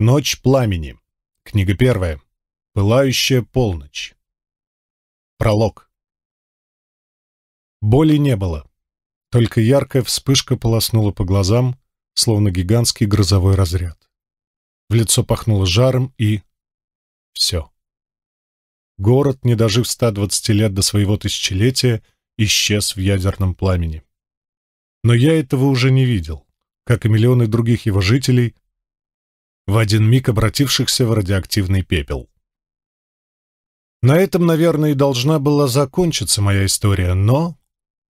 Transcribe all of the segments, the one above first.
Ночь пламени. Книга первая. Пылающая полночь. Пролог. Боли не было. Только яркая вспышка полоснула по глазам, словно гигантский грозовой разряд. В лицо пахнуло жаром и... Все. Город, не дожив 120 лет до своего тысячелетия, исчез в ядерном пламени. Но я этого уже не видел, как и миллионы других его жителей, в один миг обратившихся в радиоактивный пепел. На этом, наверное, и должна была закончиться моя история, но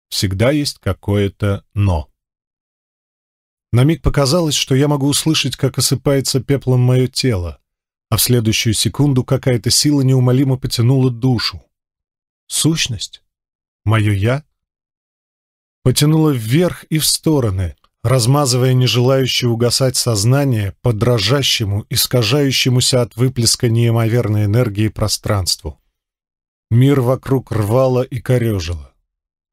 всегда есть какое-то «но». На миг показалось, что я могу услышать, как осыпается пеплом мое тело, а в следующую секунду какая-то сила неумолимо потянула душу. Сущность? Мое «я»? Потянула вверх и в стороны, размазывая нежелающее угасать сознание по дрожащему, искажающемуся от выплеска неимоверной энергии пространству. Мир вокруг рвало и корежило.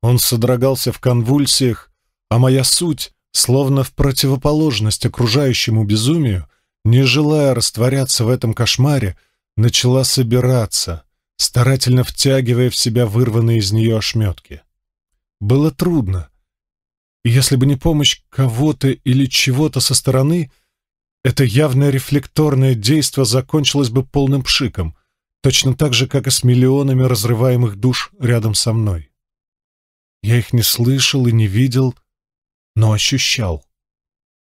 Он содрогался в конвульсиях, а моя суть, словно в противоположность окружающему безумию, не желая растворяться в этом кошмаре, начала собираться, старательно втягивая в себя вырванные из нее ошметки. Было трудно — если бы не помощь кого-то или чего-то со стороны, это явное рефлекторное действо закончилось бы полным пшиком, точно так же, как и с миллионами разрываемых душ рядом со мной. Я их не слышал и не видел, но ощущал.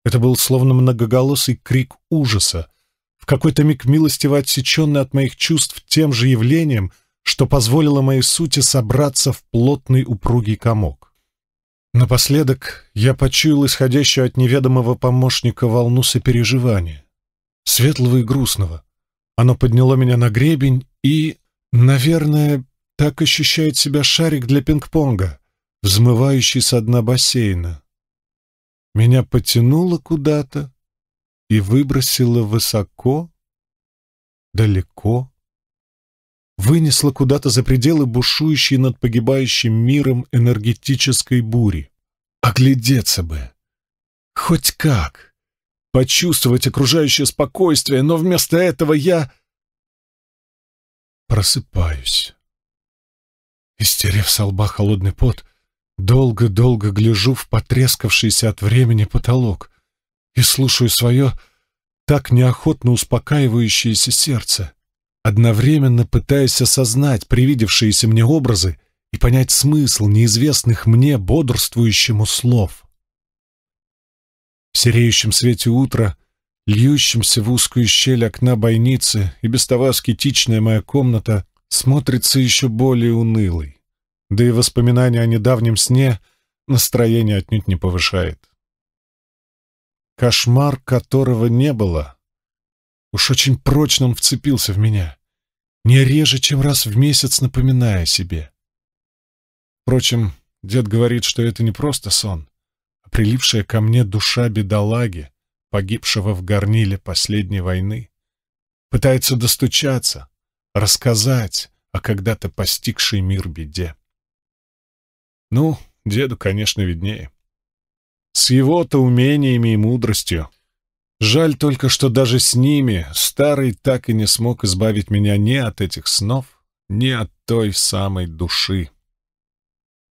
Это был словно многоголосый крик ужаса, в какой-то миг милостиво отсеченный от моих чувств тем же явлением, что позволило моей сути собраться в плотный упругий комок. Напоследок я почуял исходящую от неведомого помощника волну сопереживания, светлого и грустного. Оно подняло меня на гребень и, наверное, так ощущает себя шарик для пинг-понга, взмывающий со дна бассейна. Меня потянуло куда-то и выбросило высоко, далеко вынесло куда-то за пределы бушующей над погибающим миром энергетической бури. Оглядеться бы! Хоть как! Почувствовать окружающее спокойствие, но вместо этого я... Просыпаюсь. Истерев со лба холодный пот, долго-долго гляжу в потрескавшийся от времени потолок и слушаю свое так неохотно успокаивающееся сердце одновременно пытаясь осознать привидевшиеся мне образы и понять смысл неизвестных мне бодрствующему слов. В сереющем свете утра, льющемся в узкую щель окна бойницы и без того аскетичная моя комната смотрится еще более унылой, да и воспоминания о недавнем сне настроение отнюдь не повышает. Кошмар, которого не было — Уж очень прочно он вцепился в меня, не реже, чем раз в месяц напоминая себе. Впрочем, дед говорит, что это не просто сон, а прилившая ко мне душа бедолаги, погибшего в горниле последней войны. Пытается достучаться, рассказать о когда-то постигшей мир беде. Ну, деду, конечно, виднее. С его-то умениями и мудростью. Жаль только, что даже с ними старый так и не смог избавить меня ни от этих снов, ни от той самой души.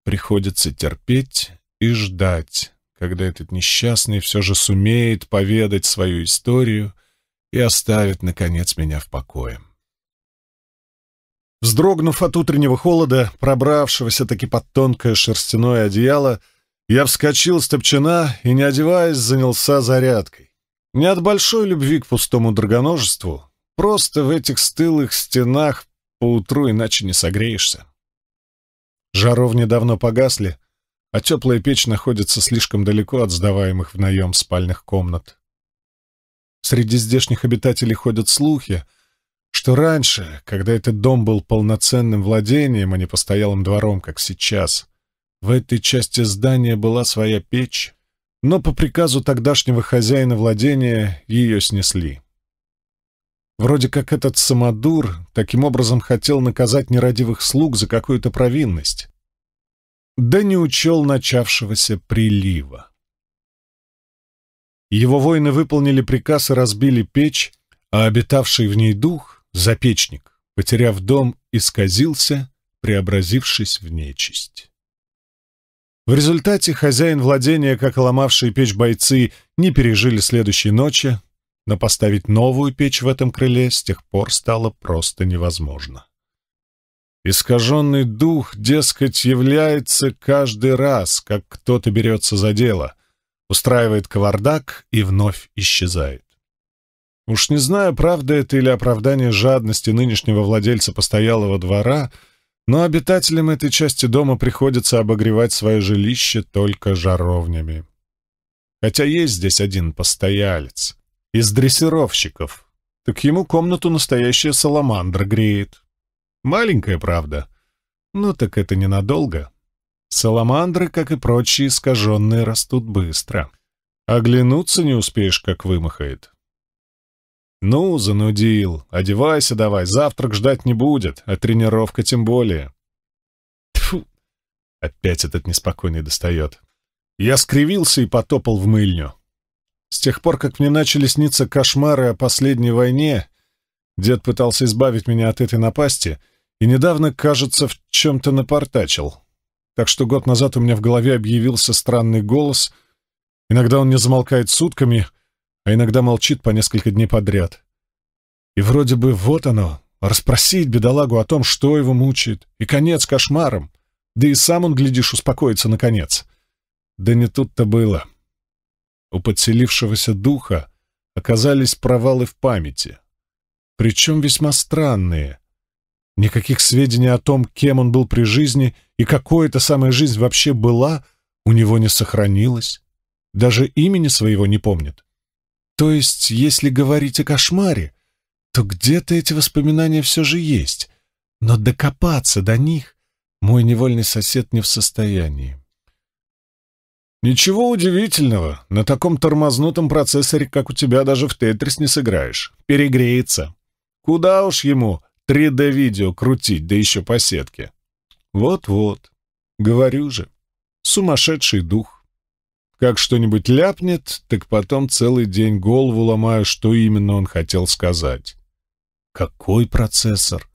Приходится терпеть и ждать, когда этот несчастный все же сумеет поведать свою историю и оставит, наконец, меня в покое. Вздрогнув от утреннего холода, пробравшегося таки под тонкое шерстяное одеяло, я вскочил с топчана и, не одеваясь, занялся зарядкой. Не от большой любви к пустому драгоножеству, просто в этих стылых стенах поутру иначе не согреешься. Жаровни давно погасли, а теплая печь находится слишком далеко от сдаваемых в наем спальных комнат. Среди здешних обитателей ходят слухи, что раньше, когда этот дом был полноценным владением, а не постоялым двором, как сейчас, в этой части здания была своя печь, но по приказу тогдашнего хозяина владения ее снесли. Вроде как этот самодур таким образом хотел наказать нерадивых слуг за какую-то провинность, да не учел начавшегося прилива. Его воины выполнили приказ и разбили печь, а обитавший в ней дух, запечник, потеряв дом, исказился, преобразившись в нечисть. В результате хозяин владения, как ломавшие печь бойцы, не пережили следующей ночи, но поставить новую печь в этом крыле с тех пор стало просто невозможно. Искаженный дух, дескать, является каждый раз, как кто-то берется за дело, устраивает кавардак и вновь исчезает. Уж не знаю, правда это или оправдание жадности нынешнего владельца постоялого двора — но обитателям этой части дома приходится обогревать свое жилище только жаровнями. Хотя есть здесь один постоялец, из дрессировщиков, так ему комнату настоящая саламандра греет. Маленькая, правда, но так это ненадолго. Саламандры, как и прочие искаженные, растут быстро. Оглянуться не успеешь, как вымахает. «Ну, занудил. Одевайся давай, завтрак ждать не будет, а тренировка тем более». Тьфу! Опять этот неспокойный достает. Я скривился и потопал в мыльню. С тех пор, как мне начали сниться кошмары о последней войне, дед пытался избавить меня от этой напасти и недавно, кажется, в чем-то напортачил. Так что год назад у меня в голове объявился странный голос. Иногда он не замолкает сутками — а иногда молчит по несколько дней подряд. И вроде бы вот оно, расспросить бедолагу о том, что его мучает, и конец кошмарам. Да и сам он, глядишь, успокоится наконец. Да не тут-то было. У подселившегося духа оказались провалы в памяти. Причем весьма странные. Никаких сведений о том, кем он был при жизни и какой эта самая жизнь вообще была, у него не сохранилось. Даже имени своего не помнит. То есть, если говорить о кошмаре, то где-то эти воспоминания все же есть, но докопаться до них мой невольный сосед не в состоянии. «Ничего удивительного, на таком тормознутом процессоре, как у тебя, даже в «Тетрис» не сыграешь. Перегреется. Куда уж ему 3D-видео крутить, да еще по сетке?» «Вот-вот. Говорю же. Сумасшедший дух». Как что-нибудь ляпнет, так потом целый день голову ломаю, что именно он хотел сказать. Какой процессор?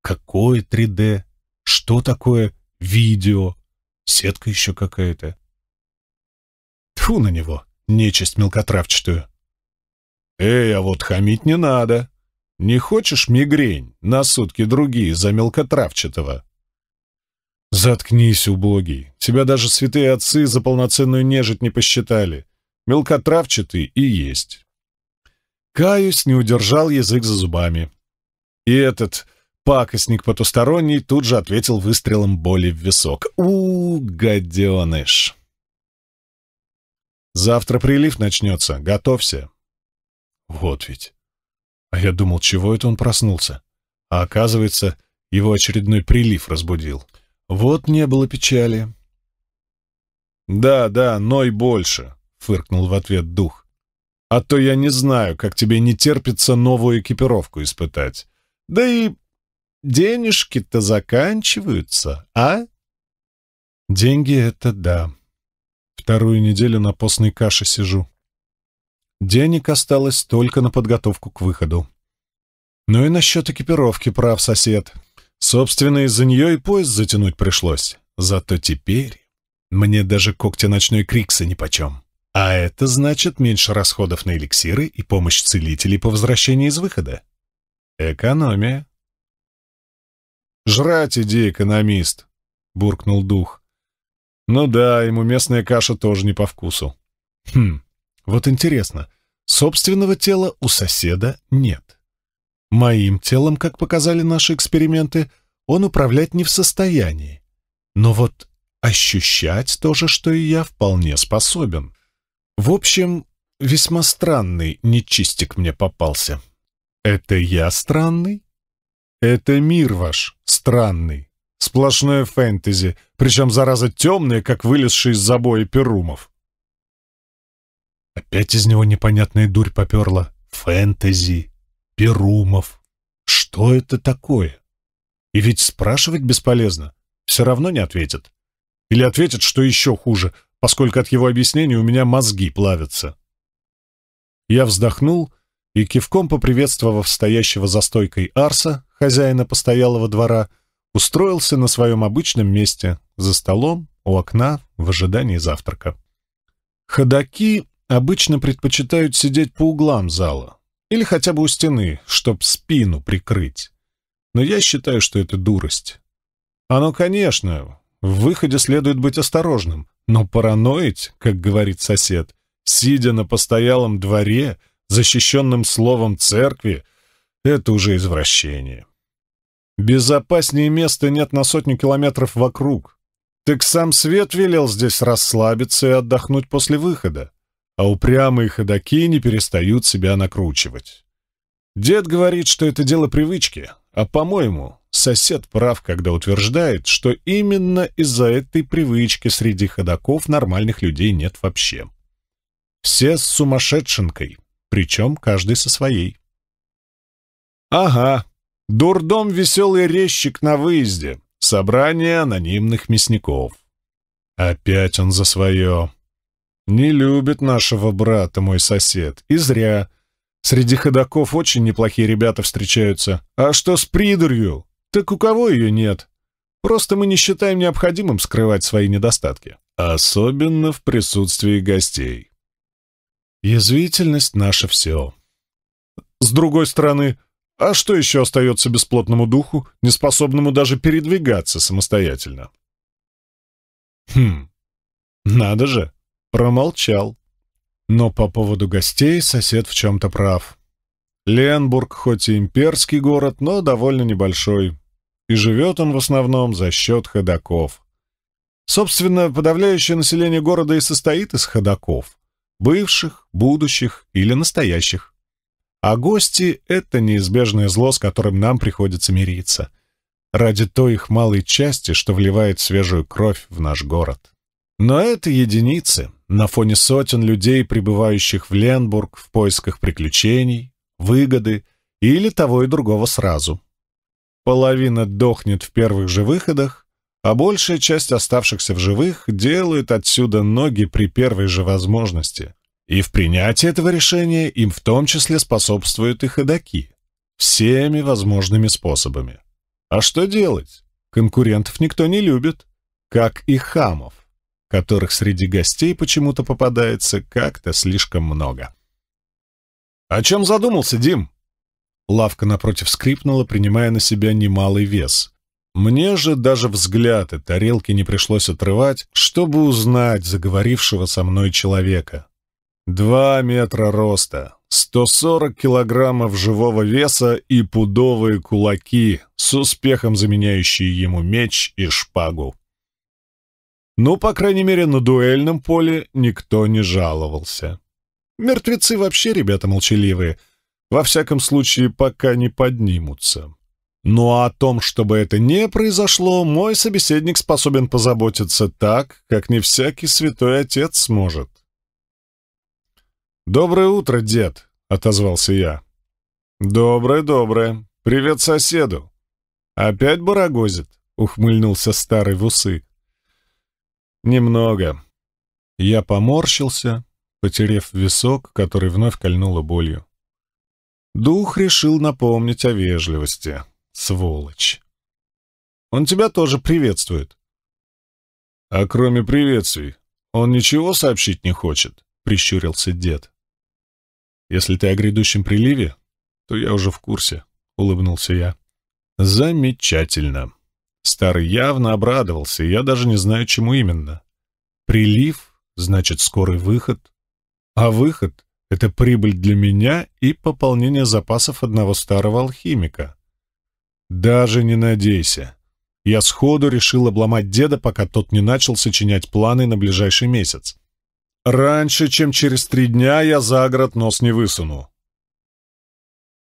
Какое 3D? Что такое видео? Сетка еще какая-то. Тьфу на него, нечисть мелкотравчатую. Эй, а вот хамить не надо. Не хочешь мигрень на сутки другие за мелкотравчатого? «Заткнись, убогий. Тебя даже святые отцы за полноценную нежить не посчитали. Мелкотравчатый и есть». Каюсь, не удержал язык за зубами. И этот пакостник потусторонний тут же ответил выстрелом боли в висок. у гаденыш! Завтра прилив начнется, готовься. Вот ведь. А я думал, чего это он проснулся? А оказывается, его очередной прилив разбудил. Вот не было печали. «Да, да, но и больше», — фыркнул в ответ дух. «А то я не знаю, как тебе не терпится новую экипировку испытать. Да и денежки-то заканчиваются, а?» «Деньги — это да. Вторую неделю на постной каше сижу. Денег осталось только на подготовку к выходу. Ну и насчет экипировки прав сосед. Собственно, из-за нее и поезд затянуть пришлось. Зато теперь мне даже когти ночной Крикса нипочем. А это значит меньше расходов на эликсиры и помощь целителей по возвращении из выхода. Экономия. «Жрать иди, экономист!» — буркнул дух. «Ну да, ему местная каша тоже не по вкусу». «Хм, вот интересно, собственного тела у соседа нет. Моим телом, как показали наши эксперименты, он управлять не в состоянии. Но вот ощущать то же, что и я, вполне способен. В общем, весьма странный нечистик мне попался. Это я странный? Это мир ваш странный. Сплошное фэнтези, причем, зараза, темная, как вылезший из забоя перумов. Опять из него непонятная дурь поперла. Фэнтези. Перумов. Что это такое? И ведь спрашивать бесполезно. Все равно не ответят. Или ответят, что еще хуже, поскольку от его объяснений у меня мозги плавятся. Я вздохнул и, кивком поприветствовав стоящего за стойкой Арса, хозяина постоялого двора, устроился на своем обычном месте, за столом, у окна, в ожидании завтрака. Ходаки обычно предпочитают сидеть по углам зала, или хотя бы у стены, чтоб спину прикрыть. Но я считаю, что это дурость. Оно, конечно, в выходе следует быть осторожным, но параноить, как говорит сосед, сидя на постоялом дворе, защищенном словом церкви, это уже извращение. Безопаснее места нет на сотню километров вокруг. Так сам свет велел здесь расслабиться и отдохнуть после выхода а упрямые ходаки не перестают себя накручивать. Дед говорит, что это дело привычки, а, по-моему, сосед прав, когда утверждает, что именно из-за этой привычки среди ходаков нормальных людей нет вообще. Все с сумасшедшенкой, причем каждый со своей. Ага, дурдом веселый резчик на выезде, собрание анонимных мясников. Опять он за свое. Не любит нашего брата мой сосед. И зря. Среди ходаков очень неплохие ребята встречаются. А что с придурью? Так у кого ее нет? Просто мы не считаем необходимым скрывать свои недостатки. Особенно в присутствии гостей. Язвительность — наше все. С другой стороны, а что еще остается бесплотному духу, неспособному даже передвигаться самостоятельно? Хм, надо же промолчал. Но по поводу гостей сосед в чем-то прав. Ленбург хоть и имперский город, но довольно небольшой, и живет он в основном за счет ходаков. Собственно, подавляющее население города и состоит из ходаков, бывших, будущих или настоящих. А гости — это неизбежное зло, с которым нам приходится мириться, ради той их малой части, что вливает свежую кровь в наш город. Но это единицы — на фоне сотен людей, прибывающих в Ленбург в поисках приключений, выгоды или того и другого сразу. Половина дохнет в первых же выходах, а большая часть оставшихся в живых делают отсюда ноги при первой же возможности. И в принятии этого решения им в том числе способствуют и ходаки. Всеми возможными способами. А что делать? Конкурентов никто не любит, как и хамов которых среди гостей почему-то попадается как-то слишком много. «О чем задумался, Дим?» Лавка напротив скрипнула, принимая на себя немалый вес. Мне же даже взгляд от тарелки не пришлось отрывать, чтобы узнать заговорившего со мной человека. Два метра роста, 140 килограммов живого веса и пудовые кулаки, с успехом заменяющие ему меч и шпагу. Ну, по крайней мере, на дуэльном поле никто не жаловался. Мертвецы вообще ребята молчаливые. Во всяком случае, пока не поднимутся. Ну а о том, чтобы это не произошло, мой собеседник способен позаботиться так, как не всякий святой отец сможет. «Доброе утро, дед», — отозвался я. «Доброе, доброе. Привет соседу». «Опять барагозит», — ухмыльнулся старый в усы. «Немного». Я поморщился, потерев висок, который вновь кольнуло болью. Дух решил напомнить о вежливости. Сволочь. «Он тебя тоже приветствует». «А кроме приветствий, он ничего сообщить не хочет», — прищурился дед. «Если ты о грядущем приливе, то я уже в курсе», — улыбнулся я. «Замечательно». Старый явно обрадовался, и я даже не знаю, чему именно. Прилив — значит скорый выход, а выход — это прибыль для меня и пополнение запасов одного старого алхимика. Даже не надейся. Я сходу решил обломать деда, пока тот не начал сочинять планы на ближайший месяц. Раньше, чем через три дня, я за город нос не высуну.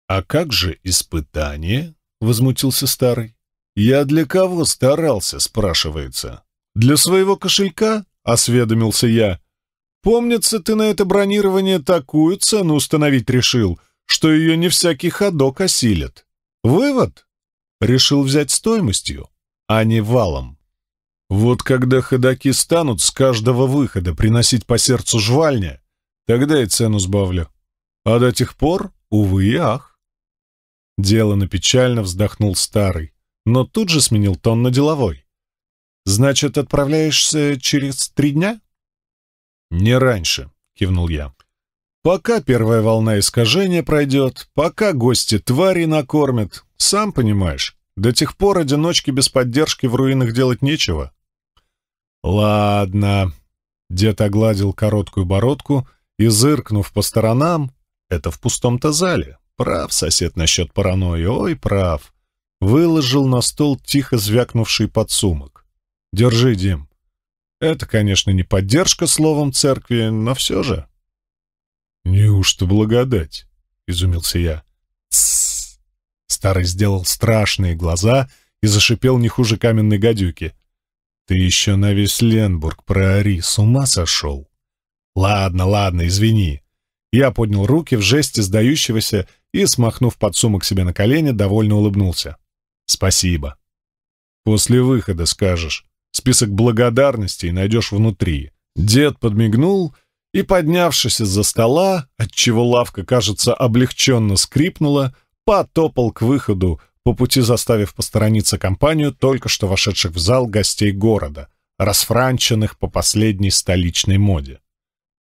«А как же испытание?» — возмутился старый. «Я для кого старался?» — спрашивается. «Для своего кошелька?» — осведомился я. «Помнится, ты на это бронирование такую цену установить решил, что ее не всякий ходок осилит. Вывод?» Решил взять стоимостью, а не валом. Вот когда ходаки станут с каждого выхода приносить по сердцу жвальня, тогда и цену сбавлю. А до тех пор, увы и ах. Дело напечально, вздохнул старый но тут же сменил тон на деловой. «Значит, отправляешься через три дня?» «Не раньше», — кивнул я. «Пока первая волна искажения пройдет, пока гости твари накормят, сам понимаешь, до тех пор одиночки без поддержки в руинах делать нечего». «Ладно», — дед огладил короткую бородку и, зыркнув по сторонам, «это в пустом-то зале. Прав сосед насчет паранойи, ой, прав выложил на стол тихо звякнувший подсумок. «Держи, Дим. Это, конечно, не поддержка словом церкви, но все же...» «Неужто благодать?» — изумился я. Старый сделал страшные глаза и зашипел не хуже каменной гадюки. «Ты еще на весь Ленбург проори, с ума сошел!» «Ладно, ладно, извини!» Я поднял руки в жесте сдающегося и, смахнув подсумок себе на колени, довольно улыбнулся. Спасибо. После выхода скажешь. Список благодарностей найдешь внутри. Дед подмигнул и, поднявшись из-за стола, отчего лавка, кажется, облегченно скрипнула, потопал к выходу, по пути заставив посторониться компанию только что вошедших в зал гостей города, расфранченных по последней столичной моде.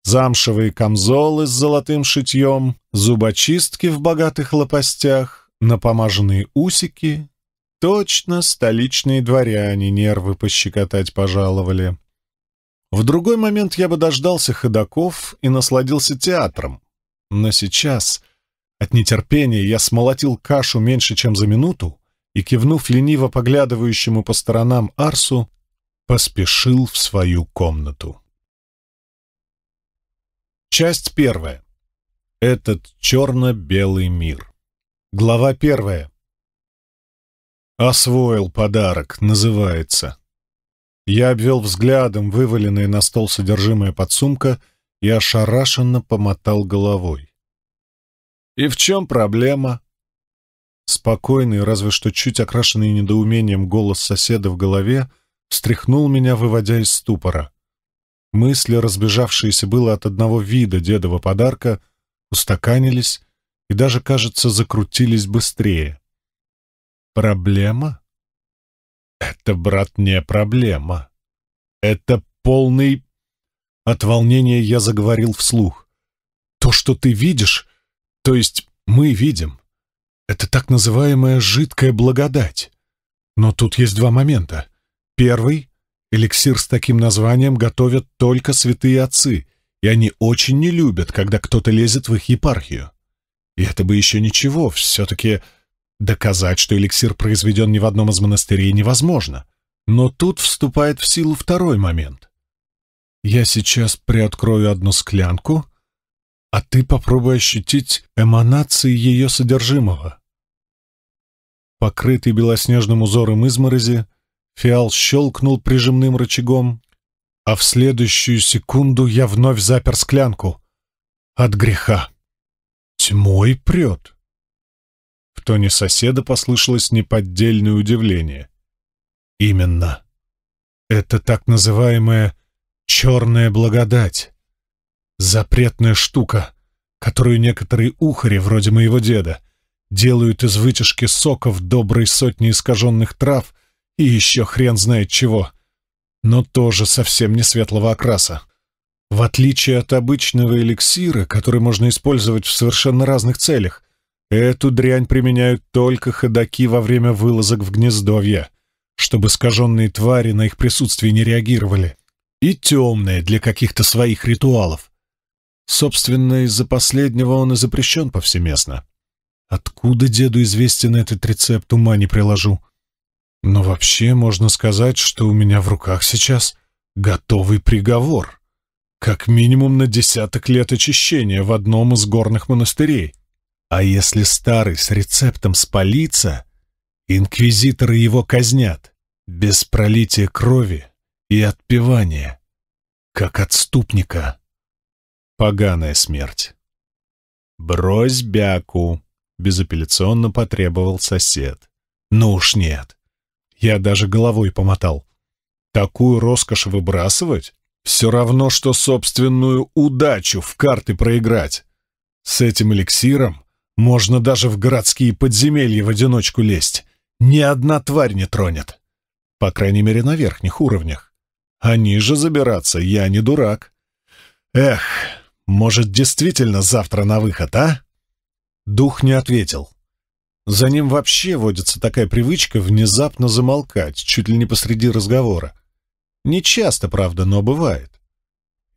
Замшевые камзолы с золотым шитьем, зубочистки в богатых лопастях, напомаженные усики, Точно столичные дворяне нервы пощекотать пожаловали. В другой момент я бы дождался ходаков и насладился театром. Но сейчас от нетерпения я смолотил кашу меньше, чем за минуту, и, кивнув лениво поглядывающему по сторонам Арсу, поспешил в свою комнату. Часть первая. Этот черно-белый мир. Глава первая. «Освоил подарок» называется. Я обвел взглядом вываленное на стол содержимое подсумка и ошарашенно помотал головой. «И в чем проблема?» Спокойный, разве что чуть окрашенный недоумением голос соседа в голове встряхнул меня, выводя из ступора. Мысли, разбежавшиеся было от одного вида дедова подарка, устаканились и даже, кажется, закрутились быстрее. Проблема? Это, брат, не проблема. Это полный... От волнения я заговорил вслух. То, что ты видишь, то есть мы видим, это так называемая жидкая благодать. Но тут есть два момента. Первый — эликсир с таким названием готовят только святые отцы, и они очень не любят, когда кто-то лезет в их епархию. И это бы еще ничего, все-таки Доказать, что эликсир произведен ни в одном из монастырей, невозможно. Но тут вступает в силу второй момент. Я сейчас приоткрою одну склянку, а ты попробуй ощутить эманации ее содержимого. Покрытый белоснежным узором изморози, фиал щелкнул прижимным рычагом, а в следующую секунду я вновь запер склянку. От греха. Тьмой прет. В тоне соседа послышалось неподдельное удивление. «Именно. Это так называемая «черная благодать». Запретная штука, которую некоторые ухари, вроде моего деда, делают из вытяжки соков доброй сотни искаженных трав и еще хрен знает чего, но тоже совсем не светлого окраса. В отличие от обычного эликсира, который можно использовать в совершенно разных целях — Эту дрянь применяют только ходаки во время вылазок в гнездовье, чтобы искаженные твари на их присутствие не реагировали. И темные для каких-то своих ритуалов. Собственно, из-за последнего он и запрещен повсеместно. Откуда деду известен этот рецепт, ума не приложу. Но вообще можно сказать, что у меня в руках сейчас готовый приговор. Как минимум на десяток лет очищения в одном из горных монастырей. А если старый с рецептом спалится, инквизиторы его казнят без пролития крови и отпевания, как отступника. Поганая смерть. «Брось бяку», — безапелляционно потребовал сосед. «Ну уж нет». Я даже головой помотал. «Такую роскошь выбрасывать? Все равно, что собственную удачу в карты проиграть. С этим эликсиром можно даже в городские подземелья в одиночку лезть. Ни одна тварь не тронет. По крайней мере, на верхних уровнях. А ниже забираться я не дурак. Эх, может, действительно завтра на выход, а? Дух не ответил. За ним вообще водится такая привычка внезапно замолкать, чуть ли не посреди разговора. Не часто, правда, но бывает.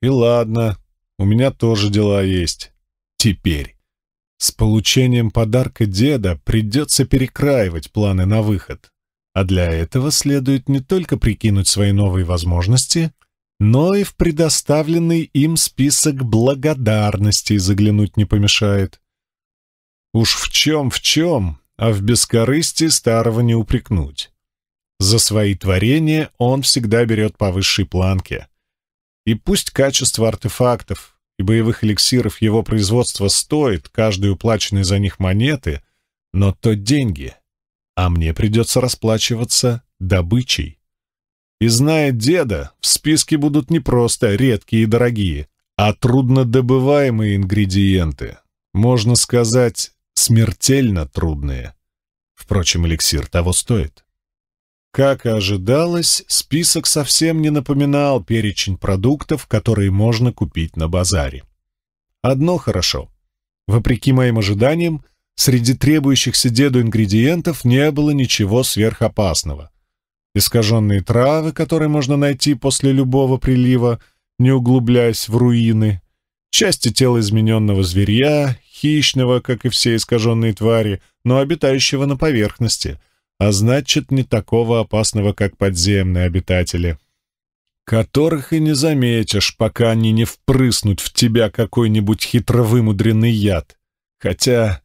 И ладно, у меня тоже дела есть. Теперь. С получением подарка деда придется перекраивать планы на выход. А для этого следует не только прикинуть свои новые возможности, но и в предоставленный им список благодарностей заглянуть не помешает. Уж в чем в чем, а в бескорыстии старого не упрекнуть. За свои творения он всегда берет по высшей планке. И пусть качество артефактов и боевых эликсиров его производства стоит каждой уплаченной за них монеты, но то деньги, а мне придется расплачиваться добычей. И зная деда, в списке будут не просто редкие и дорогие, а труднодобываемые ингредиенты, можно сказать, смертельно трудные. Впрочем, эликсир того стоит. Как и ожидалось, список совсем не напоминал перечень продуктов, которые можно купить на базаре. Одно хорошо. Вопреки моим ожиданиям, среди требующихся деду ингредиентов не было ничего сверхопасного. Искаженные травы, которые можно найти после любого прилива, не углубляясь в руины, части тела измененного зверья, хищного, как и все искаженные твари, но обитающего на поверхности — а значит, не такого опасного, как подземные обитатели, которых и не заметишь, пока они не впрыснут в тебя какой-нибудь хитровымудренный яд. Хотя,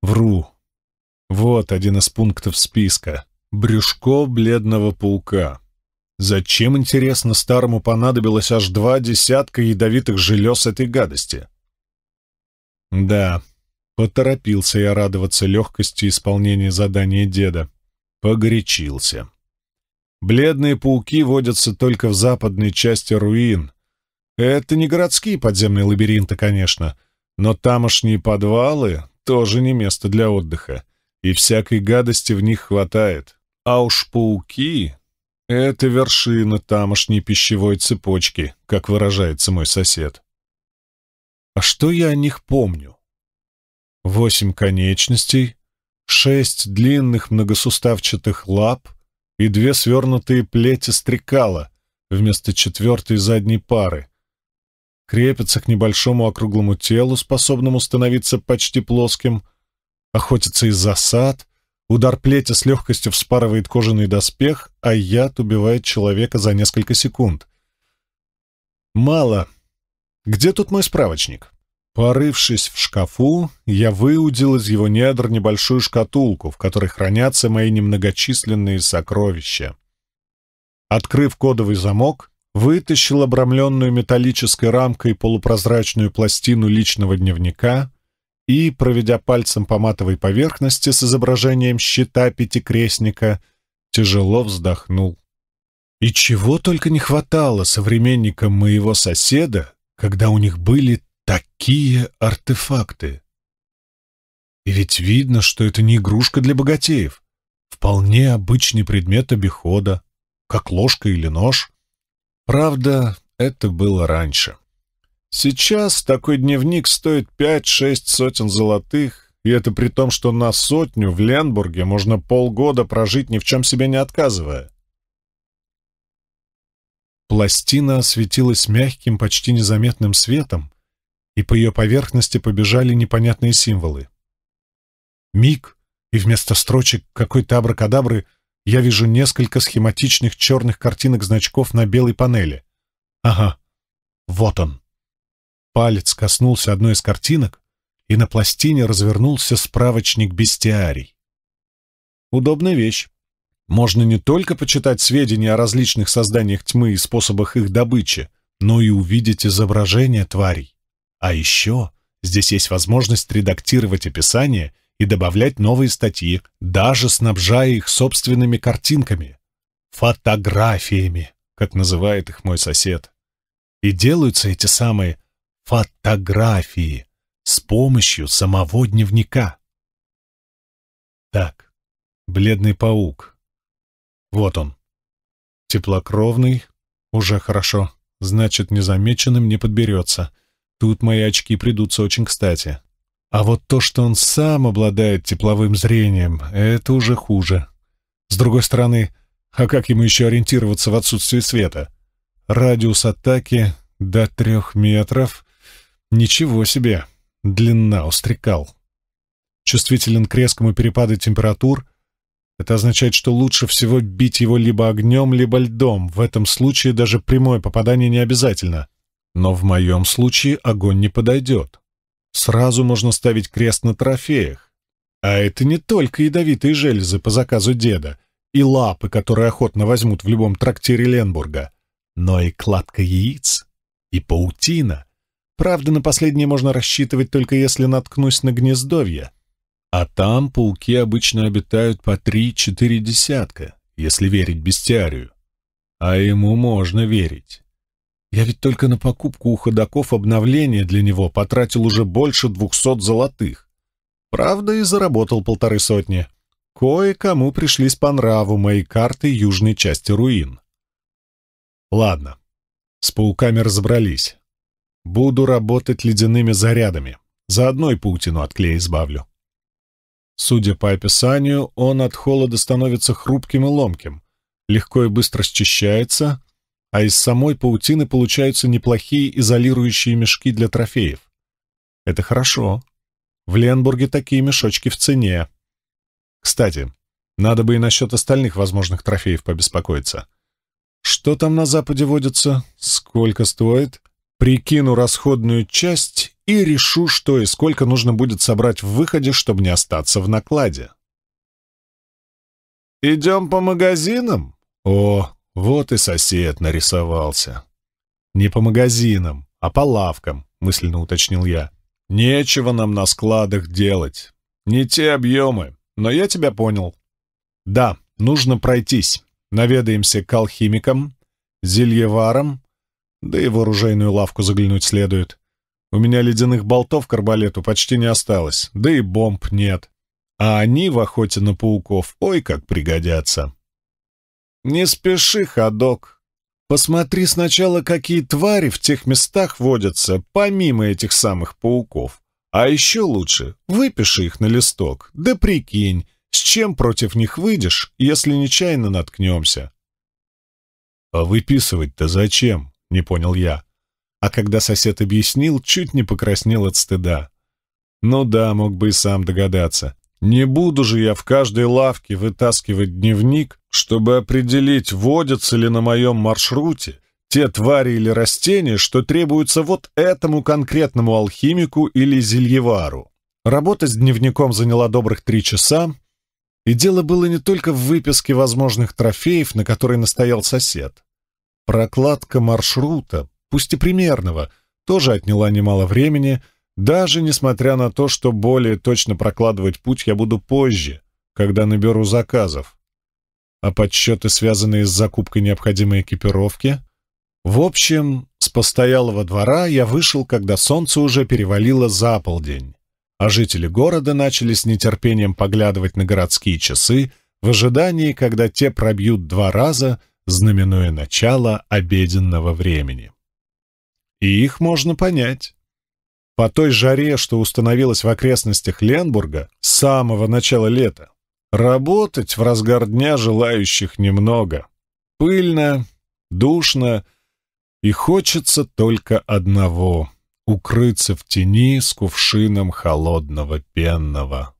вру. Вот один из пунктов списка. Брюшко бледного паука. Зачем, интересно, старому понадобилось аж два десятка ядовитых желез этой гадости? Да, поторопился я радоваться легкости исполнения задания деда погорячился. Бледные пауки водятся только в западной части руин. Это не городские подземные лабиринты, конечно, но тамошние подвалы тоже не место для отдыха, и всякой гадости в них хватает. А уж пауки — это вершина тамошней пищевой цепочки, как выражается мой сосед. А что я о них помню? Восемь конечностей, шесть длинных многосуставчатых лап и две свернутые плети стрекала вместо четвертой задней пары. Крепятся к небольшому округлому телу, способному становиться почти плоским, Охотится из засад, удар плети с легкостью вспарывает кожаный доспех, а яд убивает человека за несколько секунд. Мало. Где тут мой справочник? Порывшись в шкафу, я выудил из его недр небольшую шкатулку, в которой хранятся мои немногочисленные сокровища. Открыв кодовый замок, вытащил обрамленную металлической рамкой полупрозрачную пластину личного дневника и, проведя пальцем по матовой поверхности с изображением щита пятикрестника, тяжело вздохнул. И чего только не хватало современникам моего соседа, когда у них были Такие артефакты! И ведь видно, что это не игрушка для богатеев. Вполне обычный предмет обихода, как ложка или нож. Правда, это было раньше. Сейчас такой дневник стоит 5-6 сотен золотых, и это при том, что на сотню в Ленбурге можно полгода прожить ни в чем себе не отказывая. Пластина осветилась мягким, почти незаметным светом, и по ее поверхности побежали непонятные символы. Миг, и вместо строчек какой-то абракадабры я вижу несколько схематичных черных картинок значков на белой панели. Ага, вот он. Палец коснулся одной из картинок, и на пластине развернулся справочник бестиарий. Удобная вещь. Можно не только почитать сведения о различных созданиях тьмы и способах их добычи, но и увидеть изображения тварей. А еще здесь есть возможность редактировать описание и добавлять новые статьи, даже снабжая их собственными картинками. Фотографиями, как называет их мой сосед. И делаются эти самые фотографии с помощью самого дневника. Так, бледный паук. Вот он. Теплокровный, уже хорошо, значит, незамеченным не подберется. Тут мои очки придутся очень кстати. А вот то, что он сам обладает тепловым зрением, это уже хуже. С другой стороны, а как ему еще ориентироваться в отсутствии света? Радиус атаки до трех метров. Ничего себе! Длина устрекал. Чувствителен к резкому перепаду температур. Это означает, что лучше всего бить его либо огнем, либо льдом. В этом случае даже прямое попадание не обязательно — но в моем случае огонь не подойдет. Сразу можно ставить крест на трофеях. А это не только ядовитые железы по заказу деда и лапы, которые охотно возьмут в любом трактире Ленбурга, но и кладка яиц, и паутина. Правда, на последнее можно рассчитывать только если наткнусь на гнездовье. А там пауки обычно обитают по три-четыре десятка, если верить бестиарию. А ему можно верить. Я ведь только на покупку у ходаков обновления для него потратил уже больше двухсот золотых. Правда, и заработал полторы сотни. Кое-кому пришлись по нраву мои карты южной части руин. Ладно, с пауками разобрались. Буду работать ледяными зарядами. Заодно и паутину от клея избавлю. Судя по описанию, он от холода становится хрупким и ломким, легко и быстро счищается, а из самой паутины получаются неплохие изолирующие мешки для трофеев. Это хорошо. В Ленбурге такие мешочки в цене. Кстати, надо бы и насчет остальных возможных трофеев побеспокоиться. Что там на Западе водится? Сколько стоит? Прикину расходную часть и решу, что и сколько нужно будет собрать в выходе, чтобы не остаться в накладе. «Идем по магазинам?» «О, вот и сосед нарисовался. «Не по магазинам, а по лавкам», — мысленно уточнил я. «Нечего нам на складах делать. Не те объемы, но я тебя понял». «Да, нужно пройтись. Наведаемся к алхимикам, зельеварам, да и в оружейную лавку заглянуть следует. У меня ледяных болтов к арбалету почти не осталось, да и бомб нет. А они в охоте на пауков ой как пригодятся». Не спеши, ходок. Посмотри сначала, какие твари в тех местах водятся, помимо этих самых пауков. А еще лучше, выпиши их на листок, да прикинь, с чем против них выйдешь, если нечаянно наткнемся. «А выписывать-то зачем?» — не понял я. А когда сосед объяснил, чуть не покраснел от стыда. Ну да, мог бы и сам догадаться. Не буду же я в каждой лавке вытаскивать дневник, чтобы определить, водятся ли на моем маршруте те твари или растения, что требуются вот этому конкретному алхимику или зельевару. Работа с дневником заняла добрых три часа, и дело было не только в выписке возможных трофеев, на которые настоял сосед. Прокладка маршрута, пусть и примерного, тоже отняла немало времени — даже несмотря на то, что более точно прокладывать путь я буду позже, когда наберу заказов. А подсчеты, связанные с закупкой необходимой экипировки... В общем, с постоялого двора я вышел, когда солнце уже перевалило за полдень, а жители города начали с нетерпением поглядывать на городские часы в ожидании, когда те пробьют два раза, знаменуя начало обеденного времени. И их можно понять. По той жаре, что установилась в окрестностях Ленбурга с самого начала лета, работать в разгар дня желающих немного. Пыльно, душно и хочется только одного — укрыться в тени с кувшином холодного пенного.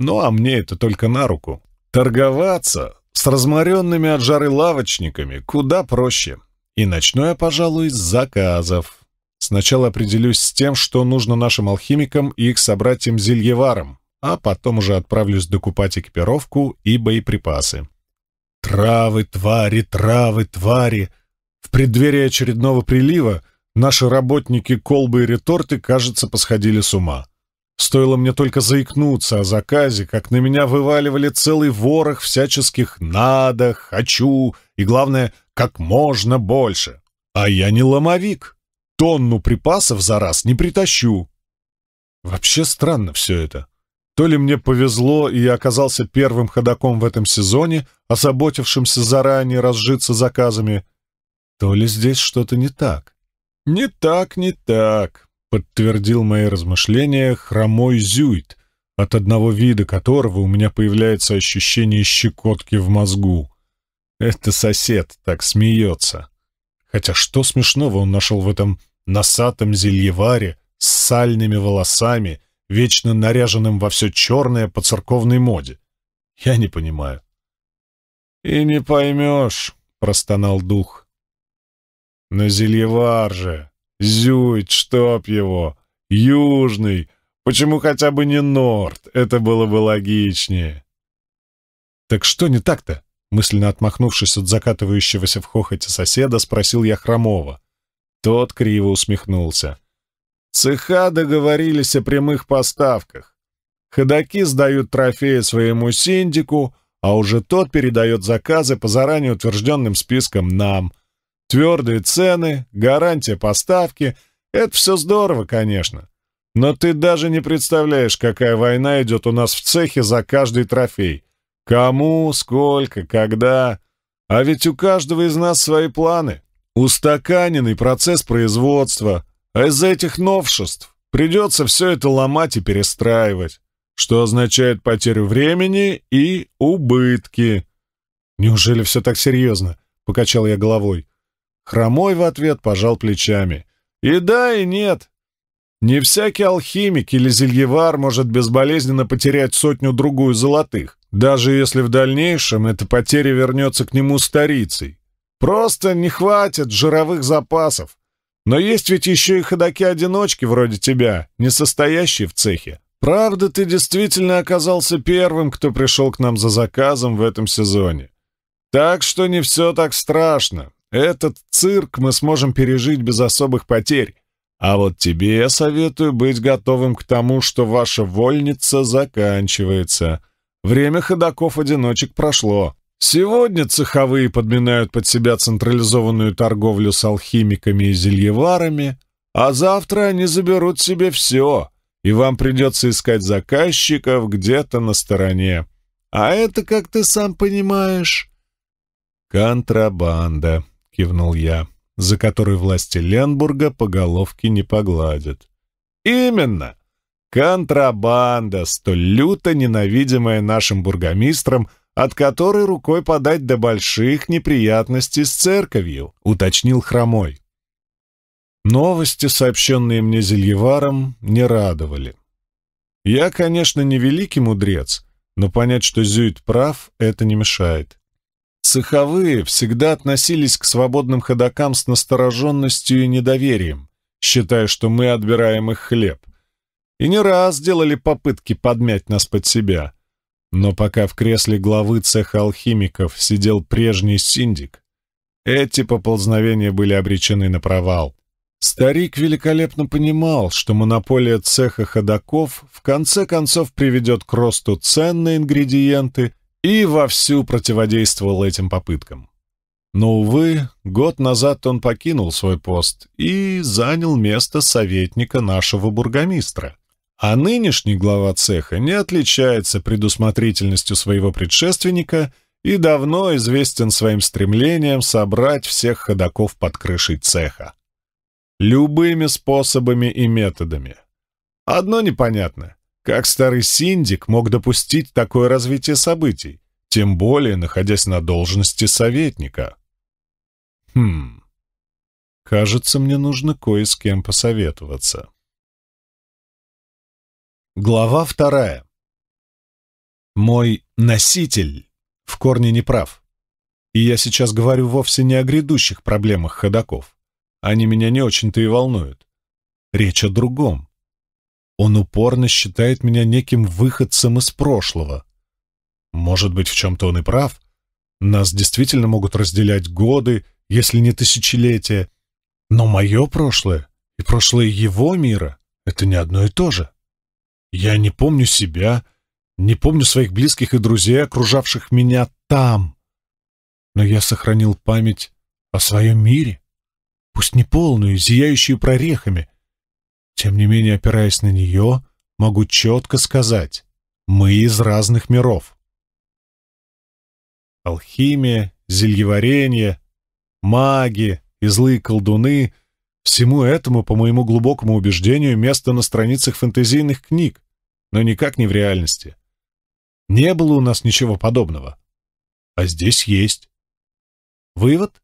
Ну а мне это только на руку. Торговаться с разморенными от жары лавочниками куда проще. И начну я, пожалуй, с заказов. Сначала определюсь с тем, что нужно нашим алхимикам и их собратьям Зельеварам, а потом уже отправлюсь докупать экипировку и боеприпасы. Травы, твари, травы, твари! В преддверии очередного прилива наши работники колбы и реторты, кажется, посходили с ума. Стоило мне только заикнуться о заказе, как на меня вываливали целый ворох всяческих «надо», «хочу» и, главное, «как можно больше». А я не ломовик тонну припасов за раз не притащу. Вообще странно все это. То ли мне повезло, и я оказался первым ходаком в этом сезоне, озаботившимся заранее разжиться заказами, то ли здесь что-то не так. «Не так, не так», — подтвердил мои размышления хромой зюит, от одного вида которого у меня появляется ощущение щекотки в мозгу. Это сосед так смеется. Хотя что смешного он нашел в этом носатом зельеваре с сальными волосами, вечно наряженным во все черное по церковной моде. Я не понимаю. «И не поймешь», — простонал дух. «Но зельевар же, зюит, чтоб его, южный, почему хотя бы не норт? это было бы логичнее». «Так что не так-то?» Мысленно отмахнувшись от закатывающегося в хохоте соседа, спросил я Хромова. Тот криво усмехнулся. Цеха договорились о прямых поставках. Ходаки сдают трофеи своему синдику, а уже тот передает заказы по заранее утвержденным спискам нам. Твердые цены, гарантия поставки — это все здорово, конечно. Но ты даже не представляешь, какая война идет у нас в цехе за каждый трофей. Кому, сколько, когда. А ведь у каждого из нас свои планы. Устаканенный процесс производства, а из-за этих новшеств придется все это ломать и перестраивать, что означает потерю времени и убытки. «Неужели все так серьезно?» — покачал я головой. Хромой в ответ пожал плечами. «И да, и нет. Не всякий алхимик или зельевар может безболезненно потерять сотню-другую золотых, даже если в дальнейшем эта потеря вернется к нему старицей. Просто не хватит жировых запасов. Но есть ведь еще и ходоки-одиночки вроде тебя, не состоящие в цехе. Правда, ты действительно оказался первым, кто пришел к нам за заказом в этом сезоне. Так что не все так страшно. Этот цирк мы сможем пережить без особых потерь. А вот тебе я советую быть готовым к тому, что ваша вольница заканчивается. Время ходоков-одиночек прошло. Сегодня цеховые подминают под себя централизованную торговлю с алхимиками и зельеварами, а завтра они заберут себе все, и вам придется искать заказчиков где-то на стороне. А это, как ты сам понимаешь... «Контрабанда», — кивнул я, за которой власти Ленбурга по головке не погладят. «Именно! Контрабанда, столь люто ненавидимая нашим бургомистром — от которой рукой подать до больших неприятностей с церковью», — уточнил Хромой. Новости, сообщенные мне Зельеваром, не радовали. Я, конечно, не великий мудрец, но понять, что Зюит прав, это не мешает. Цеховые всегда относились к свободным ходокам с настороженностью и недоверием, считая, что мы отбираем их хлеб. И не раз делали попытки подмять нас под себя — но пока в кресле главы цеха алхимиков сидел прежний синдик, эти поползновения были обречены на провал. Старик великолепно понимал, что монополия цеха ходаков в конце концов приведет к росту цен на ингредиенты и вовсю противодействовал этим попыткам. Но, увы, год назад он покинул свой пост и занял место советника нашего бургомистра — а нынешний глава цеха не отличается предусмотрительностью своего предшественника и давно известен своим стремлением собрать всех ходаков под крышей цеха. Любыми способами и методами. Одно непонятно. Как старый синдик мог допустить такое развитие событий, тем более находясь на должности советника? Хм... Кажется, мне нужно кое с кем посоветоваться. Глава вторая. Мой носитель в корне не прав. И я сейчас говорю вовсе не о грядущих проблемах ходаков. Они меня не очень-то и волнуют. Речь о другом. Он упорно считает меня неким выходцем из прошлого. Может быть, в чем-то он и прав. Нас действительно могут разделять годы, если не тысячелетия. Но мое прошлое и прошлое его мира — это не одно и то же. Я не помню себя, не помню своих близких и друзей, окружавших меня там. Но я сохранил память о своем мире, пусть не полную, зияющую прорехами. Тем не менее, опираясь на нее, могу четко сказать, мы из разных миров. Алхимия, зельеварение, маги и злые колдуны — всему этому, по моему глубокому убеждению, место на страницах фэнтезийных книг, но никак не в реальности. Не было у нас ничего подобного. А здесь есть. Вывод?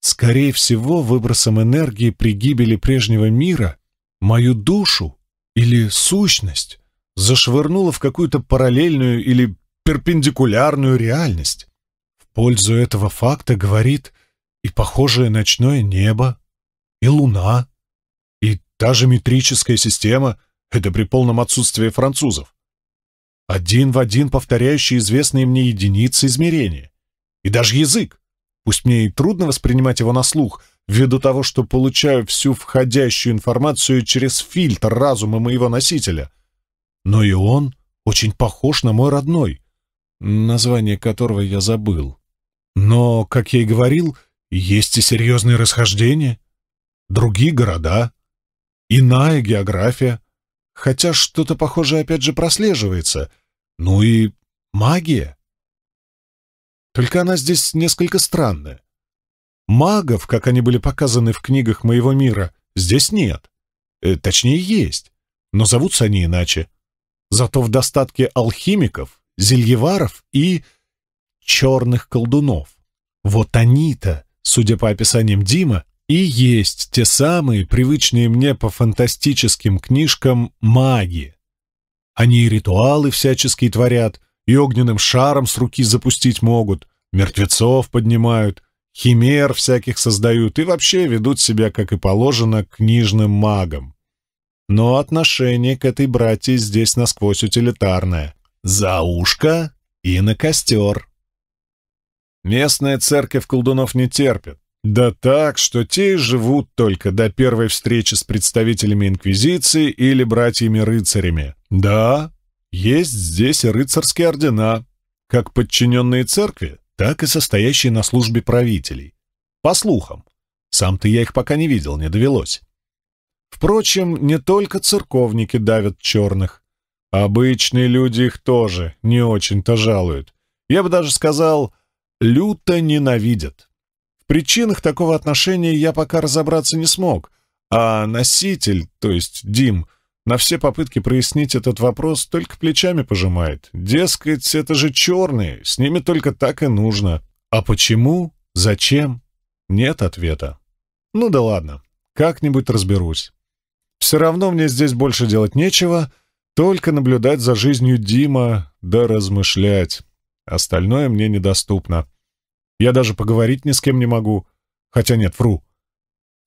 Скорее всего, выбросом энергии при гибели прежнего мира мою душу или сущность зашвырнуло в какую-то параллельную или перпендикулярную реальность. В пользу этого факта говорит и похожее ночное небо, и луна, и та же метрическая система, это при полном отсутствии французов. Один в один повторяющие известные мне единицы измерения. И даже язык. Пусть мне и трудно воспринимать его на слух, ввиду того, что получаю всю входящую информацию через фильтр разума моего носителя. Но и он очень похож на мой родной, название которого я забыл. Но, как я и говорил, есть и серьезные расхождения. Другие города, иная география — хотя что-то похожее опять же прослеживается. Ну и магия. Только она здесь несколько странная. Магов, как они были показаны в книгах моего мира, здесь нет. Э, точнее, есть, но зовутся они иначе. Зато в достатке алхимиков, зельеваров и черных колдунов. Вот они-то, судя по описаниям Дима, и есть те самые, привычные мне по фантастическим книжкам, маги. Они и ритуалы всяческие творят, и огненным шаром с руки запустить могут, мертвецов поднимают, химер всяких создают и вообще ведут себя, как и положено, книжным магам. Но отношение к этой братии здесь насквозь утилитарное. За ушко и на костер. Местная церковь колдунов не терпит. Да так, что те и живут только до первой встречи с представителями Инквизиции или братьями-рыцарями. Да, есть здесь и рыцарские ордена, как подчиненные церкви, так и состоящие на службе правителей. По слухам. Сам-то я их пока не видел, не довелось. Впрочем, не только церковники давят черных. Обычные люди их тоже не очень-то жалуют. Я бы даже сказал, люто ненавидят. В причинах такого отношения я пока разобраться не смог, а носитель, то есть Дим, на все попытки прояснить этот вопрос только плечами пожимает. Дескать, это же черные, с ними только так и нужно. А почему? Зачем? Нет ответа. Ну да ладно, как-нибудь разберусь. Все равно мне здесь больше делать нечего, только наблюдать за жизнью Дима да размышлять. Остальное мне недоступно. Я даже поговорить ни с кем не могу. Хотя нет, вру.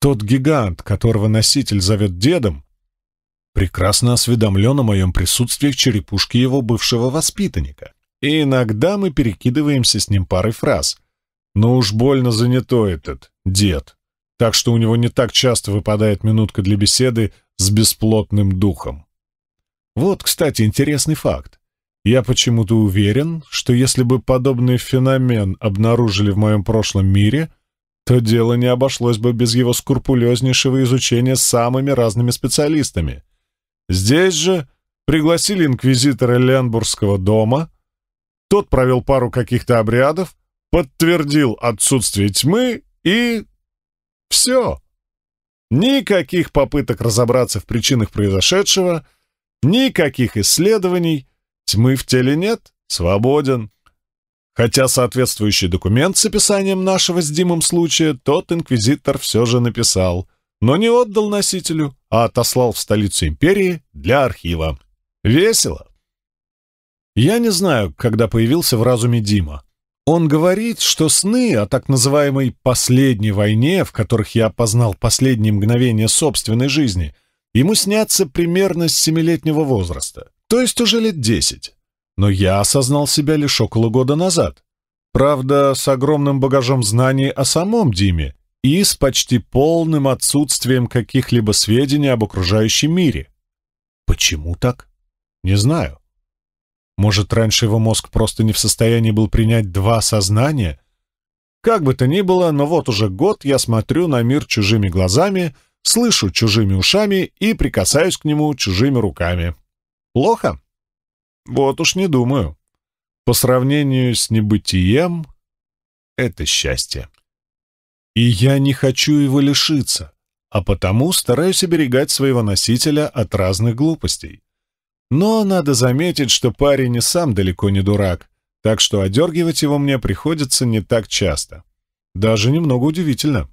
Тот гигант, которого носитель зовет дедом, прекрасно осведомлен о моем присутствии в черепушке его бывшего воспитанника. И иногда мы перекидываемся с ним парой фраз. Но уж больно занятой этот дед. Так что у него не так часто выпадает минутка для беседы с бесплотным духом. Вот, кстати, интересный факт. Я почему-то уверен, что если бы подобный феномен обнаружили в моем прошлом мире, то дело не обошлось бы без его скрупулезнейшего изучения самыми разными специалистами. Здесь же пригласили инквизитора Ленбургского дома, тот провел пару каких-то обрядов, подтвердил отсутствие тьмы и... все. Никаких попыток разобраться в причинах произошедшего, никаких исследований — Тьмы в теле нет? Свободен. Хотя соответствующий документ с описанием нашего с Димом случая тот инквизитор все же написал, но не отдал носителю, а отослал в столицу империи для архива. Весело. Я не знаю, когда появился в разуме Дима. Он говорит, что сны о так называемой «последней войне», в которых я познал последние мгновения собственной жизни, ему снятся примерно с семилетнего возраста то есть уже лет десять. Но я осознал себя лишь около года назад. Правда, с огромным багажом знаний о самом Диме и с почти полным отсутствием каких-либо сведений об окружающем мире. Почему так? Не знаю. Может, раньше его мозг просто не в состоянии был принять два сознания? Как бы то ни было, но вот уже год я смотрю на мир чужими глазами, слышу чужими ушами и прикасаюсь к нему чужими руками. Плохо? Вот уж не думаю. По сравнению с небытием, это счастье. И я не хочу его лишиться, а потому стараюсь оберегать своего носителя от разных глупостей. Но надо заметить, что парень и сам далеко не дурак, так что одергивать его мне приходится не так часто. Даже немного удивительно.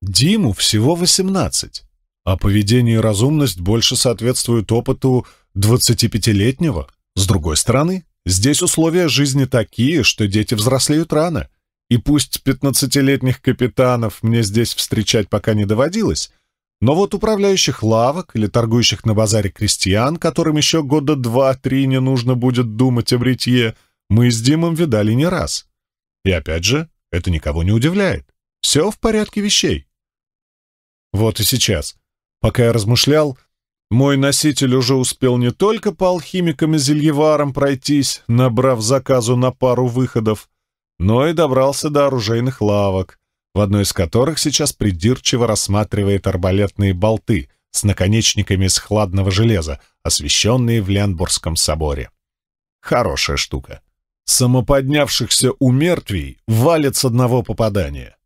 Диму всего 18, а поведение и разумность больше соответствуют опыту 25-летнего. С другой стороны, здесь условия жизни такие, что дети взрослеют рано. И пусть 15-летних капитанов мне здесь встречать пока не доводилось, но вот управляющих лавок или торгующих на базаре крестьян, которым еще года два-три не нужно будет думать о бритье, мы с Димом видали не раз. И опять же, это никого не удивляет. Все в порядке вещей. Вот и сейчас. Пока я размышлял, мой носитель уже успел не только по алхимикам и зельеварам пройтись, набрав заказу на пару выходов, но и добрался до оружейных лавок, в одной из которых сейчас придирчиво рассматривает арбалетные болты с наконечниками из хладного железа, освещенные в Лянбургском соборе. Хорошая штука. Самоподнявшихся у мертвей валит с одного попадания.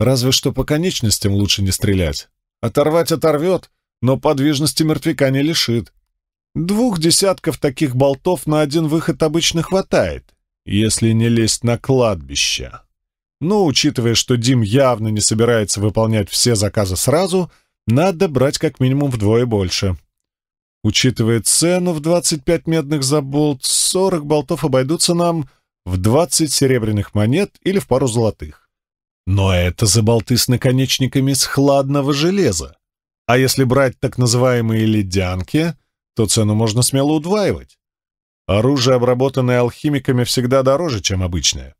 Разве что по конечностям лучше не стрелять. Оторвать оторвет, но подвижности мертвяка не лишит. Двух десятков таких болтов на один выход обычно хватает, если не лезть на кладбище. Но, учитывая, что Дим явно не собирается выполнять все заказы сразу, надо брать как минимум вдвое больше. Учитывая цену в 25 медных за болт, 40 болтов обойдутся нам в 20 серебряных монет или в пару золотых. Но это за болты с наконечниками с хладного железа. А если брать так называемые ледянки, то цену можно смело удваивать. Оружие, обработанное алхимиками, всегда дороже, чем обычное.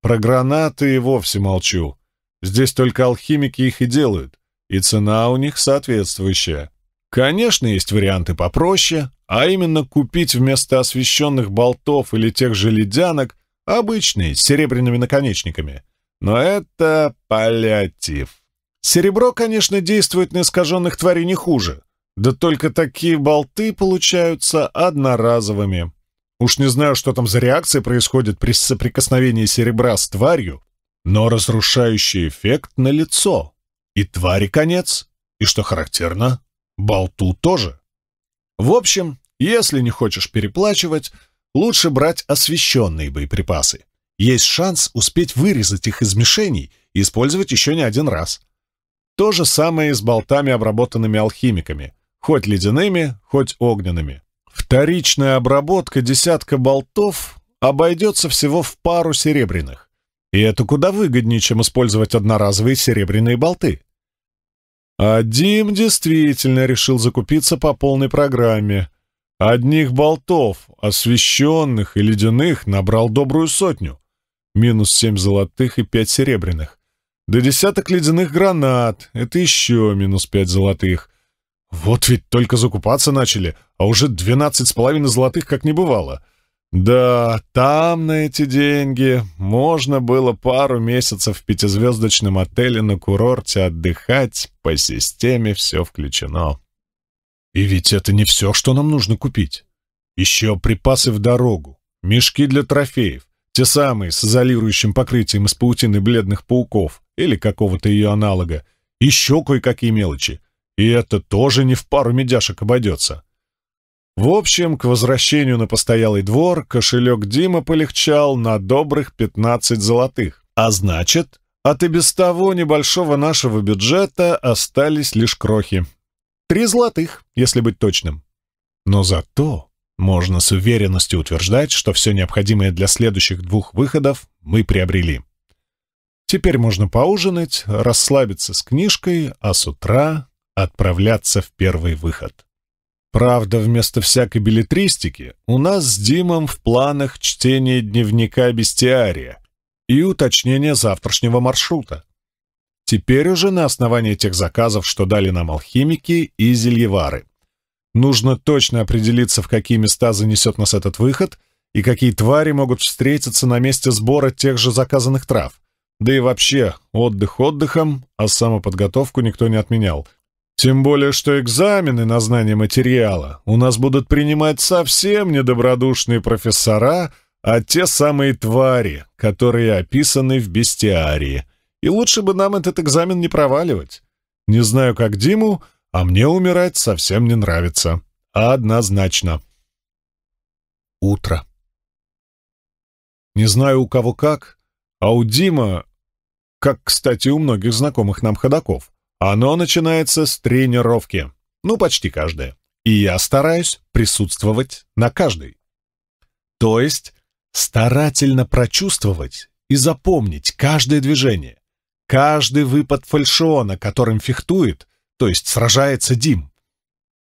Про гранаты и вовсе молчу. Здесь только алхимики их и делают, и цена у них соответствующая. Конечно, есть варианты попроще, а именно купить вместо освещенных болтов или тех же ледянок обычные, с серебряными наконечниками. Но это паллиатив. Серебро, конечно, действует на искаженных тварей не хуже. Да только такие болты получаются одноразовыми. Уж не знаю, что там за реакция происходит при соприкосновении серебра с тварью, но разрушающий эффект на лицо. И твари конец, и, что характерно, болту тоже. В общем, если не хочешь переплачивать, лучше брать освещенные боеприпасы. Есть шанс успеть вырезать их из мишеней и использовать еще не один раз. То же самое и с болтами, обработанными алхимиками, хоть ледяными, хоть огненными. Вторичная обработка десятка болтов обойдется всего в пару серебряных. И это куда выгоднее, чем использовать одноразовые серебряные болты. А Дим действительно решил закупиться по полной программе. Одних болтов, освещенных и ледяных, набрал добрую сотню. Минус семь золотых и пять серебряных. До десяток ледяных гранат. Это еще минус пять золотых. Вот ведь только закупаться начали, а уже двенадцать с половиной золотых как не бывало. Да, там на эти деньги можно было пару месяцев в пятизвездочном отеле на курорте отдыхать, по системе все включено. И ведь это не все, что нам нужно купить. Еще припасы в дорогу, мешки для трофеев, те самые с изолирующим покрытием из паутины бледных пауков, или какого-то ее аналога, еще кое-какие мелочи. И это тоже не в пару медяшек обойдется. В общем, к возвращению на постоялый двор кошелек Дима полегчал на добрых 15 золотых. А значит, от и без того небольшого нашего бюджета остались лишь крохи. Три золотых, если быть точным. Но зато можно с уверенностью утверждать, что все необходимое для следующих двух выходов мы приобрели. Теперь можно поужинать, расслабиться с книжкой, а с утра отправляться в первый выход. Правда, вместо всякой билетристики у нас с Димом в планах чтение дневника бестиария и уточнение завтрашнего маршрута. Теперь уже на основании тех заказов, что дали нам алхимики и зельевары. Нужно точно определиться, в какие места занесет нас этот выход и какие твари могут встретиться на месте сбора тех же заказанных трав. Да и вообще, отдых отдыхом, а самоподготовку никто не отменял. Тем более, что экзамены на знание материала у нас будут принимать совсем недобродушные профессора, а те самые твари, которые описаны в бестиарии. И лучше бы нам этот экзамен не проваливать. Не знаю, как Диму, а мне умирать совсем не нравится. Однозначно. Утро. Не знаю, у кого как, а у Дима, как, кстати, у многих знакомых нам ходаков, оно начинается с тренировки. Ну, почти каждая. И я стараюсь присутствовать на каждой. То есть старательно прочувствовать и запомнить каждое движение, каждый выпад фальшона, которым фехтует, то есть сражается Дим.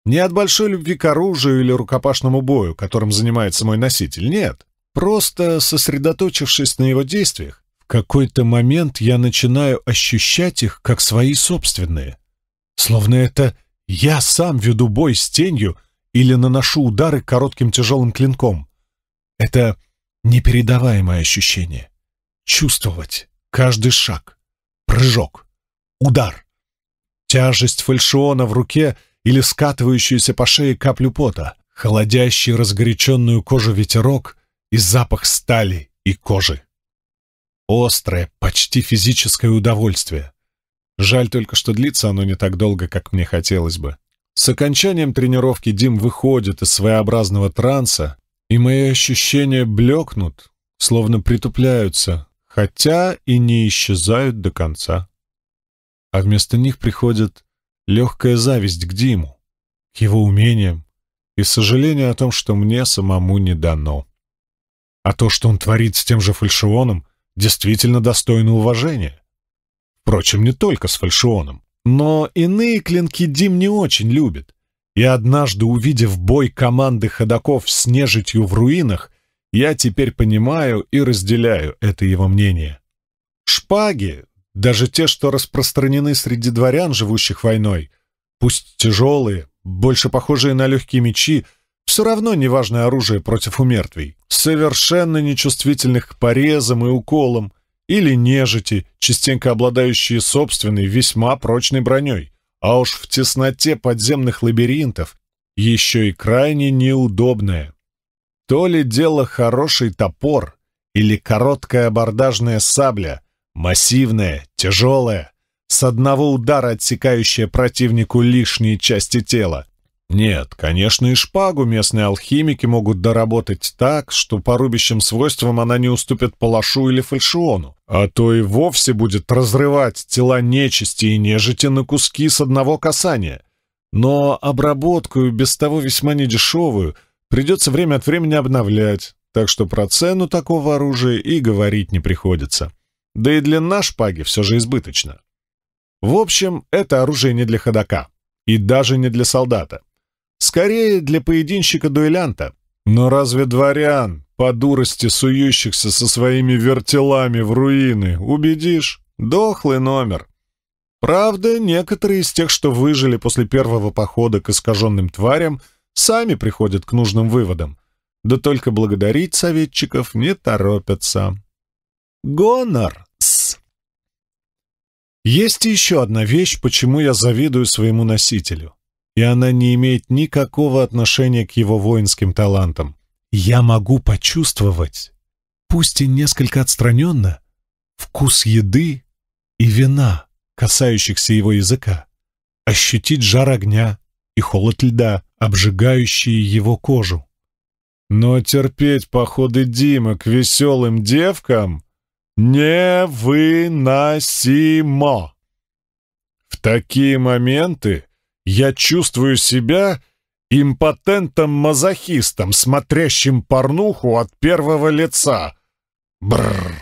Не от большой любви к оружию или рукопашному бою, которым занимается мой носитель, нет. Просто сосредоточившись на его действиях, в какой-то момент я начинаю ощущать их как свои собственные. Словно это я сам веду бой с тенью или наношу удары коротким тяжелым клинком. Это непередаваемое ощущение. Чувствовать каждый шаг, прыжок, удар. Тяжесть фальшиона в руке или скатывающуюся по шее каплю пота, холодящий разгоряченную кожу ветерок, и запах стали и кожи. Острое, почти физическое удовольствие. Жаль только, что длится оно не так долго, как мне хотелось бы. С окончанием тренировки Дим выходит из своеобразного транса, и мои ощущения блекнут, словно притупляются, хотя и не исчезают до конца. А вместо них приходит легкая зависть к Диму, к его умениям и сожаление о том, что мне самому не дано. А то, что он творит с тем же фальшионом, действительно достойно уважения. Впрочем, не только с фальшионом. Но иные клинки Дим не очень любит. И однажды, увидев бой команды ходаков с нежитью в руинах, я теперь понимаю и разделяю это его мнение. Шпаги, даже те, что распространены среди дворян, живущих войной, пусть тяжелые, больше похожие на легкие мечи, все равно неважное оружие против умертвий, совершенно нечувствительных к порезам и уколам, или нежити, частенько обладающие собственной весьма прочной броней, а уж в тесноте подземных лабиринтов еще и крайне неудобное. То ли дело хороший топор или короткая абордажная сабля, массивная, тяжелая, с одного удара отсекающая противнику лишние части тела, нет, конечно, и шпагу местные алхимики могут доработать так, что по рубящим свойствам она не уступит палашу или фальшиону, а то и вовсе будет разрывать тела нечисти и нежити на куски с одного касания. Но обработку, без того весьма недешевую, придется время от времени обновлять, так что про цену такого оружия и говорить не приходится. Да и длина шпаги все же избыточна. В общем, это оружие не для ходока и даже не для солдата. Скорее для поединщика-дуэлянта. Но разве дворян, по дурости сующихся со своими вертелами в руины, убедишь? Дохлый номер. Правда, некоторые из тех, что выжили после первого похода к искаженным тварям, сами приходят к нужным выводам. Да только благодарить советчиков не торопятся. Гонор -с. Есть еще одна вещь, почему я завидую своему носителю и она не имеет никакого отношения к его воинским талантам. Я могу почувствовать, пусть и несколько отстраненно, вкус еды и вина, касающихся его языка, ощутить жар огня и холод льда, обжигающие его кожу. Но терпеть походы Димы к веселым девкам невыносимо. В такие моменты я чувствую себя импотентом-мазохистом, смотрящим порнуху от первого лица. Бррр.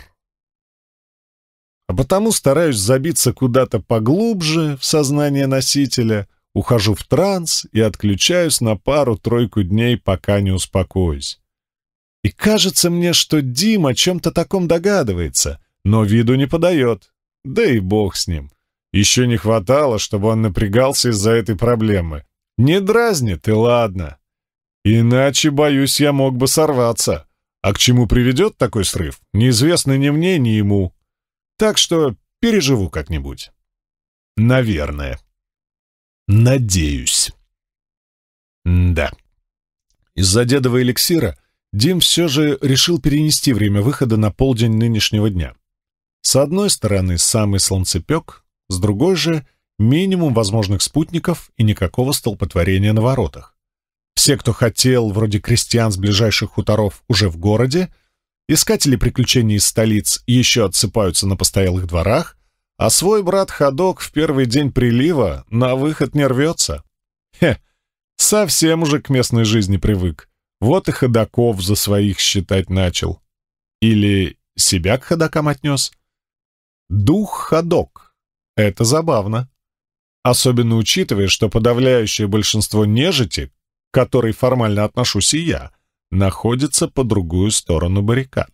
А потому стараюсь забиться куда-то поглубже в сознание носителя, ухожу в транс и отключаюсь на пару-тройку дней, пока не успокоюсь. И кажется мне, что Дим о чем-то таком догадывается, но виду не подает. Да и бог с ним. Еще не хватало, чтобы он напрягался из-за этой проблемы. Не дразнит, и ладно. Иначе, боюсь, я мог бы сорваться. А к чему приведет такой срыв, неизвестно ни мне, ни ему. Так что переживу как-нибудь. Наверное. Надеюсь. М да. Из-за дедового эликсира Дим все же решил перенести время выхода на полдень нынешнего дня. С одной стороны, самый солнцепек, с другой же — минимум возможных спутников и никакого столпотворения на воротах. Все, кто хотел, вроде крестьян с ближайших хуторов, уже в городе, искатели приключений из столиц еще отсыпаются на постоялых дворах, а свой брат Ходок в первый день прилива на выход не рвется. Хе, совсем уже к местной жизни привык. Вот и ходаков за своих считать начал. Или себя к Ходокам отнес. Дух Ходок это забавно. Особенно учитывая, что подавляющее большинство нежити, к которой формально отношусь и я, находится по другую сторону баррикад.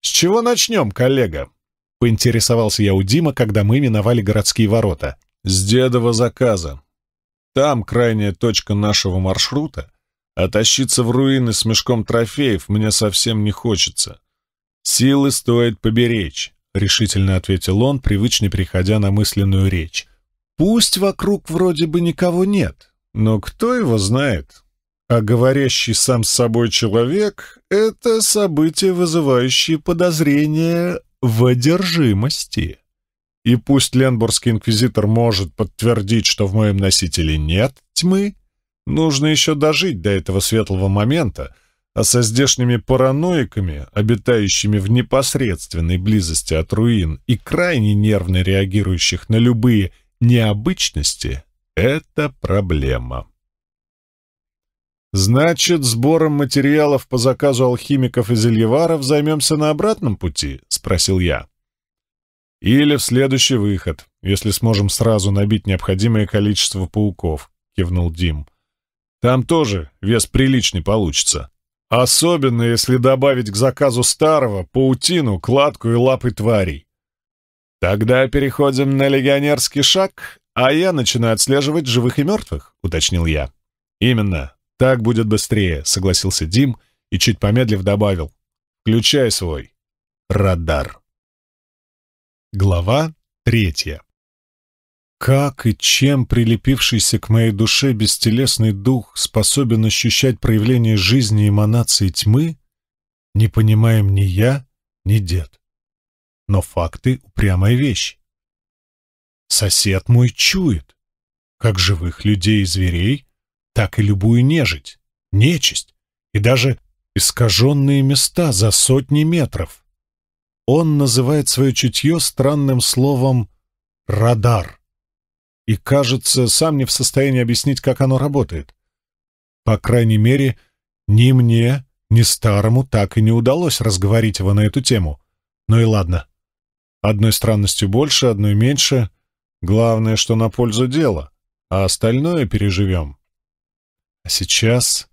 «С чего начнем, коллега?» — поинтересовался я у Дима, когда мы миновали городские ворота. «С дедова заказа. Там крайняя точка нашего маршрута, Отащиться а в руины с мешком трофеев мне совсем не хочется. Силы стоит поберечь. — решительно ответил он, привычно переходя на мысленную речь. «Пусть вокруг вроде бы никого нет, но кто его знает? А говорящий сам с собой человек — это событие, вызывающее подозрение в одержимости. И пусть Ленбургский инквизитор может подтвердить, что в моем носителе нет тьмы, нужно еще дожить до этого светлого момента, — а со здешними параноиками, обитающими в непосредственной близости от руин и крайне нервно реагирующих на любые необычности, это проблема. «Значит, сбором материалов по заказу алхимиков и зельеваров займемся на обратном пути?» — спросил я. «Или в следующий выход, если сможем сразу набить необходимое количество пауков», — кивнул Дим. «Там тоже вес приличный получится». Особенно, если добавить к заказу старого паутину, кладку и лапы тварей. «Тогда переходим на легионерский шаг, а я начинаю отслеживать живых и мертвых», — уточнил я. «Именно. Так будет быстрее», — согласился Дим и, чуть помедлив, добавил. «Включай свой радар». Глава третья. Как и чем прилепившийся к моей душе бестелесный дух способен ощущать проявление жизни эманации тьмы, не понимаем ни я, ни дед. Но факты — упрямая вещь. Сосед мой чует, как живых людей и зверей, так и любую нежить, нечисть и даже искаженные места за сотни метров. Он называет свое чутье странным словом «радар» и, кажется, сам не в состоянии объяснить, как оно работает. По крайней мере, ни мне, ни старому так и не удалось разговорить его на эту тему. Ну и ладно. Одной странностью больше, одной меньше. Главное, что на пользу дела, а остальное переживем. А сейчас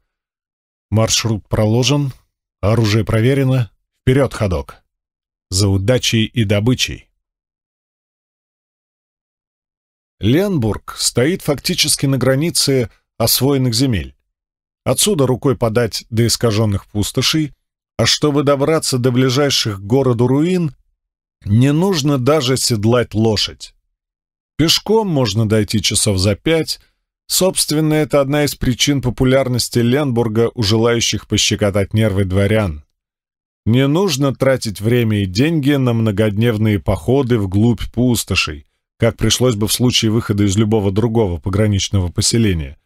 маршрут проложен, оружие проверено. Вперед, ходок! За удачей и добычей! Ленбург стоит фактически на границе освоенных земель. Отсюда рукой подать до искаженных пустошей, а чтобы добраться до ближайших к городу руин, не нужно даже седлать лошадь. Пешком можно дойти часов за пять. Собственно, это одна из причин популярности Ленбурга у желающих пощекотать нервы дворян. Не нужно тратить время и деньги на многодневные походы вглубь пустошей, как пришлось бы в случае выхода из любого другого пограничного поселения.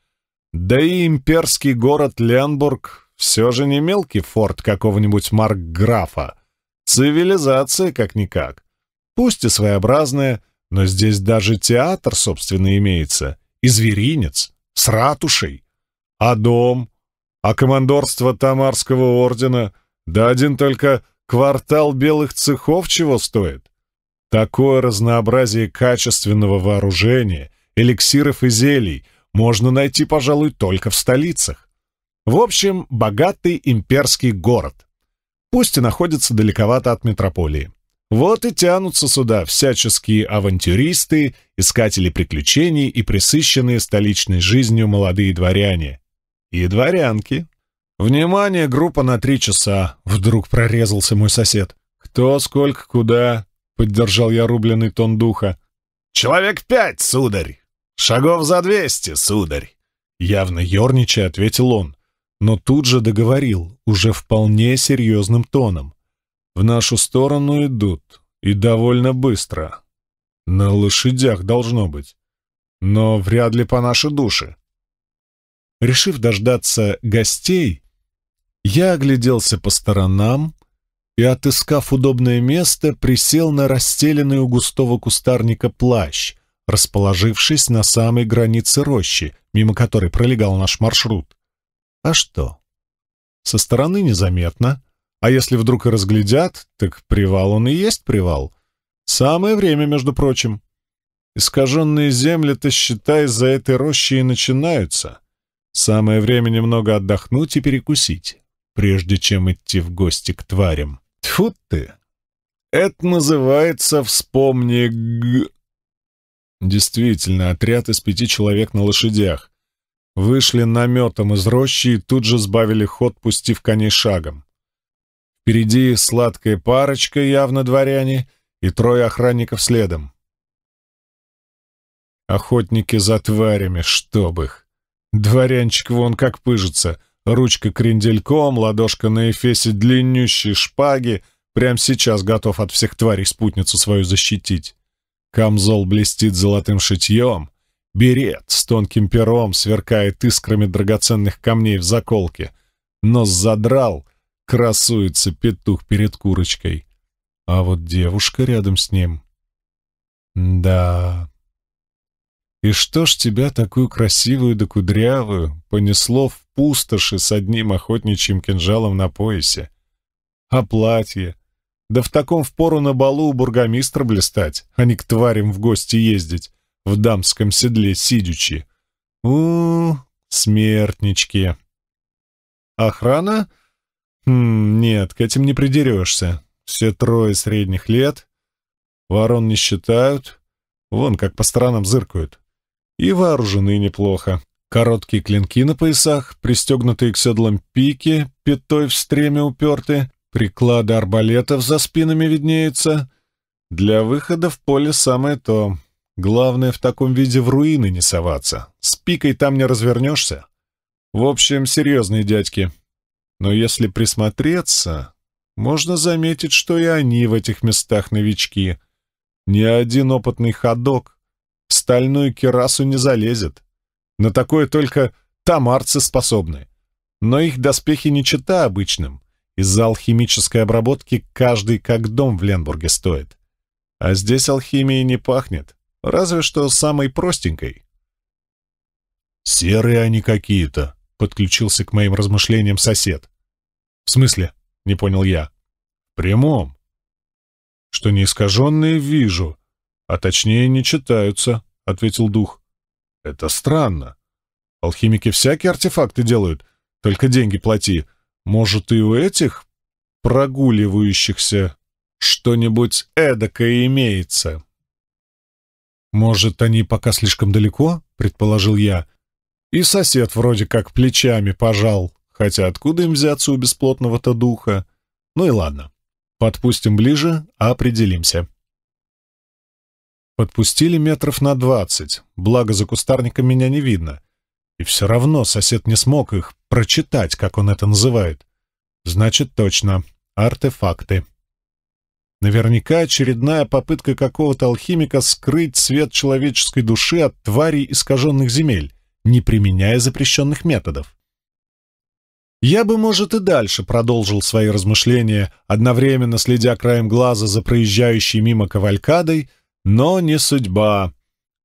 Да и имперский город Ленбург все же не мелкий форт какого-нибудь маркграфа. Цивилизация как-никак. Пусть и своеобразная, но здесь даже театр, собственно, имеется. И зверинец. С ратушей. А дом? А командорство Тамарского ордена? Да один только квартал белых цехов чего стоит? Такое разнообразие качественного вооружения, эликсиров и зелий можно найти, пожалуй, только в столицах. В общем, богатый имперский город. Пусть и находится далековато от метрополии. Вот и тянутся сюда всяческие авантюристы, искатели приключений и присыщенные столичной жизнью молодые дворяне. И дворянки. «Внимание, группа на три часа!» — вдруг прорезался мой сосед. «Кто, сколько, куда?» Поддержал я рубленый тон духа. «Человек пять, сударь! Шагов за двести, сударь!» Явно ерничая ответил он, но тут же договорил, уже вполне серьезным тоном. «В нашу сторону идут, и довольно быстро. На лошадях должно быть, но вряд ли по нашей душе». Решив дождаться гостей, я огляделся по сторонам и, отыскав удобное место, присел на расстеленный у густого кустарника плащ, расположившись на самой границе рощи, мимо которой пролегал наш маршрут. А что? Со стороны незаметно, а если вдруг и разглядят, так привал он и есть привал. Самое время, между прочим. Искаженные земли-то, считай, за этой рощей и начинаются. Самое время немного отдохнуть и перекусить, прежде чем идти в гости к тварям. Тьфу ты! Это называется «вспомни г...» Действительно, отряд из пяти человек на лошадях. Вышли наметом из рощи и тут же сбавили ход, пустив коней шагом. Впереди сладкая парочка, явно дворяне, и трое охранников следом. Охотники за тварями, чтоб их. Дворянчик вон как пыжится. Ручка крендельком, ладошка на эфесе длиннющей шпаги. Прям сейчас готов от всех тварей спутницу свою защитить. Камзол блестит золотым шитьем. Берет с тонким пером сверкает искрами драгоценных камней в заколке. Нос задрал, красуется петух перед курочкой. А вот девушка рядом с ним... Да, и что ж тебя, такую красивую да кудрявую, понесло в пустоши с одним охотничьим кинжалом на поясе? А платье? Да в таком впору на балу у бургомистра блистать, а не к тварям в гости ездить, в дамском седле сидячи. у, -у, смертнички. Охрана? Хм, нет, к этим не придерешься. Все трое средних лет. Ворон не считают. Вон как по сторонам зыркают и вооружены неплохо. Короткие клинки на поясах, пристегнутые к седлам пики, пятой в стреме уперты, приклады арбалетов за спинами виднеются. Для выхода в поле самое то. Главное в таком виде в руины не соваться. С пикой там не развернешься. В общем, серьезные дядьки. Но если присмотреться, можно заметить, что и они в этих местах новички. Ни один опытный ходок стальную кирасу не залезет. На такое только тамарцы способны. Но их доспехи не чета обычным. Из-за алхимической обработки каждый как дом в Ленбурге стоит. А здесь алхимии не пахнет, разве что самой простенькой. «Серые они какие-то», — подключился к моим размышлениям сосед. «В смысле?» — не понял я. «Прямом». «Что неискаженные вижу, «А точнее, не читаются», — ответил дух. «Это странно. Алхимики всякие артефакты делают, только деньги плати. Может, и у этих прогуливающихся что-нибудь эдакое имеется?» «Может, они пока слишком далеко?» — предположил я. И сосед вроде как плечами пожал, хотя откуда им взяться у бесплотного-то духа? Ну и ладно. Подпустим ближе, а определимся. Подпустили метров на двадцать, благо за кустарником меня не видно. И все равно сосед не смог их прочитать, как он это называет. Значит, точно, артефакты. Наверняка очередная попытка какого-то алхимика скрыть свет человеческой души от тварей искаженных земель, не применяя запрещенных методов. Я бы, может, и дальше продолжил свои размышления, одновременно следя краем глаза за проезжающей мимо кавалькадой, но не судьба.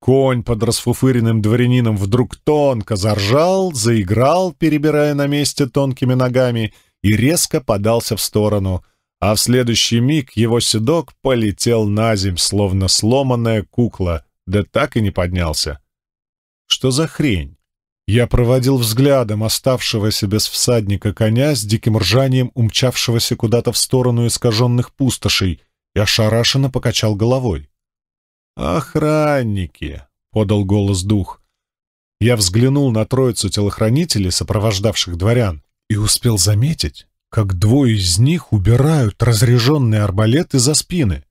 Конь под расфуфыренным дворянином вдруг тонко заржал, заиграл, перебирая на месте тонкими ногами, и резко подался в сторону, а в следующий миг его седок полетел на земь, словно сломанная кукла, да так и не поднялся. Что за хрень? Я проводил взглядом оставшегося без всадника коня с диким ржанием умчавшегося куда-то в сторону искаженных пустошей и ошарашенно покачал головой. «Охранники!» — подал голос дух. Я взглянул на троицу телохранителей, сопровождавших дворян, и успел заметить, как двое из них убирают разряженные арбалеты за спины.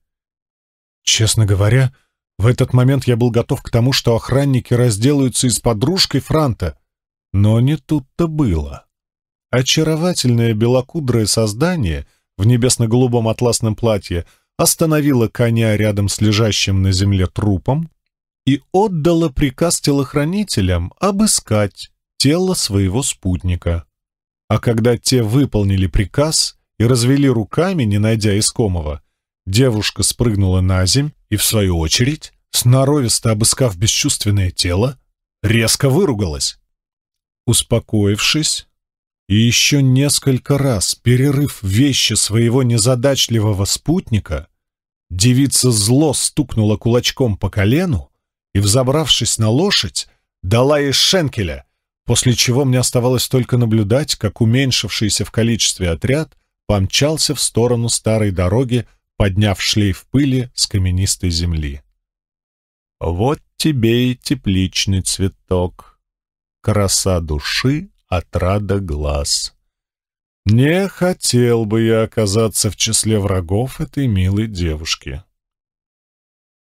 Честно говоря, в этот момент я был готов к тому, что охранники разделаются и с подружкой Франта. Но не тут-то было. Очаровательное белокудрое создание в небесно-голубом атласном платье — остановила коня рядом с лежащим на земле трупом и отдала приказ телохранителям обыскать тело своего спутника. А когда те выполнили приказ и развели руками, не найдя искомого, девушка спрыгнула на земь и, в свою очередь, сноровисто обыскав бесчувственное тело, резко выругалась. Успокоившись, и еще несколько раз, перерыв вещи своего незадачливого спутника, девица зло стукнула кулачком по колену и, взобравшись на лошадь, дала ей шенкеля, после чего мне оставалось только наблюдать, как уменьшившийся в количестве отряд помчался в сторону старой дороги, подняв шлейф пыли с каменистой земли. «Вот тебе и тепличный цветок, краса души отрада глаз. Не хотел бы я оказаться в числе врагов этой милой девушки.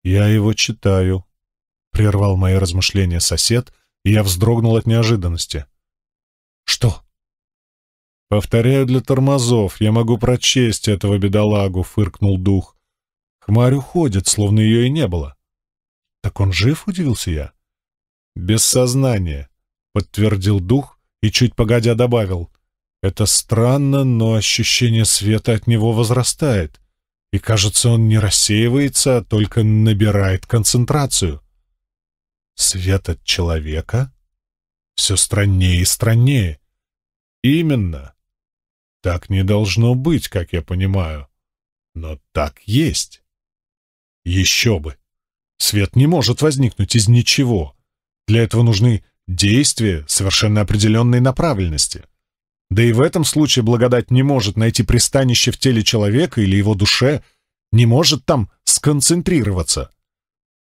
«Я его читаю», — прервал мои размышления сосед, и я вздрогнул от неожиданности. «Что?» «Повторяю для тормозов, я могу прочесть этого бедолагу», — фыркнул дух. «Хмарь уходит, словно ее и не было». «Так он жив?» — удивился я. «Без сознания», — подтвердил дух и чуть погодя добавил. Это странно, но ощущение света от него возрастает, и, кажется, он не рассеивается, а только набирает концентрацию. Свет от человека все страннее и страннее. Именно. Так не должно быть, как я понимаю. Но так есть. Еще бы. Свет не может возникнуть из ничего. Для этого нужны действие совершенно определенной направленности. Да и в этом случае благодать не может найти пристанище в теле человека или его душе, не может там сконцентрироваться.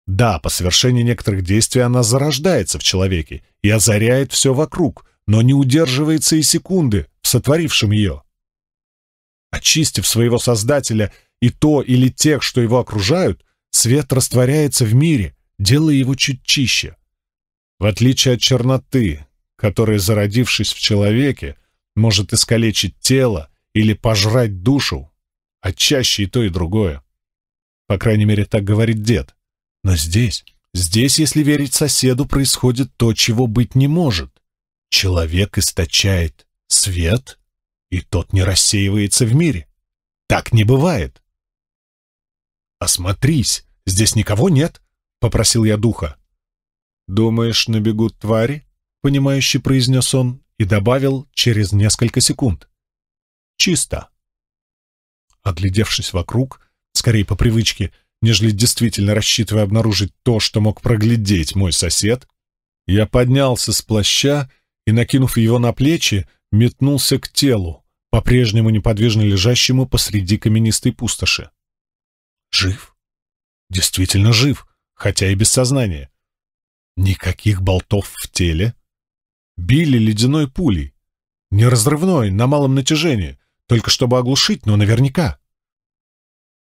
Да, по совершении некоторых действий она зарождается в человеке и озаряет все вокруг, но не удерживается и секунды в сотворившем ее. Очистив своего Создателя и то или тех, что его окружают, свет растворяется в мире, делая его чуть чище. В отличие от черноты, которая, зародившись в человеке, может искалечить тело или пожрать душу, а чаще и то, и другое. По крайней мере, так говорит дед. Но здесь, здесь, если верить соседу, происходит то, чего быть не может. Человек источает свет, и тот не рассеивается в мире. Так не бывает. «Осмотрись, здесь никого нет», — попросил я духа. «Думаешь, набегут твари?» — понимающе произнес он и добавил через несколько секунд. «Чисто». Оглядевшись вокруг, скорее по привычке, нежели действительно рассчитывая обнаружить то, что мог проглядеть мой сосед, я поднялся с плаща и, накинув его на плечи, метнулся к телу, по-прежнему неподвижно лежащему посреди каменистой пустоши. «Жив?» «Действительно жив, хотя и без сознания». Никаких болтов в теле. Били ледяной пулей. Не разрывной, на малом натяжении. Только чтобы оглушить, но наверняка.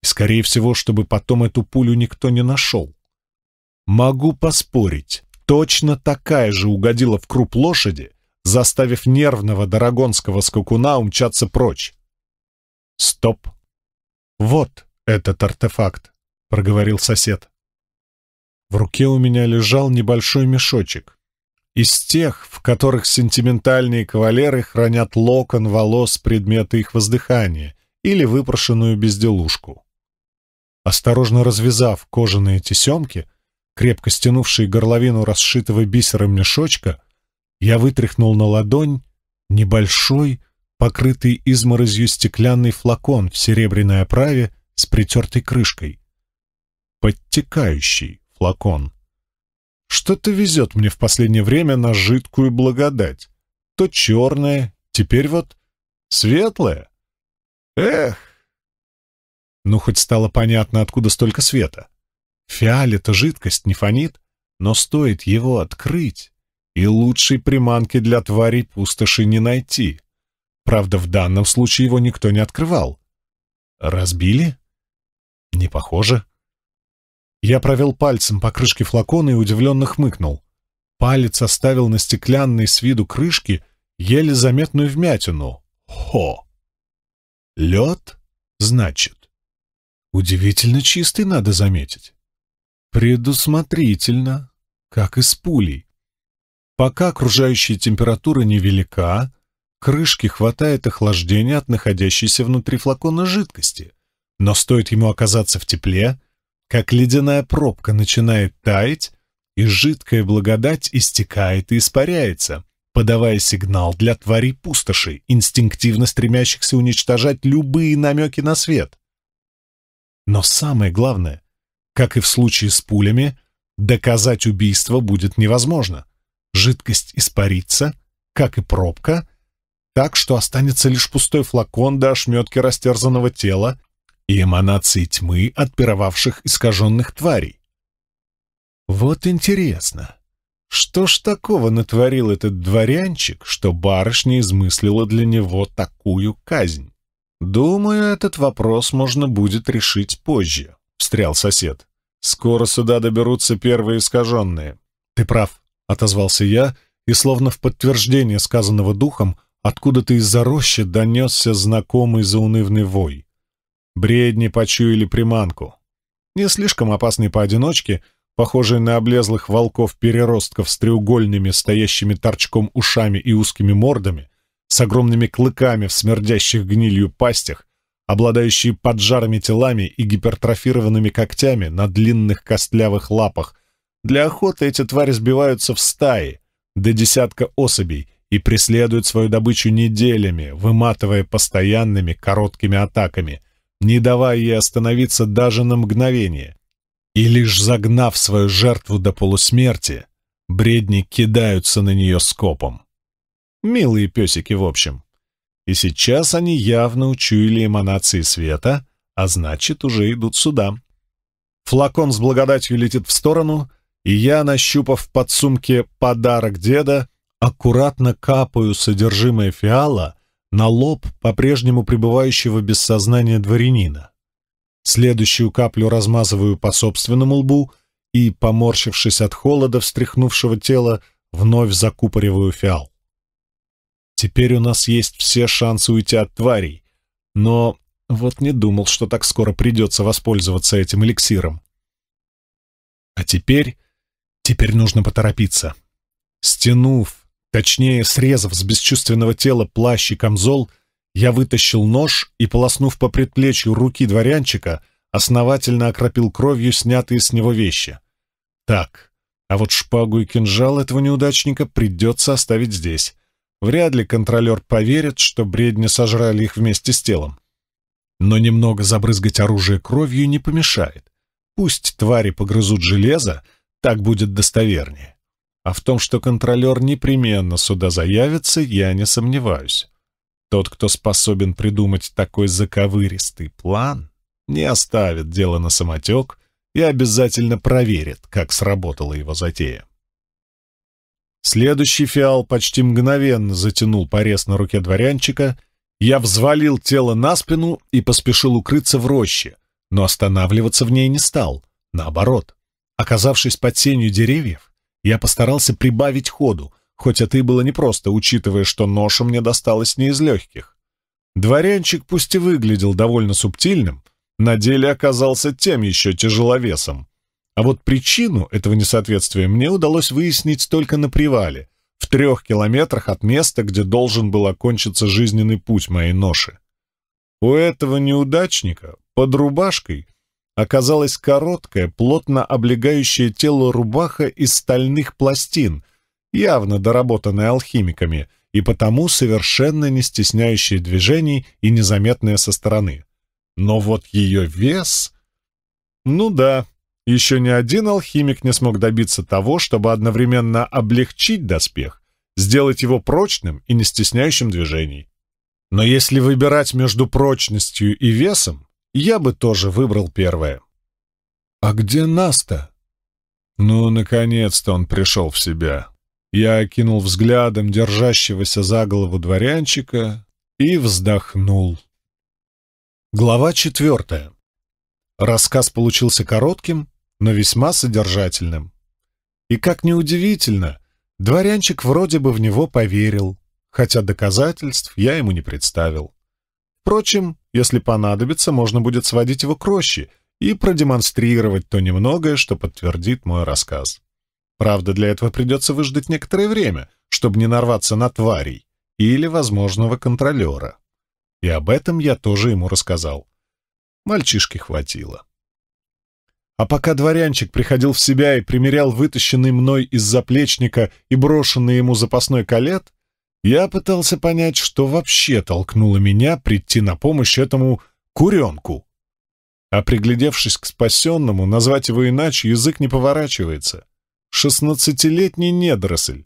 И, скорее всего, чтобы потом эту пулю никто не нашел. Могу поспорить, точно такая же угодила в круп лошади, заставив нервного дорогонского скакуна умчаться прочь. Стоп. Вот этот артефакт, проговорил сосед. В руке у меня лежал небольшой мешочек. Из тех, в которых сентиментальные кавалеры хранят локон волос предмета их воздыхания или выпрошенную безделушку. Осторожно развязав кожаные тесемки, крепко стянувшие горловину расшитого бисером мешочка, я вытряхнул на ладонь небольшой, покрытый изморозью стеклянный флакон в серебряной оправе с притертой крышкой. Подтекающий, флакон. Что-то везет мне в последнее время на жидкую благодать. То черное, теперь вот светлое. Эх! Ну, хоть стало понятно, откуда столько света. Фиале-то жидкость не фонит, но стоит его открыть, и лучшей приманки для тварей пустоши не найти. Правда, в данном случае его никто не открывал. Разбили? Не похоже. Я провел пальцем по крышке флакона и удивленно хмыкнул. Палец оставил на стеклянной с виду крышки еле заметную вмятину. Хо! Лед, значит. Удивительно чистый, надо заметить. Предусмотрительно, как из пулей. Пока окружающая температура невелика, крышки хватает охлаждения от находящейся внутри флакона жидкости. Но стоит ему оказаться в тепле — как ледяная пробка начинает таять, и жидкая благодать истекает и испаряется, подавая сигнал для тварей пустоши, инстинктивно стремящихся уничтожать любые намеки на свет. Но самое главное, как и в случае с пулями, доказать убийство будет невозможно. Жидкость испарится, как и пробка, так что останется лишь пустой флакон до ошметки растерзанного тела и эманации тьмы отпировавших искаженных тварей. Вот интересно, что ж такого натворил этот дворянчик, что барышня измыслила для него такую казнь? Думаю, этот вопрос можно будет решить позже, встрял сосед. Скоро сюда доберутся первые искаженные. Ты прав, отозвался я, и словно в подтверждение сказанного духом, откуда-то из-за рощи донесся знакомый заунывный вой. Бредни почуяли приманку. Не слишком опасный поодиночке, похожий на облезлых волков-переростков с треугольными, стоящими торчком ушами и узкими мордами, с огромными клыками в смердящих гнилью пастях, обладающие поджарыми телами и гипертрофированными когтями на длинных костлявых лапах. Для охоты эти твари сбиваются в стаи, до десятка особей, и преследуют свою добычу неделями, выматывая постоянными короткими атаками — не давая ей остановиться даже на мгновение. И лишь загнав свою жертву до полусмерти, бредни кидаются на нее скопом. Милые песики, в общем. И сейчас они явно учуяли эманации света, а значит, уже идут сюда. Флакон с благодатью летит в сторону, и я, нащупав в подсумке подарок деда, аккуратно капаю содержимое фиала на лоб по-прежнему пребывающего без сознания дворянина. Следующую каплю размазываю по собственному лбу и, поморщившись от холода встряхнувшего тела, вновь закупориваю фиал. Теперь у нас есть все шансы уйти от тварей, но вот не думал, что так скоро придется воспользоваться этим эликсиром. А теперь... Теперь нужно поторопиться. Стянув Точнее, срезав с бесчувственного тела плащ и камзол, я вытащил нож и, полоснув по предплечью руки дворянчика, основательно окропил кровью снятые с него вещи. Так, а вот шпагу и кинжал этого неудачника придется оставить здесь. Вряд ли контролер поверит, что бредни сожрали их вместе с телом. Но немного забрызгать оружие кровью не помешает. Пусть твари погрызут железо, так будет достовернее. А в том, что контролер непременно сюда заявится, я не сомневаюсь. Тот, кто способен придумать такой заковыристый план, не оставит дело на самотек и обязательно проверит, как сработала его затея. Следующий фиал почти мгновенно затянул порез на руке дворянчика. Я взвалил тело на спину и поспешил укрыться в роще, но останавливаться в ней не стал. Наоборот, оказавшись под сенью деревьев, я постарался прибавить ходу, хоть это и было непросто, учитывая, что ноша мне досталась не из легких. Дворянчик пусть и выглядел довольно субтильным, на деле оказался тем еще тяжеловесом. А вот причину этого несоответствия мне удалось выяснить только на привале, в трех километрах от места, где должен был окончиться жизненный путь моей ноши. У этого неудачника под рубашкой — оказалась короткая, плотно облегающая тело рубаха из стальных пластин, явно доработанная алхимиками, и потому совершенно не стесняющая движений и незаметная со стороны. Но вот ее вес... Ну да, еще ни один алхимик не смог добиться того, чтобы одновременно облегчить доспех, сделать его прочным и не стесняющим движений. Но если выбирать между прочностью и весом, я бы тоже выбрал первое. «А где Наста?» Ну, наконец-то он пришел в себя. Я окинул взглядом держащегося за голову дворянчика и вздохнул. Глава четвертая. Рассказ получился коротким, но весьма содержательным. И, как ни удивительно, дворянчик вроде бы в него поверил, хотя доказательств я ему не представил. Впрочем, если понадобится, можно будет сводить его к роще и продемонстрировать то немногое, что подтвердит мой рассказ. Правда, для этого придется выждать некоторое время, чтобы не нарваться на тварей или возможного контролера. И об этом я тоже ему рассказал. Мальчишки хватило. А пока дворянчик приходил в себя и примерял вытащенный мной из заплечника и брошенный ему запасной калет, я пытался понять, что вообще толкнуло меня прийти на помощь этому куренку. А приглядевшись к спасенному, назвать его иначе язык не поворачивается. Шестнадцатилетний недоросль,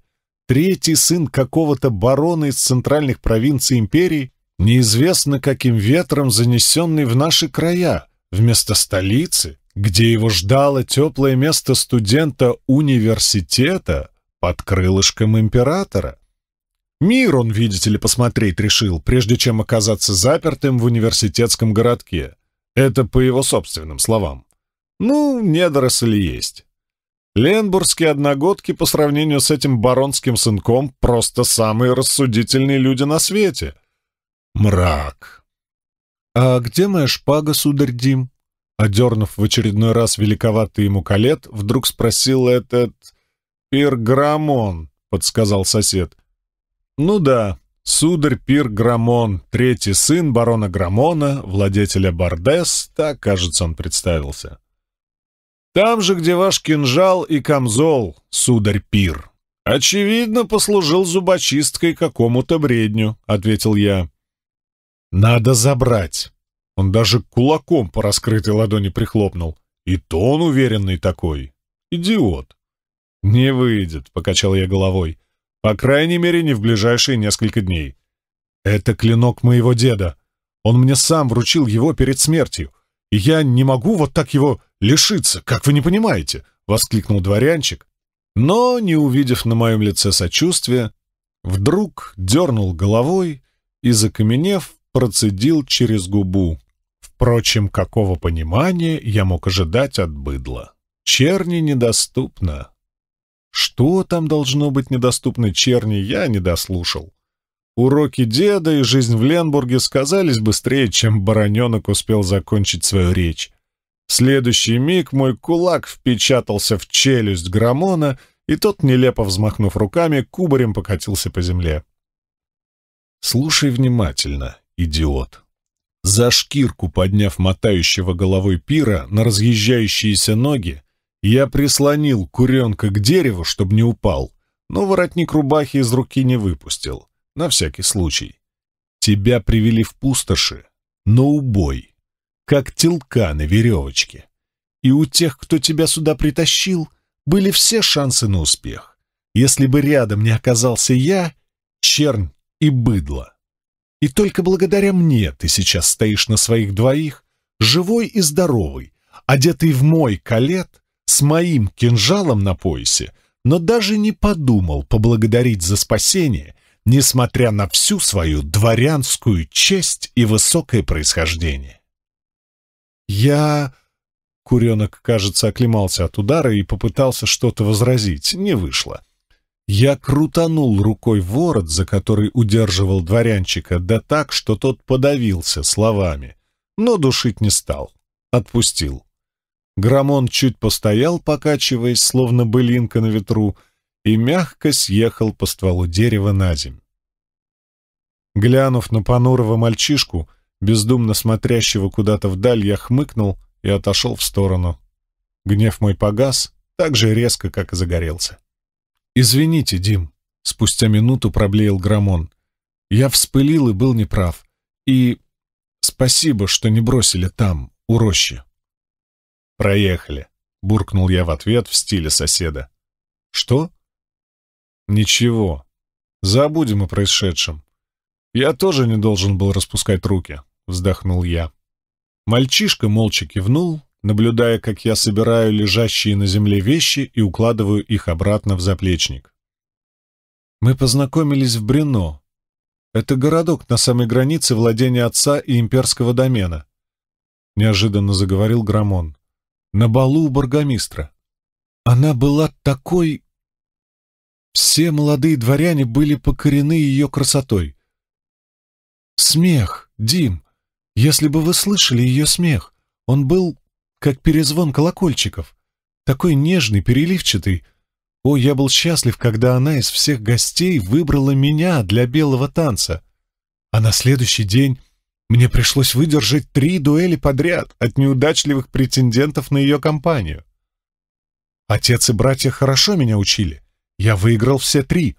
третий сын какого-то барона из центральных провинций империи, неизвестно каким ветром занесенный в наши края, вместо столицы, где его ждало теплое место студента университета под крылышком императора. Мир он, видите ли, посмотреть решил, прежде чем оказаться запертым в университетском городке. Это по его собственным словам. Ну, недоросли есть. Ленбургские одногодки по сравнению с этим баронским сынком просто самые рассудительные люди на свете. Мрак. «А где моя шпага, сударь Дим?» Одернув в очередной раз великоватый ему колет, вдруг спросил этот... «Пирграмон», — подсказал сосед. Ну да, сударь Пир Грамон, третий сын барона Грамона, владетеля Бардес, так, кажется, он представился. Там же, где ваш кинжал и камзол, сударь Пир. Очевидно, послужил зубочисткой какому-то бредню, ответил я. Надо забрать. Он даже кулаком по раскрытой ладони прихлопнул. И то он уверенный такой. Идиот. Не выйдет, покачал я головой. По крайней мере, не в ближайшие несколько дней. Это клинок моего деда. Он мне сам вручил его перед смертью. И я не могу вот так его лишиться, как вы не понимаете, — воскликнул дворянчик. Но, не увидев на моем лице сочувствия, вдруг дернул головой и, закаменев, процедил через губу. Впрочем, какого понимания я мог ожидать от быдла? Черни недоступна. Что там должно быть недоступно черни, я не дослушал. Уроки деда и жизнь в Ленбурге сказались быстрее, чем бароненок успел закончить свою речь. В следующий миг мой кулак впечатался в челюсть Грамона, и тот, нелепо взмахнув руками, кубарем покатился по земле. «Слушай внимательно, идиот». За шкирку подняв мотающего головой пира на разъезжающиеся ноги, я прислонил куренка к дереву, чтобы не упал, но воротник рубахи из руки не выпустил, на всякий случай. Тебя привели в пустоши, но убой, как телка на веревочке. И у тех, кто тебя сюда притащил, были все шансы на успех. Если бы рядом не оказался я, чернь и быдло. И только благодаря мне ты сейчас стоишь на своих двоих, живой и здоровый, одетый в мой калет с моим кинжалом на поясе, но даже не подумал поблагодарить за спасение, несмотря на всю свою дворянскую честь и высокое происхождение. «Я...» — Куренок, кажется, оклемался от удара и попытался что-то возразить. Не вышло. Я крутанул рукой ворот, за который удерживал дворянчика, да так, что тот подавился словами, но душить не стал. Отпустил. Грамон чуть постоял, покачиваясь, словно былинка на ветру, и мягко съехал по стволу дерева на земь. Глянув на понурого мальчишку, бездумно смотрящего куда-то вдаль, я хмыкнул и отошел в сторону. Гнев мой погас так же резко, как и загорелся. «Извините, Дим», — спустя минуту проблеял Грамон. «Я вспылил и был неправ. И спасибо, что не бросили там, у рощи». «Проехали», — буркнул я в ответ в стиле соседа. «Что?» «Ничего. Забудем о происшедшем. Я тоже не должен был распускать руки», — вздохнул я. Мальчишка молча кивнул, наблюдая, как я собираю лежащие на земле вещи и укладываю их обратно в заплечник. Мы познакомились в Брено. Это городок на самой границе владения отца и имперского домена. Неожиданно заговорил Грамон на балу у бургомистра. Она была такой... Все молодые дворяне были покорены ее красотой. Смех, Дим, если бы вы слышали ее смех, он был как перезвон колокольчиков, такой нежный, переливчатый. О, я был счастлив, когда она из всех гостей выбрала меня для белого танца. А на следующий день мне пришлось выдержать три дуэли подряд от неудачливых претендентов на ее компанию. Отец и братья хорошо меня учили. Я выиграл все три.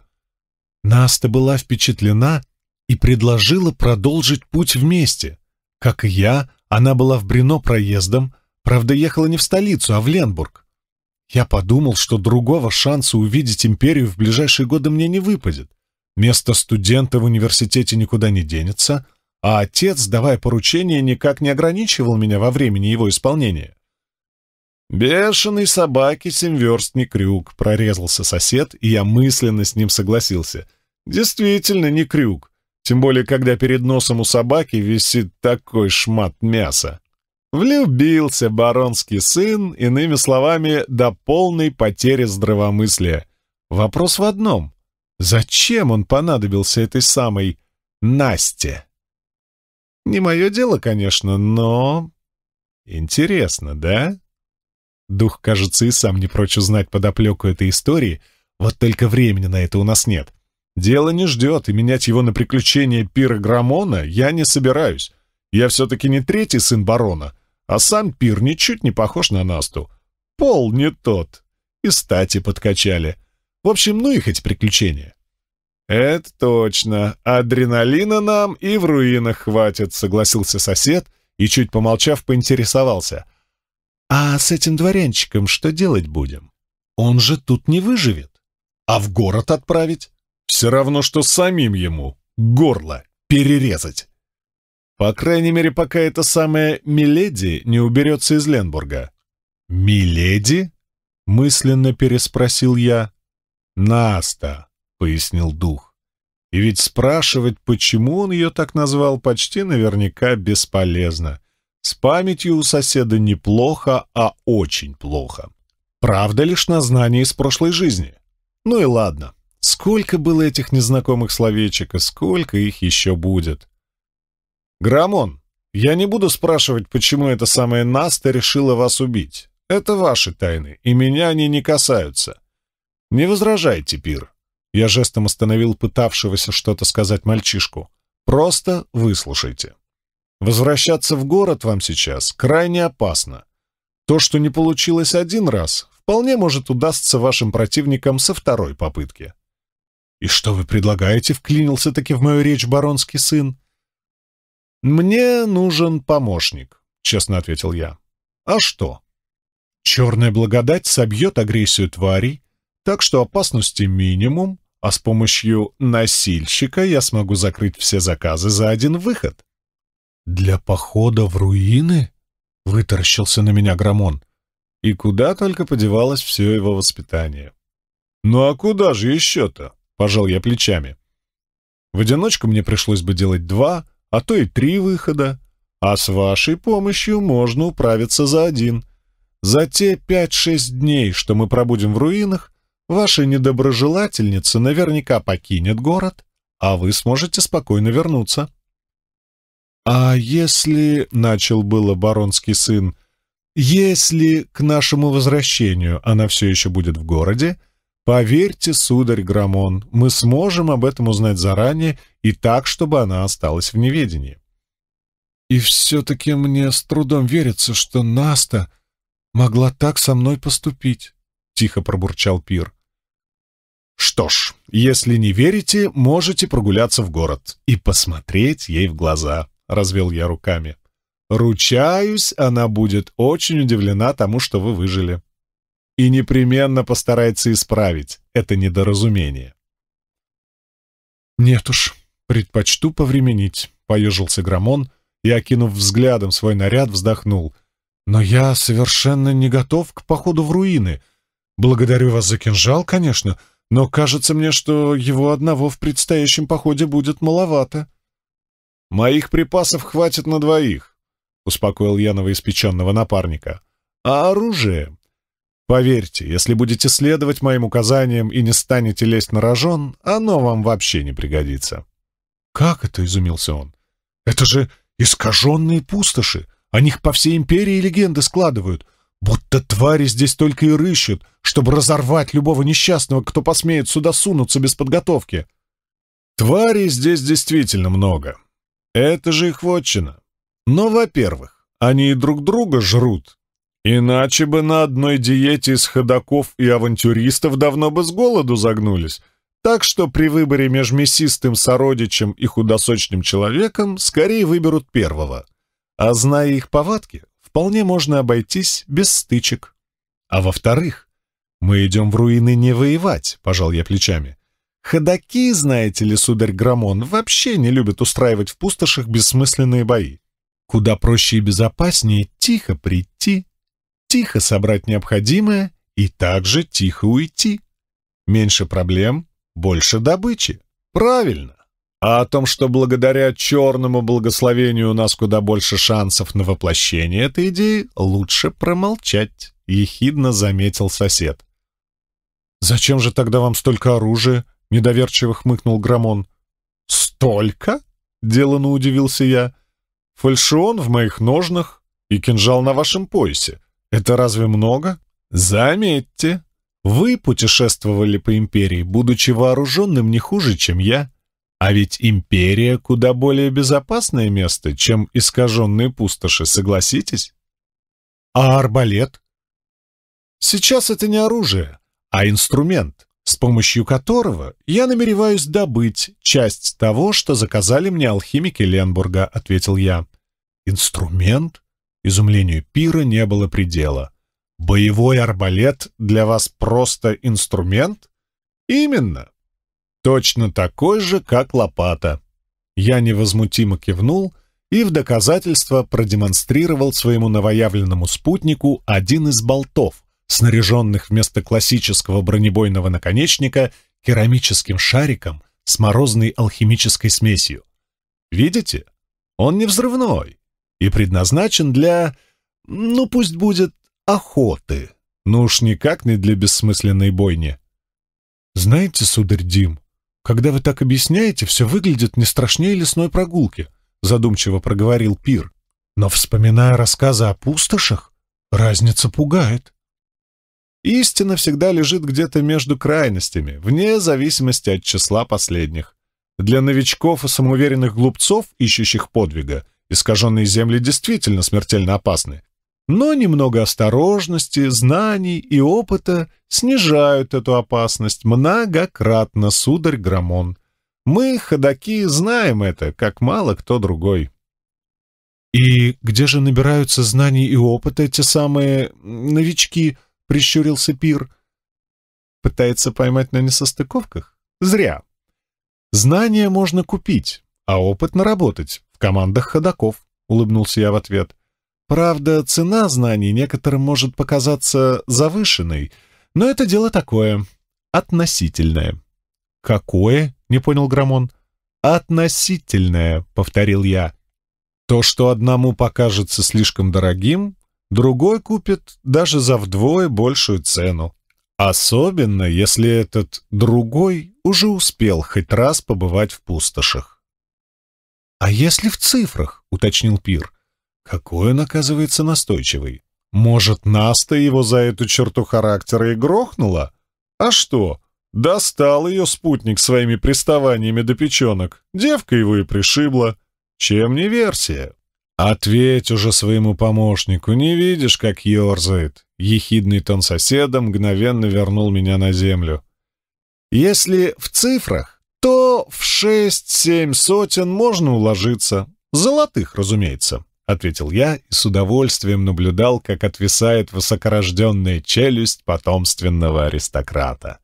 Наста была впечатлена и предложила продолжить путь вместе. Как и я, она была в Брино проездом, правда, ехала не в столицу, а в Ленбург. Я подумал, что другого шанса увидеть империю в ближайшие годы мне не выпадет. Место студента в университете никуда не денется — а отец, давая поручение, никак не ограничивал меня во времени его исполнения. «Бешеной собаки семверстный крюк», — прорезался сосед, и я мысленно с ним согласился. «Действительно не крюк, тем более, когда перед носом у собаки висит такой шмат мяса». Влюбился баронский сын, иными словами, до полной потери здравомыслия. Вопрос в одном. Зачем он понадобился этой самой Насте? Не мое дело, конечно, но... Интересно, да? Дух, кажется, и сам не прочь узнать подоплеку этой истории, вот только времени на это у нас нет. Дело не ждет, и менять его на приключения пирограммона я не собираюсь. Я все-таки не третий сын барона, а сам пир ничуть не похож на Насту. Пол не тот. И стати подкачали. В общем, ну их эти приключения. «Это точно. Адреналина нам и в руинах хватит», — согласился сосед и, чуть помолчав, поинтересовался. «А с этим дворянчиком что делать будем? Он же тут не выживет. А в город отправить? Все равно, что самим ему горло перерезать. По крайней мере, пока эта самая Миледи не уберется из Ленбурга». «Миледи?» — мысленно переспросил я. «Наста, пояснил дух. И ведь спрашивать, почему он ее так назвал, почти наверняка бесполезно. С памятью у соседа неплохо, а очень плохо. Правда лишь на знании из прошлой жизни. Ну и ладно. Сколько было этих незнакомых словечек, и сколько их еще будет? Грамон, я не буду спрашивать, почему эта самая Наста решила вас убить. Это ваши тайны, и меня они не касаются. Не возражайте, Пир. Я жестом остановил пытавшегося что-то сказать мальчишку. «Просто выслушайте. Возвращаться в город вам сейчас крайне опасно. То, что не получилось один раз, вполне может удастся вашим противникам со второй попытки». «И что вы предлагаете?» — вклинился-таки в мою речь баронский сын. «Мне нужен помощник», — честно ответил я. «А что?» «Черная благодать собьет агрессию тварей, так что опасности минимум, а с помощью носильщика я смогу закрыть все заказы за один выход. «Для похода в руины?» — вытаращился на меня Грамон. И куда только подевалось все его воспитание. «Ну а куда же еще-то?» — пожал я плечами. «В одиночку мне пришлось бы делать два, а то и три выхода, а с вашей помощью можно управиться за один. За те пять-шесть дней, что мы пробудем в руинах, Ваша недоброжелательница наверняка покинет город, а вы сможете спокойно вернуться». «А если...» — начал было баронский сын. «Если к нашему возвращению она все еще будет в городе, поверьте, сударь Грамон, мы сможем об этом узнать заранее и так, чтобы она осталась в неведении». «И все-таки мне с трудом верится, что Наста могла так со мной поступить», — тихо пробурчал Пир. Что ж, если не верите, можете прогуляться в город и посмотреть ей в глаза, — развел я руками. Ручаюсь, она будет очень удивлена тому, что вы выжили. И непременно постарается исправить это недоразумение. Нет уж, предпочту повременить, — поежился Грамон и, окинув взглядом свой наряд, вздохнул. Но я совершенно не готов к походу в руины. Благодарю вас за кинжал, конечно, — но кажется мне, что его одного в предстоящем походе будет маловато. «Моих припасов хватит на двоих», — успокоил я новоиспеченного напарника. «А оружие? Поверьте, если будете следовать моим указаниям и не станете лезть на рожон, оно вам вообще не пригодится». «Как это?» — изумился он. «Это же искаженные пустоши! О них по всей империи легенды складывают. Будто твари здесь только и рыщут, чтобы разорвать любого несчастного, кто посмеет сюда сунуться без подготовки. Тварей здесь действительно много. Это же их вотчина. Но, во-первых, они и друг друга жрут. Иначе бы на одной диете из ходаков и авантюристов давно бы с голоду загнулись. Так что при выборе между мясистым сородичем и худосочным человеком скорее выберут первого. А зная их повадки, вполне можно обойтись без стычек. А во-вторых, мы идем в руины не воевать, пожал я плечами. Ходаки, знаете ли, сударь Грамон, вообще не любят устраивать в пустошах бессмысленные бои. Куда проще и безопаснее тихо прийти, тихо собрать необходимое и также тихо уйти. Меньше проблем, больше добычи. Правильно а о том, что благодаря черному благословению у нас куда больше шансов на воплощение этой идеи, лучше промолчать», — ехидно заметил сосед. «Зачем же тогда вам столько оружия?» — недоверчиво хмыкнул Грамон. «Столько?» — делано удивился я. «Фальшион в моих ножнах и кинжал на вашем поясе. Это разве много?» «Заметьте, вы путешествовали по империи, будучи вооруженным не хуже, чем я, а ведь империя куда более безопасное место, чем искаженные пустоши, согласитесь? А арбалет? Сейчас это не оружие, а инструмент, с помощью которого я намереваюсь добыть часть того, что заказали мне алхимики Ленбурга, ответил я. Инструмент? Изумлению пира не было предела. «Боевой арбалет для вас просто инструмент?» «Именно. Точно такой же, как лопата. Я невозмутимо кивнул и в доказательство продемонстрировал своему новоявленному спутнику один из болтов, снаряженных вместо классического бронебойного наконечника керамическим шариком с морозной алхимической смесью. Видите? Он не взрывной и предназначен для, ну пусть будет, охоты. Но ну уж никак не для бессмысленной бойни. «Знаете, сударь Дим, «Когда вы так объясняете, все выглядит не страшнее лесной прогулки», — задумчиво проговорил Пир. «Но, вспоминая рассказы о пустошах, разница пугает». Истина всегда лежит где-то между крайностями, вне зависимости от числа последних. Для новичков и самоуверенных глупцов, ищущих подвига, искаженные земли действительно смертельно опасны. Но немного осторожности, знаний и опыта снижают эту опасность многократно, сударь Грамон. Мы, ходаки, знаем это, как мало кто другой. «И где же набираются знаний и опыта те самые новички?» — прищурился Пир. «Пытается поймать на несостыковках? Зря. Знания можно купить, а опыт наработать в командах ходаков», — улыбнулся я в ответ. — Правда, цена знаний некоторым может показаться завышенной, но это дело такое, относительное. «Какое?» — не понял Грамон. «Относительное», — повторил я. «То, что одному покажется слишком дорогим, другой купит даже за вдвое большую цену. Особенно, если этот другой уже успел хоть раз побывать в пустошах. «А если в цифрах?» — уточнил Пир. Какой он, оказывается, настойчивый. Может, Наста его за эту черту характера и грохнула? А что? Достал ее спутник своими приставаниями до печенок. Девка его и пришибла. Чем не версия? Ответь уже своему помощнику, не видишь, как ерзает. Ехидный тон соседа мгновенно вернул меня на землю. Если в цифрах, то в шесть-семь сотен можно уложиться. Золотых, разумеется. — ответил я и с удовольствием наблюдал, как отвисает высокорожденная челюсть потомственного аристократа.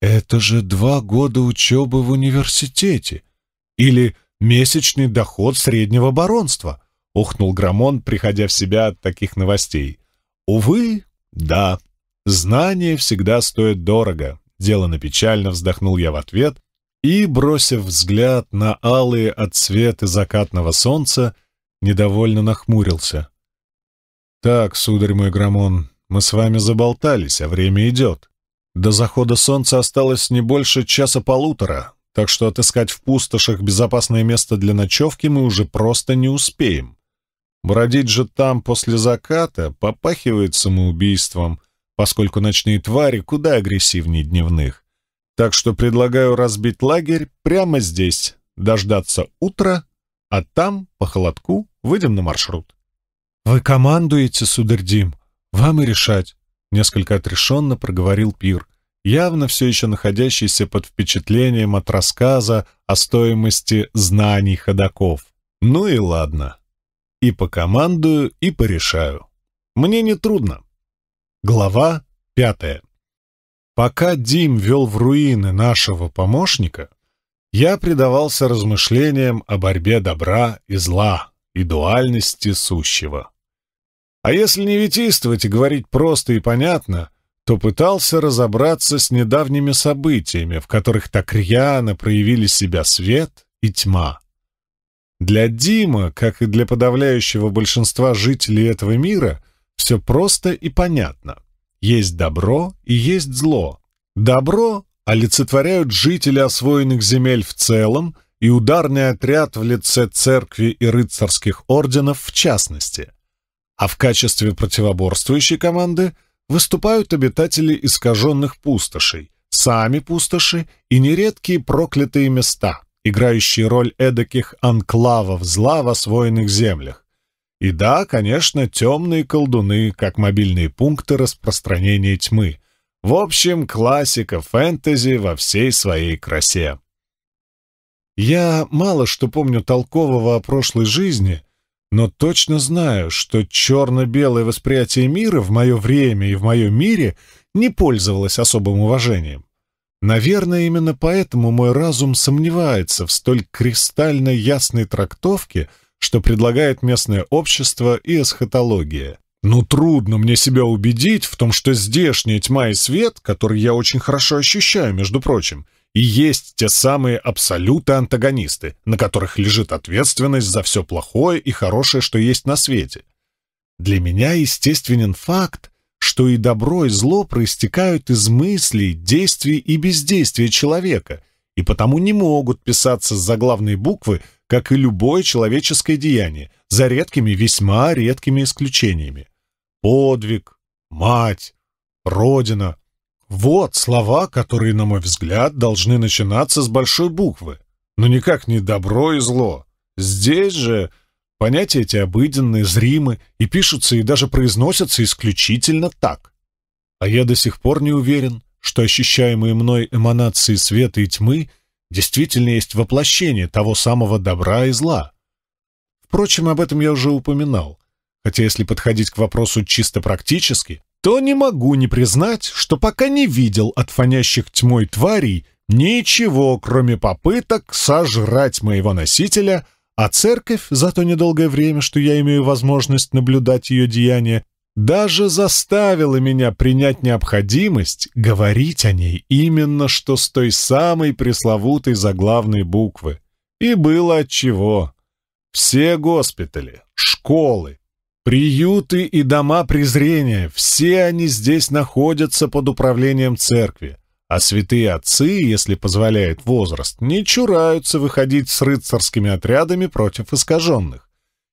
«Это же два года учебы в университете! Или месячный доход среднего баронства!» — ухнул Грамон, приходя в себя от таких новостей. «Увы, да. Знания всегда стоят дорого», — делано печально вздохнул я в ответ и, бросив взгляд на алые от света закатного солнца, — недовольно нахмурился. «Так, сударь мой Грамон, мы с вами заболтались, а время идет. До захода солнца осталось не больше часа-полутора, так что отыскать в пустошах безопасное место для ночевки мы уже просто не успеем. Бродить же там после заката попахивает самоубийством, поскольку ночные твари куда агрессивнее дневных. Так что предлагаю разбить лагерь прямо здесь, дождаться утра а там, по холодку, выйдем на маршрут. «Вы командуете, сударь Дим, вам и решать», — несколько отрешенно проговорил Пир, явно все еще находящийся под впечатлением от рассказа о стоимости знаний ходаков. «Ну и ладно. И покомандую, и порешаю. Мне не трудно. Глава пятая. Пока Дим вел в руины нашего помощника, я предавался размышлениям о борьбе добра и зла и дуальности сущего. А если не витийствовать и говорить просто и понятно, то пытался разобраться с недавними событиями, в которых так рьяно проявили себя свет и тьма. Для Дима, как и для подавляющего большинства жителей этого мира, все просто и понятно. Есть добро и есть зло. Добро олицетворяют жители освоенных земель в целом и ударный отряд в лице церкви и рыцарских орденов в частности. А в качестве противоборствующей команды выступают обитатели искаженных пустошей, сами пустоши и нередкие проклятые места, играющие роль эдаких анклавов зла в освоенных землях. И да, конечно, темные колдуны, как мобильные пункты распространения тьмы — в общем, классика фэнтези во всей своей красе. Я мало что помню толкового о прошлой жизни, но точно знаю, что черно-белое восприятие мира в мое время и в моем мире не пользовалось особым уважением. Наверное, именно поэтому мой разум сомневается в столь кристально ясной трактовке, что предлагает местное общество и эсхатология. Но ну, трудно мне себя убедить в том, что здешняя тьма и свет, который я очень хорошо ощущаю, между прочим, и есть те самые абсолюты-антагонисты, на которых лежит ответственность за все плохое и хорошее, что есть на свете. Для меня естественен факт, что и добро, и зло проистекают из мыслей, действий и бездействия человека, и потому не могут писаться с заглавной буквы, как и любое человеческое деяние, за редкими, весьма редкими исключениями подвиг, мать, родина. Вот слова, которые, на мой взгляд, должны начинаться с большой буквы, но никак не добро и зло. Здесь же понятия эти обыденные, зримы и пишутся и даже произносятся исключительно так. А я до сих пор не уверен, что ощущаемые мной эманации света и тьмы действительно есть воплощение того самого добра и зла. Впрочем, об этом я уже упоминал — Хотя если подходить к вопросу чисто практически, то не могу не признать, что пока не видел от фонящих тьмой тварей ничего, кроме попыток сожрать моего носителя, а церковь за то недолгое время, что я имею возможность наблюдать ее деяния, даже заставила меня принять необходимость говорить о ней именно что с той самой пресловутой заглавной буквы. И было отчего. Все госпитали, школы, Приюты и дома презрения, все они здесь находятся под управлением церкви, а святые отцы, если позволяет возраст, не чураются выходить с рыцарскими отрядами против искаженных.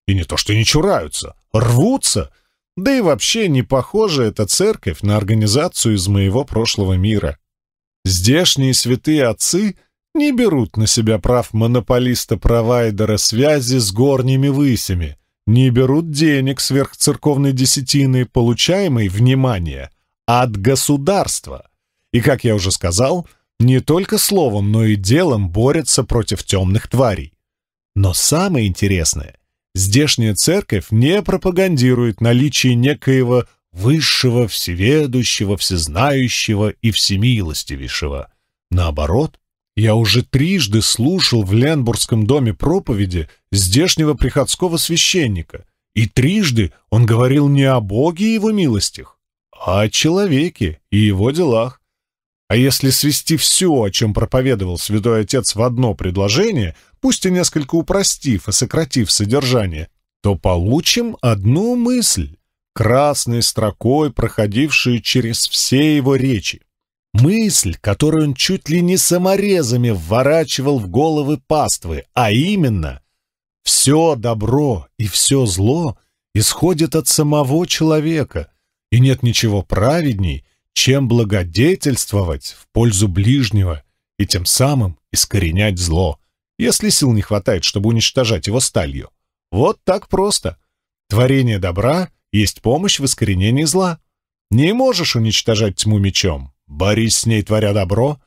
И не то что не чураются, рвутся, да и вообще не похожа эта церковь на организацию из моего прошлого мира. Здешние святые отцы не берут на себя прав монополиста-провайдера связи с горними высями — не берут денег сверх церковной десятины, получаемой, внимание, а от государства. И, как я уже сказал, не только словом, но и делом борются против темных тварей. Но самое интересное, здешняя церковь не пропагандирует наличие некоего высшего, всеведущего, всезнающего и всемилостивейшего. Наоборот, я уже трижды слушал в Ленбургском доме проповеди здешнего приходского священника, и трижды он говорил не о Боге и его милостях, а о человеке и его делах. А если свести все, о чем проповедовал святой отец в одно предложение, пусть и несколько упростив и сократив содержание, то получим одну мысль, красной строкой проходившую через все его речи. Мысль, которую он чуть ли не саморезами вворачивал в головы паствы, а именно «все добро и все зло исходит от самого человека, и нет ничего праведней, чем благодетельствовать в пользу ближнего и тем самым искоренять зло, если сил не хватает, чтобы уничтожать его сталью. Вот так просто. Творение добра есть помощь в искоренении зла. Не можешь уничтожать тьму мечом, борись с ней, творя добро,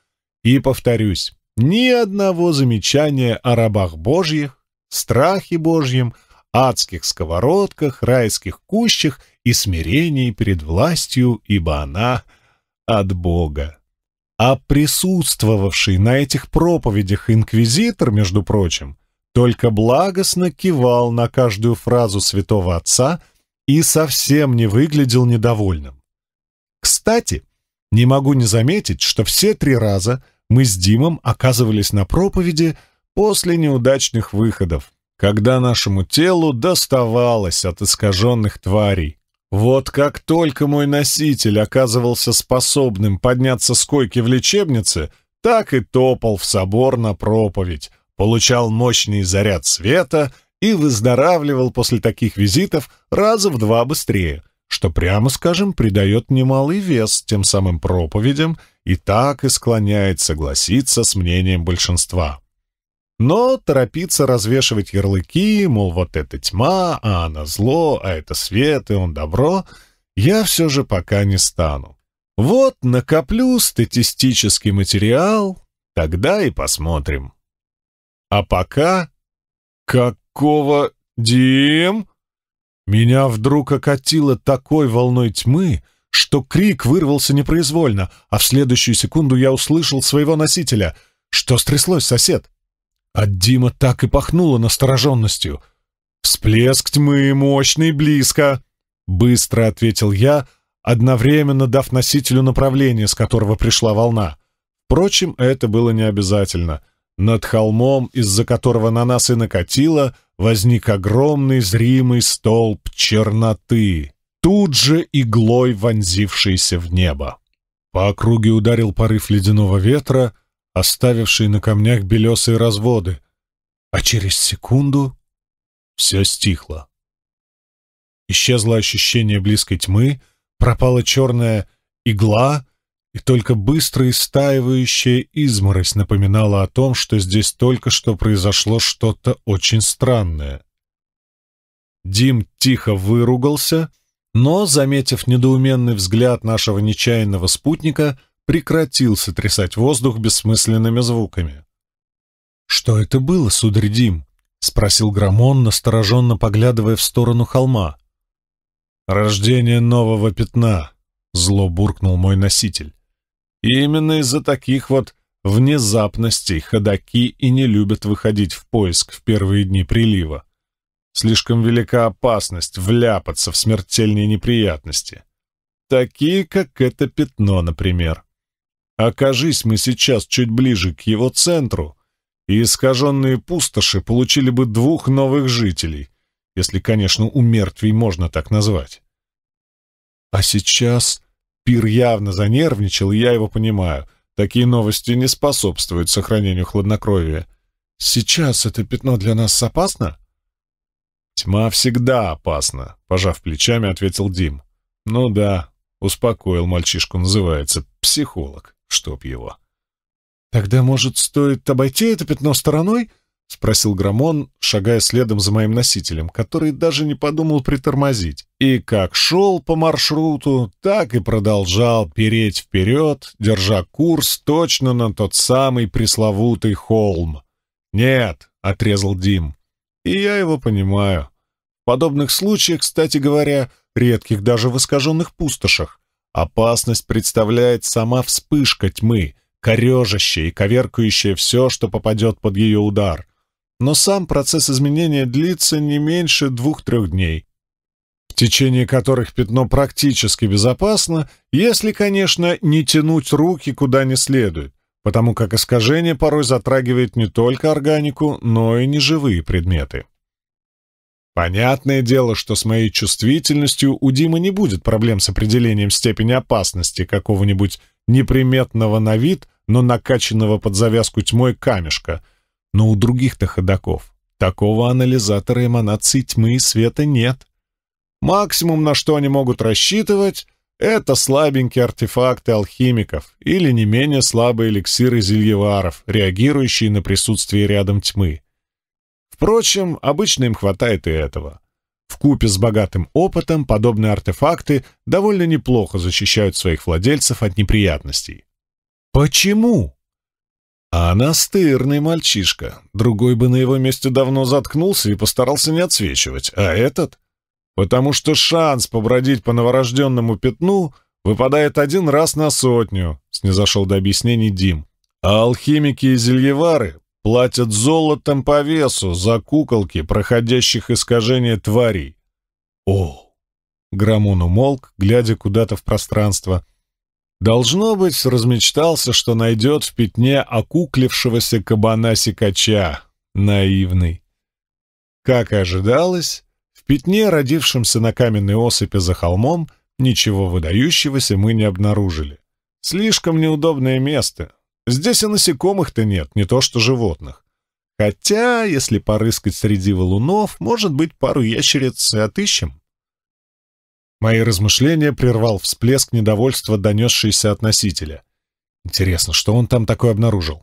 и, повторюсь, ни одного замечания о рабах божьих, страхе божьем, адских сковородках, райских кущах и смирении перед властью, ибо она от Бога. А присутствовавший на этих проповедях инквизитор, между прочим, только благостно кивал на каждую фразу святого отца и совсем не выглядел недовольным. Кстати, не могу не заметить, что все три раза мы с Димом оказывались на проповеди после неудачных выходов, когда нашему телу доставалось от искаженных тварей. Вот как только мой носитель оказывался способным подняться с койки в лечебнице, так и топал в собор на проповедь, получал мощный заряд света и выздоравливал после таких визитов раза в два быстрее — что, прямо скажем, придает немалый вес тем самым проповедям и так и склоняет согласиться с мнением большинства. Но торопиться развешивать ярлыки, мол, вот это тьма, а она зло, а это свет, и он добро, я все же пока не стану. Вот накоплю статистический материал, тогда и посмотрим. А пока... Какого... Дим? Меня вдруг окатило такой волной тьмы, что крик вырвался непроизвольно, а в следующую секунду я услышал своего носителя. «Что стряслось, сосед?» От Дима так и пахнуло настороженностью. «Всплеск тьмы, мощный, близко!» Быстро ответил я, одновременно дав носителю направление, с которого пришла волна. Впрочем, это было не обязательно — над холмом, из-за которого на нас и накатило, возник огромный зримый столб черноты, тут же иглой вонзившийся в небо. По округе ударил порыв ледяного ветра, оставивший на камнях белесые разводы, а через секунду все стихло. Исчезло ощущение близкой тьмы, пропала черная игла, и только быстро истаивающая изморозь напоминала о том, что здесь только что произошло что-то очень странное. Дим тихо выругался, но, заметив недоуменный взгляд нашего нечаянного спутника, прекратил сотрясать воздух бессмысленными звуками. «Что это было, сударь Дим?» — спросил Грамон, настороженно поглядывая в сторону холма. «Рождение нового пятна», — зло буркнул мой носитель. И именно из-за таких вот внезапностей ходаки и не любят выходить в поиск в первые дни прилива. Слишком велика опасность вляпаться в смертельные неприятности. Такие, как это пятно, например. Окажись мы сейчас чуть ближе к его центру, и искаженные пустоши получили бы двух новых жителей, если, конечно, у мертвей можно так назвать. А сейчас Пир явно занервничал, и я его понимаю. Такие новости не способствуют сохранению хладнокровия. «Сейчас это пятно для нас опасно?» «Тьма всегда опасна», — пожав плечами, ответил Дим. «Ну да», — успокоил мальчишку, называется, психолог, чтоб его. «Тогда, может, стоит обойти это пятно стороной?» — спросил Грамон, шагая следом за моим носителем, который даже не подумал притормозить. И как шел по маршруту, так и продолжал переть вперед, держа курс точно на тот самый пресловутый холм. «Нет», — отрезал Дим, — «и я его понимаю. В подобных случаях, кстати говоря, редких даже в искаженных пустошах, опасность представляет сама вспышка тьмы» корежащая и коверкающая все, что попадет под ее удар но сам процесс изменения длится не меньше двух-трех дней, в течение которых пятно практически безопасно, если, конечно, не тянуть руки куда не следует, потому как искажение порой затрагивает не только органику, но и неживые предметы. Понятное дело, что с моей чувствительностью у Димы не будет проблем с определением степени опасности какого-нибудь неприметного на вид, но накачанного под завязку тьмой камешка — но у других-то ходоков такого анализатора эманации тьмы и света нет. Максимум, на что они могут рассчитывать, это слабенькие артефакты алхимиков или не менее слабые эликсиры зельеваров, реагирующие на присутствие рядом тьмы. Впрочем, обычно им хватает и этого. В купе с богатым опытом подобные артефакты довольно неплохо защищают своих владельцев от неприятностей. Почему? А настырный мальчишка. Другой бы на его месте давно заткнулся и постарался не отсвечивать. А этот? Потому что шанс побродить по новорожденному пятну выпадает один раз на сотню, снизошел до объяснений Дим. А алхимики и зельевары платят золотом по весу за куколки, проходящих искажение тварей. О! Грамун умолк, глядя куда-то в пространство — Должно быть, размечтался, что найдет в пятне окуклившегося кабана-сикача. Наивный. Как и ожидалось, в пятне, родившемся на каменной осыпи за холмом, ничего выдающегося мы не обнаружили. Слишком неудобное место. Здесь и насекомых-то нет, не то что животных. Хотя, если порыскать среди валунов, может быть, пару ящериц и отыщем. Мои размышления прервал всплеск недовольства, донесшийся от носителя. Интересно, что он там такое обнаружил?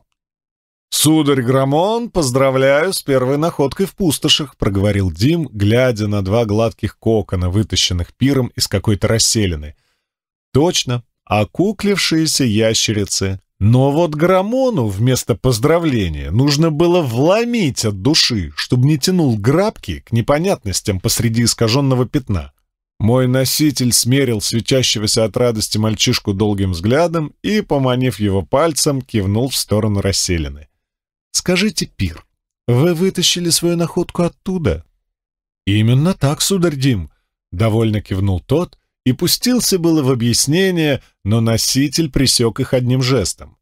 «Сударь Грамон, поздравляю с первой находкой в пустошах», — проговорил Дим, глядя на два гладких кокона, вытащенных пиром из какой-то расселины. «Точно, окуклившиеся ящерицы. Но вот Грамону вместо поздравления нужно было вломить от души, чтобы не тянул грабки к непонятностям посреди искаженного пятна. Мой носитель смерил светящегося от радости мальчишку долгим взглядом и, поманив его пальцем, кивнул в сторону расселины. «Скажите, Пир, вы вытащили свою находку оттуда?» «Именно так, сударь Дим», — довольно кивнул тот и пустился было в объяснение, но носитель присек их одним жестом.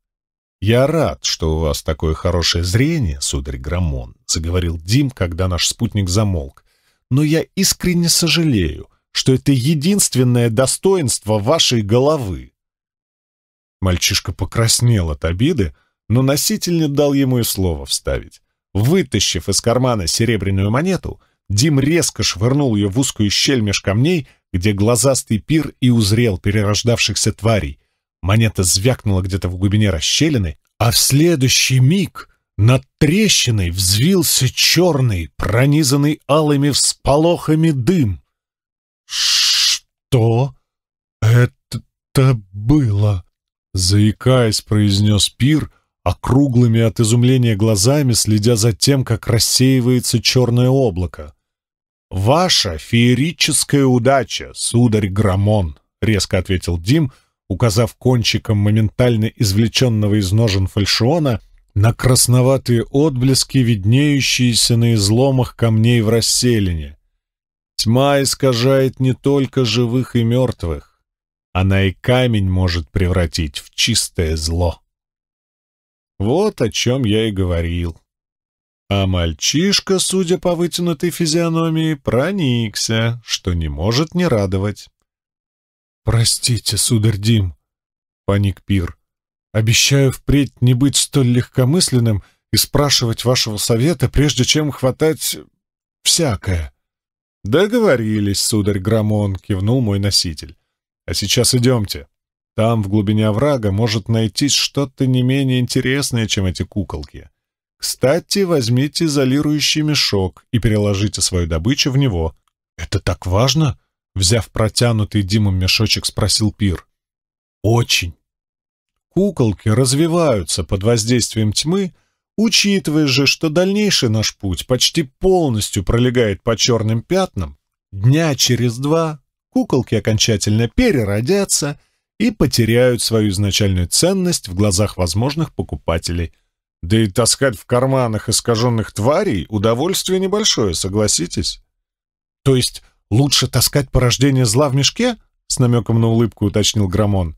«Я рад, что у вас такое хорошее зрение, сударь Грамон», — заговорил Дим, когда наш спутник замолк. «Но я искренне сожалею, что это единственное достоинство вашей головы. Мальчишка покраснел от обиды, но носитель не дал ему и слова вставить. Вытащив из кармана серебряную монету, Дим резко швырнул ее в узкую щель меж камней, где глазастый пир и узрел перерождавшихся тварей. Монета звякнула где-то в глубине расщелины, а в следующий миг над трещиной взвился черный, пронизанный алыми всполохами дым. «Что это было?» Заикаясь, произнес пир, округлыми от изумления глазами, следя за тем, как рассеивается черное облако. «Ваша феерическая удача, сударь Грамон», — резко ответил Дим, указав кончиком моментально извлеченного из ножен фальшиона на красноватые отблески, виднеющиеся на изломах камней в расселине. Тьма искажает не только живых и мертвых. Она и камень может превратить в чистое зло. Вот о чем я и говорил. А мальчишка, судя по вытянутой физиономии, проникся, что не может не радовать. «Простите, сударь Дим», — паник пир, — «обещаю впредь не быть столь легкомысленным и спрашивать вашего совета, прежде чем хватать всякое». «Договорились, сударь Грамон», — кивнул мой носитель. «А сейчас идемте. Там, в глубине оврага, может найтись что-то не менее интересное, чем эти куколки. Кстати, возьмите изолирующий мешок и переложите свою добычу в него». «Это так важно?» — взяв протянутый Димом мешочек, спросил Пир. «Очень». Куколки развиваются под воздействием тьмы, Учитывая же, что дальнейший наш путь почти полностью пролегает по черным пятнам, дня через два куколки окончательно переродятся и потеряют свою изначальную ценность в глазах возможных покупателей. Да и таскать в карманах искаженных тварей удовольствие небольшое, согласитесь? То есть лучше таскать порождение зла в мешке? С намеком на улыбку уточнил Грамон.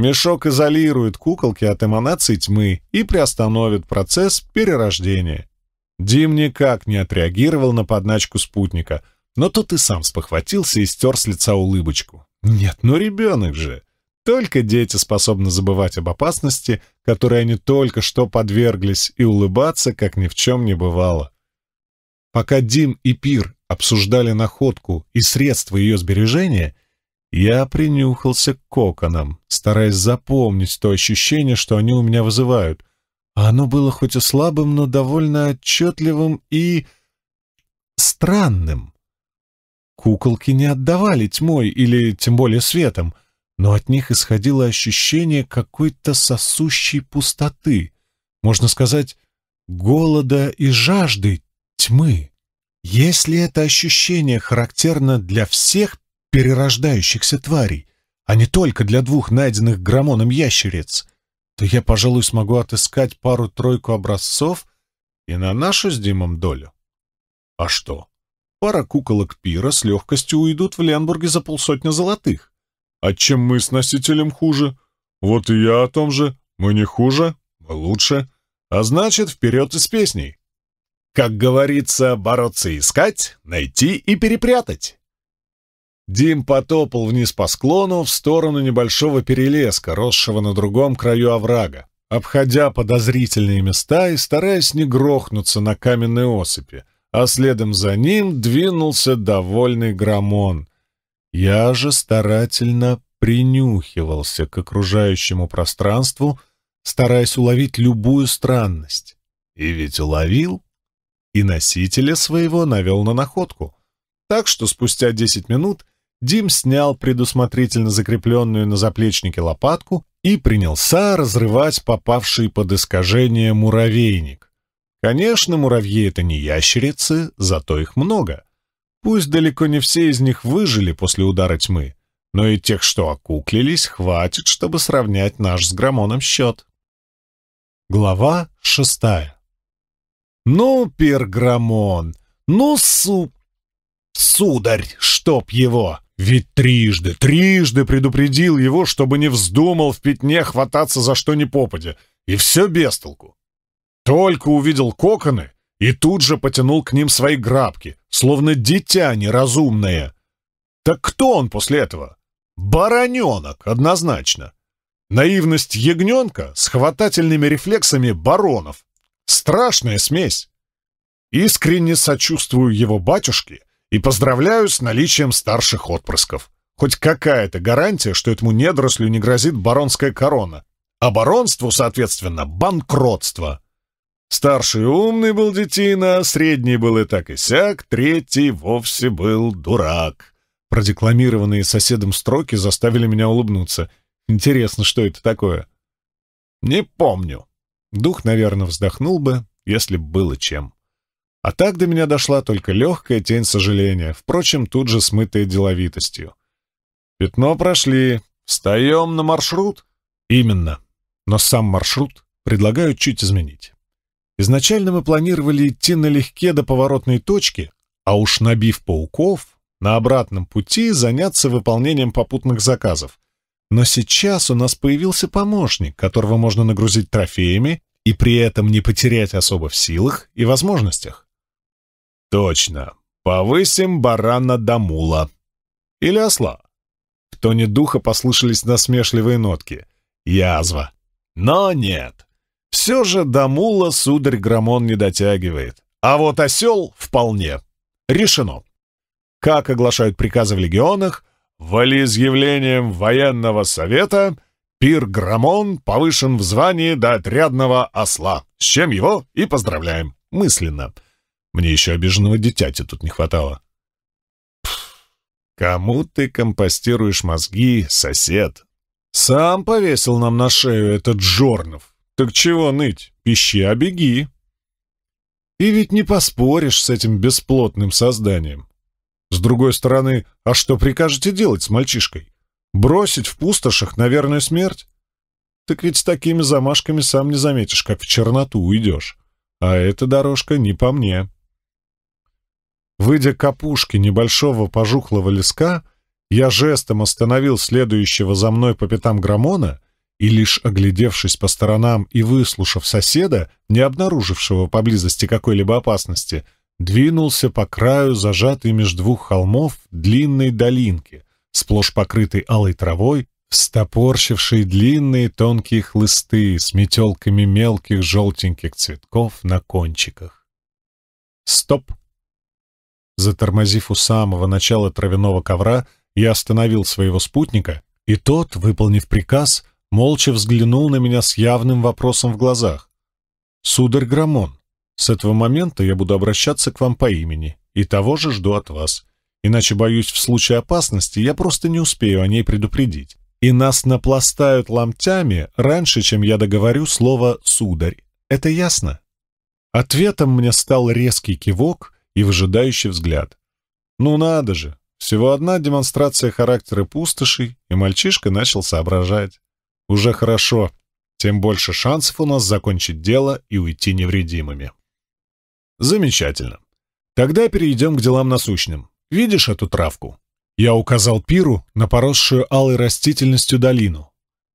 Мешок изолирует куколки от эманации тьмы и приостановит процесс перерождения. Дим никак не отреагировал на подначку спутника, но тот и сам спохватился и стер с лица улыбочку. «Нет, ну ребенок же!» Только дети способны забывать об опасности, которой они только что подверглись, и улыбаться, как ни в чем не бывало. Пока Дим и Пир обсуждали находку и средства ее сбережения — я принюхался к коконам, стараясь запомнить то ощущение, что они у меня вызывают. А оно было хоть и слабым, но довольно отчетливым и... странным. Куколки не отдавали тьмой или тем более светом, но от них исходило ощущение какой-то сосущей пустоты, можно сказать, голода и жажды тьмы. Если это ощущение характерно для всех перерождающихся тварей, а не только для двух найденных громоном ящериц, то я, пожалуй, смогу отыскать пару-тройку образцов и на нашу с Димом долю. А что? Пара куколок пира с легкостью уйдут в Ленбурге за полсотни золотых. А чем мы с носителем хуже? Вот и я о том же. Мы не хуже, мы лучше. А значит, вперед из песней. Как говорится, бороться искать, найти и перепрятать. Дим потопал вниз по склону в сторону небольшого перелеска, росшего на другом краю оврага, обходя подозрительные места и стараясь не грохнуться на каменной осыпи, а следом за ним двинулся довольный Грамон. Я же старательно принюхивался к окружающему пространству, стараясь уловить любую странность. И ведь уловил, и носителя своего навел на находку. Так что спустя десять минут Дим снял предусмотрительно закрепленную на заплечнике лопатку и принялся разрывать попавший под искажение муравейник. Конечно, муравьи — это не ящерицы, зато их много. Пусть далеко не все из них выжили после удара тьмы, но и тех, что окуклились, хватит, чтобы сравнять наш с Грамоном счет. Глава шестая. «Ну, перграмон! Ну, су... сударь, чтоб его!» Ведь трижды, трижды предупредил его, чтобы не вздумал в пятне хвататься за что ни попадя, и все без толку. Только увидел коконы и тут же потянул к ним свои грабки, словно дитя неразумное. Так кто он после этого? Бароненок, однозначно. Наивность ягненка с хватательными рефлексами баронов. Страшная смесь. Искренне сочувствую его батюшке и поздравляю с наличием старших отпрысков. Хоть какая-то гарантия, что этому недорослю не грозит баронская корона. А баронству, соответственно, банкротство. Старший умный был детина, средний был и так и сяк, третий вовсе был дурак. Продекламированные соседом строки заставили меня улыбнуться. Интересно, что это такое? Не помню. Дух, наверное, вздохнул бы, если б было чем. А так до меня дошла только легкая тень сожаления, впрочем, тут же смытая деловитостью. «Пятно прошли. Встаем на маршрут?» «Именно. Но сам маршрут предлагаю чуть изменить. Изначально мы планировали идти налегке до поворотной точки, а уж набив пауков, на обратном пути заняться выполнением попутных заказов. Но сейчас у нас появился помощник, которого можно нагрузить трофеями и при этом не потерять особо в силах и возможностях. «Точно. Повысим барана до мула. Или осла». В тоне духа послышались насмешливые нотки. «Язва». «Но нет. Все же до мула сударь Грамон не дотягивает. А вот осел вполне. Решено. Как оглашают приказы в легионах, волеизъявлением военного совета пир Грамон повышен в звании до отрядного осла, с чем его и поздравляем мысленно. Мне еще обиженного дитяти тут не хватало. Пфф, кому ты компостируешь мозги, сосед? Сам повесил нам на шею этот Жорнов. Так чего ныть? Пищи, а беги. И ведь не поспоришь с этим бесплотным созданием. С другой стороны, а что прикажете делать с мальчишкой? Бросить в пустошах на верную смерть? Так ведь с такими замашками сам не заметишь, как в черноту уйдешь. А эта дорожка не по мне. Выйдя к опушке небольшого пожухлого леска, я жестом остановил следующего за мной по пятам Грамона и, лишь оглядевшись по сторонам и выслушав соседа, не обнаружившего поблизости какой-либо опасности, двинулся по краю зажатой между двух холмов длинной долинки, сплошь покрытой алой травой, стопорщившей длинные тонкие хлысты с метелками мелких желтеньких цветков на кончиках. «Стоп!» Затормозив у самого начала травяного ковра, я остановил своего спутника, и тот, выполнив приказ, молча взглянул на меня с явным вопросом в глазах. «Сударь Грамон, с этого момента я буду обращаться к вам по имени, и того же жду от вас. Иначе, боюсь, в случае опасности я просто не успею о ней предупредить. И нас напластают ломтями раньше, чем я договорю слово «сударь». Это ясно?» Ответом мне стал резкий кивок — и выжидающий взгляд. «Ну надо же! Всего одна демонстрация характера пустоши, и мальчишка начал соображать. Уже хорошо, тем больше шансов у нас закончить дело и уйти невредимыми». «Замечательно. Тогда перейдем к делам насущным. Видишь эту травку?» Я указал пиру на поросшую алой растительностью долину.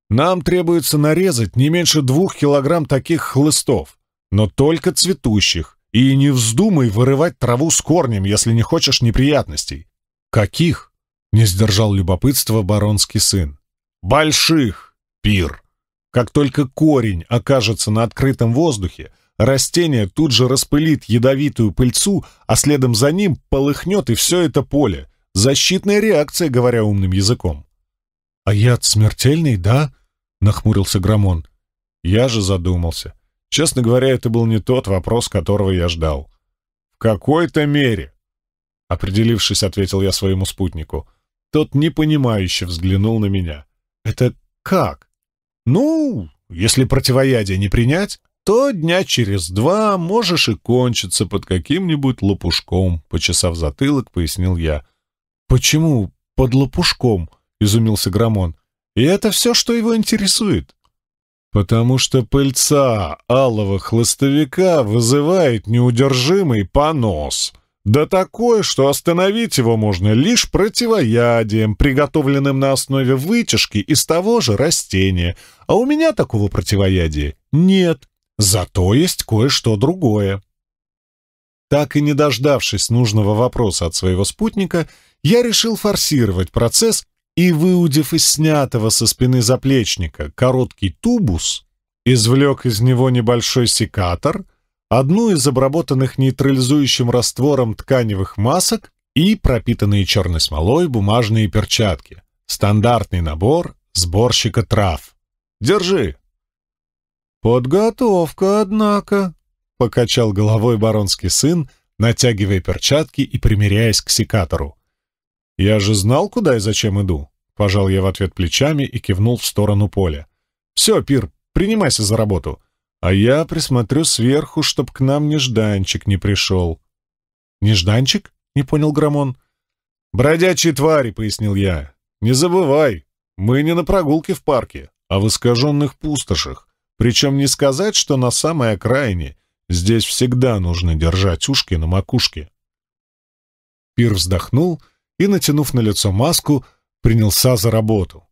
«Нам требуется нарезать не меньше двух килограмм таких хлыстов, но только цветущих, и не вздумай вырывать траву с корнем, если не хочешь неприятностей. Каких? Не сдержал любопытства баронский сын. Больших, пир. Как только корень окажется на открытом воздухе, растение тут же распылит ядовитую пыльцу, а следом за ним полыхнет и все это поле. Защитная реакция, говоря умным языком. «А яд смертельный, да?» — нахмурился Грамон. Я же задумался. Честно говоря, это был не тот вопрос, которого я ждал. «В какой-то мере», — определившись, ответил я своему спутнику. Тот непонимающе взглянул на меня. «Это как?» «Ну, если противоядие не принять, то дня через два можешь и кончиться под каким-нибудь лопушком», — почесав затылок, пояснил я. «Почему под лопушком?» — изумился Грамон. «И это все, что его интересует потому что пыльца алого хлыстовика вызывает неудержимый понос. Да такое, что остановить его можно лишь противоядием, приготовленным на основе вытяжки из того же растения. А у меня такого противоядия нет, зато есть кое-что другое. Так и не дождавшись нужного вопроса от своего спутника, я решил форсировать процесс и, выудив из снятого со спины заплечника короткий тубус, извлек из него небольшой секатор, одну из обработанных нейтрализующим раствором тканевых масок и пропитанные черной смолой бумажные перчатки. Стандартный набор сборщика трав. Держи. Подготовка, однако, покачал головой баронский сын, натягивая перчатки и примеряясь к секатору. «Я же знал, куда и зачем иду», — пожал я в ответ плечами и кивнул в сторону поля. «Все, Пир, принимайся за работу, а я присмотрю сверху, чтоб к нам нежданчик не пришел». «Нежданчик?» — не понял Грамон. «Бродячие твари», — пояснил я. «Не забывай, мы не на прогулке в парке, а в искаженных пустошах. Причем не сказать, что на самой окраине. Здесь всегда нужно держать ушки на макушке». Пир вздохнул — и, натянув на лицо маску, принялся за работу.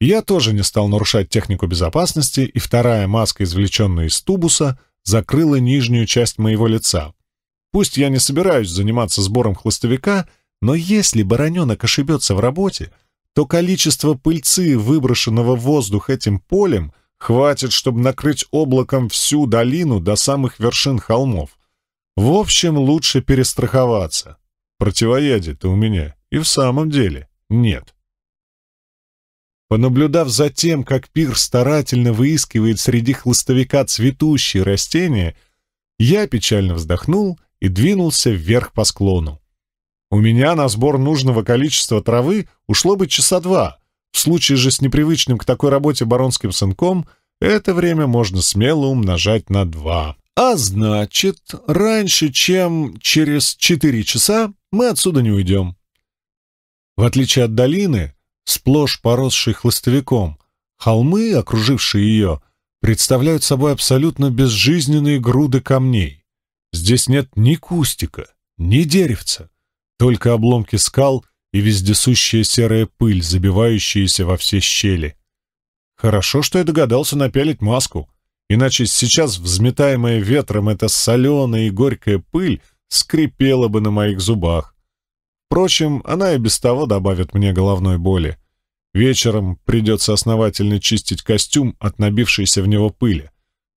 Я тоже не стал нарушать технику безопасности, и вторая маска, извлеченная из тубуса, закрыла нижнюю часть моего лица. Пусть я не собираюсь заниматься сбором хлыстовика, но если бароненок ошибется в работе, то количество пыльцы, выброшенного в воздух этим полем, хватит, чтобы накрыть облаком всю долину до самых вершин холмов. В общем, лучше перестраховаться. Противоядие-то у меня и в самом деле нет. Понаблюдав за тем, как пир старательно выискивает среди хлыстовика цветущие растения, я печально вздохнул и двинулся вверх по склону. У меня на сбор нужного количества травы ушло бы часа два. В случае же с непривычным к такой работе баронским сынком это время можно смело умножать на два. А значит, раньше, чем через четыре часа, мы отсюда не уйдем. В отличие от долины, сплошь поросшей хлыстовиком, холмы, окружившие ее, представляют собой абсолютно безжизненные груды камней. Здесь нет ни кустика, ни деревца, только обломки скал и вездесущая серая пыль, забивающаяся во все щели. Хорошо, что я догадался напялить маску, иначе сейчас взметаемая ветром эта соленая и горькая пыль скрипела бы на моих зубах. Впрочем, она и без того добавит мне головной боли. Вечером придется основательно чистить костюм от набившейся в него пыли.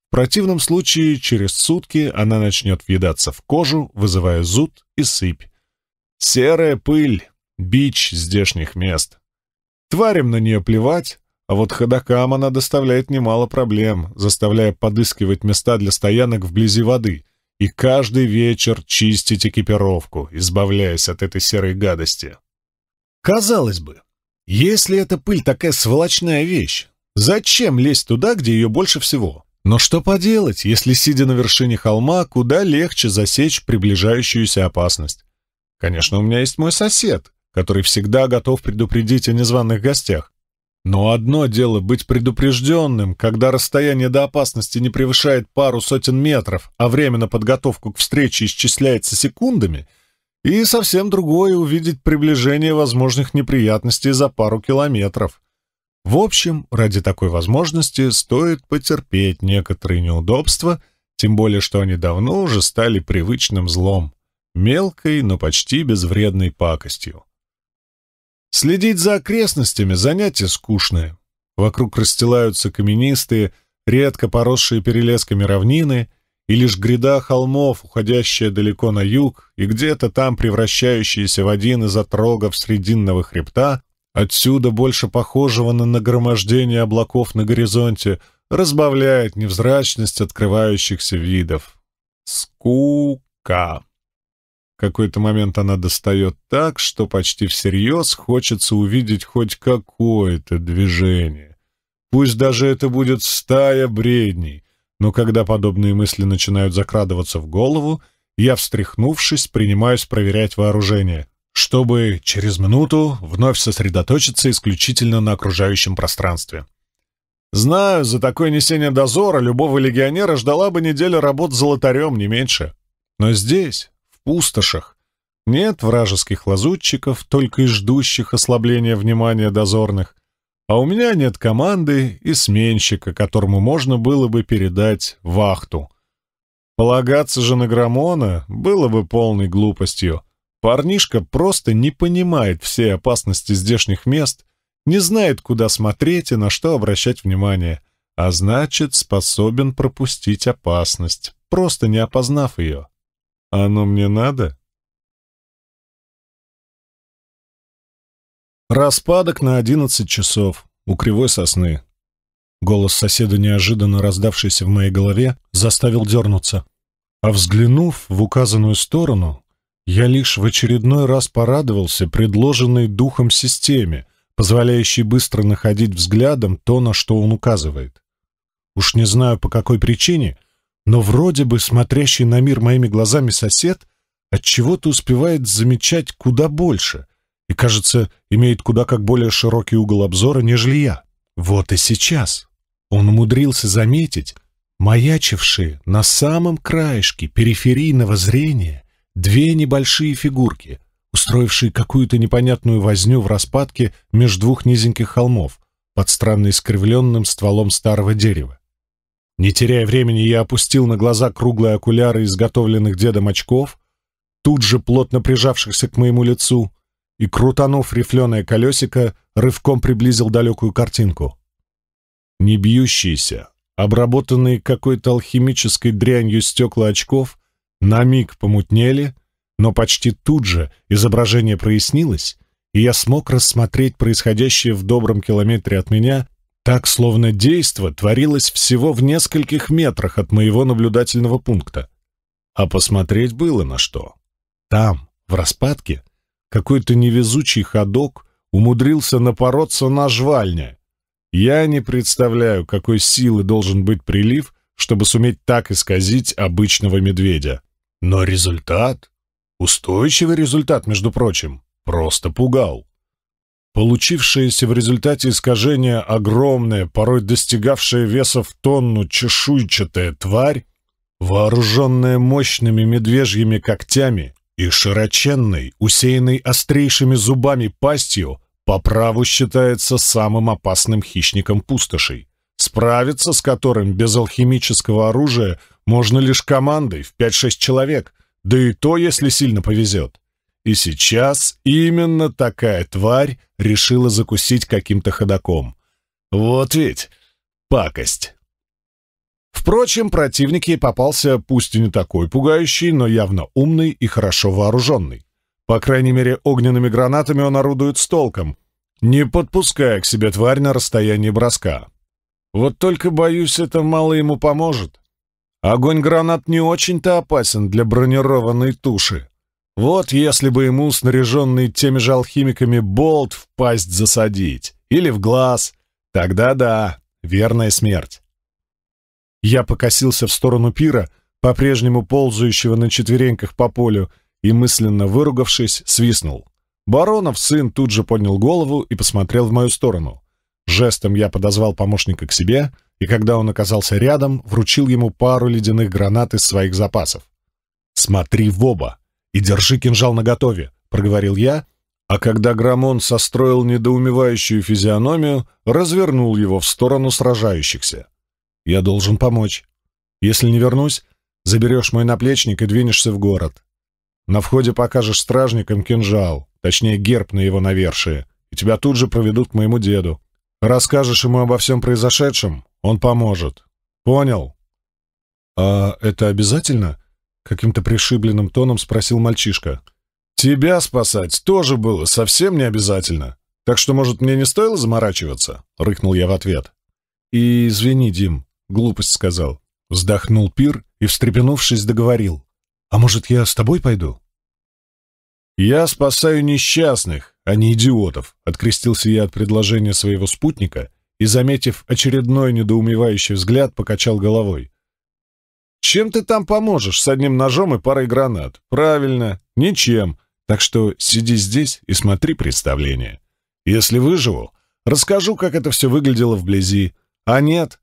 В противном случае через сутки она начнет въедаться в кожу, вызывая зуд и сыпь. Серая пыль — бич здешних мест. Тварям на нее плевать, а вот ходокам она доставляет немало проблем, заставляя подыскивать места для стоянок вблизи воды, и каждый вечер чистить экипировку, избавляясь от этой серой гадости. Казалось бы, если эта пыль такая сволочная вещь, зачем лезть туда, где ее больше всего? Но что поделать, если, сидя на вершине холма, куда легче засечь приближающуюся опасность? Конечно, у меня есть мой сосед, который всегда готов предупредить о незваных гостях. Но одно дело быть предупрежденным, когда расстояние до опасности не превышает пару сотен метров, а время на подготовку к встрече исчисляется секундами, и совсем другое — увидеть приближение возможных неприятностей за пару километров. В общем, ради такой возможности стоит потерпеть некоторые неудобства, тем более что они давно уже стали привычным злом, мелкой, но почти безвредной пакостью. Следить за окрестностями — занятие скучное. Вокруг расстилаются каменистые, редко поросшие перелесками равнины, и лишь гряда холмов, уходящая далеко на юг, и где-то там превращающиеся в один из отрогов срединного хребта, отсюда больше похожего на нагромождение облаков на горизонте, разбавляет невзрачность открывающихся видов. Скука какой-то момент она достает так, что почти всерьез хочется увидеть хоть какое-то движение. Пусть даже это будет стая бредней, но когда подобные мысли начинают закрадываться в голову, я, встряхнувшись, принимаюсь проверять вооружение, чтобы через минуту вновь сосредоточиться исключительно на окружающем пространстве. Знаю, за такое несение дозора любого легионера ждала бы неделя работ золотарем, не меньше. Но здесь, пустошах. Нет вражеских лазутчиков, только и ждущих ослабления внимания дозорных. А у меня нет команды и сменщика, которому можно было бы передать вахту. Полагаться же на Грамона было бы полной глупостью. Парнишка просто не понимает все опасности здешних мест, не знает, куда смотреть и на что обращать внимание, а значит, способен пропустить опасность, просто не опознав ее. Оно мне надо? Распадок на одиннадцать часов у кривой сосны. Голос соседа, неожиданно раздавшийся в моей голове, заставил дернуться. А взглянув в указанную сторону, я лишь в очередной раз порадовался предложенной духом системе, позволяющей быстро находить взглядом то, на что он указывает. Уж не знаю по какой причине, но вроде бы смотрящий на мир моими глазами сосед от чего то успевает замечать куда больше и, кажется, имеет куда как более широкий угол обзора, нежели я. Вот и сейчас он умудрился заметить маячившие на самом краешке периферийного зрения две небольшие фигурки, устроившие какую-то непонятную возню в распадке между двух низеньких холмов под странно искривленным стволом старого дерева. Не теряя времени, я опустил на глаза круглые окуляры изготовленных дедом очков, тут же плотно прижавшихся к моему лицу, и, крутанув рифленое колесико, рывком приблизил далекую картинку. Не бьющиеся, обработанные какой-то алхимической дрянью стекла очков, на миг помутнели, но почти тут же изображение прояснилось, и я смог рассмотреть происходящее в добром километре от меня так, словно действо творилось всего в нескольких метрах от моего наблюдательного пункта. А посмотреть было на что. Там, в распадке, какой-то невезучий ходок умудрился напороться на жвальня. Я не представляю, какой силы должен быть прилив, чтобы суметь так исказить обычного медведя. Но результат, устойчивый результат, между прочим, просто пугал. Получившееся в результате искажения огромная, порой достигавшая веса в тонну чешуйчатая тварь, вооруженная мощными медвежьими когтями и широченной, усеянной острейшими зубами пастью, по праву считается самым опасным хищником пустошей, справиться с которым без алхимического оружия можно лишь командой в 5-6 человек, да и то, если сильно повезет. И сейчас именно такая тварь решила закусить каким-то ходаком. Вот ведь пакость. Впрочем, противник ей попался пусть и не такой пугающий, но явно умный и хорошо вооруженный. По крайней мере, огненными гранатами он орудует с толком, не подпуская к себе тварь на расстоянии броска. Вот только, боюсь, это мало ему поможет. Огонь гранат не очень-то опасен для бронированной туши. Вот если бы ему, снаряженный теми же алхимиками, болт в пасть засадить или в глаз, тогда да, верная смерть. Я покосился в сторону пира, по-прежнему ползающего на четвереньках по полю, и, мысленно выругавшись, свистнул. Баронов сын тут же поднял голову и посмотрел в мою сторону. Жестом я подозвал помощника к себе, и когда он оказался рядом, вручил ему пару ледяных гранат из своих запасов. «Смотри в оба!» и держи кинжал наготове», — проговорил я, а когда Грамон состроил недоумевающую физиономию, развернул его в сторону сражающихся. «Я должен помочь. Если не вернусь, заберешь мой наплечник и двинешься в город. На входе покажешь стражникам кинжал, точнее герб на его навершие, и тебя тут же проведут к моему деду. Расскажешь ему обо всем произошедшем, он поможет. Понял?» «А это обязательно?» Каким-то пришибленным тоном спросил мальчишка. «Тебя спасать тоже было совсем не обязательно. Так что, может, мне не стоило заморачиваться?» — рыкнул я в ответ. «И извини, Дим, глупость сказал». Вздохнул Пир и, встрепенувшись, договорил. «А может, я с тобой пойду?» «Я спасаю несчастных, а не идиотов», — открестился я от предложения своего спутника и, заметив очередной недоумевающий взгляд, покачал головой. Чем ты там поможешь с одним ножом и парой гранат? Правильно, ничем. Так что сиди здесь и смотри представление. Если выживу, расскажу, как это все выглядело вблизи. А нет,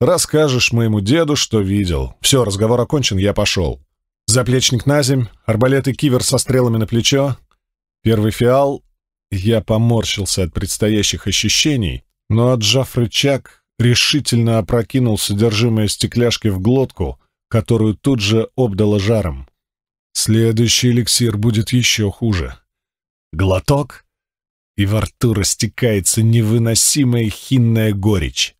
расскажешь моему деду, что видел. Все, разговор окончен, я пошел. Заплечник на земь, арбалет и кивер со стрелами на плечо. Первый фиал. Я поморщился от предстоящих ощущений, но, отжав рычаг, решительно опрокинул содержимое стекляшки в глотку — которую тут же обдало жаром. Следующий эликсир будет еще хуже. Глоток, и во рту растекается невыносимая хинная горечь.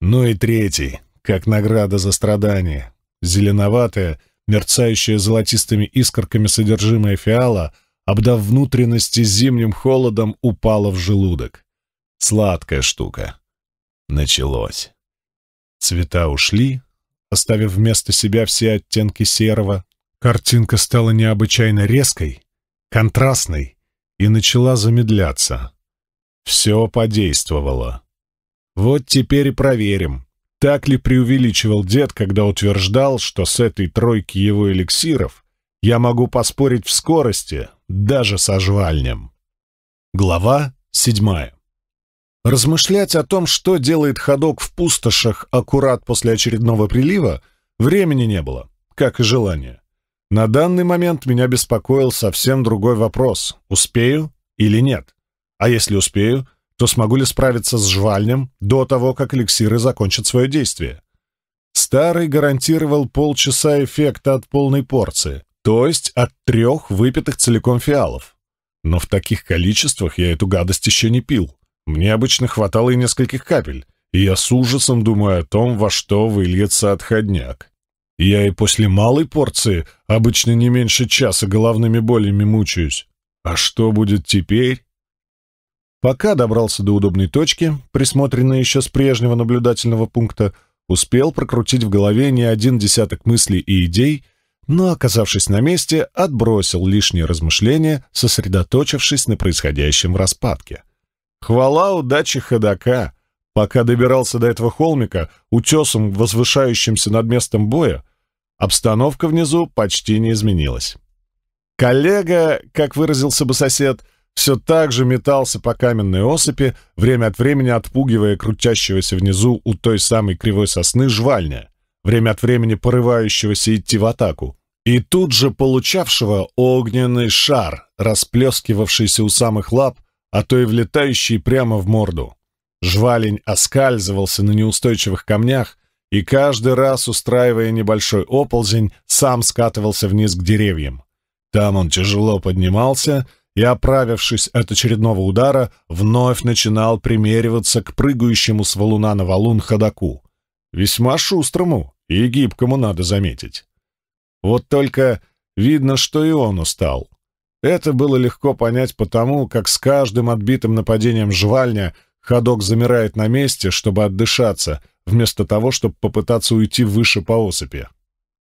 Ну и третий, как награда за страдания. Зеленоватая, мерцающая золотистыми искорками содержимое фиала, обдав внутренности зимним холодом, упала в желудок. Сладкая штука. Началось. Цвета ушли, оставив вместо себя все оттенки серого. Картинка стала необычайно резкой, контрастной и начала замедляться. Все подействовало. Вот теперь и проверим, так ли преувеличивал дед, когда утверждал, что с этой тройки его эликсиров я могу поспорить в скорости даже со жвальнем. Глава седьмая. Размышлять о том, что делает ходок в пустошах аккурат после очередного прилива, времени не было, как и желания. На данный момент меня беспокоил совсем другой вопрос — успею или нет? А если успею, то смогу ли справиться с жвальнем до того, как эликсиры закончат свое действие? Старый гарантировал полчаса эффекта от полной порции, то есть от трех выпитых целиком фиалов. Но в таких количествах я эту гадость еще не пил — мне обычно хватало и нескольких капель, и я с ужасом думаю о том, во что выльется отходняк. Я и после малой порции обычно не меньше часа головными болями мучаюсь. А что будет теперь? Пока добрался до удобной точки, присмотренной еще с прежнего наблюдательного пункта, успел прокрутить в голове не один десяток мыслей и идей, но, оказавшись на месте, отбросил лишние размышления, сосредоточившись на происходящем в распадке. Хвала удачи ходока. Пока добирался до этого холмика, утесом, возвышающимся над местом боя, обстановка внизу почти не изменилась. Коллега, как выразился бы сосед, все так же метался по каменной осыпи, время от времени отпугивая крутящегося внизу у той самой кривой сосны жвальня, время от времени порывающегося идти в атаку, и тут же получавшего огненный шар, расплескивавшийся у самых лап а то и влетающий прямо в морду. Жвалень оскальзывался на неустойчивых камнях и каждый раз, устраивая небольшой оползень, сам скатывался вниз к деревьям. Там он тяжело поднимался и, оправившись от очередного удара, вновь начинал примериваться к прыгающему с валуна на валун ходаку. Весьма шустрому и гибкому надо заметить. Вот только видно, что и он устал. Это было легко понять потому, как с каждым отбитым нападением жвальня ходок замирает на месте, чтобы отдышаться, вместо того, чтобы попытаться уйти выше по осыпи.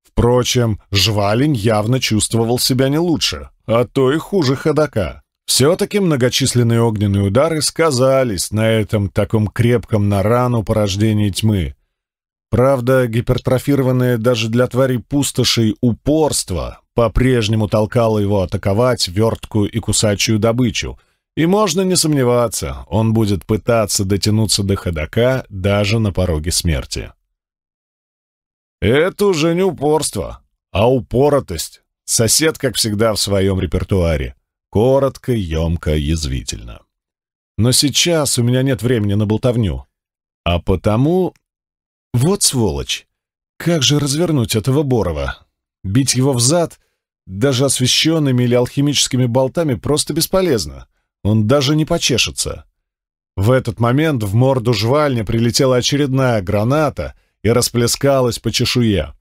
Впрочем, жвалень явно чувствовал себя не лучше, а то и хуже ходока. Все-таки многочисленные огненные удары сказались на этом таком крепком на рану порождении тьмы. Правда, гипертрофированное даже для твари пустошей упорство по-прежнему толкало его атаковать верткую и кусачую добычу, и можно не сомневаться, он будет пытаться дотянуться до ходока даже на пороге смерти. Это уже не упорство, а упоротость. Сосед, как всегда, в своем репертуаре. Коротко, емко, язвительно. Но сейчас у меня нет времени на болтовню. А потому вот сволочь! Как же развернуть этого Борова? Бить его в зад, даже освещенными или алхимическими болтами, просто бесполезно. Он даже не почешется. В этот момент в морду жвальня прилетела очередная граната и расплескалась по чешуе.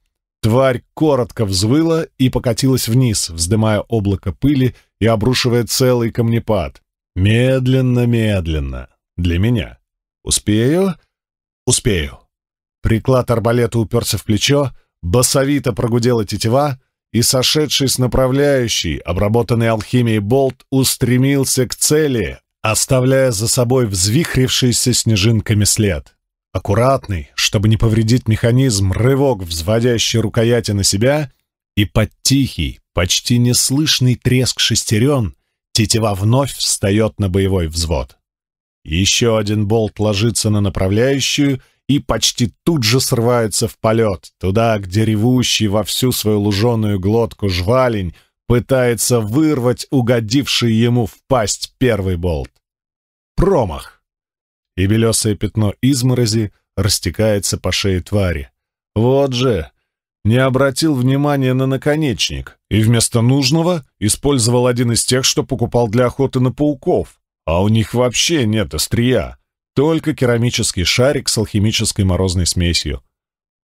Тварь коротко взвыла и покатилась вниз, вздымая облако пыли и обрушивая целый камнепад. Медленно-медленно. Для меня. Успею? Успею. Приклад арбалета уперся в плечо, басовито прогудела тетива, и сошедший с направляющей, обработанный алхимией болт, устремился к цели, оставляя за собой взвихрившийся снежинками след. Аккуратный, чтобы не повредить механизм, рывок, взводящий рукояти на себя, и под тихий, почти неслышный треск шестерен тетива вновь встает на боевой взвод. Еще один болт ложится на направляющую — и почти тут же срываются в полет, туда, где ревущий во всю свою луженую глотку жвалень пытается вырвать угодивший ему в пасть первый болт. Промах! И белесое пятно изморози растекается по шее твари. Вот же! Не обратил внимания на наконечник и вместо нужного использовал один из тех, что покупал для охоты на пауков, а у них вообще нет острия. Только керамический шарик с алхимической морозной смесью.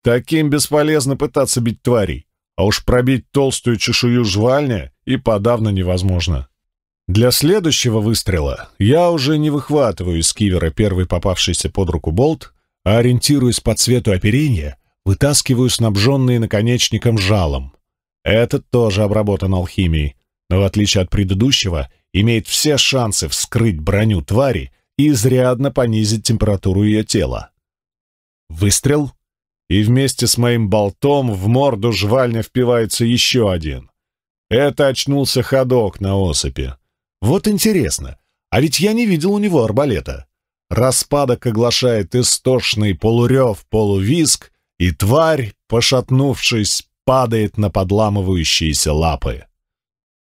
Таким бесполезно пытаться бить тварей, а уж пробить толстую чешую жвальня и подавно невозможно. Для следующего выстрела я уже не выхватываю из кивера первый попавшийся под руку болт, а ориентируясь по цвету оперения, вытаскиваю снабженный наконечником жалом. Этот тоже обработан алхимией, но в отличие от предыдущего, имеет все шансы вскрыть броню твари, и изрядно понизить температуру ее тела. Выстрел, и вместе с моим болтом в морду жвальня впивается еще один. Это очнулся ходок на осыпи. Вот интересно, а ведь я не видел у него арбалета. Распадок оглашает истошный полурев-полувиск, и тварь, пошатнувшись, падает на подламывающиеся лапы.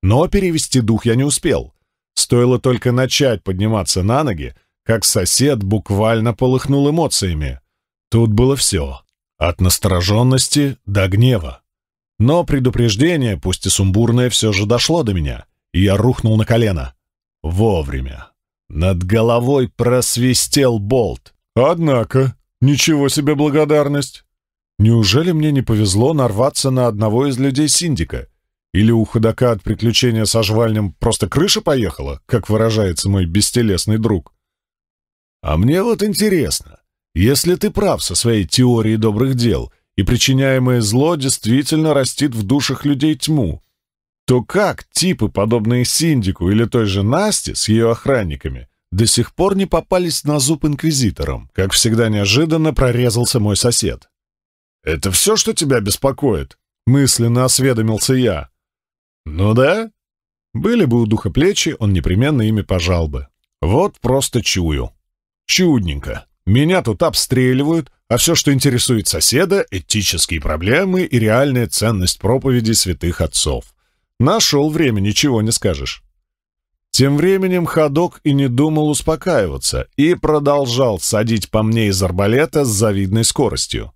Но перевести дух я не успел. Стоило только начать подниматься на ноги, как сосед буквально полыхнул эмоциями. Тут было все. От настороженности до гнева. Но предупреждение, пусть и сумбурное, все же дошло до меня, и я рухнул на колено. Вовремя. Над головой просвистел болт. «Однако, ничего себе благодарность! Неужели мне не повезло нарваться на одного из людей Синдика? Или у ходока от приключения со жвальнем просто крыша поехала, как выражается мой бестелесный друг? А мне вот интересно, если ты прав со своей теорией добрых дел, и причиняемое зло действительно растит в душах людей тьму, то как типы, подобные Синдику или той же Насте с ее охранниками, до сих пор не попались на зуб инквизиторам, как всегда неожиданно прорезался мой сосед? «Это все, что тебя беспокоит?» — мысленно осведомился я. Ну да. Были бы у духа плечи, он непременно ими пожал бы. Вот просто чую. Чудненько. Меня тут обстреливают, а все, что интересует соседа — этические проблемы и реальная ценность проповеди святых отцов. Нашел время, ничего не скажешь. Тем временем ходок и не думал успокаиваться и продолжал садить по мне из арбалета с завидной скоростью.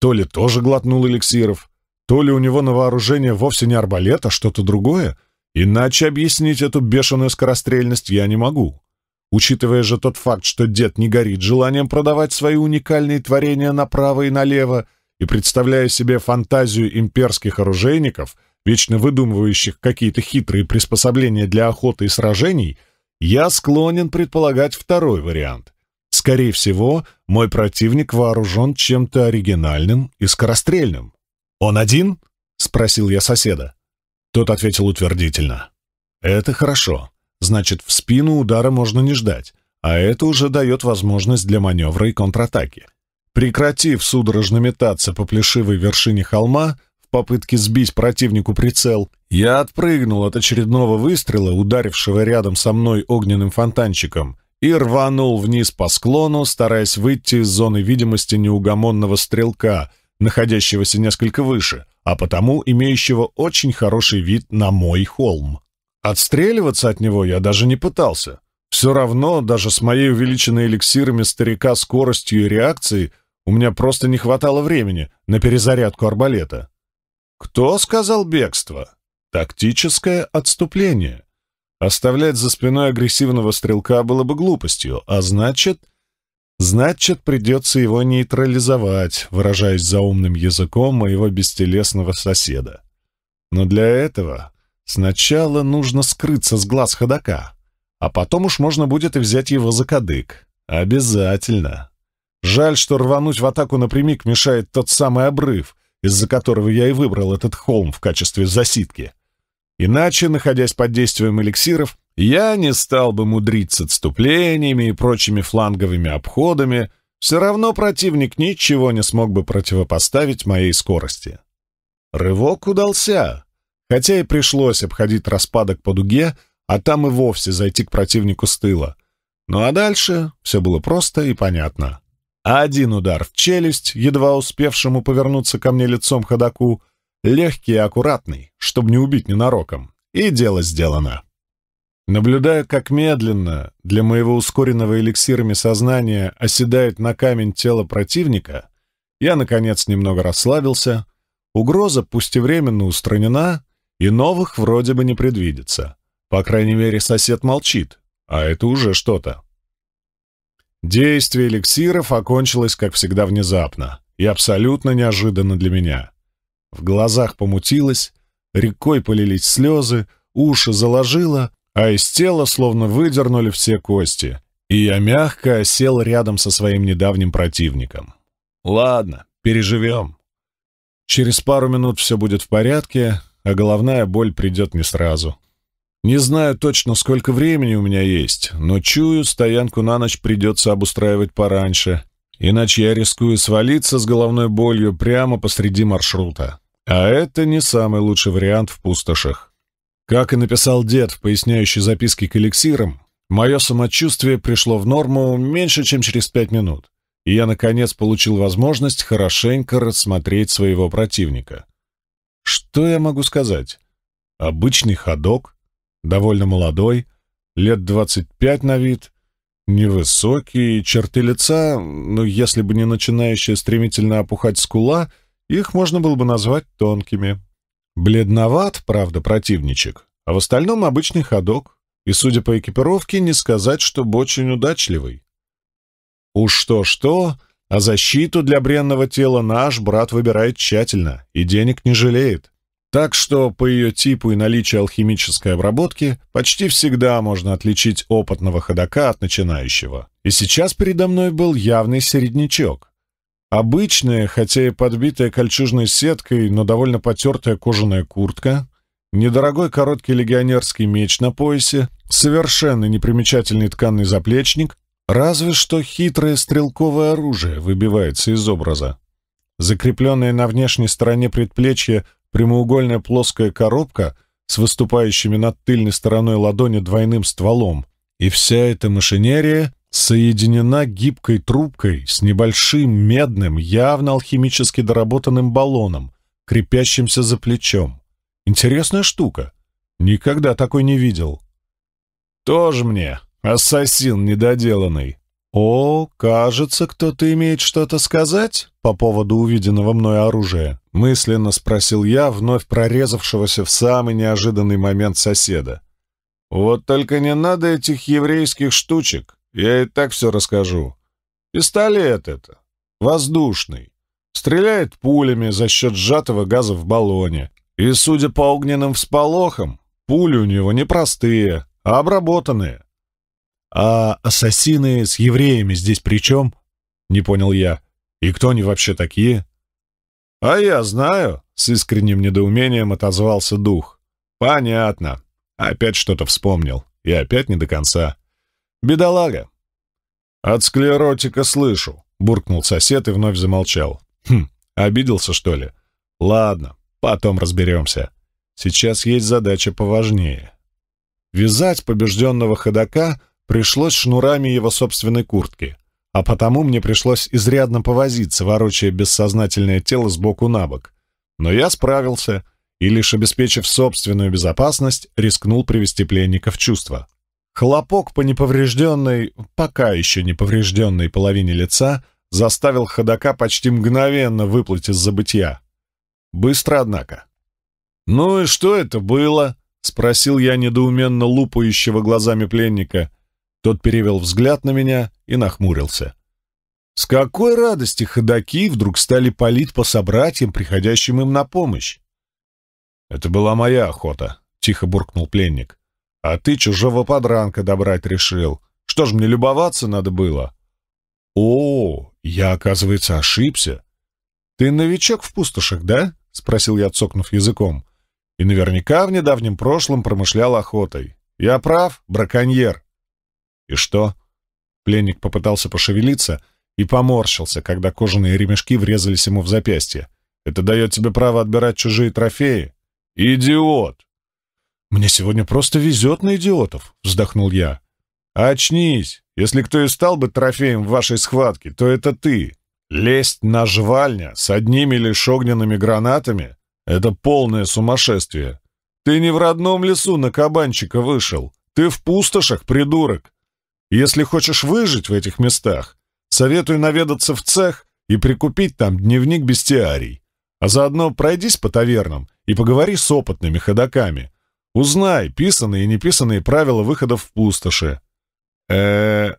То ли тоже глотнул эликсиров, то ли у него на вооружение вовсе не арбалет, а что-то другое, иначе объяснить эту бешеную скорострельность я не могу. Учитывая же тот факт, что дед не горит желанием продавать свои уникальные творения направо и налево, и представляя себе фантазию имперских оружейников, вечно выдумывающих какие-то хитрые приспособления для охоты и сражений, я склонен предполагать второй вариант. Скорее всего, мой противник вооружен чем-то оригинальным и скорострельным. «Он один?» — спросил я соседа. Тот ответил утвердительно. «Это хорошо. Значит, в спину удара можно не ждать, а это уже дает возможность для маневра и контратаки. Прекратив судорожно метаться по плешивой вершине холма в попытке сбить противнику прицел, я отпрыгнул от очередного выстрела, ударившего рядом со мной огненным фонтанчиком, и рванул вниз по склону, стараясь выйти из зоны видимости неугомонного стрелка, находящегося несколько выше, а потому имеющего очень хороший вид на мой холм. Отстреливаться от него я даже не пытался. Все равно, даже с моей увеличенной эликсирами старика скоростью и реакцией, у меня просто не хватало времени на перезарядку арбалета. Кто сказал бегство? Тактическое отступление. Оставлять за спиной агрессивного стрелка было бы глупостью, а значит, Значит, придется его нейтрализовать, выражаясь заумным языком моего бестелесного соседа. Но для этого сначала нужно скрыться с глаз ходока, а потом уж можно будет и взять его за кадык. Обязательно. Жаль, что рвануть в атаку напрямик мешает тот самый обрыв, из-за которого я и выбрал этот холм в качестве засидки. Иначе, находясь под действием эликсиров, я не стал бы мудрить с отступлениями и прочими фланговыми обходами, все равно противник ничего не смог бы противопоставить моей скорости. Рывок удался, хотя и пришлось обходить распадок по дуге, а там и вовсе зайти к противнику с тыла. Ну а дальше все было просто и понятно. Один удар в челюсть, едва успевшему повернуться ко мне лицом ходаку, легкий и аккуратный, чтобы не убить ненароком, и дело сделано. Наблюдая, как медленно для моего ускоренного эликсирами сознания оседает на камень тело противника, я, наконец, немного расслабился. Угроза пусть и временно устранена, и новых вроде бы не предвидится. По крайней мере, сосед молчит, а это уже что-то. Действие эликсиров окончилось, как всегда, внезапно и абсолютно неожиданно для меня. В глазах помутилось, рекой полились слезы, уши заложило, а из тела словно выдернули все кости, и я мягко сел рядом со своим недавним противником. Ладно, переживем. Через пару минут все будет в порядке, а головная боль придет не сразу. Не знаю точно, сколько времени у меня есть, но чую, стоянку на ночь придется обустраивать пораньше, иначе я рискую свалиться с головной болью прямо посреди маршрута. А это не самый лучший вариант в пустошах. Как и написал дед в поясняющей записке к эликсирам, мое самочувствие пришло в норму меньше, чем через пять минут, и я, наконец, получил возможность хорошенько рассмотреть своего противника. Что я могу сказать? Обычный ходок, довольно молодой, лет двадцать пять на вид — Невысокие черты лица, но ну, если бы не начинающая стремительно опухать скула, их можно было бы назвать тонкими. Бледноват, правда, противничек, а в остальном обычный ходок, и, судя по экипировке, не сказать, чтобы очень удачливый. Уж что-что, а защиту для бренного тела наш брат выбирает тщательно и денег не жалеет. Так что по ее типу и наличию алхимической обработки почти всегда можно отличить опытного ходока от начинающего. И сейчас передо мной был явный середнячок. Обычная, хотя и подбитая кольчужной сеткой, но довольно потертая кожаная куртка, недорогой короткий легионерский меч на поясе, совершенно непримечательный тканный заплечник, разве что хитрое стрелковое оружие выбивается из образа. Закрепленная на внешней стороне предплечья прямоугольная плоская коробка с выступающими над тыльной стороной ладони двойным стволом, и вся эта машинерия соединена гибкой трубкой с небольшим медным, явно алхимически доработанным баллоном, крепящимся за плечом. Интересная штука. Никогда такой не видел. Тоже мне, ассасин недоделанный. О, кажется, кто-то имеет что-то сказать по поводу увиденного мной оружия, мысленно спросил я вновь прорезавшегося в самый неожиданный момент соседа. Вот только не надо этих еврейских штучек. Я и так все расскажу. Пистолет это. Воздушный. Стреляет пулями за счет сжатого газа в баллоне. И, судя по огненным всполохам, пули у него не простые, а обработанные. А ассасины с евреями здесь при чем? Не понял я. И кто они вообще такие? А я знаю, с искренним недоумением отозвался дух. Понятно. Опять что-то вспомнил. И опять не до конца. Бедолага!» «От склеротика слышу», — буркнул сосед и вновь замолчал. «Хм, обиделся, что ли? Ладно, потом разберемся. Сейчас есть задача поважнее». Вязать побежденного ходока пришлось шнурами его собственной куртки, а потому мне пришлось изрядно повозиться, ворочая бессознательное тело сбоку на бок. Но я справился и, лишь обеспечив собственную безопасность, рискнул привести пленника в чувство. Хлопок по неповрежденной, пока еще неповрежденной половине лица заставил ходока почти мгновенно выплыть из забытья. Быстро, однако. «Ну и что это было?» — спросил я недоуменно лупающего глазами пленника. Тот перевел взгляд на меня и нахмурился. С какой радости ходаки вдруг стали палить по собратьям, приходящим им на помощь? «Это была моя охота», — тихо буркнул пленник. А ты чужого подранка добрать решил. Что ж мне любоваться надо было? О, я, оказывается, ошибся. Ты новичок в пустошах, да? Спросил я, цокнув языком. И наверняка в недавнем прошлом промышлял охотой. Я прав, браконьер. И что? Пленник попытался пошевелиться и поморщился, когда кожаные ремешки врезались ему в запястье. Это дает тебе право отбирать чужие трофеи? Идиот! «Мне сегодня просто везет на идиотов», — вздохнул я. «Очнись! Если кто и стал бы трофеем в вашей схватке, то это ты. Лезть на жвальня с одними лишь огненными гранатами — это полное сумасшествие. Ты не в родном лесу на кабанчика вышел. Ты в пустошах, придурок. Если хочешь выжить в этих местах, советую наведаться в цех и прикупить там дневник бестиарий. А заодно пройдись по тавернам и поговори с опытными ходаками. Узнай писанные и неписанные правила выходов в пустоши. э,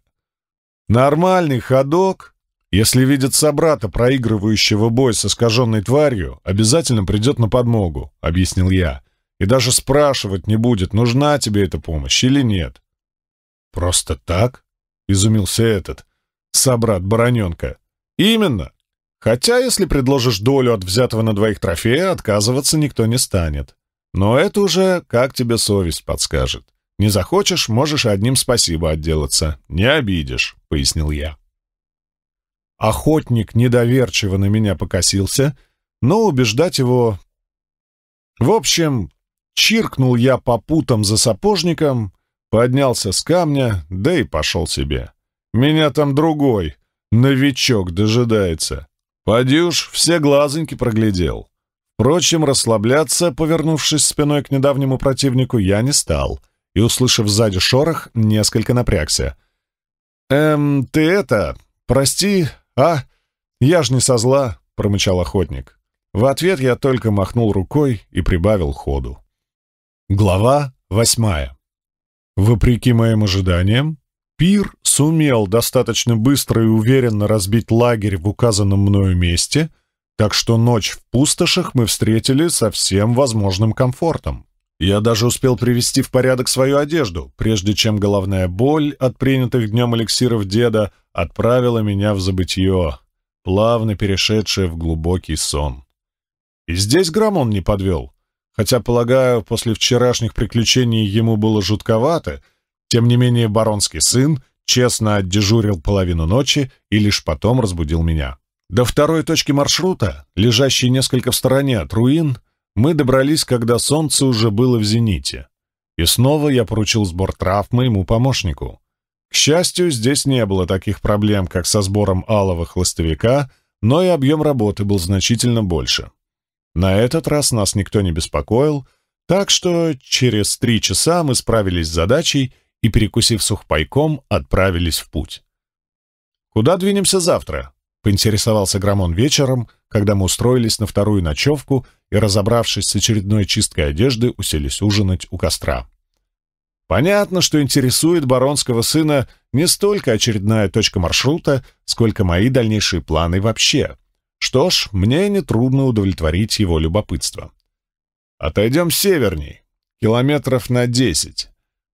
Нормальный ходок, если видит собрата, проигрывающего бой с искаженной тварью, обязательно придет на подмогу, — объяснил я. И даже спрашивать не будет, нужна тебе эта помощь или нет. — Просто так? — изумился этот, собрат Бароненка. — Именно. Хотя, если предложишь долю от взятого на двоих трофея, отказываться никто не станет. Но это уже как тебе совесть подскажет. Не захочешь, можешь одним спасибо отделаться. Не обидишь, — пояснил я. Охотник недоверчиво на меня покосился, но убеждать его... В общем, чиркнул я по путам за сапожником, поднялся с камня, да и пошел себе. Меня там другой, новичок, дожидается. Падюш все глазоньки проглядел. Впрочем, расслабляться, повернувшись спиной к недавнему противнику, я не стал, и, услышав сзади шорох, несколько напрягся. «Эм, ты это... Прости, а? Я ж не со зла», — промычал охотник. В ответ я только махнул рукой и прибавил ходу. Глава восьмая. Вопреки моим ожиданиям, Пир сумел достаточно быстро и уверенно разбить лагерь в указанном мною месте — так что ночь в пустошах мы встретили со всем возможным комфортом. Я даже успел привести в порядок свою одежду, прежде чем головная боль от принятых днем эликсиров деда отправила меня в забытье, плавно перешедшее в глубокий сон. И здесь Грамон не подвел. Хотя, полагаю, после вчерашних приключений ему было жутковато, тем не менее баронский сын честно отдежурил половину ночи и лишь потом разбудил меня. До второй точки маршрута, лежащей несколько в стороне от руин, мы добрались, когда солнце уже было в зените. И снова я поручил сбор трав моему помощнику. К счастью, здесь не было таких проблем, как со сбором алого хлыстовика, но и объем работы был значительно больше. На этот раз нас никто не беспокоил, так что через три часа мы справились с задачей и, перекусив сухпайком, отправились в путь. «Куда двинемся завтра?» — поинтересовался Грамон вечером, когда мы устроились на вторую ночевку и, разобравшись с очередной чисткой одежды, уселись ужинать у костра. Понятно, что интересует баронского сына не столько очередная точка маршрута, сколько мои дальнейшие планы вообще. Что ж, мне нетрудно удовлетворить его любопытство. Отойдем северней, километров на десять.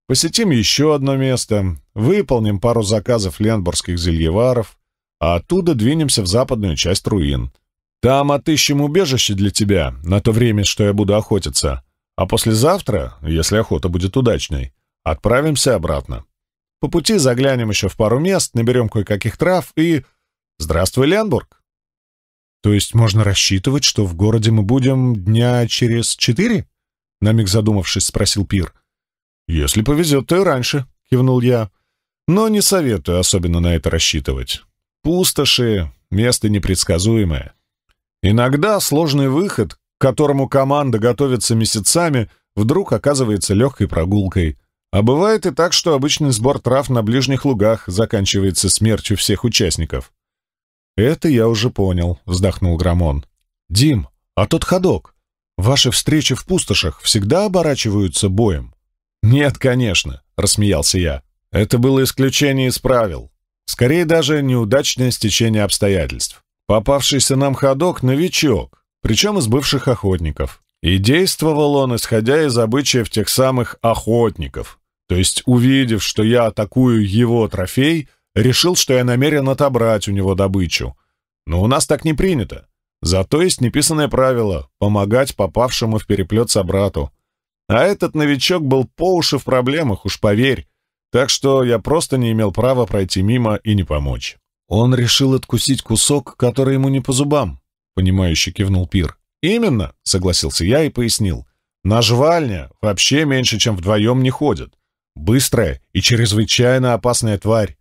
Посетим еще одно место, выполним пару заказов ленбургских зельеваров, а оттуда двинемся в западную часть руин. Там отыщем убежище для тебя на то время, что я буду охотиться, а послезавтра, если охота будет удачной, отправимся обратно. По пути заглянем еще в пару мест, наберем кое-каких трав и... Здравствуй, Ленбург!» «То есть можно рассчитывать, что в городе мы будем дня через четыре?» На миг задумавшись, спросил Пир. «Если повезет, то и раньше», — кивнул я. «Но не советую особенно на это рассчитывать. Пустоши — место непредсказуемое. Иногда сложный выход, к которому команда готовится месяцами, вдруг оказывается легкой прогулкой. А бывает и так, что обычный сбор трав на ближних лугах заканчивается смертью всех участников. «Это я уже понял», — вздохнул Грамон. «Дим, а тот ходок? Ваши встречи в пустошах всегда оборачиваются боем?» «Нет, конечно», — рассмеялся я. «Это было исключение из правил. Скорее даже неудачное стечение обстоятельств. Попавшийся нам ходок — новичок, причем из бывших охотников. И действовал он, исходя из обычаев тех самых охотников. То есть, увидев, что я атакую его трофей, решил, что я намерен отобрать у него добычу. Но у нас так не принято. Зато есть неписанное правило — помогать попавшему в переплет собрату. А этот новичок был по уши в проблемах, уж поверь. Так что я просто не имел права пройти мимо и не помочь. Он решил откусить кусок, который ему не по зубам, понимающе кивнул Пир. Именно, согласился я и пояснил. На жвальня вообще меньше, чем вдвоем не ходят. Быстрая и чрезвычайно опасная тварь.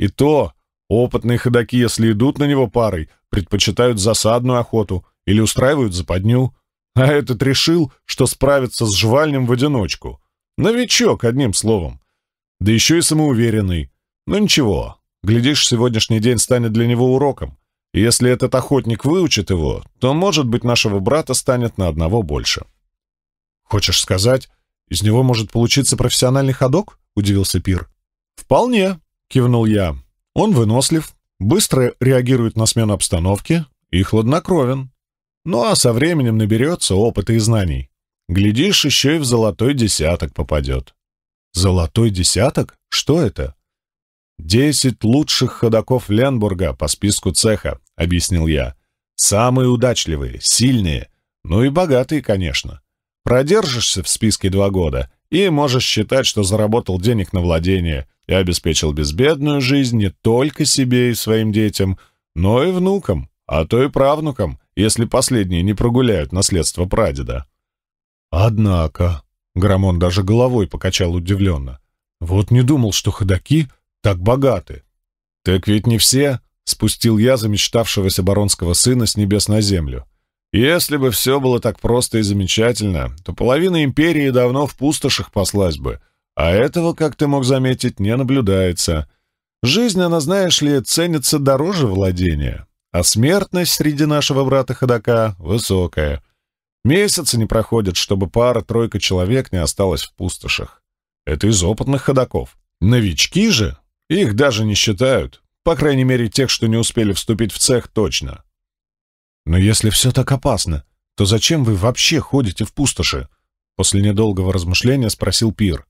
И то опытные ходаки, если идут на него парой, предпочитают засадную охоту или устраивают западню. А этот решил, что справится с жвальнем в одиночку. Новичок, одним словом да еще и самоуверенный. Но ну ничего, глядишь, сегодняшний день станет для него уроком. И если этот охотник выучит его, то, может быть, нашего брата станет на одного больше. «Хочешь сказать, из него может получиться профессиональный ходок?» — удивился Пир. «Вполне», — кивнул я. «Он вынослив, быстро реагирует на смену обстановки и хладнокровен. Ну а со временем наберется опыта и знаний. Глядишь, еще и в золотой десяток попадет». Золотой десяток? Что это? «Десять лучших ходаков Ленбурга по списку цеха», — объяснил я. «Самые удачливые, сильные, ну и богатые, конечно. Продержишься в списке два года и можешь считать, что заработал денег на владение и обеспечил безбедную жизнь не только себе и своим детям, но и внукам, а то и правнукам, если последние не прогуляют наследство прадеда». «Однако», Грамон даже головой покачал удивленно. «Вот не думал, что ходаки так богаты». «Так ведь не все», — спустил я замечтавшегося баронского сына с небес на землю. «Если бы все было так просто и замечательно, то половина империи давно в пустошах послась бы, а этого, как ты мог заметить, не наблюдается. Жизнь, она, знаешь ли, ценится дороже владения, а смертность среди нашего брата ходака высокая». Месяцы не проходят, чтобы пара-тройка человек не осталась в пустошах. Это из опытных ходаков. Новички же? Их даже не считают. По крайней мере, тех, что не успели вступить в цех, точно. Но если все так опасно, то зачем вы вообще ходите в пустоши? После недолгого размышления спросил Пир.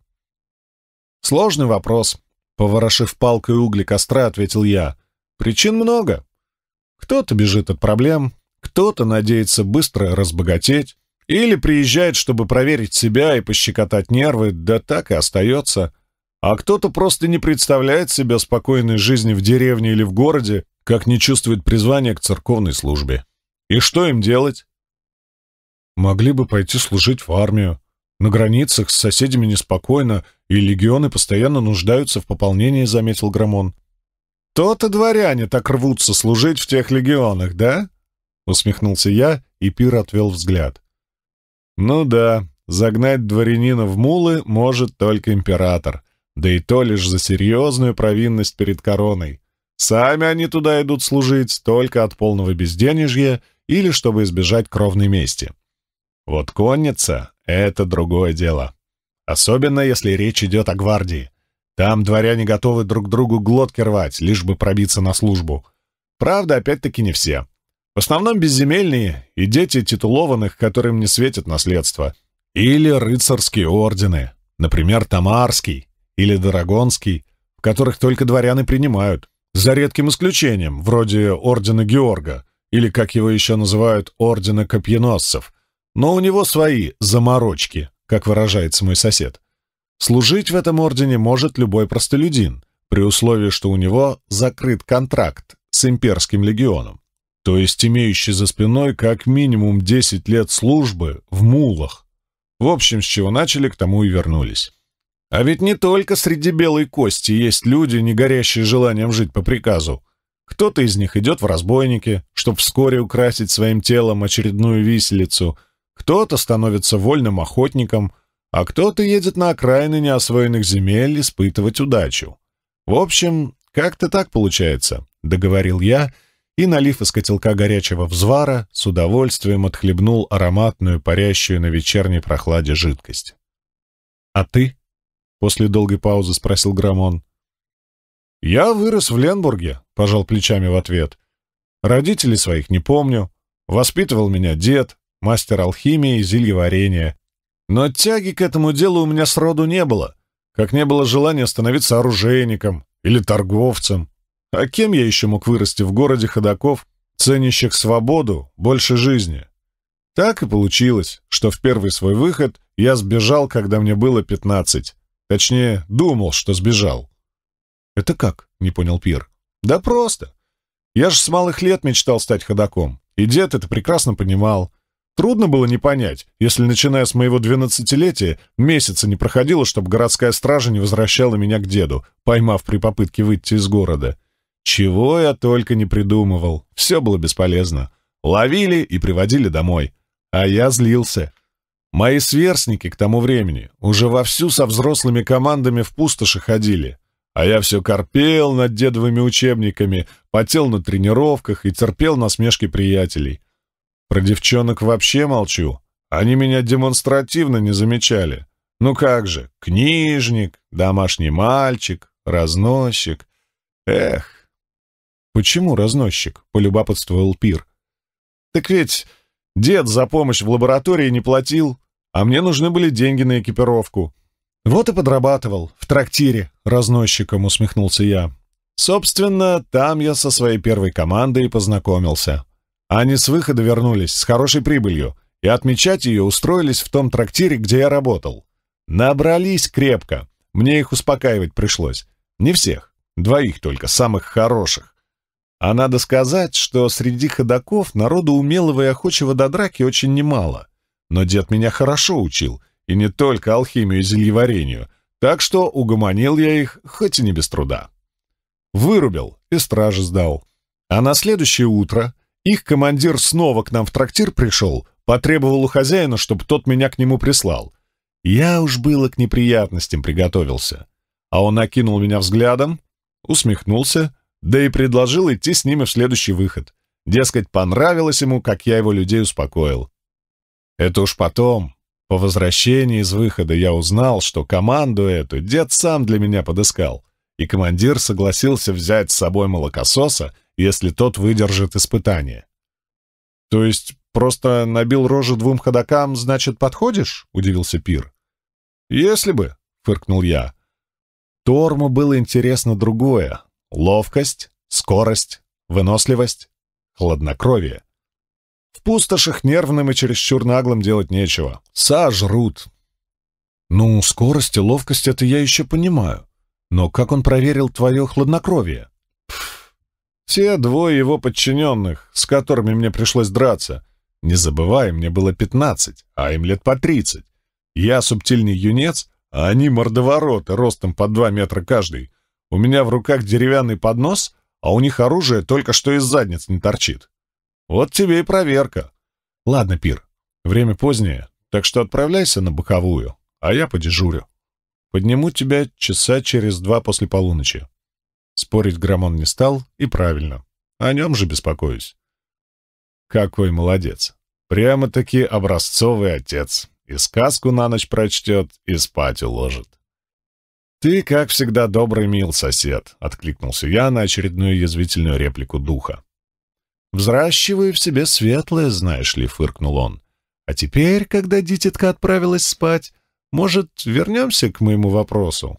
Сложный вопрос. Поворошив палкой угли костра, ответил я. Причин много. Кто-то бежит от проблем, кто-то надеется быстро разбогатеть, или приезжает, чтобы проверить себя и пощекотать нервы, да так и остается. А кто-то просто не представляет себя спокойной жизни в деревне или в городе, как не чувствует призвания к церковной службе. И что им делать? Могли бы пойти служить в армию. На границах с соседями неспокойно, и легионы постоянно нуждаются в пополнении, заметил Грамон. То-то дворяне так рвутся служить в тех легионах, да? Усмехнулся я, и пир отвел взгляд. «Ну да, загнать дворянина в мулы может только император, да и то лишь за серьезную провинность перед короной. Сами они туда идут служить только от полного безденежья или чтобы избежать кровной мести. Вот конница — это другое дело. Особенно, если речь идет о гвардии. Там дворяне готовы друг другу глотки рвать, лишь бы пробиться на службу. Правда, опять-таки не все. В основном безземельные и дети титулованных, которым не светит наследство. Или рыцарские ордены, например, Тамарский или Дорогонский, в которых только дворяны принимают, за редким исключением, вроде ордена Георга, или, как его еще называют, ордена копьеносцев. Но у него свои «заморочки», как выражается мой сосед. Служить в этом ордене может любой простолюдин, при условии, что у него закрыт контракт с имперским легионом то есть имеющий за спиной как минимум 10 лет службы в мулах. В общем, с чего начали, к тому и вернулись. А ведь не только среди белой кости есть люди, не горящие желанием жить по приказу. Кто-то из них идет в разбойники, чтобы вскоре украсить своим телом очередную виселицу, кто-то становится вольным охотником, а кто-то едет на окраины неосвоенных земель испытывать удачу. В общем, как-то так получается, — договорил я, — и, налив из котелка горячего взвара, с удовольствием отхлебнул ароматную, парящую на вечерней прохладе жидкость. «А ты?» — после долгой паузы спросил Грамон. «Я вырос в Ленбурге», — пожал плечами в ответ. «Родителей своих не помню. Воспитывал меня дед, мастер алхимии и зельеварения. Но тяги к этому делу у меня сроду не было, как не было желания становиться оружейником или торговцем. А кем я еще мог вырасти в городе ходаков, ценящих свободу больше жизни? Так и получилось, что в первый свой выход я сбежал, когда мне было пятнадцать. Точнее, думал, что сбежал. «Это как?» — не понял Пир. «Да просто. Я же с малых лет мечтал стать ходаком, и дед это прекрасно понимал. Трудно было не понять, если, начиная с моего двенадцатилетия, месяца не проходило, чтобы городская стража не возвращала меня к деду, поймав при попытке выйти из города. Чего я только не придумывал. Все было бесполезно. Ловили и приводили домой. А я злился. Мои сверстники к тому времени уже вовсю со взрослыми командами в пустоши ходили. А я все корпел над дедовыми учебниками, потел на тренировках и терпел насмешки приятелей. Про девчонок вообще молчу. Они меня демонстративно не замечали. Ну как же, книжник, домашний мальчик, разносчик. Эх, «Почему разносчик?» — полюбопытствовал Пир. «Так ведь дед за помощь в лаборатории не платил, а мне нужны были деньги на экипировку. Вот и подрабатывал в трактире разносчиком», — усмехнулся я. «Собственно, там я со своей первой командой познакомился. Они с выхода вернулись с хорошей прибылью, и отмечать ее устроились в том трактире, где я работал. Набрались крепко. Мне их успокаивать пришлось. Не всех, двоих только, самых хороших. А надо сказать, что среди ходаков народу умелого и охочего до драки очень немало. Но дед меня хорошо учил, и не только алхимию и зельеварению, так что угомонил я их, хоть и не без труда. Вырубил и стражи сдал. А на следующее утро их командир снова к нам в трактир пришел, потребовал у хозяина, чтобы тот меня к нему прислал. Я уж было к неприятностям приготовился. А он окинул меня взглядом, усмехнулся — да и предложил идти с ними в следующий выход. Дескать, понравилось ему, как я его людей успокоил. Это уж потом, по возвращении из выхода, я узнал, что команду эту дед сам для меня подыскал, и командир согласился взять с собой молокососа, если тот выдержит испытание. «То есть просто набил рожу двум ходокам, значит, подходишь?» — удивился Пир. «Если бы», — фыркнул я. Торму было интересно другое, Ловкость, скорость, выносливость, хладнокровие. В пустошах нервным и чересчур наглым делать нечего. Сожрут. Ну, скорость и ловкость — это я еще понимаю. Но как он проверил твое хладнокровие? Пф, те двое его подчиненных, с которыми мне пришлось драться. Не забывай, мне было пятнадцать, а им лет по тридцать. Я субтильный юнец, а они мордовороты, ростом по два метра каждый — у меня в руках деревянный поднос, а у них оружие только что из задниц не торчит. Вот тебе и проверка. Ладно, Пир, время позднее, так что отправляйся на боковую, а я подежурю. Подниму тебя часа через два после полуночи. Спорить Грамон не стал, и правильно. О нем же беспокоюсь. Какой молодец. Прямо-таки образцовый отец. И сказку на ночь прочтет, и спать уложит. «Ты, как всегда, добрый мил сосед», — откликнулся я на очередную язвительную реплику духа. «Взращиваю в себе светлое, знаешь ли», — фыркнул он. «А теперь, когда дитятка отправилась спать, может, вернемся к моему вопросу?»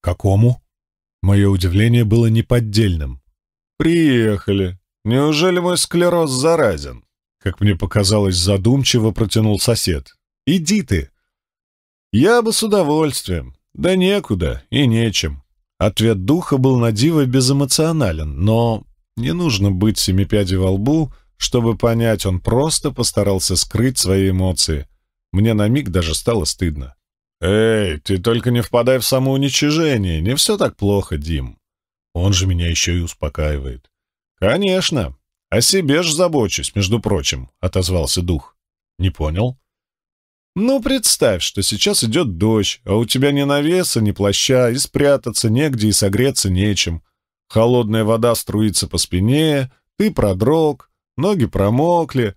«Какому?» Мое удивление было неподдельным. «Приехали. Неужели мой склероз заразен?» Как мне показалось, задумчиво протянул сосед. «Иди ты!» «Я бы с удовольствием, «Да некуда и нечем». Ответ духа был на диво безэмоционален, но не нужно быть семипяди во лбу, чтобы понять, он просто постарался скрыть свои эмоции. Мне на миг даже стало стыдно. «Эй, ты только не впадай в самоуничижение, не все так плохо, Дим». Он же меня еще и успокаивает. «Конечно. О себе ж забочусь, между прочим», — отозвался дух. «Не понял?» Ну, представь, что сейчас идет дождь, а у тебя ни навеса, ни плаща, и спрятаться негде, и согреться нечем. Холодная вода струится по спине, ты продрог, ноги промокли.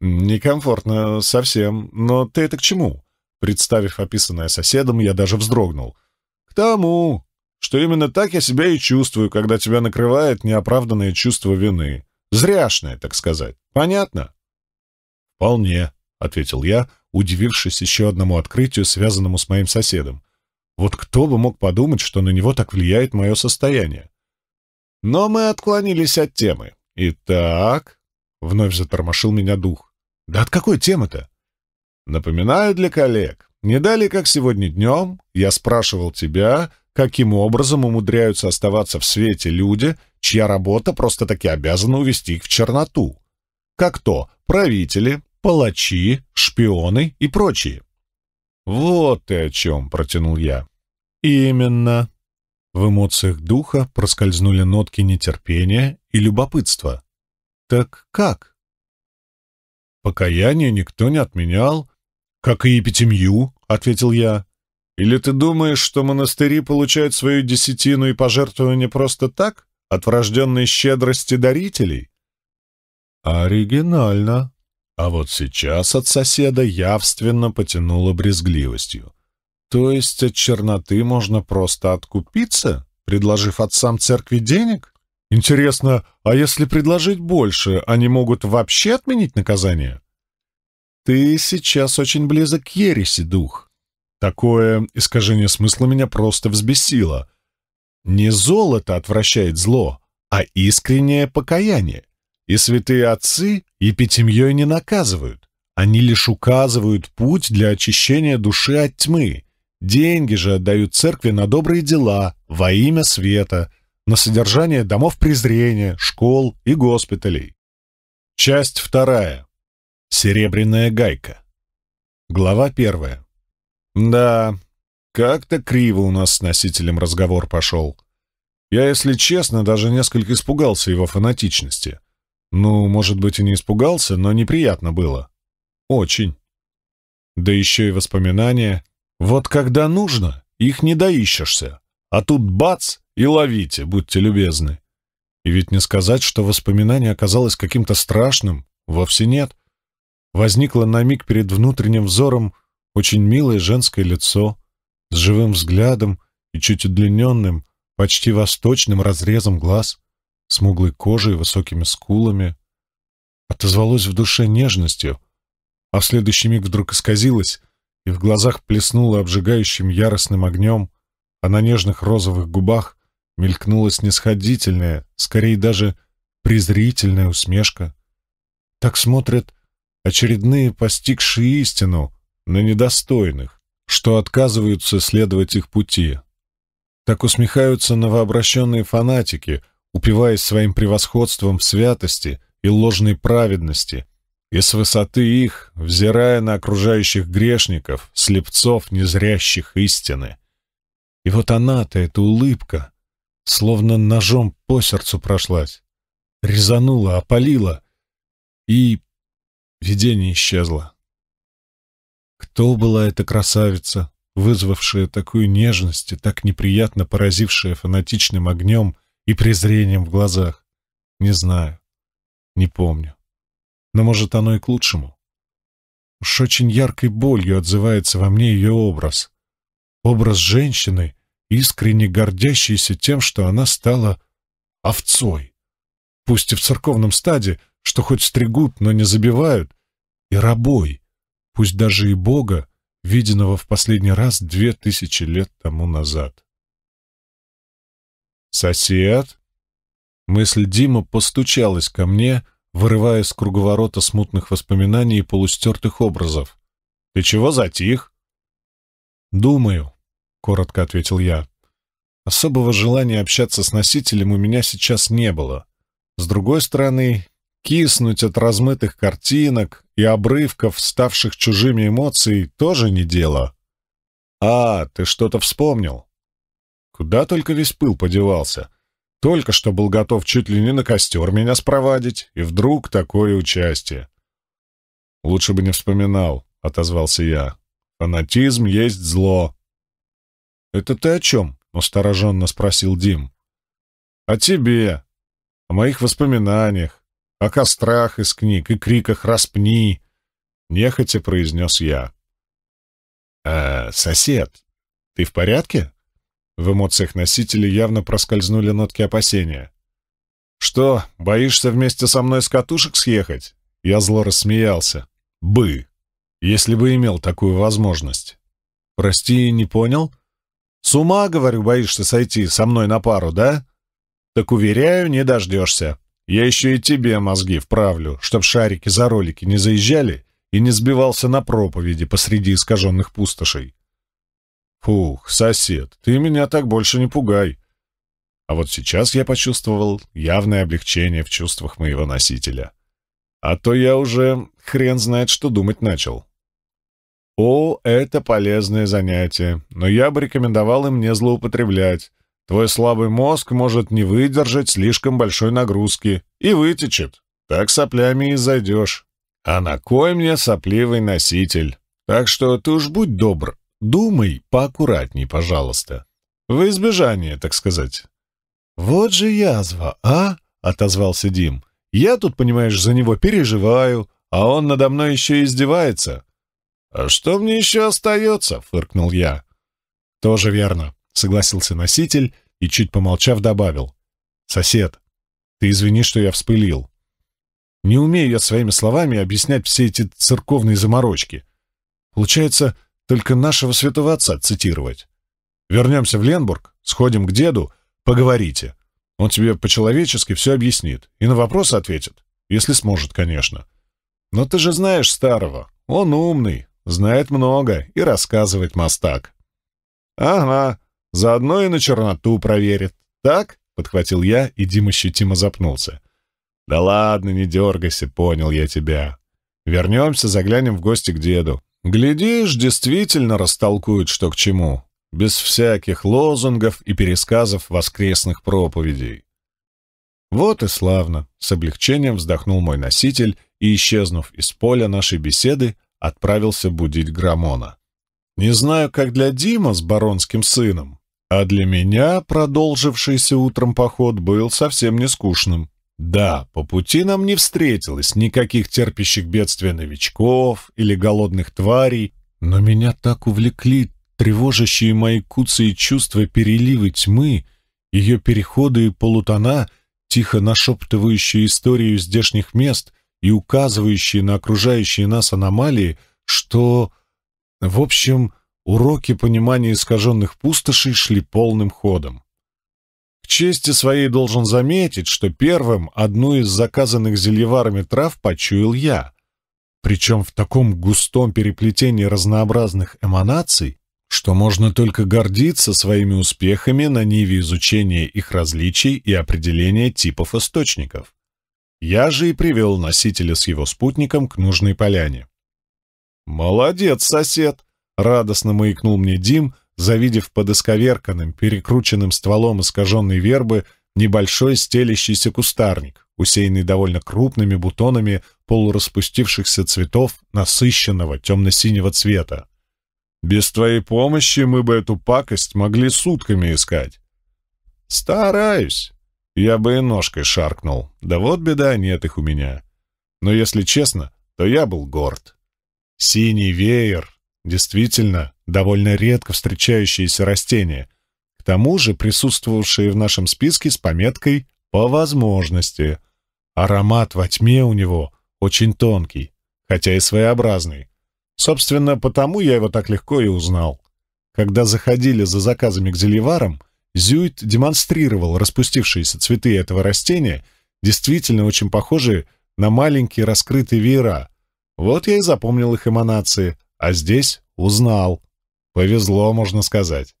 Некомфортно совсем, но ты это к чему? Представив описанное соседом, я даже вздрогнул. К тому, что именно так я себя и чувствую, когда тебя накрывает неоправданное чувство вины. Зряшное, так сказать. Понятно? Вполне, — ответил я, — удивившись еще одному открытию, связанному с моим соседом. Вот кто бы мог подумать, что на него так влияет мое состояние? Но мы отклонились от темы. Итак, вновь затормошил меня дух. Да от какой темы-то? Напоминаю для коллег. Не далее, как сегодня днем, я спрашивал тебя, каким образом умудряются оставаться в свете люди, чья работа просто-таки обязана увести их в черноту. Как то правители, палачи, шпионы и прочие. «Вот ты о чем!» — протянул я. «Именно!» В эмоциях духа проскользнули нотки нетерпения и любопытства. «Так как?» «Покаяние никто не отменял, как и епитемью», — ответил я. «Или ты думаешь, что монастыри получают свою десятину и пожертвования просто так, от врожденной щедрости дарителей?» «Оригинально», а вот сейчас от соседа явственно потянуло брезгливостью. То есть от черноты можно просто откупиться, предложив отцам церкви денег? Интересно, а если предложить больше, они могут вообще отменить наказание? Ты сейчас очень близок к ереси, дух. Такое искажение смысла меня просто взбесило. Не золото отвращает зло, а искреннее покаяние. И святые отцы и Епитемьей не наказывают. Они лишь указывают путь для очищения души от тьмы. Деньги же отдают церкви на добрые дела, во имя света, на содержание домов презрения, школ и госпиталей. Часть вторая. Серебряная гайка. Глава первая. Да, как-то криво у нас с носителем разговор пошел. Я, если честно, даже несколько испугался его фанатичности. Ну, может быть, и не испугался, но неприятно было. Очень. Да еще и воспоминания. Вот когда нужно, их не доищешься. А тут бац и ловите, будьте любезны. И ведь не сказать, что воспоминание оказалось каким-то страшным, вовсе нет. Возникло на миг перед внутренним взором очень милое женское лицо с живым взглядом и чуть удлиненным, почти восточным разрезом глаз — смуглой кожей и высокими скулами. Отозвалось в душе нежностью, а в следующий миг вдруг исказилось, и в глазах плеснуло обжигающим яростным огнем, а на нежных розовых губах мелькнула снисходительная, скорее даже презрительная усмешка. Так смотрят очередные постигшие истину на недостойных, что отказываются следовать их пути. Так усмехаются новообращенные фанатики — упиваясь своим превосходством в святости и ложной праведности, и с высоты их, взирая на окружающих грешников, слепцов, незрящих истины. И вот она-то, эта улыбка, словно ножом по сердцу прошлась, резанула, опалила, и видение исчезло. Кто была эта красавица, вызвавшая такую нежность и так неприятно поразившая фанатичным огнем и презрением в глазах. Не знаю, не помню. Но, может, оно и к лучшему. Уж очень яркой болью отзывается во мне ее образ. Образ женщины, искренне гордящейся тем, что она стала овцой. Пусть и в церковном стаде, что хоть стригут, но не забивают, и рабой, пусть даже и Бога, виденного в последний раз две тысячи лет тому назад. «Сосед?» Мысль Дима постучалась ко мне, вырывая с круговорота смутных воспоминаний и полустертых образов. «Ты чего затих?» «Думаю», — коротко ответил я. Особого желания общаться с носителем у меня сейчас не было. С другой стороны, киснуть от размытых картинок и обрывков, ставших чужими эмоций, тоже не дело. «А, ты что-то вспомнил?» Куда только весь пыл подевался. Только что был готов чуть ли не на костер меня спровадить, и вдруг такое участие. «Лучше бы не вспоминал», — отозвался я. «Фанатизм есть зло». «Это ты о чем?» — настороженно спросил Дим. «О тебе, о моих воспоминаниях, о кострах из книг и криках «Распни!» — нехотя произнес я. «Э, «Сосед, ты в порядке?» В эмоциях носителя явно проскользнули нотки опасения. «Что, боишься вместе со мной с катушек съехать?» Я зло рассмеялся. «Бы! Если бы имел такую возможность!» «Прости, не понял?» «С ума, говорю, боишься сойти со мной на пару, да?» «Так, уверяю, не дождешься. Я еще и тебе мозги вправлю, чтоб шарики за ролики не заезжали и не сбивался на проповеди посреди искаженных пустошей. «Фух, сосед, ты меня так больше не пугай!» А вот сейчас я почувствовал явное облегчение в чувствах моего носителя. А то я уже хрен знает, что думать начал. О, это полезное занятие, но я бы рекомендовал им не злоупотреблять. Твой слабый мозг может не выдержать слишком большой нагрузки и вытечет. Так соплями и зайдешь. А на кой мне сопливый носитель? Так что ты уж будь добр, Думай поаккуратней, пожалуйста. В избежание, так сказать. «Вот же язва, а?» — отозвался Дим. «Я тут, понимаешь, за него переживаю, а он надо мной еще издевается». «А что мне еще остается?» — фыркнул я. «Тоже верно», — согласился носитель и, чуть помолчав, добавил. «Сосед, ты извини, что я вспылил. Не умею я своими словами объяснять все эти церковные заморочки. Получается, только нашего святого отца цитировать. Вернемся в Ленбург, сходим к деду, поговорите. Он тебе по-человечески все объяснит и на вопросы ответит, если сможет, конечно. Но ты же знаешь старого, он умный, знает много и рассказывает мастак. Ага, заодно и на черноту проверит. Так? — подхватил я, и Дима щетимо запнулся. «Да ладно, не дергайся, понял я тебя. Вернемся, заглянем в гости к деду. Глядишь, действительно растолкуют, что к чему, без всяких лозунгов и пересказов воскресных проповедей. Вот и славно, с облегчением вздохнул мой носитель и, исчезнув из поля нашей беседы, отправился будить Грамона. Не знаю, как для Дима с баронским сыном, а для меня продолжившийся утром поход был совсем не скучным. Да, по пути нам не встретилось никаких терпящих бедствия новичков или голодных тварей, но меня так увлекли тревожащие мои куцы и чувства переливы тьмы, ее переходы и полутона, тихо нашептывающие историю здешних мест и указывающие на окружающие нас аномалии, что... В общем, уроки понимания искаженных пустошей шли полным ходом. К чести своей должен заметить, что первым одну из заказанных зельеварами трав почуял я. Причем в таком густом переплетении разнообразных эманаций, что можно только гордиться своими успехами на ниве изучения их различий и определения типов источников. Я же и привел носителя с его спутником к нужной поляне. «Молодец, сосед!» — радостно маякнул мне Дим, завидев под исковерканным, перекрученным стволом искаженной вербы небольшой стелящийся кустарник, усеянный довольно крупными бутонами полураспустившихся цветов насыщенного темно-синего цвета. «Без твоей помощи мы бы эту пакость могли сутками искать». «Стараюсь. Я бы и ножкой шаркнул. Да вот беда, нет их у меня. Но если честно, то я был горд. Синий веер, действительно, довольно редко встречающиеся растения, к тому же присутствовавшие в нашем списке с пометкой «по возможности». Аромат во тьме у него очень тонкий, хотя и своеобразный. Собственно, потому я его так легко и узнал. Когда заходили за заказами к зельеварам, Зюит демонстрировал распустившиеся цветы этого растения, действительно очень похожие на маленькие раскрытые веера. Вот я и запомнил их эманации, а здесь узнал. Повезло, можно сказать.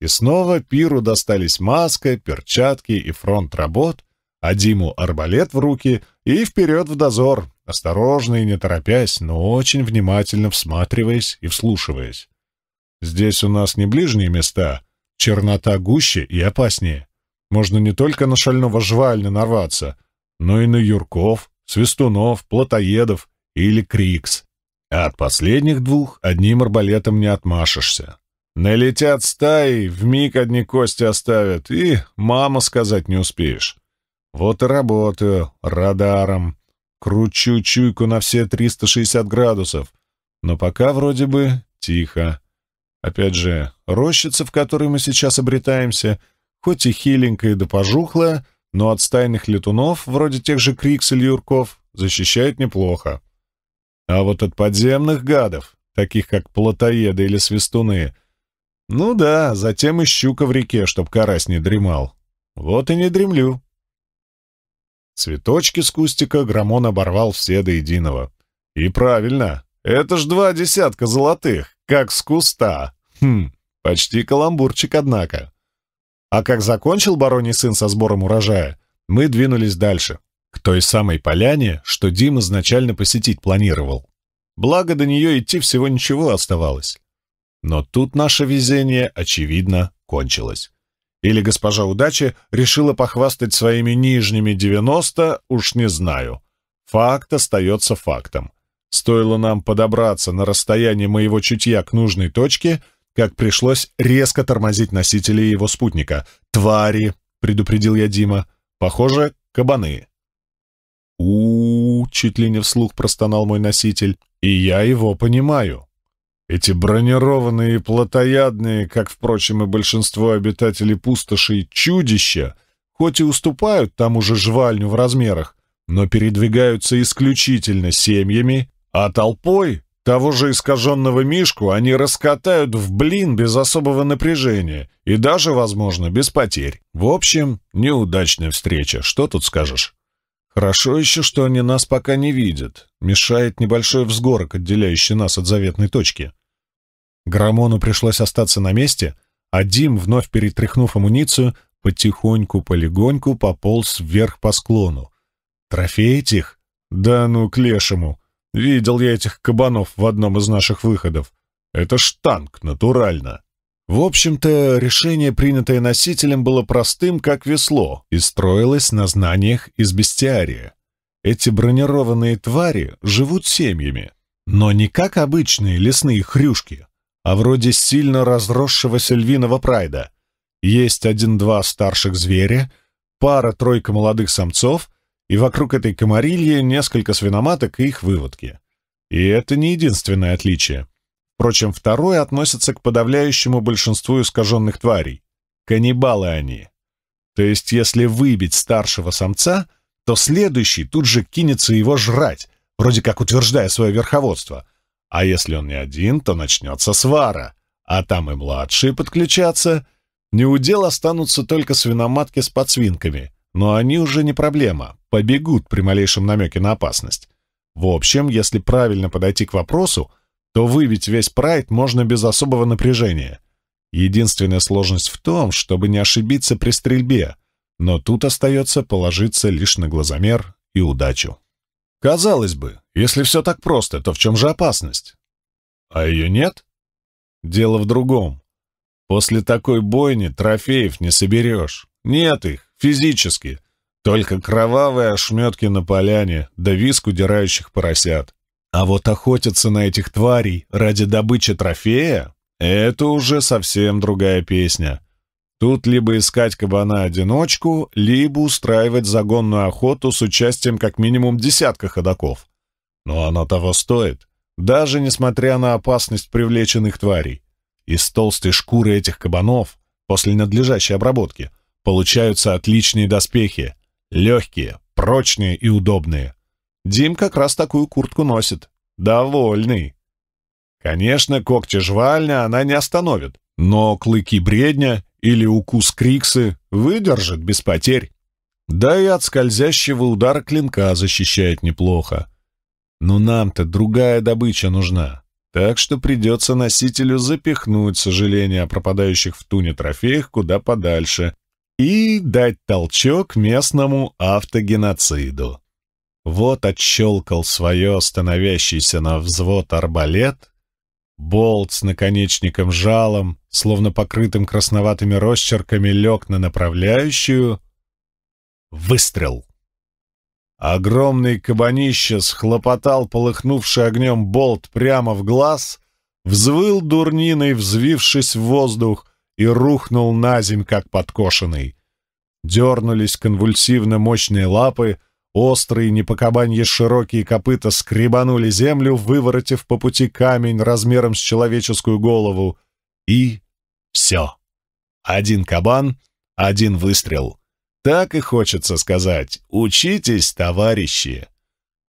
И снова Пиру достались маска, перчатки и фронт работ, а Диму арбалет в руки и вперед в дозор, осторожно и не торопясь, но очень внимательно всматриваясь и вслушиваясь. Здесь у нас не ближние места, чернота гуще и опаснее. Можно не только на шального жвальня нарваться, но и на юрков, свистунов, плотоедов или крикс. А от последних двух одним арбалетом не отмашешься. Налетят стаи, вмиг одни кости оставят, и мама сказать не успеешь. Вот и работаю радаром. Кручу чуйку на все 360 градусов. Но пока вроде бы тихо. Опять же, рощица, в которой мы сейчас обретаемся, хоть и хиленькая да пожухлая, но от стайных летунов, вроде тех же Крикс или Юрков, защищает неплохо. А вот от подземных гадов, таких как плотоеды или свистуны, ну да, затем и щука в реке, чтоб карась не дремал. Вот и не дремлю. Цветочки с кустика Грамон оборвал все до единого. И правильно, это ж два десятка золотых, как с куста. Хм, почти каламбурчик, однако. А как закончил бароний сын со сбором урожая, мы двинулись дальше к той самой поляне, что Дим изначально посетить планировал. Благо, до нее идти всего ничего оставалось. Но тут наше везение, очевидно, кончилось. Или госпожа удачи решила похвастать своими нижними 90, уж не знаю. Факт остается фактом. Стоило нам подобраться на расстояние моего чутья к нужной точке, как пришлось резко тормозить носителей его спутника. «Твари!» — предупредил я Дима. «Похоже, кабаны» у, чуть ли не вслух простонал мой носитель. «И я его понимаю. Эти бронированные и плотоядные, как, впрочем, и большинство обитателей пустоши, чудища, хоть и уступают тому же жвальню в размерах, но передвигаются исключительно семьями, а толпой того же искаженного мишку они раскатают в блин без особого напряжения и даже, возможно, без потерь. В общем, неудачная встреча, что тут скажешь? Хорошо еще, что они нас пока не видят. Мешает небольшой взгорок, отделяющий нас от заветной точки. Грамону пришлось остаться на месте, а Дим, вновь перетряхнув амуницию, потихоньку-полегоньку пополз вверх по склону. Трофеить этих, Да ну, к лешему! Видел я этих кабанов в одном из наших выходов. Это штанг, натурально. В общем-то, решение, принятое носителем, было простым, как весло, и строилось на знаниях из бестиария. Эти бронированные твари живут семьями, но не как обычные лесные хрюшки, а вроде сильно разросшегося львиного прайда. Есть один-два старших зверя, пара-тройка молодых самцов, и вокруг этой комарильи несколько свиноматок и их выводки. И это не единственное отличие. Впрочем, второе относится к подавляющему большинству искаженных тварей. Каннибалы они. То есть, если выбить старшего самца, то следующий тут же кинется его жрать, вроде как утверждая свое верховодство. А если он не один, то начнется свара. А там и младшие подключаться. Неудел останутся только свиноматки с подсвинками. Но они уже не проблема, побегут при малейшем намеке на опасность. В общем, если правильно подойти к вопросу — то выбить весь прайд можно без особого напряжения. Единственная сложность в том, чтобы не ошибиться при стрельбе, но тут остается положиться лишь на глазомер и удачу. Казалось бы, если все так просто, то в чем же опасность? А ее нет? Дело в другом. После такой бойни трофеев не соберешь. Нет их, физически. Только кровавые ошметки на поляне, да виск удирающих поросят. А вот охотиться на этих тварей ради добычи трофея — это уже совсем другая песня. Тут либо искать кабана-одиночку, либо устраивать загонную охоту с участием как минимум десятка ходоков. Но оно того стоит, даже несмотря на опасность привлеченных тварей. Из толстой шкуры этих кабанов после надлежащей обработки получаются отличные доспехи, легкие, прочные и удобные. Дим как раз такую куртку носит. Довольный. Конечно, когти жвальня она не остановит, но клыки бредня или укус криксы выдержит без потерь. Да и от скользящего удара клинка защищает неплохо. Но нам-то другая добыча нужна, так что придется носителю запихнуть сожаление о пропадающих в туне трофеях куда подальше и дать толчок местному автогеноциду. Вот отщелкал свое, становящийся на взвод арбалет, болт с наконечником жалом, словно покрытым красноватыми росчерками, лег на направляющую. Выстрел! Огромный кабанище схлопотал полыхнувший огнем болт прямо в глаз, взвыл дурниной, взвившись в воздух, и рухнул на земь, как подкошенный. Дернулись конвульсивно мощные лапы — Острые, не по кабанье широкие копыта скребанули землю, выворотив по пути камень размером с человеческую голову. И все. Один кабан, один выстрел. Так и хочется сказать. Учитесь, товарищи.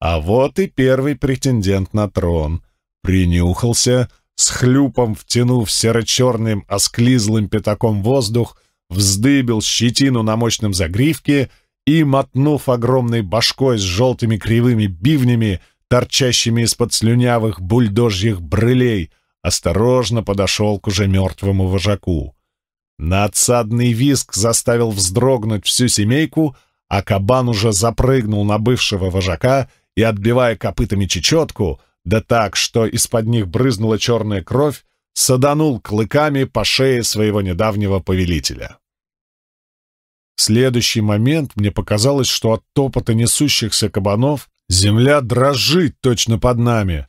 А вот и первый претендент на трон. Принюхался, с хлюпом втянув серо-черным осклизлым пятаком воздух, вздыбил щетину на мощном загривке — и, мотнув огромной башкой с желтыми кривыми бивнями, торчащими из-под слюнявых бульдожьих брылей, осторожно подошел к уже мертвому вожаку. Надсадный визг заставил вздрогнуть всю семейку, а кабан уже запрыгнул на бывшего вожака и, отбивая копытами чечетку, да так, что из-под них брызнула черная кровь, саданул клыками по шее своего недавнего повелителя следующий момент мне показалось, что от топота несущихся кабанов земля дрожит точно под нами.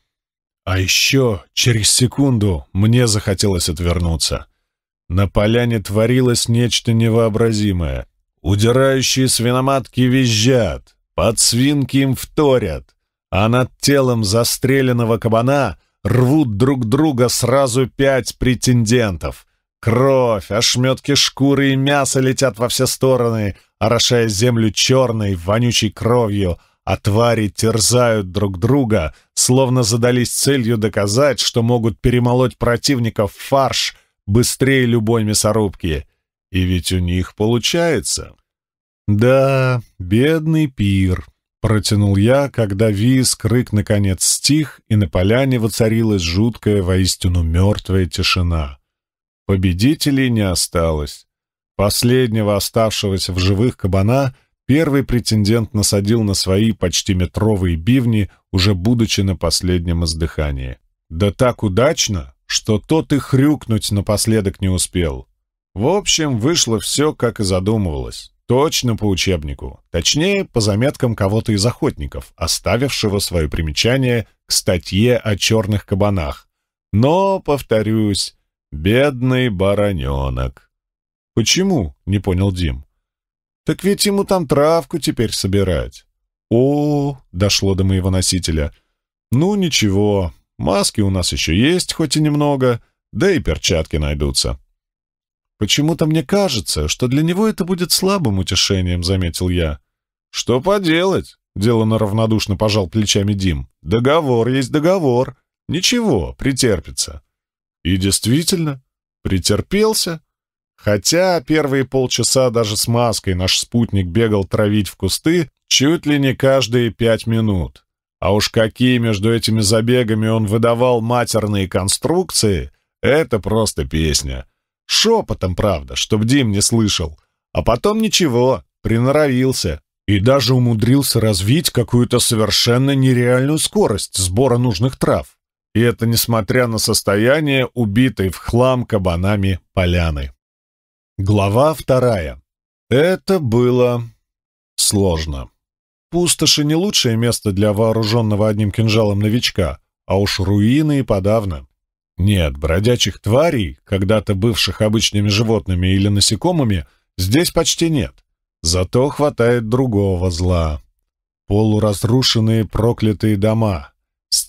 А еще через секунду мне захотелось отвернуться. На поляне творилось нечто невообразимое. Удирающие свиноматки визжат, подсвинки им вторят, а над телом застреленного кабана рвут друг друга сразу пять претендентов. Кровь, ошметки шкуры и мяса летят во все стороны, орошая землю черной, вонючей кровью, а твари терзают друг друга, словно задались целью доказать, что могут перемолоть противников в фарш быстрее любой мясорубки. И ведь у них получается. «Да, бедный пир», — протянул я, когда визг, рык наконец стих, и на поляне воцарилась жуткая, воистину мертвая тишина. Победителей не осталось. Последнего оставшегося в живых кабана первый претендент насадил на свои почти метровые бивни, уже будучи на последнем издыхании. Да так удачно, что тот и хрюкнуть напоследок не успел. В общем, вышло все, как и задумывалось. Точно по учебнику. Точнее, по заметкам кого-то из охотников, оставившего свое примечание к статье о черных кабанах. Но, повторюсь, Бедный бароненок. Почему? Не понял Дим. Так ведь ему там травку теперь собирать. О, дошло до моего носителя. Ну ничего, маски у нас еще есть, хоть и немного, да и перчатки найдутся. Почему-то мне кажется, что для него это будет слабым утешением, заметил я. Что поделать? Делано равнодушно пожал плечами Дим. Договор есть договор. Ничего, претерпится. И действительно, претерпелся. Хотя первые полчаса даже с маской наш спутник бегал травить в кусты чуть ли не каждые пять минут. А уж какие между этими забегами он выдавал матерные конструкции, это просто песня. Шепотом, правда, чтоб Дим не слышал. А потом ничего, приноровился. И даже умудрился развить какую-то совершенно нереальную скорость сбора нужных трав и это несмотря на состояние убитой в хлам кабанами поляны. Глава вторая. Это было сложно. Пустоши — не лучшее место для вооруженного одним кинжалом новичка, а уж руины и подавно. Нет, бродячих тварей, когда-то бывших обычными животными или насекомыми, здесь почти нет. Зато хватает другого зла. Полуразрушенные проклятые дома,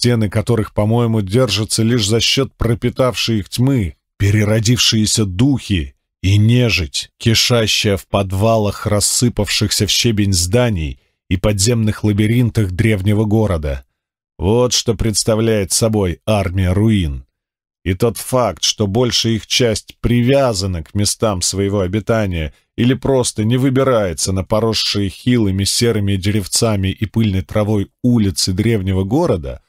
стены которых, по-моему, держатся лишь за счет пропитавшей их тьмы, переродившиеся духи и нежить, кишащая в подвалах рассыпавшихся в щебень зданий и подземных лабиринтах древнего города. Вот что представляет собой армия руин. И тот факт, что большая их часть привязана к местам своего обитания или просто не выбирается на поросшие хилыми серыми деревцами и пыльной травой улицы древнего города,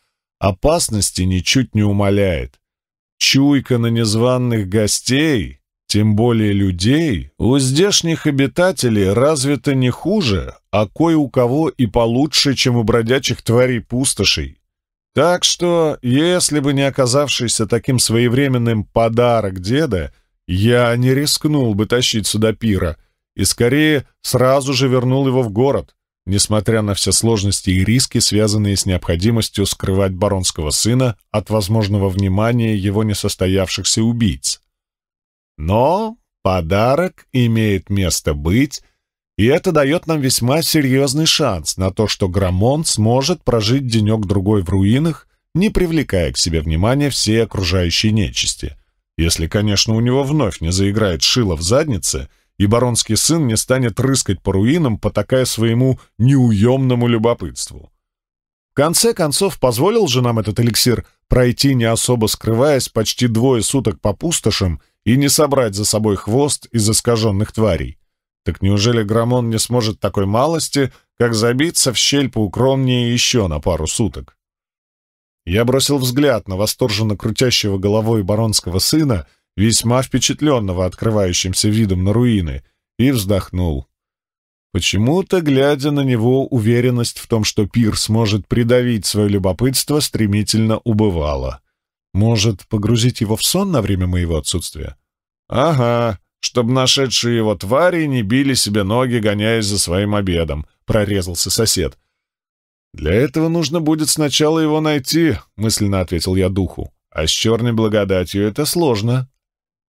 опасности ничуть не умаляет. Чуйка на незваных гостей, тем более людей, у здешних обитателей развита не хуже, а кое у кого и получше, чем у бродячих тварей пустошей. Так что, если бы не оказавшийся таким своевременным подарок деда, я не рискнул бы тащить сюда пира и скорее сразу же вернул его в город несмотря на все сложности и риски, связанные с необходимостью скрывать баронского сына от возможного внимания его несостоявшихся убийц. Но подарок имеет место быть, и это дает нам весьма серьезный шанс на то, что Грамон сможет прожить денек-другой в руинах, не привлекая к себе внимания всей окружающей нечисти, если, конечно, у него вновь не заиграет шило в заднице — и баронский сын не станет рыскать по руинам, потакая своему неуемному любопытству. В конце концов, позволил же нам этот эликсир пройти, не особо скрываясь, почти двое суток по пустошам и не собрать за собой хвост из искаженных тварей. Так неужели Грамон не сможет такой малости, как забиться в щель поукромнее еще на пару суток? Я бросил взгляд на восторженно крутящего головой баронского сына — весьма впечатленного открывающимся видом на руины, и вздохнул. Почему-то, глядя на него, уверенность в том, что пир сможет придавить свое любопытство, стремительно убывала. Может, погрузить его в сон на время моего отсутствия? Ага, чтобы нашедшие его твари не били себе ноги, гоняясь за своим обедом, — прорезался сосед. «Для этого нужно будет сначала его найти», — мысленно ответил я духу. «А с черной благодатью это сложно».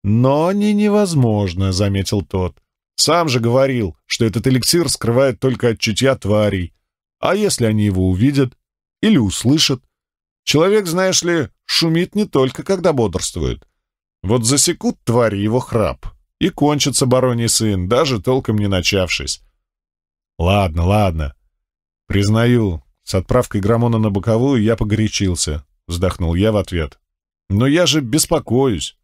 «Но не невозможно», — заметил тот. «Сам же говорил, что этот эликсир скрывает только от чутья тварей. А если они его увидят или услышат? Человек, знаешь ли, шумит не только, когда бодрствует. Вот засекут твари его храп, и кончится бароний сын, даже толком не начавшись. Ладно, ладно. Признаю, с отправкой Грамона на боковую я погорячился, вздохнул я в ответ. Но я же беспокоюсь.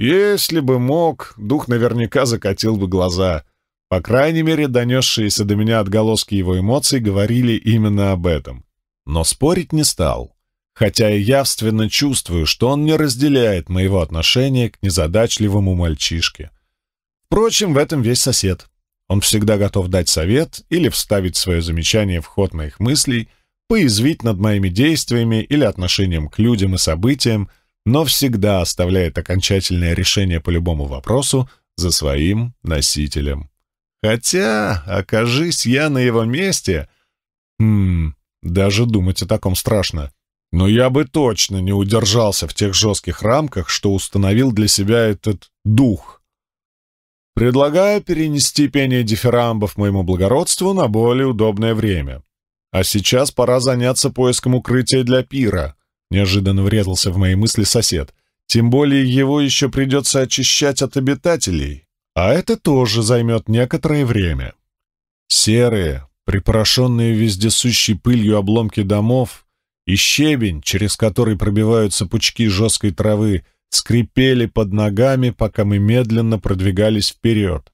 Если бы мог, дух наверняка закатил бы глаза. По крайней мере, донесшиеся до меня отголоски его эмоций говорили именно об этом. Но спорить не стал, хотя и явственно чувствую, что он не разделяет моего отношения к незадачливому мальчишке. Впрочем, в этом весь сосед. Он всегда готов дать совет или вставить свое замечание в ход моих мыслей, поязвить над моими действиями или отношением к людям и событиям — но всегда оставляет окончательное решение по любому вопросу за своим носителем. Хотя, окажись я на его месте... Хм, даже думать о таком страшно. Но я бы точно не удержался в тех жестких рамках, что установил для себя этот дух. Предлагаю перенести пение дифирамбов моему благородству на более удобное время. А сейчас пора заняться поиском укрытия для пира. Неожиданно врезался в мои мысли сосед. Тем более его еще придется очищать от обитателей, а это тоже займет некоторое время. Серые, припорошенные вездесущей пылью обломки домов и щебень, через который пробиваются пучки жесткой травы, скрипели под ногами, пока мы медленно продвигались вперед.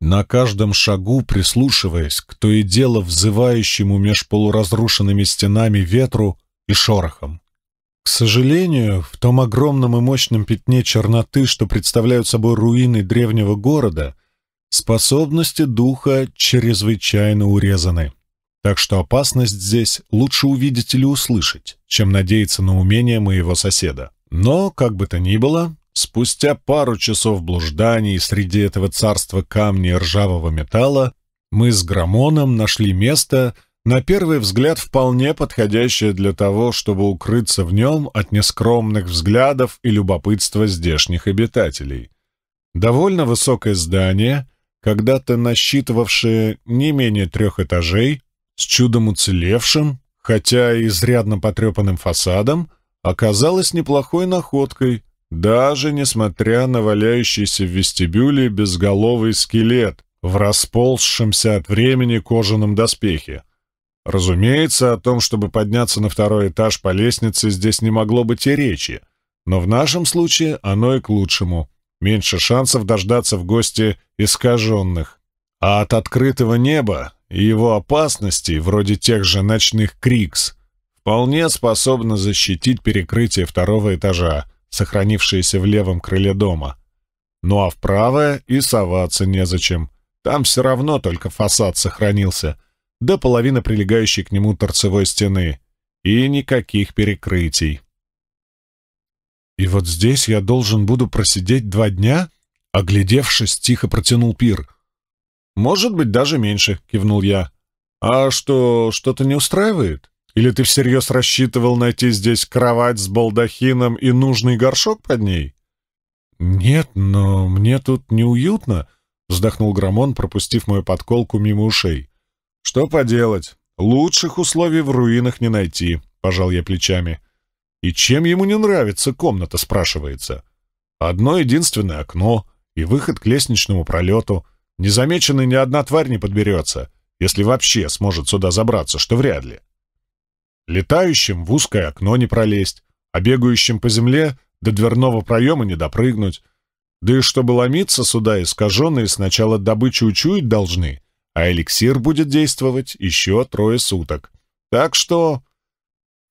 На каждом шагу, прислушиваясь к то и дело взывающему меж полуразрушенными стенами ветру и шорохом. К сожалению, в том огромном и мощном пятне черноты, что представляют собой руины древнего города, способности духа чрезвычайно урезаны. Так что опасность здесь лучше увидеть или услышать, чем надеяться на умение моего соседа. Но, как бы то ни было, спустя пару часов блужданий среди этого царства камней ржавого металла, мы с Грамоном нашли место — на первый взгляд вполне подходящее для того, чтобы укрыться в нем от нескромных взглядов и любопытства здешних обитателей. Довольно высокое здание, когда-то насчитывавшее не менее трех этажей, с чудом уцелевшим, хотя и изрядно потрепанным фасадом, оказалось неплохой находкой, даже несмотря на валяющийся в вестибюле безголовый скелет в расползшемся от времени кожаном доспехе. Разумеется, о том, чтобы подняться на второй этаж по лестнице, здесь не могло быть и речи. Но в нашем случае оно и к лучшему. Меньше шансов дождаться в гости искаженных. А от открытого неба и его опасностей, вроде тех же ночных крикс, вполне способно защитить перекрытие второго этажа, сохранившееся в левом крыле дома. Ну а в правое и соваться незачем. Там все равно только фасад сохранился — до половины прилегающей к нему торцевой стены, и никаких перекрытий. «И вот здесь я должен буду просидеть два дня?» Оглядевшись, тихо протянул пир. «Может быть, даже меньше», — кивнул я. «А что, что-то не устраивает? Или ты всерьез рассчитывал найти здесь кровать с балдахином и нужный горшок под ней?» «Нет, но мне тут неуютно», — вздохнул Грамон, пропустив мою подколку мимо ушей. «Что поделать? Лучших условий в руинах не найти», — пожал я плечами. «И чем ему не нравится комната?» — спрашивается. «Одно единственное окно и выход к лестничному пролету. Незамеченный ни одна тварь не подберется, если вообще сможет сюда забраться, что вряд ли. Летающим в узкое окно не пролезть, а бегающим по земле до дверного проема не допрыгнуть. Да и чтобы ломиться сюда искаженные сначала добычу учуять должны, а эликсир будет действовать еще трое суток. Так что...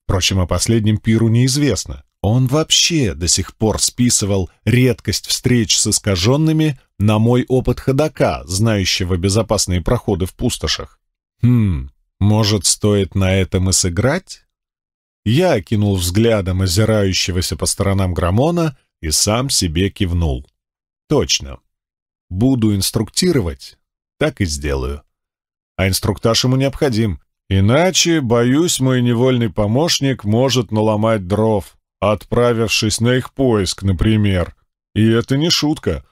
Впрочем, о последнем пиру неизвестно. Он вообще до сих пор списывал редкость встреч с искаженными на мой опыт ходока, знающего безопасные проходы в пустошах. Хм, может, стоит на этом и сыграть? Я окинул взглядом озирающегося по сторонам Грамона и сам себе кивнул. Точно. Буду инструктировать, так и сделаю. А инструктаж ему необходим. Иначе, боюсь, мой невольный помощник может наломать дров, отправившись на их поиск, например. И это не шутка.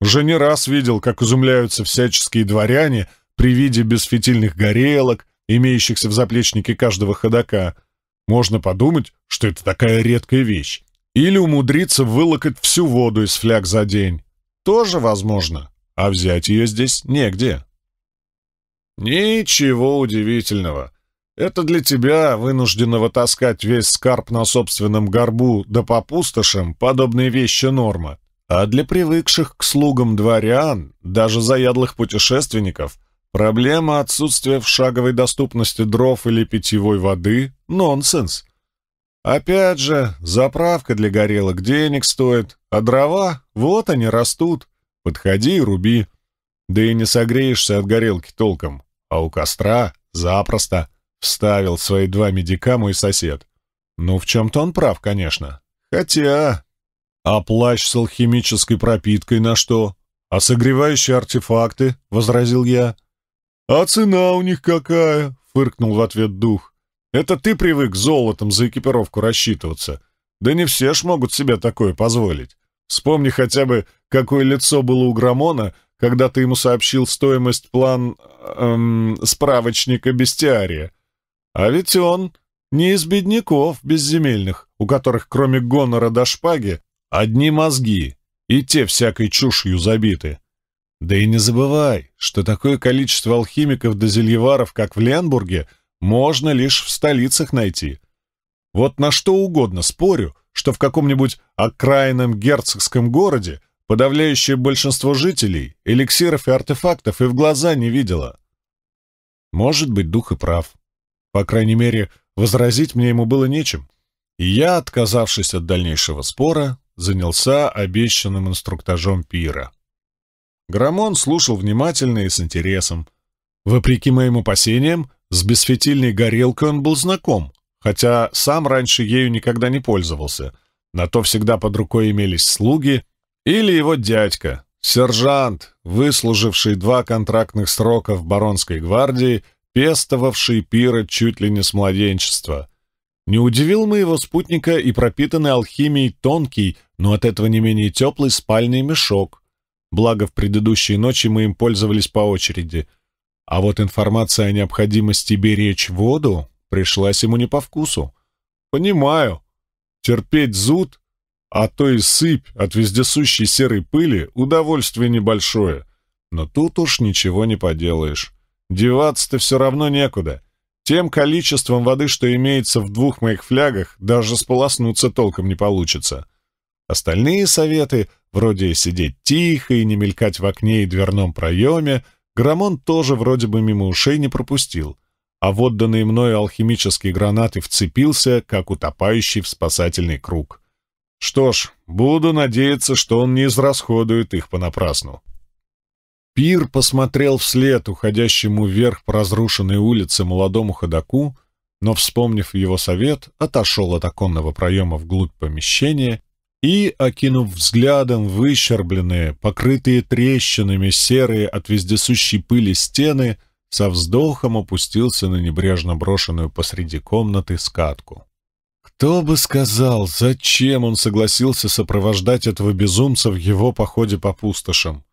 Уже не раз видел, как изумляются всяческие дворяне при виде безфитильных горелок, имеющихся в заплечнике каждого ходока. Можно подумать, что это такая редкая вещь. Или умудриться вылокать всю воду из фляг за день. Тоже возможно а взять ее здесь негде. Ничего удивительного. Это для тебя, вынужденного таскать весь скарб на собственном горбу да по пустошам, подобные вещи норма. А для привыкших к слугам дворян, даже заядлых путешественников, проблема отсутствия в шаговой доступности дров или питьевой воды — нонсенс. Опять же, заправка для горелок денег стоит, а дрова — вот они растут. Подходи и руби. Да и не согреешься от горелки толком. А у костра запросто вставил свои два медика мой сосед. Ну, в чем-то он прав, конечно. Хотя... А плащ с алхимической пропиткой на что? А согревающие артефакты? — возразил я. А цена у них какая? — фыркнул в ответ дух. Это ты привык золотом за экипировку рассчитываться. Да не все ж могут себе такое позволить. Вспомни хотя бы какое лицо было у Грамона, когда ты ему сообщил стоимость план... Эм, справочника бестиария. А ведь он не из бедняков безземельных, у которых кроме гонора до шпаги одни мозги, и те всякой чушью забиты. Да и не забывай, что такое количество алхимиков до как в Ленбурге, можно лишь в столицах найти. Вот на что угодно спорю, что в каком-нибудь окраинном герцогском городе Подавляющее большинство жителей эликсиров и артефактов и в глаза не видела. Может быть, дух и прав. По крайней мере, возразить мне ему было нечем. И я, отказавшись от дальнейшего спора, занялся обещанным инструктажом пира. Грамон слушал внимательно и с интересом. Вопреки моим опасениям, с бесфитильной горелкой он был знаком, хотя сам раньше ею никогда не пользовался. На то всегда под рукой имелись слуги, или его дядька, сержант, выслуживший два контрактных срока в Баронской гвардии, пестовавший пира чуть ли не с младенчества. Не удивил моего спутника и пропитанный алхимией тонкий, но от этого не менее теплый спальный мешок. Благо, в предыдущие ночи мы им пользовались по очереди. А вот информация о необходимости беречь воду пришлась ему не по вкусу. Понимаю. Терпеть зуд а то и сыпь от вездесущей серой пыли — удовольствие небольшое. Но тут уж ничего не поделаешь. Деваться-то все равно некуда. Тем количеством воды, что имеется в двух моих флягах, даже сполоснуться толком не получится. Остальные советы, вроде сидеть тихо и не мелькать в окне и дверном проеме, Грамон тоже вроде бы мимо ушей не пропустил, а в отданные мною алхимические гранаты вцепился, как утопающий в спасательный круг. Что ж, буду надеяться, что он не израсходует их понапрасну. Пир посмотрел вслед уходящему вверх по разрушенной улице молодому ходоку, но, вспомнив его совет, отошел от оконного проема вглубь помещения и, окинув взглядом выщербленные, покрытые трещинами серые от вездесущей пыли стены, со вздохом опустился на небрежно брошенную посреди комнаты скатку. Кто бы сказал, зачем он согласился сопровождать этого безумца в его походе по пустошам?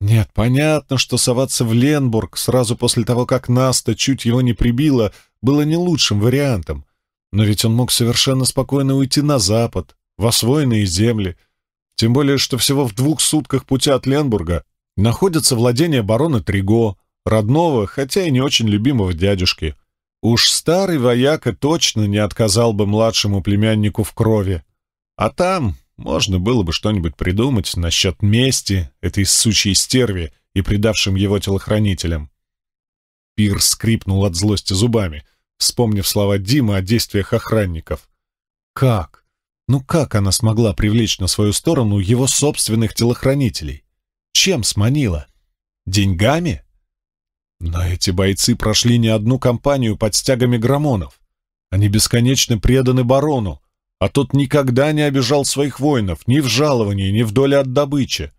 Нет, понятно, что соваться в Ленбург сразу после того, как Наста чуть его не прибила, было не лучшим вариантом. Но ведь он мог совершенно спокойно уйти на запад, в освоенные земли. Тем более, что всего в двух сутках пути от Ленбурга находятся владения барона Триго, родного, хотя и не очень любимого дядюшки — Уж старый вояка точно не отказал бы младшему племяннику в крови. А там можно было бы что-нибудь придумать насчет мести этой сучьей стерви и предавшим его телохранителям. Пир скрипнул от злости зубами, вспомнив слова Димы о действиях охранников. Как? Ну как она смогла привлечь на свою сторону его собственных телохранителей? Чем сманила? Деньгами? Но эти бойцы прошли не одну кампанию под стягами грамонов. Они бесконечно преданы барону, а тот никогда не обижал своих воинов ни в жаловании, ни в доле от добычи.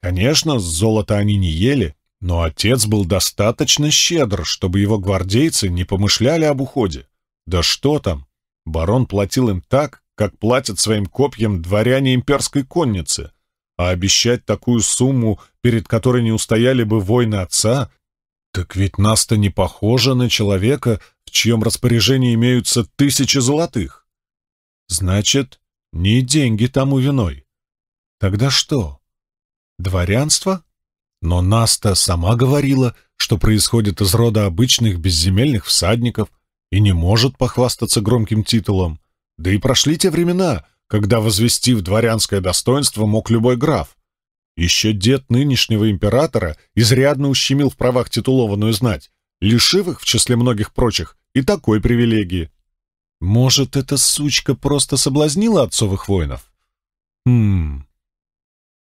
Конечно, золота они не ели, но отец был достаточно щедр, чтобы его гвардейцы не помышляли об уходе. Да что там, барон платил им так, как платят своим копьям дворяне имперской конницы, а обещать такую сумму, перед которой не устояли бы воины отца, «Так ведь нас-то не похоже на человека, в чьем распоряжении имеются тысячи золотых. Значит, не деньги тому виной. Тогда что? Дворянство? Но Наста сама говорила, что происходит из рода обычных безземельных всадников и не может похвастаться громким титулом. Да и прошли те времена, когда, возвести в дворянское достоинство, мог любой граф. Еще дед нынешнего императора изрядно ущемил в правах титулованную знать, лишив их, в числе многих прочих, и такой привилегии. Может, эта сучка просто соблазнила отцовых воинов? Хм...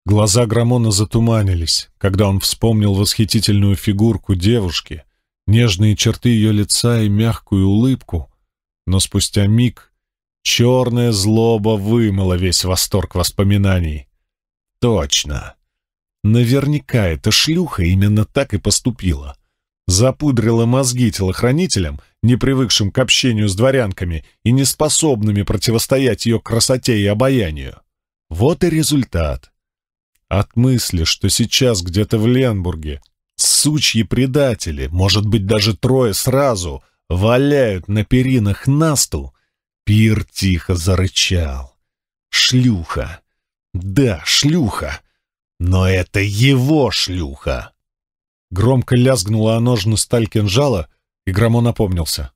Глаза Грамона затуманились, когда он вспомнил восхитительную фигурку девушки, нежные черты ее лица и мягкую улыбку, но спустя миг черная злоба вымыла весь восторг воспоминаний. Точно. Наверняка эта шлюха именно так и поступила. Запудрила мозги телохранителям, не привыкшим к общению с дворянками и не способными противостоять ее красоте и обаянию. Вот и результат. От мысли, что сейчас где-то в Ленбурге сучьи предатели, может быть, даже трое сразу, валяют на перинах насту, Пир тихо зарычал. Шлюха! Да, шлюха. Но это его шлюха. Громко лязгнула о ножны сталь кинжала, и громо напомнился.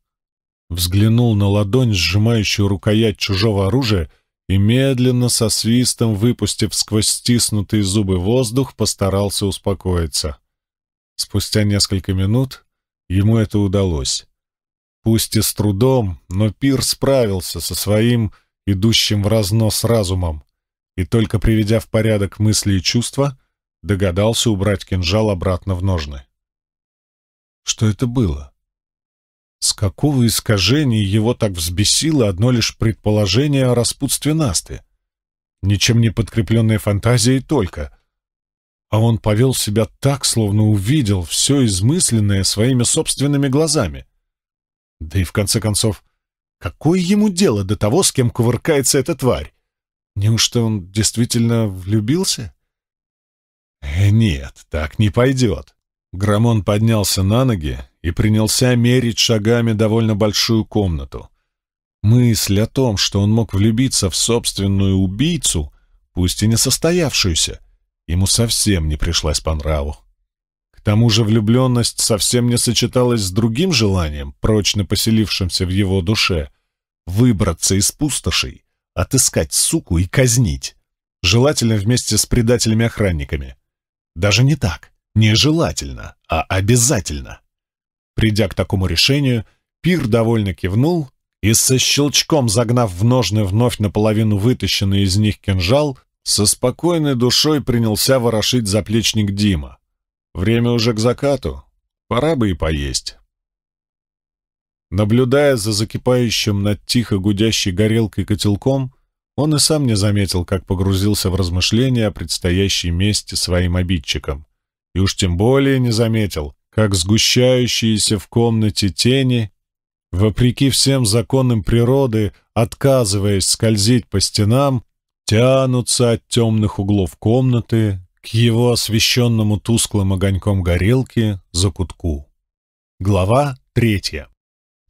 Взглянул на ладонь, сжимающую рукоять чужого оружия, и медленно, со свистом выпустив сквозь стиснутые зубы воздух, постарался успокоиться. Спустя несколько минут ему это удалось. Пусть и с трудом, но Пир справился со своим идущим в разнос разумом и только приведя в порядок мысли и чувства, догадался убрать кинжал обратно в ножны. Что это было? С какого искажения его так взбесило одно лишь предположение о распутстве Насты? Ничем не подкрепленная фантазия и только. А он повел себя так, словно увидел все измысленное своими собственными глазами. Да и в конце концов, какое ему дело до того, с кем кувыркается эта тварь? Неужто он действительно влюбился? Э, нет, так не пойдет. Грамон поднялся на ноги и принялся мерить шагами довольно большую комнату. Мысль о том, что он мог влюбиться в собственную убийцу, пусть и не состоявшуюся, ему совсем не пришлась по нраву. К тому же влюбленность совсем не сочеталась с другим желанием, прочно поселившимся в его душе, выбраться из пустошей, отыскать суку и казнить. Желательно вместе с предателями-охранниками. Даже не так. Не желательно, а обязательно. Придя к такому решению, Пир довольно кивнул и со щелчком загнав в ножны вновь наполовину вытащенный из них кинжал, со спокойной душой принялся ворошить заплечник Дима. Время уже к закату, пора бы и поесть. Наблюдая за закипающим над тихо гудящей горелкой котелком, он и сам не заметил, как погрузился в размышления о предстоящей мести своим обидчикам. И уж тем более не заметил, как сгущающиеся в комнате тени, вопреки всем законам природы, отказываясь скользить по стенам, тянутся от темных углов комнаты к его освещенному тусклым огоньком горелки за кутку. Глава третья.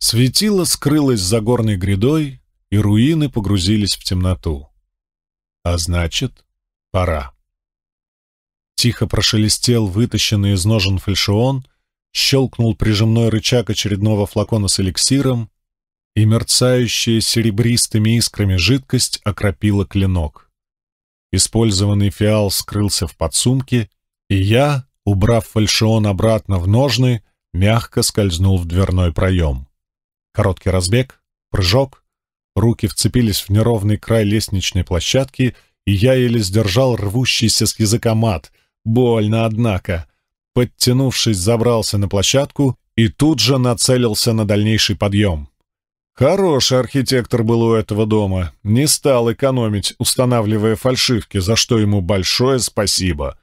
Светило скрылось за горной грядой, и руины погрузились в темноту. А значит, пора. Тихо прошелестел вытащенный из ножен фальшион, щелкнул прижимной рычаг очередного флакона с эликсиром, и мерцающая серебристыми искрами жидкость окропила клинок. Использованный фиал скрылся в подсумке, и я, убрав фальшион обратно в ножны, мягко скользнул в дверной проем. Короткий разбег, прыжок. Руки вцепились в неровный край лестничной площадки, и я еле сдержал рвущийся с языка мат. Больно, однако. Подтянувшись, забрался на площадку и тут же нацелился на дальнейший подъем. Хороший архитектор был у этого дома. Не стал экономить, устанавливая фальшивки, за что ему большое спасибо.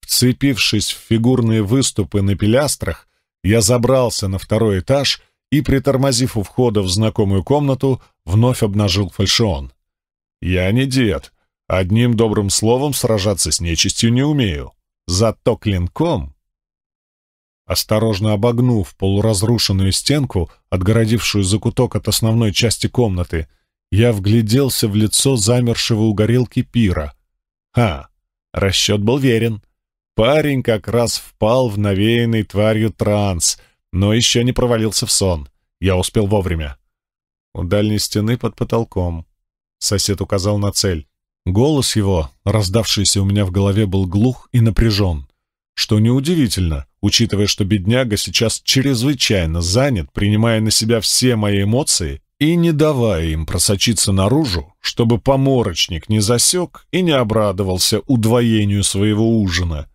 Вцепившись в фигурные выступы на пилястрах, я забрался на второй этаж и, притормозив у входа в знакомую комнату, вновь обнажил фальшион. «Я не дед. Одним добрым словом сражаться с нечистью не умею. Зато клинком...» Осторожно обогнув полуразрушенную стенку, отгородившую закуток от основной части комнаты, я вгляделся в лицо замершего у горелки пира. Ха! Расчет был верен. Парень как раз впал в навеянный тварью транс — но еще не провалился в сон. Я успел вовремя. У дальней стены под потолком. Сосед указал на цель. Голос его, раздавшийся у меня в голове, был глух и напряжен. Что неудивительно, учитывая, что бедняга сейчас чрезвычайно занят, принимая на себя все мои эмоции и не давая им просочиться наружу, чтобы поморочник не засек и не обрадовался удвоению своего ужина.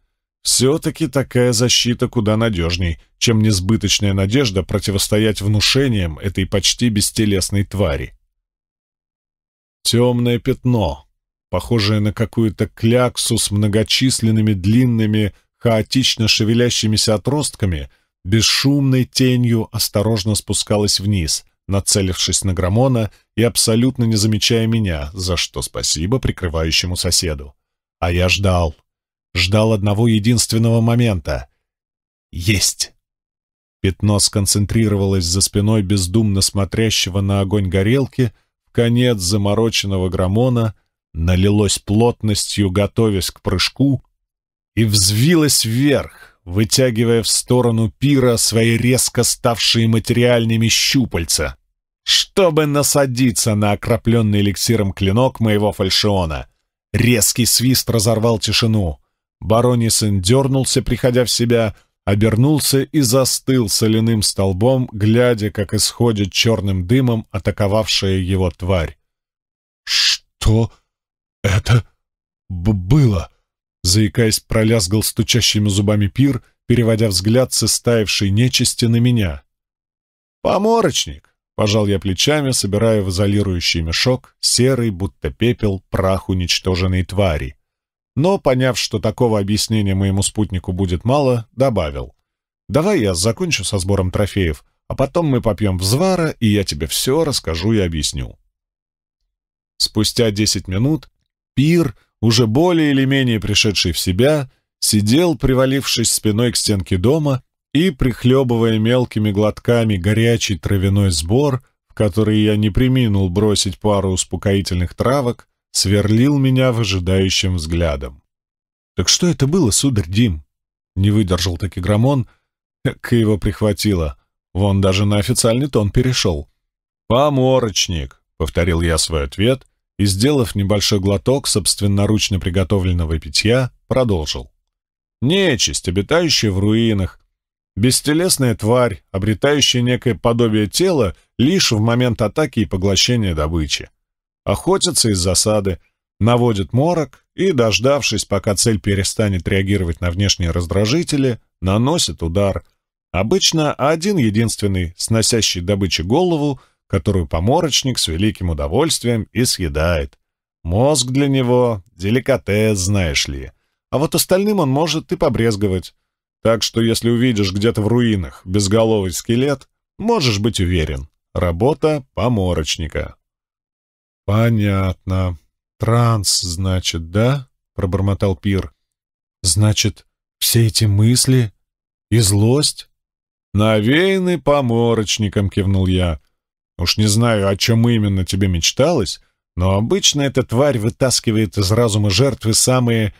Все-таки такая защита куда надежней, чем несбыточная надежда противостоять внушениям этой почти бестелесной твари. Темное пятно, похожее на какую-то кляксу с многочисленными длинными, хаотично шевелящимися отростками, бесшумной тенью осторожно спускалось вниз, нацелившись на Грамона и абсолютно не замечая меня, за что спасибо прикрывающему соседу. А я ждал ждал одного единственного момента. «Есть!» Пятно сконцентрировалось за спиной бездумно смотрящего на огонь горелки, в конец замороченного громона, налилось плотностью, готовясь к прыжку, и взвилось вверх, вытягивая в сторону пира свои резко ставшие материальными щупальца, чтобы насадиться на окропленный эликсиром клинок моего фальшиона. Резкий свист разорвал тишину — Баронисен дернулся, приходя в себя, обернулся и застыл соляным столбом, глядя, как исходит черным дымом атаковавшая его тварь. «Что это было?» — заикаясь, пролязгал стучащими зубами пир, переводя взгляд с истаившей нечисти на меня. «Поморочник!» — пожал я плечами, собирая в изолирующий мешок серый, будто пепел, прах уничтоженной твари — но, поняв, что такого объяснения моему спутнику будет мало, добавил. «Давай я закончу со сбором трофеев, а потом мы попьем взвара, и я тебе все расскажу и объясню». Спустя десять минут пир, уже более или менее пришедший в себя, сидел, привалившись спиной к стенке дома и, прихлебывая мелкими глотками горячий травяной сбор, в который я не приминул бросить пару успокоительных травок, сверлил меня выжидающим взглядом. «Так что это было, сударь Дим?» Не выдержал таки Грамон, как его прихватило. Вон даже на официальный тон перешел. «Поморочник», — повторил я свой ответ и, сделав небольшой глоток собственноручно приготовленного питья, продолжил. «Нечисть, обитающая в руинах, бестелесная тварь, обретающая некое подобие тела лишь в момент атаки и поглощения добычи охотятся из засады, наводят морок и, дождавшись, пока цель перестанет реагировать на внешние раздражители, наносят удар. Обычно один единственный, сносящий добыче голову, которую поморочник с великим удовольствием и съедает. Мозг для него — деликатес, знаешь ли. А вот остальным он может и побрезговать. Так что если увидишь где-то в руинах безголовый скелет, можешь быть уверен — работа поморочника. «Понятно. Транс, значит, да?» — пробормотал Пир. «Значит, все эти мысли и злость?» «Навеяны поморочником», — кивнул я. «Уж не знаю, о чем именно тебе мечталось, но обычно эта тварь вытаскивает из разума жертвы самые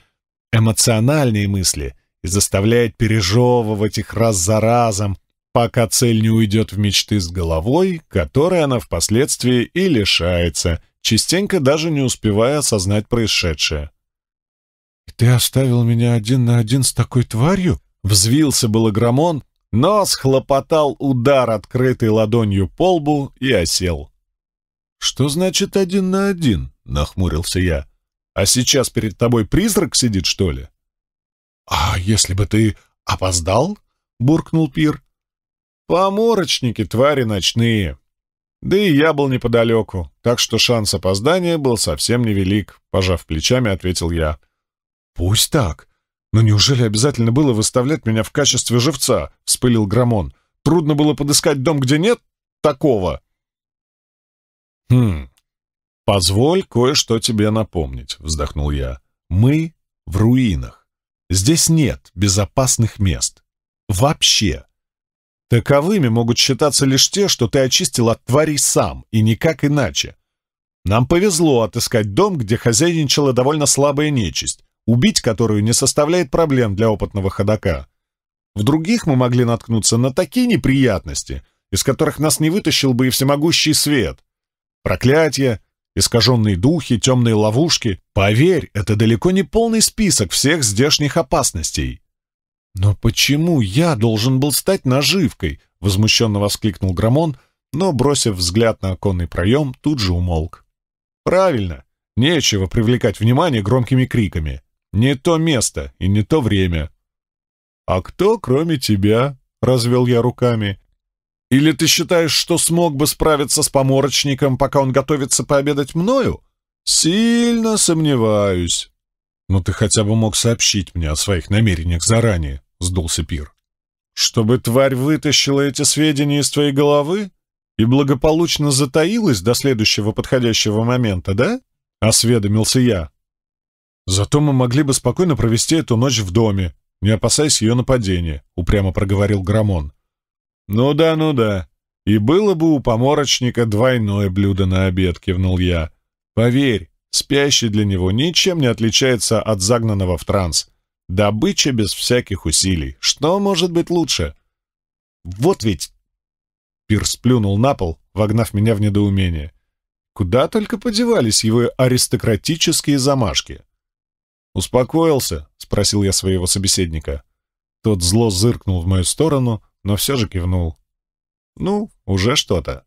эмоциональные мысли и заставляет пережевывать их раз за разом, пока цель не уйдет в мечты с головой, которой она впоследствии и лишается, частенько даже не успевая осознать происшедшее. «И ты оставил меня один на один с такой тварью?» Взвился был Агромон, но схлопотал удар открытой ладонью по лбу и осел. «Что значит один на один?» — нахмурился я. «А сейчас перед тобой призрак сидит, что ли?» «А если бы ты опоздал?» — буркнул Пир. «Поморочники, твари ночные!» Да и я был неподалеку, так что шанс опоздания был совсем невелик, пожав плечами, ответил я. «Пусть так. Но неужели обязательно было выставлять меня в качестве живца?» — вспылил Грамон. «Трудно было подыскать дом, где нет такого». «Хм, позволь кое-что тебе напомнить», — вздохнул я. «Мы в руинах. Здесь нет безопасных мест. Вообще. Таковыми могут считаться лишь те, что ты очистил от тварей сам, и никак иначе. Нам повезло отыскать дом, где хозяйничала довольно слабая нечисть, убить которую не составляет проблем для опытного ходока. В других мы могли наткнуться на такие неприятности, из которых нас не вытащил бы и всемогущий свет. Проклятие, искаженные духи, темные ловушки. Поверь, это далеко не полный список всех здешних опасностей. «Но почему я должен был стать наживкой?» — возмущенно воскликнул Грамон, но, бросив взгляд на оконный проем, тут же умолк. «Правильно. Нечего привлекать внимание громкими криками. Не то место и не то время». «А кто, кроме тебя?» — развел я руками. «Или ты считаешь, что смог бы справиться с поморочником, пока он готовится пообедать мною?» «Сильно сомневаюсь». «Но ты хотя бы мог сообщить мне о своих намерениях заранее». — сдулся Пир. «Чтобы тварь вытащила эти сведения из твоей головы и благополучно затаилась до следующего подходящего момента, да?» — осведомился я. «Зато мы могли бы спокойно провести эту ночь в доме, не опасаясь ее нападения», — упрямо проговорил Грамон. «Ну да, ну да. И было бы у поморочника двойное блюдо на обед», — кивнул я. «Поверь, спящий для него ничем не отличается от загнанного в транс. Добыча без всяких усилий. Что может быть лучше? Вот ведь... Пир сплюнул на пол, вогнав меня в недоумение. Куда только подевались его аристократические замашки. «Успокоился?» — спросил я своего собеседника. Тот зло зыркнул в мою сторону, но все же кивнул. «Ну, уже что-то».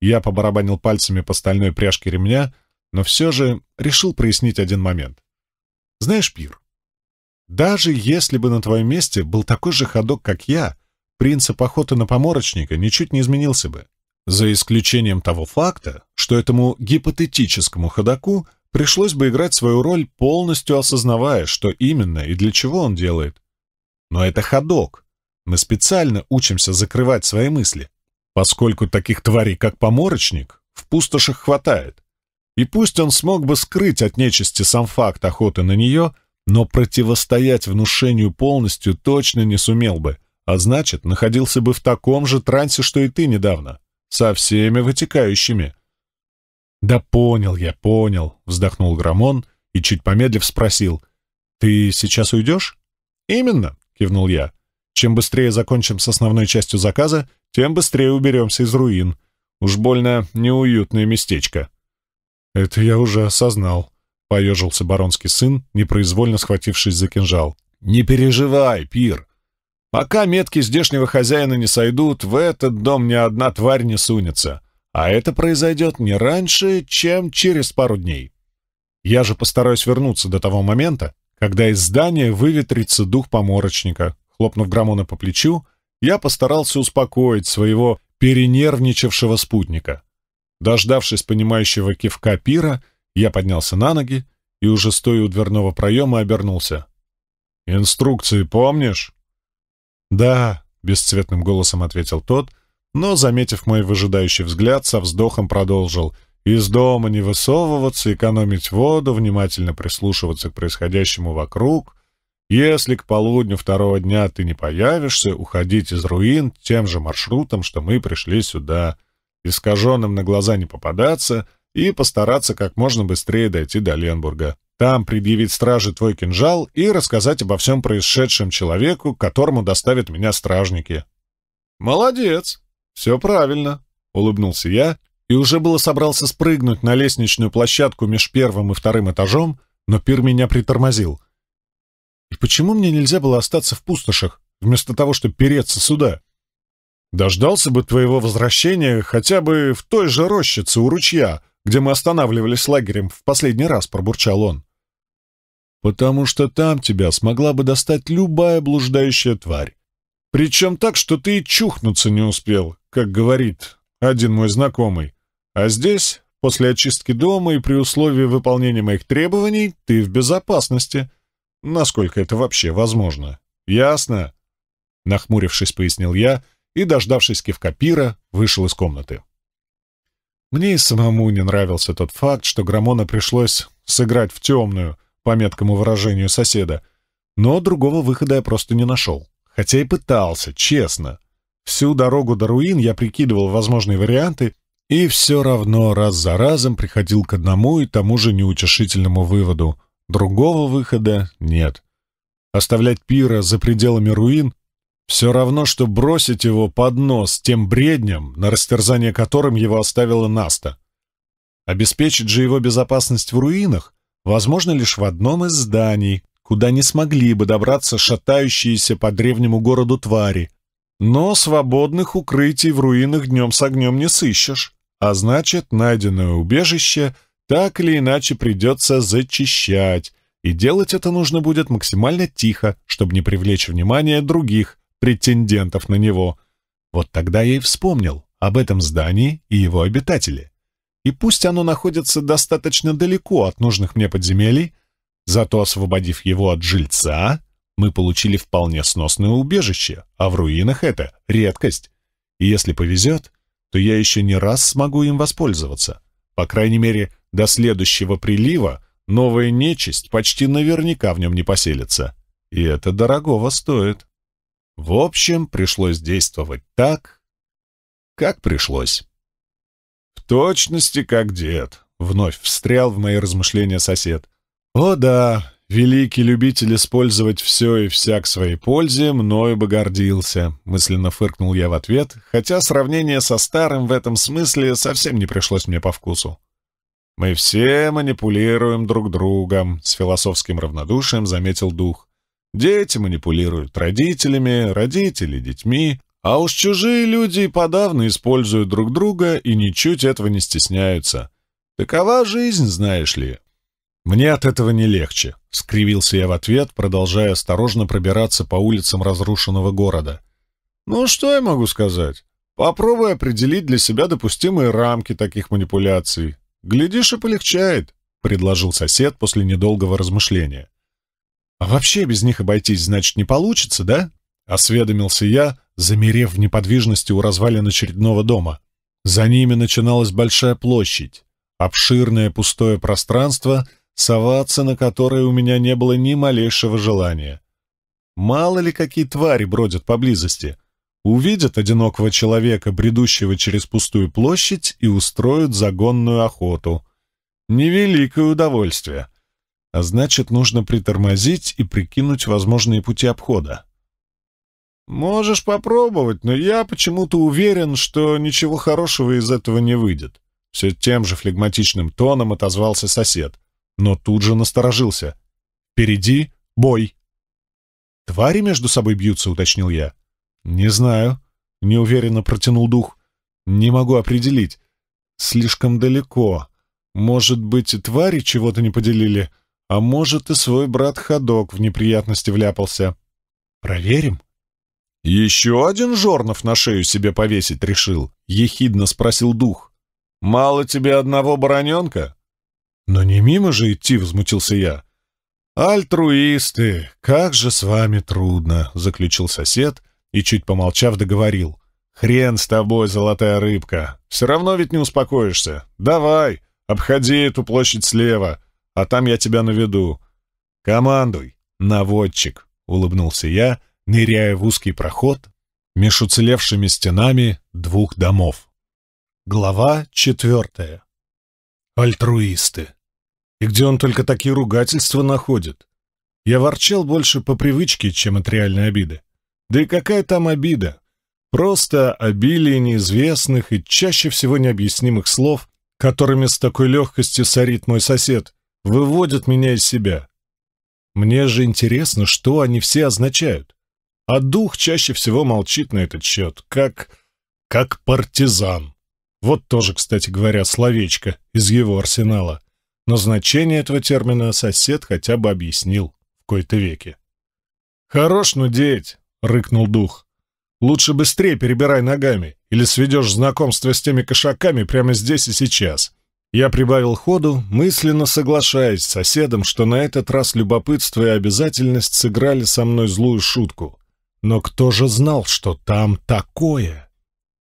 Я побарабанил пальцами по стальной пряжке ремня, но все же решил прояснить один момент. «Знаешь, Пир, даже если бы на твоем месте был такой же ходок, как я, принцип охоты на поморочника ничуть не изменился бы. За исключением того факта, что этому гипотетическому ходаку пришлось бы играть свою роль, полностью осознавая, что именно и для чего он делает. Но это ходок. Мы специально учимся закрывать свои мысли, поскольку таких тварей, как поморочник, в пустошах хватает. И пусть он смог бы скрыть от нечисти сам факт охоты на нее — но противостоять внушению полностью точно не сумел бы, а значит, находился бы в таком же трансе, что и ты недавно, со всеми вытекающими. «Да понял я, понял», — вздохнул Грамон и, чуть помедлив, спросил. «Ты сейчас уйдешь?» «Именно», — кивнул я. «Чем быстрее закончим с основной частью заказа, тем быстрее уберемся из руин. Уж больно неуютное местечко». «Это я уже осознал», поежился баронский сын, непроизвольно схватившись за кинжал. «Не переживай, пир. Пока метки здешнего хозяина не сойдут, в этот дом ни одна тварь не сунется. А это произойдет не раньше, чем через пару дней. Я же постараюсь вернуться до того момента, когда из здания выветрится дух поморочника». Хлопнув Грамона по плечу, я постарался успокоить своего перенервничавшего спутника. Дождавшись понимающего кивка пира, я поднялся на ноги и уже стоя у дверного проема обернулся. «Инструкции помнишь?» «Да», — бесцветным голосом ответил тот, но, заметив мой выжидающий взгляд, со вздохом продолжил — из дома не высовываться, экономить воду, внимательно прислушиваться к происходящему вокруг. Если к полудню второго дня ты не появишься, уходить из руин тем же маршрутом, что мы пришли сюда. Искаженным на глаза не попадаться, и постараться как можно быстрее дойти до Ленбурга. Там предъявить страже твой кинжал и рассказать обо всем происшедшем человеку, которому доставят меня стражники». «Молодец! Все правильно!» — улыбнулся я и уже было собрался спрыгнуть на лестничную площадку меж первым и вторым этажом, но пир меня притормозил. «И почему мне нельзя было остаться в пустошах, вместо того, чтобы переться сюда?» «Дождался бы твоего возвращения хотя бы в той же рощице у ручья», где мы останавливались лагерем в последний раз», — пробурчал он. «Потому что там тебя смогла бы достать любая блуждающая тварь. Причем так, что ты и чухнуться не успел, как говорит один мой знакомый. А здесь, после очистки дома и при условии выполнения моих требований, ты в безопасности. Насколько это вообще возможно? Ясно?» Нахмурившись, пояснил я и, дождавшись кивка пира, вышел из комнаты. Мне и самому не нравился тот факт, что Грамона пришлось сыграть в темную, по меткому выражению соседа, но другого выхода я просто не нашел. Хотя и пытался, честно. Всю дорогу до руин я прикидывал возможные варианты и все равно раз за разом приходил к одному и тому же неутешительному выводу. Другого выхода нет. Оставлять пира за пределами руин все равно, что бросить его под нос тем бреднем, на растерзание которым его оставила Наста. Обеспечить же его безопасность в руинах возможно лишь в одном из зданий, куда не смогли бы добраться шатающиеся по древнему городу твари. Но свободных укрытий в руинах днем с огнем не сыщешь, а значит, найденное убежище так или иначе придется зачищать, и делать это нужно будет максимально тихо, чтобы не привлечь внимание других, претендентов на него. Вот тогда я и вспомнил об этом здании и его обитателе. И пусть оно находится достаточно далеко от нужных мне подземелий, зато, освободив его от жильца, мы получили вполне сносное убежище, а в руинах это редкость. И если повезет, то я еще не раз смогу им воспользоваться. По крайней мере, до следующего прилива новая нечисть почти наверняка в нем не поселится. И это дорогого стоит. В общем, пришлось действовать так, как пришлось. «В точности, как дед», — вновь встрял в мои размышления сосед. «О да, великий любитель использовать все и вся к своей пользе, мною бы гордился», — мысленно фыркнул я в ответ, хотя сравнение со старым в этом смысле совсем не пришлось мне по вкусу. «Мы все манипулируем друг другом», — с философским равнодушием заметил дух. Дети манипулируют родителями, родители — детьми, а уж чужие люди подавно используют друг друга и ничуть этого не стесняются. Такова жизнь, знаешь ли. «Мне от этого не легче», — скривился я в ответ, продолжая осторожно пробираться по улицам разрушенного города. «Ну, что я могу сказать? Попробуй определить для себя допустимые рамки таких манипуляций. Глядишь, и полегчает», — предложил сосед после недолгого размышления. А вообще без них обойтись, значит, не получится, да? Осведомился я, замерев в неподвижности у развалин очередного дома. За ними начиналась большая площадь, обширное пустое пространство, соваться на которое у меня не было ни малейшего желания. Мало ли какие твари бродят поблизости. Увидят одинокого человека, бредущего через пустую площадь, и устроят загонную охоту. Невеликое удовольствие а значит, нужно притормозить и прикинуть возможные пути обхода. «Можешь попробовать, но я почему-то уверен, что ничего хорошего из этого не выйдет», — все тем же флегматичным тоном отозвался сосед, но тут же насторожился. «Впереди бой!» «Твари между собой бьются», — уточнил я. «Не знаю», — неуверенно протянул дух. «Не могу определить. Слишком далеко. Может быть, и твари чего-то не поделили?» А может, и свой брат Ходок в неприятности вляпался. Проверим? «Еще один Жорнов на шею себе повесить решил?» — ехидно спросил дух. «Мало тебе одного бароненка?» «Но не мимо же идти», — возмутился я. «Альтруисты, как же с вами трудно», — заключил сосед и, чуть помолчав, договорил. «Хрен с тобой, золотая рыбка. Все равно ведь не успокоишься. Давай, обходи эту площадь слева а там я тебя наведу. Командуй, наводчик, — улыбнулся я, ныряя в узкий проход между уцелевшими стенами двух домов. Глава четвертая. Альтруисты. И где он только такие ругательства находит? Я ворчал больше по привычке, чем от реальной обиды. Да и какая там обида? Просто обилие неизвестных и чаще всего необъяснимых слов, которыми с такой легкостью сорит мой сосед, выводят меня из себя. Мне же интересно, что они все означают. А дух чаще всего молчит на этот счет, как... как партизан. Вот тоже, кстати говоря, словечко из его арсенала. Но значение этого термина сосед хотя бы объяснил в кои-то веке. «Хорош нудеть!» — рыкнул дух. «Лучше быстрее перебирай ногами, или сведешь знакомство с теми кошаками прямо здесь и сейчас. Я прибавил ходу, мысленно соглашаясь с соседом, что на этот раз любопытство и обязательность сыграли со мной злую шутку. Но кто же знал, что там такое?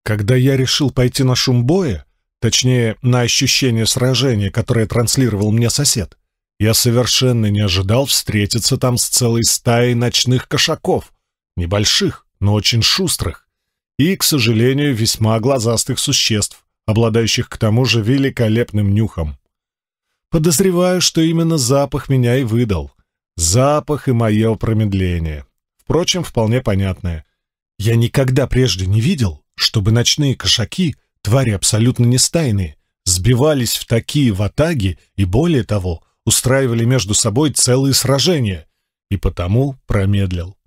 Когда я решил пойти на шум боя, точнее, на ощущение сражения, которое транслировал мне сосед, я совершенно не ожидал встретиться там с целой стаей ночных кошаков, небольших, но очень шустрых, и, к сожалению, весьма глазастых существ, обладающих к тому же великолепным нюхом. Подозреваю, что именно запах меня и выдал. Запах и мое промедление. Впрочем, вполне понятное. Я никогда прежде не видел, чтобы ночные кошаки, твари абсолютно не стайные, сбивались в такие ватаги и, более того, устраивали между собой целые сражения, и потому промедлил.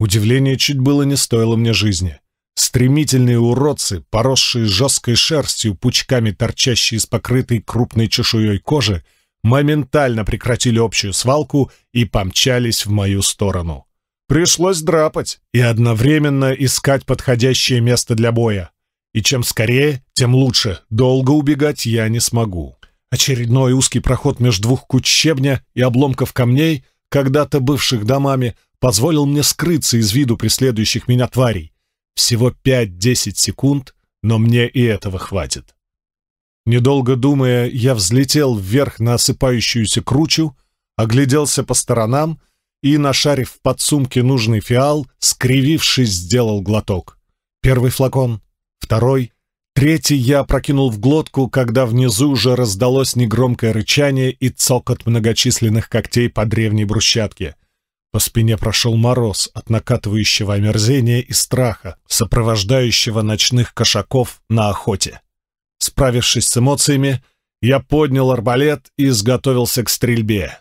Удивление чуть было не стоило мне жизни. Стремительные уродцы, поросшие жесткой шерстью, пучками торчащие из покрытой крупной чешуей кожи, моментально прекратили общую свалку и помчались в мою сторону. Пришлось драпать и одновременно искать подходящее место для боя. И чем скорее, тем лучше. Долго убегать я не смогу. Очередной узкий проход между двух куч щебня и обломков камней, когда-то бывших домами, позволил мне скрыться из виду преследующих меня тварей. Всего 5-10 секунд, но мне и этого хватит. Недолго думая, я взлетел вверх на осыпающуюся кручу, огляделся по сторонам и, нашарив в подсумке нужный фиал, скривившись, сделал глоток. Первый флакон, второй, третий я прокинул в глотку, когда внизу уже раздалось негромкое рычание и цокот многочисленных когтей по древней брусчатке — по спине прошел мороз от накатывающего омерзения и страха, сопровождающего ночных кошаков на охоте. Справившись с эмоциями, я поднял арбалет и изготовился к стрельбе.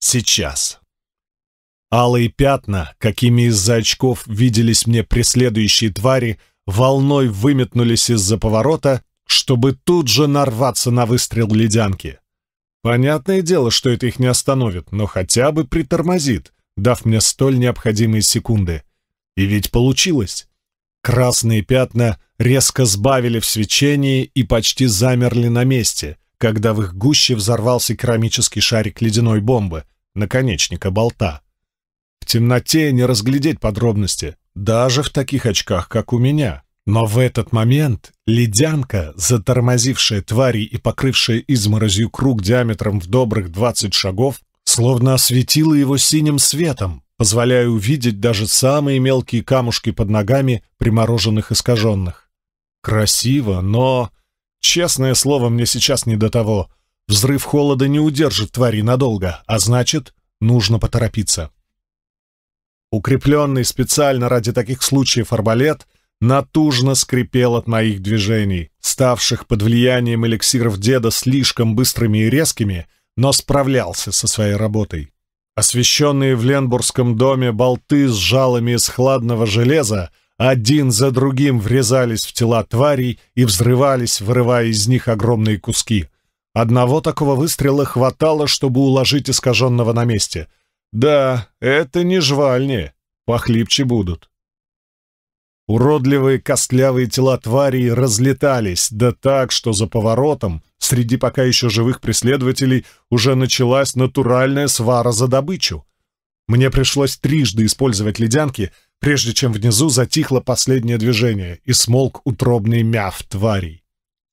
Сейчас. Алые пятна, какими из-за очков виделись мне преследующие твари, волной выметнулись из-за поворота, чтобы тут же нарваться на выстрел ледянки. Понятное дело, что это их не остановит, но хотя бы притормозит, дав мне столь необходимые секунды. И ведь получилось. Красные пятна резко сбавили в свечении и почти замерли на месте, когда в их гуще взорвался керамический шарик ледяной бомбы, наконечника болта. В темноте не разглядеть подробности, даже в таких очках, как у меня. Но в этот момент ледянка, затормозившая твари и покрывшая изморозью круг диаметром в добрых 20 шагов, словно осветило его синим светом, позволяя увидеть даже самые мелкие камушки под ногами примороженных искаженных. Красиво, но... Честное слово, мне сейчас не до того. Взрыв холода не удержит твари надолго, а значит, нужно поторопиться. Укрепленный специально ради таких случаев арбалет натужно скрипел от моих движений, ставших под влиянием эликсиров деда слишком быстрыми и резкими — но справлялся со своей работой. Освещенные в Ленбургском доме болты с жалами из хладного железа один за другим врезались в тела тварей и взрывались, вырывая из них огромные куски. Одного такого выстрела хватало, чтобы уложить искаженного на месте. Да, это не жвальни, похлипче будут. Уродливые костлявые тела тварей разлетались, да так, что за поворотом среди пока еще живых преследователей уже началась натуральная свара за добычу. Мне пришлось трижды использовать ледянки, прежде чем внизу затихло последнее движение и смолк утробный мяв тварей.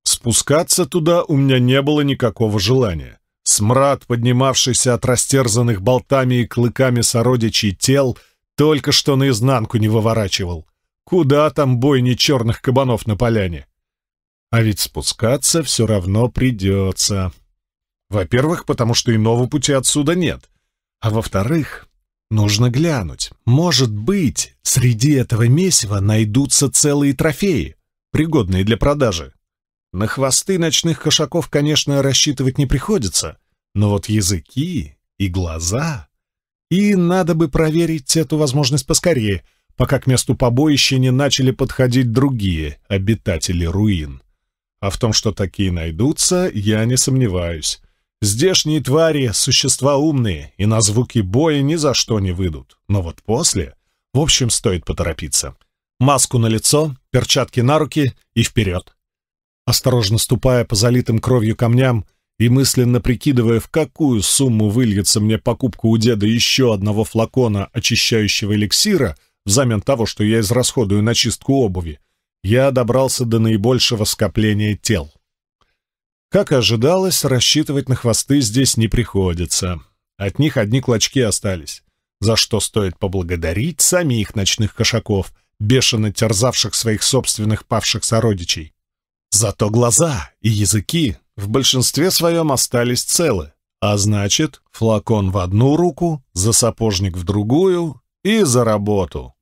Спускаться туда у меня не было никакого желания. Смрад, поднимавшийся от растерзанных болтами и клыками сородичей тел, только что наизнанку не выворачивал. Куда там бойни черных кабанов на поляне? А ведь спускаться все равно придется. Во-первых, потому что иного пути отсюда нет. А во-вторых, нужно глянуть. Может быть, среди этого месива найдутся целые трофеи, пригодные для продажи. На хвосты ночных кошаков, конечно, рассчитывать не приходится, но вот языки и глаза... И надо бы проверить эту возможность поскорее, пока к месту побоища не начали подходить другие обитатели руин. А в том, что такие найдутся, я не сомневаюсь. Здешние твари — существа умные, и на звуки боя ни за что не выйдут. Но вот после... В общем, стоит поторопиться. Маску на лицо, перчатки на руки и вперед. Осторожно ступая по залитым кровью камням и мысленно прикидывая, в какую сумму выльется мне покупка у деда еще одного флакона очищающего эликсира, взамен того, что я израсходую на чистку обуви, я добрался до наибольшего скопления тел. Как и ожидалось, рассчитывать на хвосты здесь не приходится. От них одни клочки остались, за что стоит поблагодарить самих ночных кошаков, бешено терзавших своих собственных павших сородичей. Зато глаза и языки в большинстве своем остались целы, а значит, флакон в одну руку, за сапожник в другую и за работу.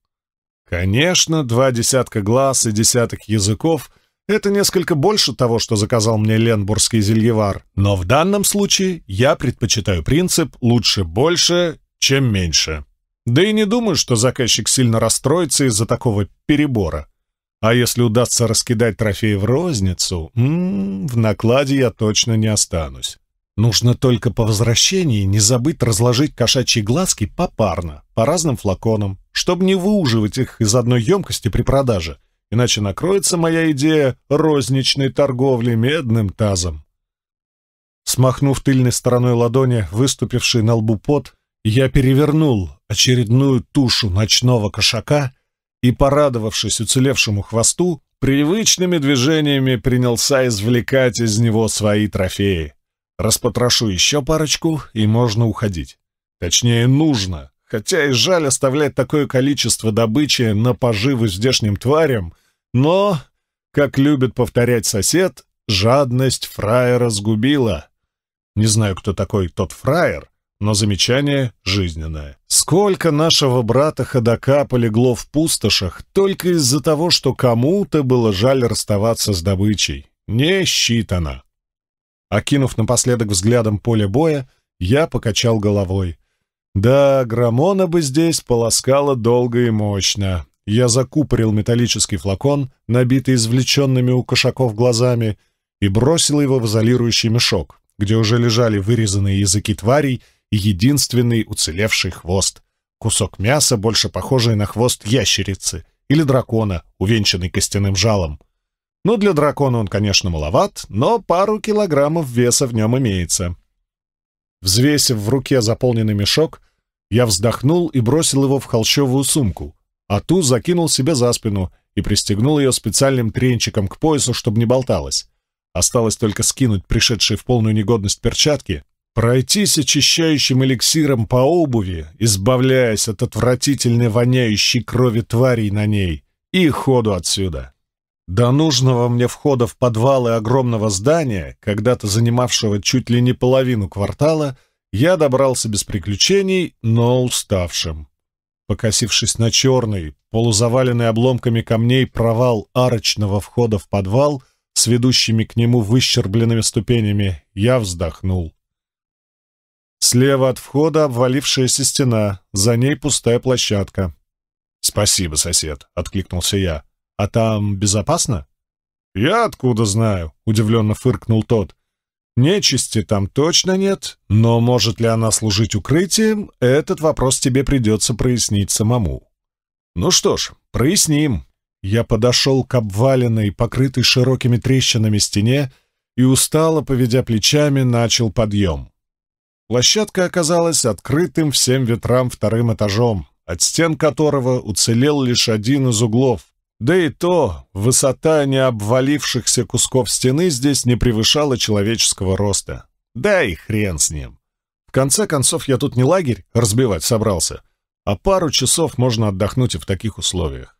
Конечно, два десятка глаз и десяток языков — это несколько больше того, что заказал мне Ленбургский зельевар, но в данном случае я предпочитаю принцип «лучше больше, чем меньше». Да и не думаю, что заказчик сильно расстроится из-за такого перебора. А если удастся раскидать трофеи в розницу, м -м, в накладе я точно не останусь. Нужно только по возвращении не забыть разложить кошачьи глазки попарно, по разным флаконам, чтобы не выуживать их из одной емкости при продаже, иначе накроется моя идея розничной торговли медным тазом. Смахнув тыльной стороной ладони, выступивший на лбу пот, я перевернул очередную тушу ночного кошака и, порадовавшись уцелевшему хвосту, привычными движениями принялся извлекать из него свои трофеи. Распотрошу еще парочку, и можно уходить. Точнее, нужно, хотя и жаль оставлять такое количество добычи на поживу здешним тварям, но, как любит повторять сосед, жадность фраера сгубила. Не знаю, кто такой тот фраер, но замечание жизненное. Сколько нашего брата ходока полегло в пустошах только из-за того, что кому-то было жаль расставаться с добычей. Не считано. Окинув напоследок взглядом поле боя, я покачал головой. Да, грамона бы здесь полоскала долго и мощно. Я закупорил металлический флакон, набитый извлеченными у кошаков глазами, и бросил его в изолирующий мешок, где уже лежали вырезанные языки тварей и единственный уцелевший хвост. Кусок мяса, больше похожий на хвост ящерицы или дракона, увенчанный костяным жалом. Ну, для дракона он, конечно, маловат, но пару килограммов веса в нем имеется. Взвесив в руке заполненный мешок, я вздохнул и бросил его в холщовую сумку, а ту закинул себе за спину и пристегнул ее специальным тренчиком к поясу, чтобы не болталась. Осталось только скинуть пришедшие в полную негодность перчатки, пройтись очищающим эликсиром по обуви, избавляясь от отвратительной воняющей крови тварей на ней, и ходу отсюда. До нужного мне входа в подвалы огромного здания, когда-то занимавшего чуть ли не половину квартала, я добрался без приключений, но уставшим. Покосившись на черный, полузаваленный обломками камней провал арочного входа в подвал с ведущими к нему выщербленными ступенями, я вздохнул. Слева от входа обвалившаяся стена, за ней пустая площадка. «Спасибо, сосед», — откликнулся я. «А там безопасно?» «Я откуда знаю?» — удивленно фыркнул тот. «Нечисти там точно нет, но может ли она служить укрытием, этот вопрос тебе придется прояснить самому». «Ну что ж, проясним». Я подошел к обваленной, покрытой широкими трещинами стене и, устало поведя плечами, начал подъем. Площадка оказалась открытым всем ветрам вторым этажом, от стен которого уцелел лишь один из углов, да и то, высота необвалившихся кусков стены здесь не превышала человеческого роста. Да и хрен с ним. В конце концов, я тут не лагерь разбивать собрался, а пару часов можно отдохнуть и в таких условиях.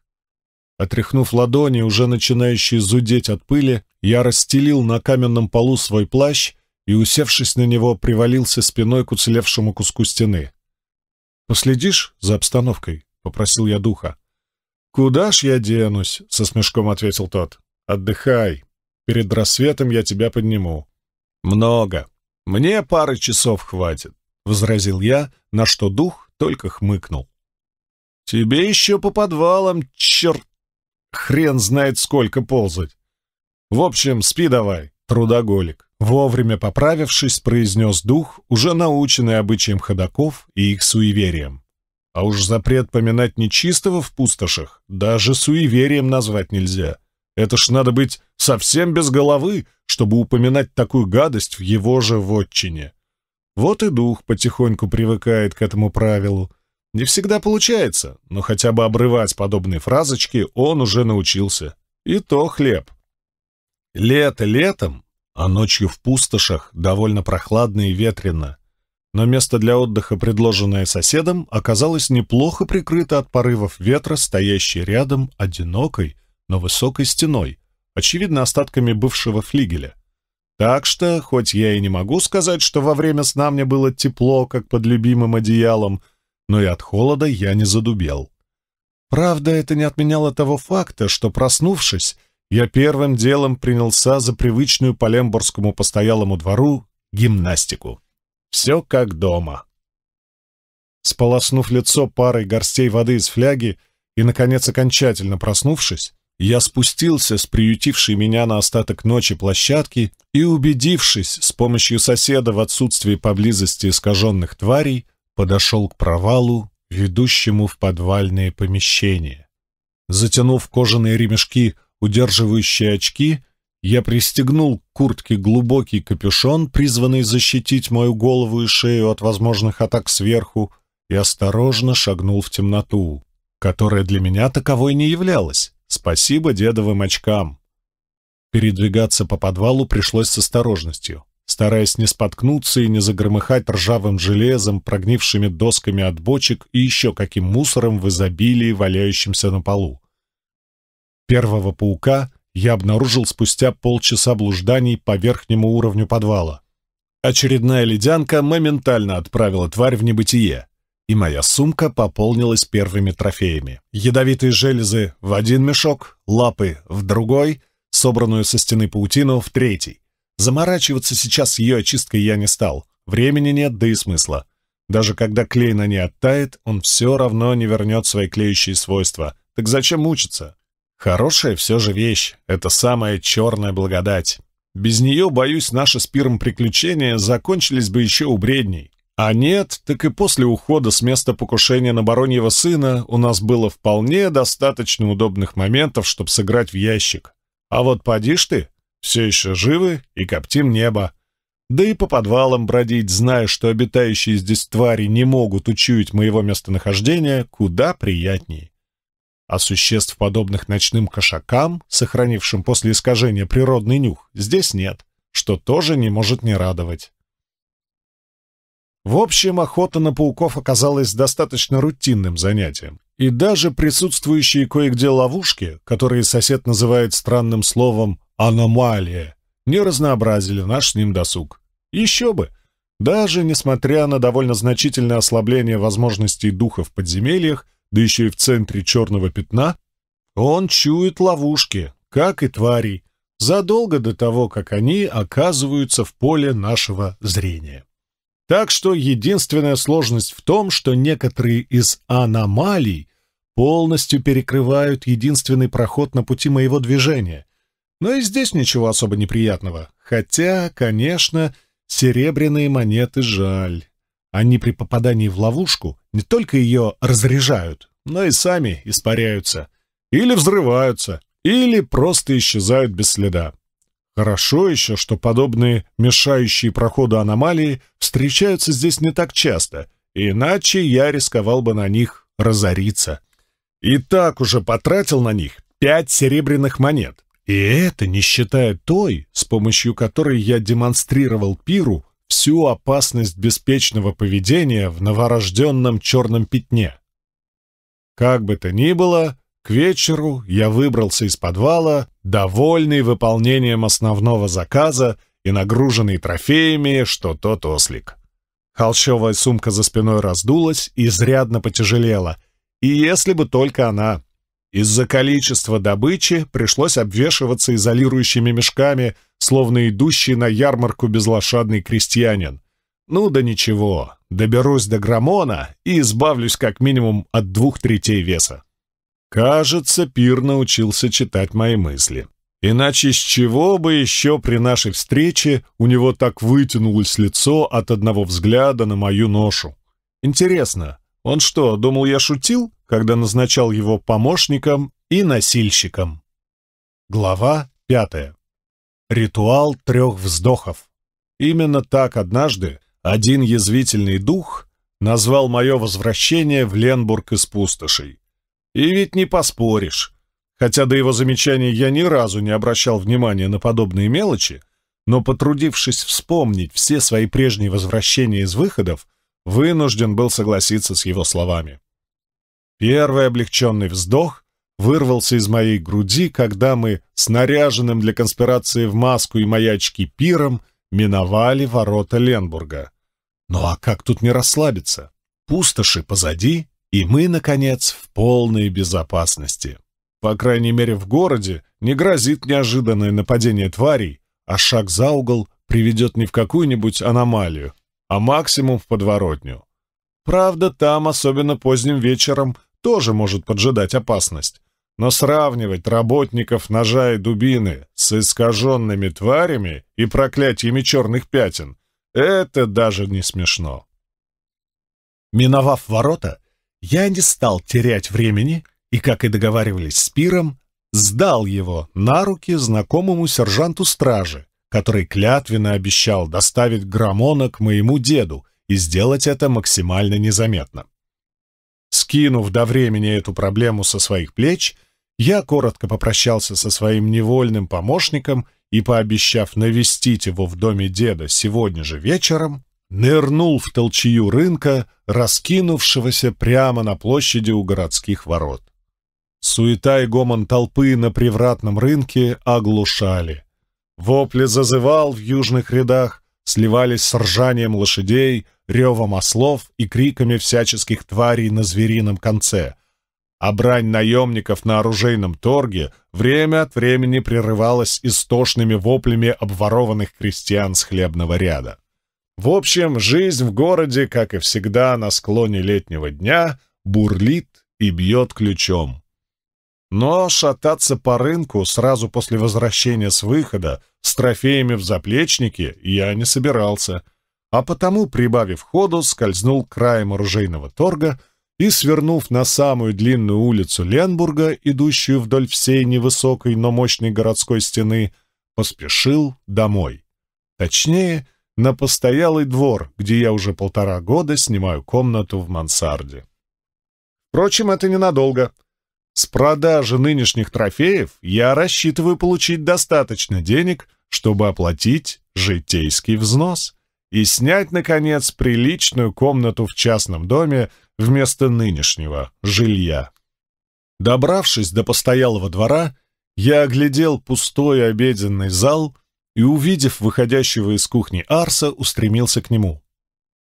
Отряхнув ладони, уже начинающие зудеть от пыли, я расстелил на каменном полу свой плащ и, усевшись на него, привалился спиной к уцелевшему куску стены. «Последишь за обстановкой?» — попросил я духа. «Куда ж я денусь?» — со смешком ответил тот. «Отдыхай. Перед рассветом я тебя подниму». «Много. Мне пары часов хватит», — возразил я, на что дух только хмыкнул. «Тебе еще по подвалам, черт! Хрен знает, сколько ползать. В общем, спи давай, трудоголик». Вовремя поправившись, произнес дух, уже наученный обычаям ходаков и их суевериям. А уж запрет поминать нечистого в пустошах даже суеверием назвать нельзя. Это ж надо быть совсем без головы, чтобы упоминать такую гадость в его же вотчине. Вот и дух потихоньку привыкает к этому правилу. Не всегда получается, но хотя бы обрывать подобные фразочки он уже научился. И то хлеб. Лето летом, а ночью в пустошах довольно прохладно и ветрено но место для отдыха, предложенное соседом, оказалось неплохо прикрыто от порывов ветра, стоящей рядом одинокой, но высокой стеной, очевидно, остатками бывшего флигеля. Так что, хоть я и не могу сказать, что во время сна мне было тепло, как под любимым одеялом, но и от холода я не задубел. Правда, это не отменяло того факта, что, проснувшись, я первым делом принялся за привычную по полембургскому постоялому двору гимнастику. Все как дома. Сполоснув лицо парой горстей воды из фляги и, наконец, окончательно проснувшись, я спустился с приютившей меня на остаток ночи площадки и, убедившись с помощью соседа в отсутствии поблизости искаженных тварей, подошел к провалу, ведущему в подвальные помещения. Затянув кожаные ремешки, удерживающие очки, я пристегнул к куртке глубокий капюшон, призванный защитить мою голову и шею от возможных атак сверху, и осторожно шагнул в темноту, которая для меня таковой не являлась. Спасибо дедовым очкам. Передвигаться по подвалу пришлось с осторожностью, стараясь не споткнуться и не загромыхать ржавым железом, прогнившими досками от бочек и еще каким мусором в изобилии, валяющимся на полу. Первого паука я обнаружил спустя полчаса блужданий по верхнему уровню подвала. Очередная ледянка моментально отправила тварь в небытие, и моя сумка пополнилась первыми трофеями. Ядовитые железы в один мешок, лапы в другой, собранную со стены паутину в третий. Заморачиваться сейчас ее очисткой я не стал. Времени нет, да и смысла. Даже когда клей на ней оттает, он все равно не вернет свои клеющие свойства. Так зачем мучиться? Хорошая все же вещь — это самая черная благодать. Без нее, боюсь, наши с Пиром приключения закончились бы еще убредней. А нет, так и после ухода с места покушения на бароньего сына у нас было вполне достаточно удобных моментов, чтобы сыграть в ящик. А вот поди ты, все еще живы и коптим небо. Да и по подвалам бродить, зная, что обитающие здесь твари не могут учуять моего местонахождения, куда приятнее. А существ, подобных ночным кошакам, сохранившим после искажения природный нюх, здесь нет, что тоже не может не радовать. В общем, охота на пауков оказалась достаточно рутинным занятием, и даже присутствующие кое-где ловушки, которые сосед называет странным словом «аномалия», не разнообразили наш с ним досуг. Еще бы! Даже несмотря на довольно значительное ослабление возможностей духа в подземельях, да еще и в центре черного пятна, он чует ловушки, как и твари, задолго до того, как они оказываются в поле нашего зрения. Так что единственная сложность в том, что некоторые из аномалий полностью перекрывают единственный проход на пути моего движения. Но и здесь ничего особо неприятного. Хотя, конечно, серебряные монеты жаль. Они при попадании в ловушку не только ее разряжают, но и сами испаряются. Или взрываются, или просто исчезают без следа. Хорошо еще, что подобные мешающие проходу аномалии встречаются здесь не так часто, иначе я рисковал бы на них разориться. И так уже потратил на них пять серебряных монет. И это не считая той, с помощью которой я демонстрировал пиру, всю опасность беспечного поведения в новорожденном черном пятне. Как бы то ни было, к вечеру я выбрался из подвала, довольный выполнением основного заказа и нагруженный трофеями, что тот ослик. Холщовая сумка за спиной раздулась и изрядно потяжелела. И если бы только она. Из-за количества добычи пришлось обвешиваться изолирующими мешками — словно идущий на ярмарку безлошадный крестьянин. Ну да ничего, доберусь до грамона и избавлюсь как минимум от двух третей веса. Кажется, Пир научился читать мои мысли. Иначе с чего бы еще при нашей встрече у него так вытянулось лицо от одного взгляда на мою ношу? Интересно, он что, думал, я шутил, когда назначал его помощником и носильщиком? Глава пятая. Ритуал трех вздохов. Именно так однажды один язвительный дух назвал мое возвращение в Ленбург из пустошей. И ведь не поспоришь. Хотя до его замечаний я ни разу не обращал внимания на подобные мелочи, но, потрудившись вспомнить все свои прежние возвращения из выходов, вынужден был согласиться с его словами. Первый облегченный вздох вырвался из моей груди, когда мы, с наряженным для конспирации в маску и маячки пиром, миновали ворота Ленбурга. Ну а как тут не расслабиться? Пустоши позади, и мы, наконец, в полной безопасности. По крайней мере, в городе не грозит неожиданное нападение тварей, а шаг за угол приведет не в какую-нибудь аномалию, а максимум в подворотню. Правда, там, особенно поздним вечером, тоже может поджидать опасность. Но сравнивать работников ножа и дубины с искаженными тварями и проклятиями черных пятен — это даже не смешно. Миновав ворота, я не стал терять времени и, как и договаривались с Пиром, сдал его на руки знакомому сержанту стражи, который клятвенно обещал доставить Грамона к моему деду и сделать это максимально незаметно. Скинув до времени эту проблему со своих плеч, я коротко попрощался со своим невольным помощником и, пообещав навестить его в доме деда сегодня же вечером, нырнул в толчью рынка, раскинувшегося прямо на площади у городских ворот. Суета и гомон толпы на привратном рынке оглушали. Вопли зазывал в южных рядах, сливались с ржанием лошадей, ревом ослов и криками всяческих тварей на зверином конце — а брань наемников на оружейном торге время от времени прерывалась истошными воплями обворованных крестьян с хлебного ряда. В общем, жизнь в городе, как и всегда на склоне летнего дня, бурлит и бьет ключом. Но шататься по рынку сразу после возвращения с выхода с трофеями в заплечнике я не собирался, а потому, прибавив ходу, скользнул краем оружейного торга и, свернув на самую длинную улицу Ленбурга, идущую вдоль всей невысокой, но мощной городской стены, поспешил домой. Точнее, на постоялый двор, где я уже полтора года снимаю комнату в мансарде. Впрочем, это ненадолго. С продажи нынешних трофеев я рассчитываю получить достаточно денег, чтобы оплатить житейский взнос и снять, наконец, приличную комнату в частном доме вместо нынешнего жилья. Добравшись до постоялого двора, я оглядел пустой обеденный зал и, увидев выходящего из кухни Арса, устремился к нему.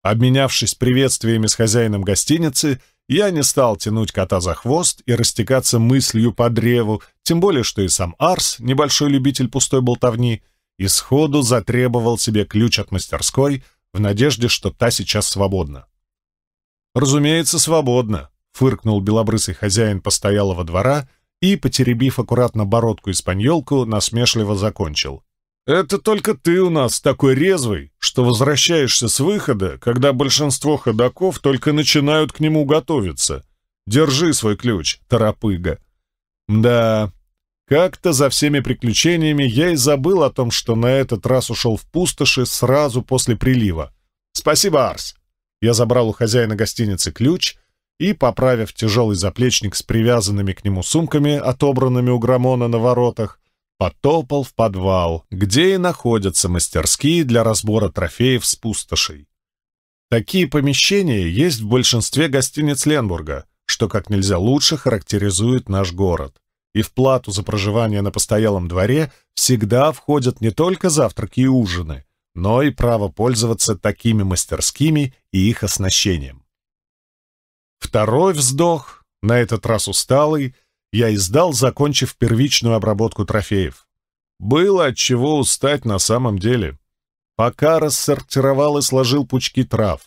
Обменявшись приветствиями с хозяином гостиницы, я не стал тянуть кота за хвост и растекаться мыслью по древу, тем более что и сам Арс, небольшой любитель пустой болтовни, и сходу затребовал себе ключ от мастерской в надежде, что та сейчас свободна. «Разумеется, свободно», — фыркнул белобрысый хозяин постоялого двора и, потеребив аккуратно бородку испаньолку, насмешливо закончил. «Это только ты у нас такой резвый, что возвращаешься с выхода, когда большинство ходаков только начинают к нему готовиться. Держи свой ключ, торопыга». «Да, как-то за всеми приключениями я и забыл о том, что на этот раз ушел в пустоши сразу после прилива. Спасибо, Арс. Я забрал у хозяина гостиницы ключ и, поправив тяжелый заплечник с привязанными к нему сумками, отобранными у Грамона на воротах, потопал в подвал, где и находятся мастерские для разбора трофеев с пустошей. Такие помещения есть в большинстве гостиниц Ленбурга, что как нельзя лучше характеризует наш город. И в плату за проживание на постоялом дворе всегда входят не только завтраки и ужины, но и право пользоваться такими мастерскими и их оснащением. Второй вздох, на этот раз усталый, я издал, закончив первичную обработку трофеев. Было от чего устать на самом деле. Пока рассортировал и сложил пучки трав,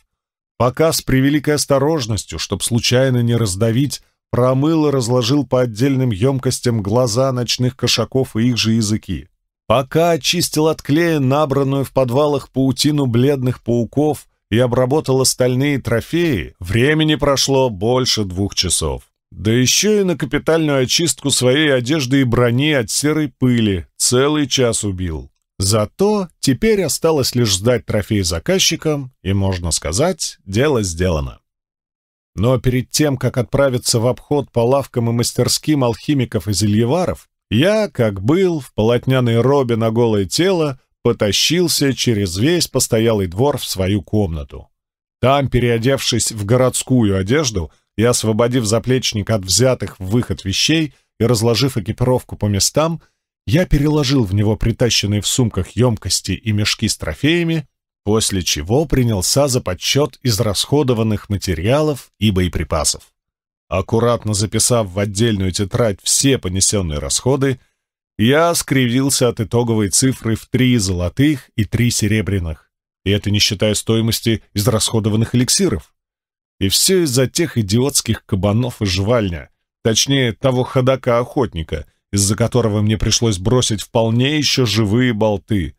пока с превеликой осторожностью, чтоб случайно не раздавить, промыл и разложил по отдельным емкостям глаза ночных кошаков и их же языки. Пока очистил от клея набранную в подвалах паутину бледных пауков и обработал остальные трофеи, времени прошло больше двух часов. Да еще и на капитальную очистку своей одежды и брони от серой пыли целый час убил. Зато теперь осталось лишь сдать трофей заказчикам, и, можно сказать, дело сделано. Но перед тем, как отправиться в обход по лавкам и мастерским алхимиков и зельеваров, я, как был, в полотняной робе на голое тело, потащился через весь постоялый двор в свою комнату. Там, переодевшись в городскую одежду и освободив заплечник от взятых в выход вещей и разложив экипировку по местам, я переложил в него притащенные в сумках емкости и мешки с трофеями, после чего принялся за подсчет израсходованных материалов и боеприпасов. Аккуратно записав в отдельную тетрадь все понесенные расходы, я скривился от итоговой цифры в три золотых и три серебряных. И это не считая стоимости израсходованных эликсиров. И все из-за тех идиотских кабанов и жвальня, точнее, того ходака охотника из-за которого мне пришлось бросить вполне еще живые болты.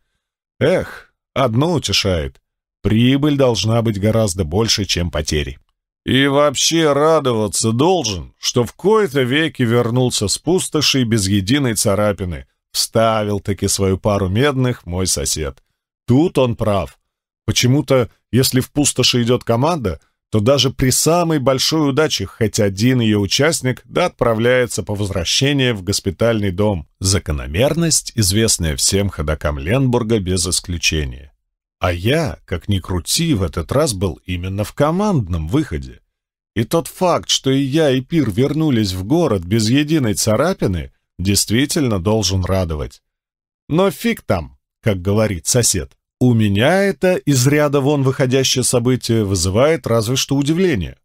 Эх, одно утешает. Прибыль должна быть гораздо больше, чем потери. И вообще радоваться должен, что в кои-то веки вернулся с пустоши без единой царапины. Вставил-таки свою пару медных мой сосед. Тут он прав. Почему-то, если в пустоши идет команда, то даже при самой большой удаче хоть один ее участник да отправляется по возвращении в госпитальный дом. Закономерность, известная всем ходокам Ленбурга без исключения. А я, как ни крути, в этот раз был именно в командном выходе. И тот факт, что и я, и Пир вернулись в город без единой царапины, действительно должен радовать. Но фиг там, как говорит сосед. У меня это из ряда вон выходящее событие вызывает разве что удивление.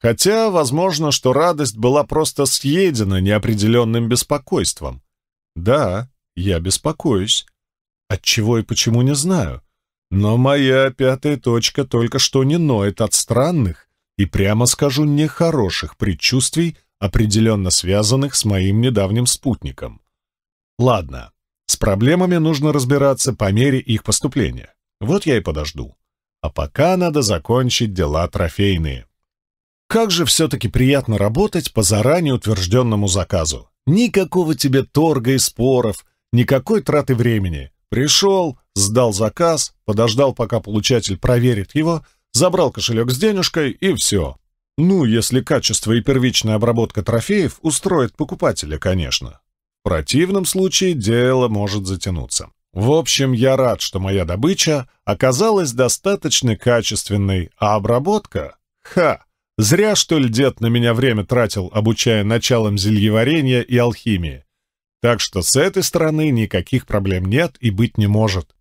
Хотя, возможно, что радость была просто съедена неопределенным беспокойством. Да, я беспокоюсь. От чего и почему не знаю. Но моя пятая точка только что не ноет от странных и, прямо скажу, нехороших предчувствий, определенно связанных с моим недавним спутником. Ладно, с проблемами нужно разбираться по мере их поступления. Вот я и подожду. А пока надо закончить дела трофейные. Как же все-таки приятно работать по заранее утвержденному заказу. Никакого тебе торга и споров, никакой траты времени. Пришел, сдал заказ, подождал, пока получатель проверит его, забрал кошелек с денежкой и все. Ну, если качество и первичная обработка трофеев устроит покупателя, конечно. В противном случае дело может затянуться. В общем, я рад, что моя добыча оказалась достаточно качественной, а обработка... Ха! Зря, что ли, дед на меня время тратил, обучая началам зельеварения и алхимии. Так что с этой стороны никаких проблем нет и быть не может.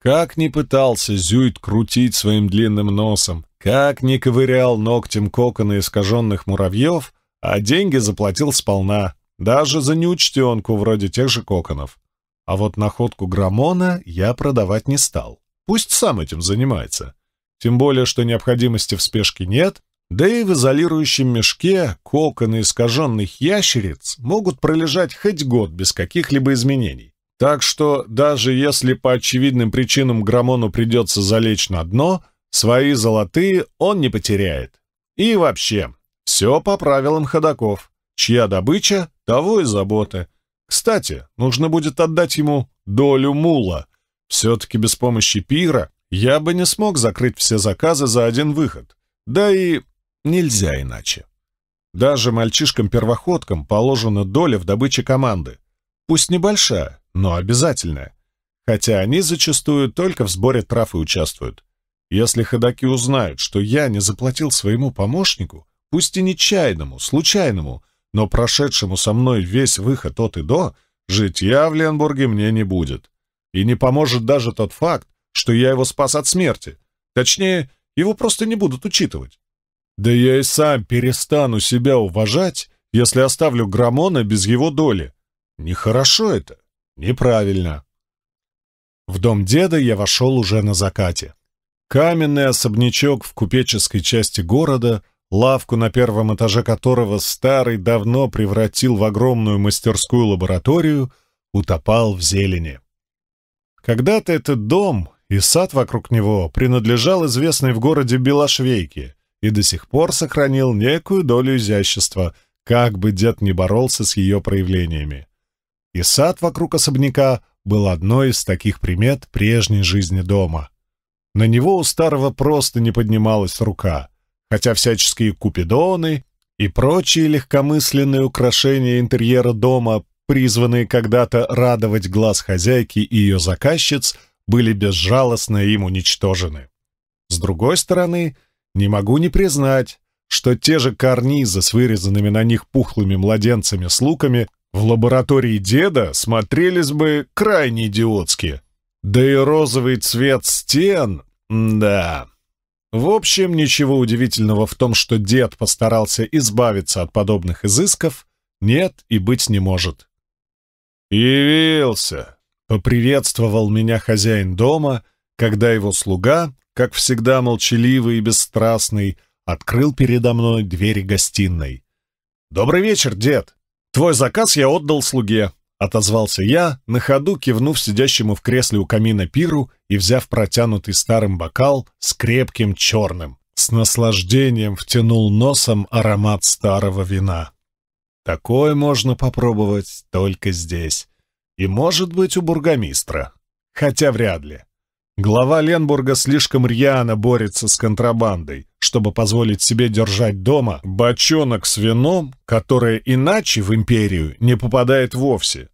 Как ни пытался Зюит крутить своим длинным носом, как ни ковырял ногтем кокона искаженных муравьев, а деньги заплатил сполна, даже за неучтенку вроде тех же коконов. А вот находку Грамона я продавать не стал. Пусть сам этим занимается. Тем более, что необходимости в спешке нет, да и в изолирующем мешке коконы искаженных ящериц могут пролежать хоть год без каких-либо изменений. Так что даже если по очевидным причинам Грамону придется залечь на дно, свои золотые он не потеряет. И вообще, все по правилам ходаков. Чья добыча, того и забота. Кстати, нужно будет отдать ему долю мула. Все-таки без помощи пира я бы не смог закрыть все заказы за один выход. Да и Нельзя иначе. Даже мальчишкам-первоходкам положена доля в добыче команды. Пусть небольшая, но обязательная. Хотя они зачастую только в сборе трав и участвуют. Если ходаки узнают, что я не заплатил своему помощнику, пусть и нечаянному, случайному, но прошедшему со мной весь выход от и до, житья в Ленбурге мне не будет. И не поможет даже тот факт, что я его спас от смерти. Точнее, его просто не будут учитывать. Да я и сам перестану себя уважать, если оставлю Грамона без его доли. Нехорошо это, неправильно. В дом деда я вошел уже на закате. Каменный особнячок в купеческой части города, лавку на первом этаже которого старый давно превратил в огромную мастерскую лабораторию, утопал в зелени. Когда-то этот дом и сад вокруг него принадлежал известной в городе Белошвейке, и до сих пор сохранил некую долю изящества, как бы дед не боролся с ее проявлениями. И сад вокруг особняка был одной из таких примет прежней жизни дома. На него у старого просто не поднималась рука, хотя всяческие купидоны и прочие легкомысленные украшения интерьера дома, призванные когда-то радовать глаз хозяйки и ее заказчиц, были безжалостно им уничтожены. С другой стороны, не могу не признать, что те же карнизы с вырезанными на них пухлыми младенцами с луками в лаборатории деда смотрелись бы крайне идиотски. Да и розовый цвет стен... да... В общем, ничего удивительного в том, что дед постарался избавиться от подобных изысков, нет и быть не может. «Явился!» — поприветствовал меня хозяин дома, когда его слуга, как всегда молчаливый и бесстрастный, открыл передо мной двери гостиной. «Добрый вечер, дед! Твой заказ я отдал слуге», — отозвался я, на ходу кивнув сидящему в кресле у камина пиру и взяв протянутый старым бокал с крепким черным. С наслаждением втянул носом аромат старого вина. Такое можно попробовать только здесь. И, может быть, у бургомистра. Хотя вряд ли. Глава Ленбурга слишком рьяно борется с контрабандой, чтобы позволить себе держать дома бочонок с вином, которое иначе в империю не попадает вовсе.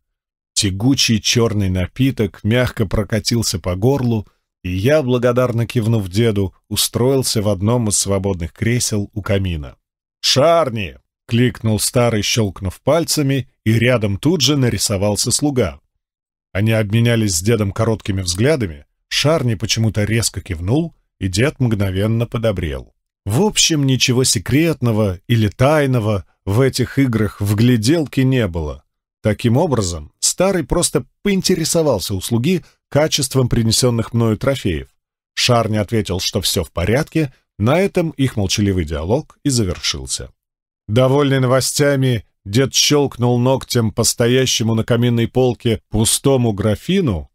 Тягучий черный напиток мягко прокатился по горлу, и я, благодарно кивнув деду, устроился в одном из свободных кресел у камина. «Шарни!» — кликнул старый, щелкнув пальцами, и рядом тут же нарисовался слуга. Они обменялись с дедом короткими взглядами, Шарни почему-то резко кивнул, и дед мгновенно подобрел. В общем, ничего секретного или тайного в этих играх в гляделке не было. Таким образом, старый просто поинтересовался у слуги качеством принесенных мною трофеев. Шарни ответил, что все в порядке, на этом их молчаливый диалог и завершился. Довольный новостями, дед щелкнул ногтем по стоящему на каминной полке пустому графину,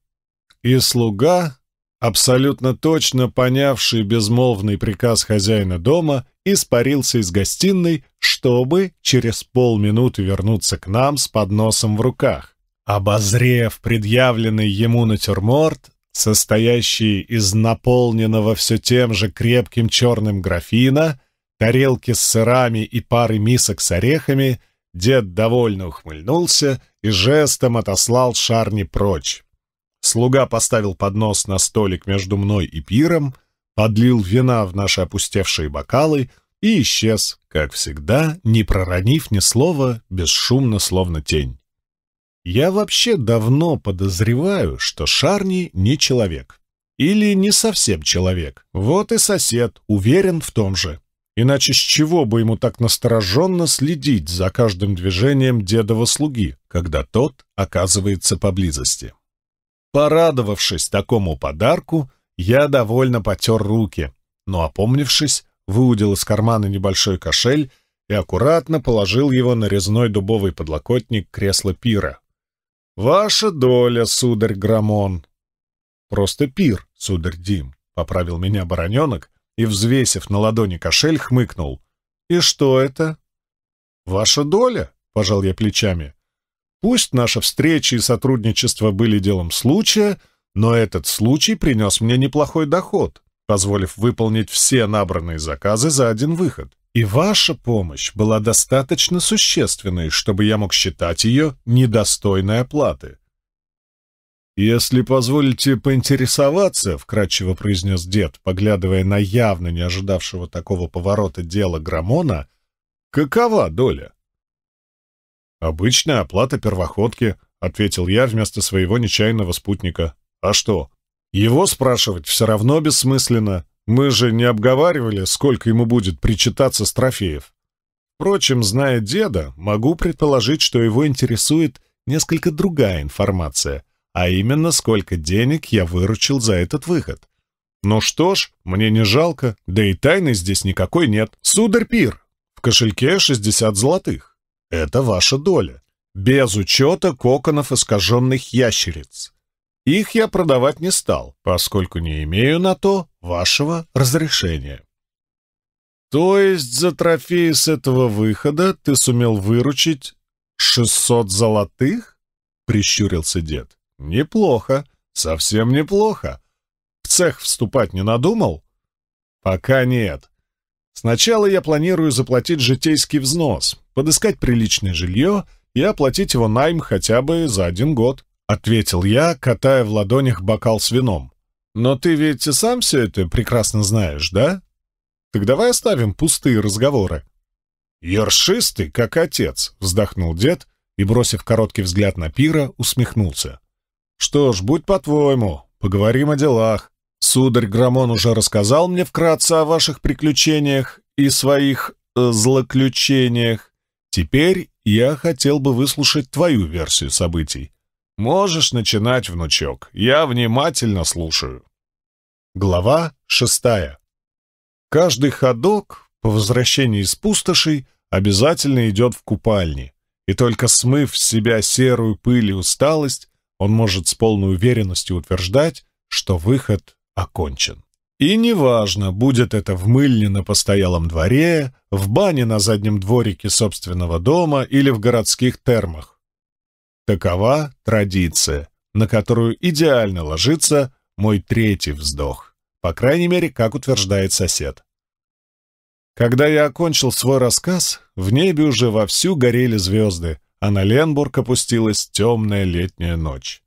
и слуга абсолютно точно понявший безмолвный приказ хозяина дома, испарился из гостиной, чтобы через полминуты вернуться к нам с подносом в руках. Обозрев предъявленный ему натюрморт, состоящий из наполненного все тем же крепким черным графина, тарелки с сырами и пары мисок с орехами, дед довольно ухмыльнулся и жестом отослал шарни прочь. Слуга поставил поднос на столик между мной и пиром, подлил вина в наши опустевшие бокалы и исчез, как всегда, не проронив ни слова, бесшумно, словно тень. Я вообще давно подозреваю, что Шарни не человек. Или не совсем человек. Вот и сосед уверен в том же. Иначе с чего бы ему так настороженно следить за каждым движением дедова слуги, когда тот оказывается поблизости? Порадовавшись такому подарку, я довольно потер руки, но, опомнившись, выудил из кармана небольшой кошель и аккуратно положил его на резной дубовый подлокотник кресла пира. «Ваша доля, сударь Грамон!» «Просто пир, сударь Дим», — поправил меня бароненок и, взвесив на ладони кошель, хмыкнул. «И что это?» «Ваша доля», — пожал я плечами. Пусть наша встреча и сотрудничество были делом случая, но этот случай принес мне неплохой доход, позволив выполнить все набранные заказы за один выход. И ваша помощь была достаточно существенной, чтобы я мог считать ее недостойной оплаты. «Если позволите поинтересоваться», — вкратчиво произнес дед, поглядывая на явно не ожидавшего такого поворота дела Грамона, — «какова доля?» «Обычная оплата первоходки», — ответил я вместо своего нечаянного спутника. «А что? Его спрашивать все равно бессмысленно. Мы же не обговаривали, сколько ему будет причитаться с трофеев. Впрочем, зная деда, могу предположить, что его интересует несколько другая информация, а именно, сколько денег я выручил за этот выход. Ну что ж, мне не жалко, да и тайны здесь никакой нет. Сударь Пир, в кошельке 60 золотых. Это ваша доля. Без учета коконов искаженных ящериц. Их я продавать не стал, поскольку не имею на то вашего разрешения. То есть за трофеи с этого выхода ты сумел выручить шестьсот золотых? Прищурился дед. Неплохо, совсем неплохо. В цех вступать не надумал? Пока нет. Сначала я планирую заплатить житейский взнос, подыскать приличное жилье и оплатить его найм хотя бы за один год», — ответил я, катая в ладонях бокал с вином. «Но ты ведь и сам все это прекрасно знаешь, да? Так давай оставим пустые разговоры». «Ершистый, как отец», — вздохнул дед и, бросив короткий взгляд на пира, усмехнулся. «Что ж, будь по-твоему, поговорим о делах. Сударь Грамон уже рассказал мне вкратце о ваших приключениях и своих э, злоключениях. Теперь я хотел бы выслушать твою версию событий. Можешь начинать, внучок. Я внимательно слушаю. Глава шестая. Каждый ходок по возвращении из пустошей обязательно идет в купальни, и только смыв с себя серую пыль и усталость, он может с полной уверенностью утверждать, что выход окончен. И неважно, будет это в мыльне на постоялом дворе, в бане на заднем дворике собственного дома или в городских термах. Такова традиция, на которую идеально ложится мой третий вздох, по крайней мере, как утверждает сосед. Когда я окончил свой рассказ, в небе уже вовсю горели звезды, а на Ленбург опустилась темная летняя ночь.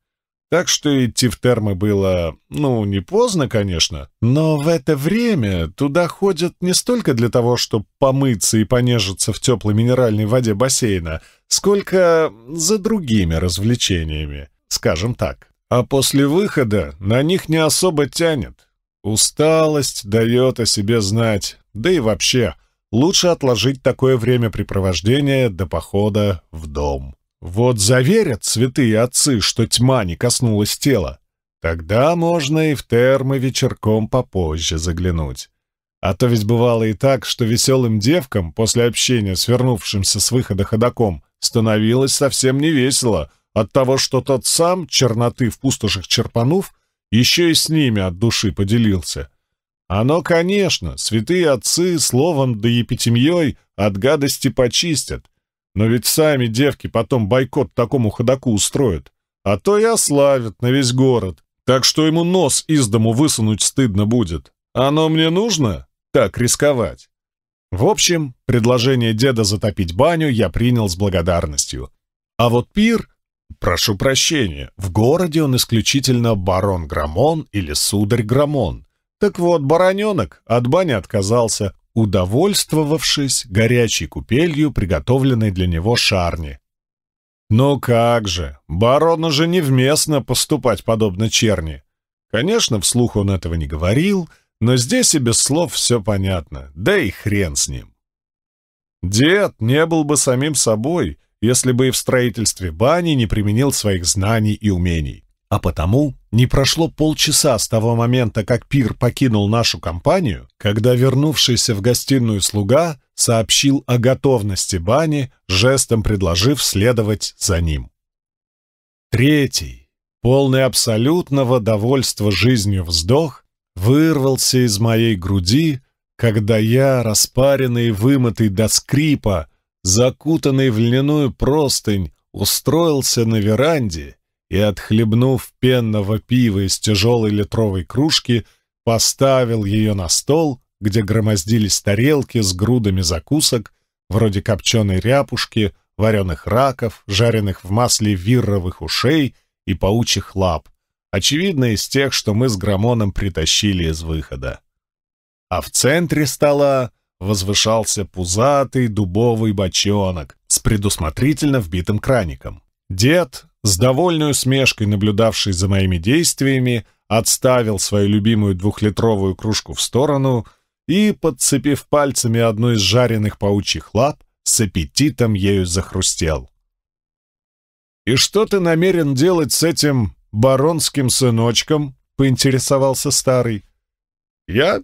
Так что идти в термы было, ну, не поздно, конечно, но в это время туда ходят не столько для того, чтобы помыться и понежиться в теплой минеральной воде бассейна, сколько за другими развлечениями, скажем так. А после выхода на них не особо тянет. Усталость дает о себе знать, да и вообще, лучше отложить такое времяпрепровождение до похода в дом. Вот заверят святые отцы, что тьма не коснулась тела, тогда можно и в термы вечерком попозже заглянуть. А то ведь бывало и так, что веселым девкам после общения с вернувшимся с выхода ходаком становилось совсем не весело от того, что тот сам, черноты в пустошах черпанув, еще и с ними от души поделился. Оно, конечно, святые отцы словом да епитемьей от гадости почистят — но ведь сами девки потом бойкот такому ходаку устроят, а то и ославят на весь город, так что ему нос из дому высунуть стыдно будет. Оно мне нужно? Так рисковать. В общем, предложение деда затопить баню я принял с благодарностью. А вот пир, прошу прощения, в городе он исключительно барон Грамон или сударь Грамон. Так вот, бароненок от бани отказался, удовольствовавшись горячей купелью, приготовленной для него шарни. Но как же, барону же невместно поступать подобно черни!» Конечно, вслух он этого не говорил, но здесь и без слов все понятно, да и хрен с ним. Дед не был бы самим собой, если бы и в строительстве бани не применил своих знаний и умений. А потому не прошло полчаса с того момента, как пир покинул нашу компанию, когда вернувшийся в гостиную слуга сообщил о готовности бани, жестом предложив следовать за ним. Третий, полный абсолютного довольства жизнью вздох, вырвался из моей груди, когда я, распаренный и вымытый до скрипа, закутанный в льняную простынь, устроился на веранде и, отхлебнув пенного пива из тяжелой литровой кружки, поставил ее на стол, где громоздились тарелки с грудами закусок, вроде копченой ряпушки, вареных раков, жареных в масле вирровых ушей и паучьих лап, очевидно, из тех, что мы с Грамоном притащили из выхода. А в центре стола возвышался пузатый дубовый бочонок с предусмотрительно вбитым краником. Дед, с довольной усмешкой, наблюдавший за моими действиями, отставил свою любимую двухлитровую кружку в сторону и, подцепив пальцами одну из жареных паучьих лап, с аппетитом ею захрустел. «И что ты намерен делать с этим баронским сыночком?» — поинтересовался старый. «Я?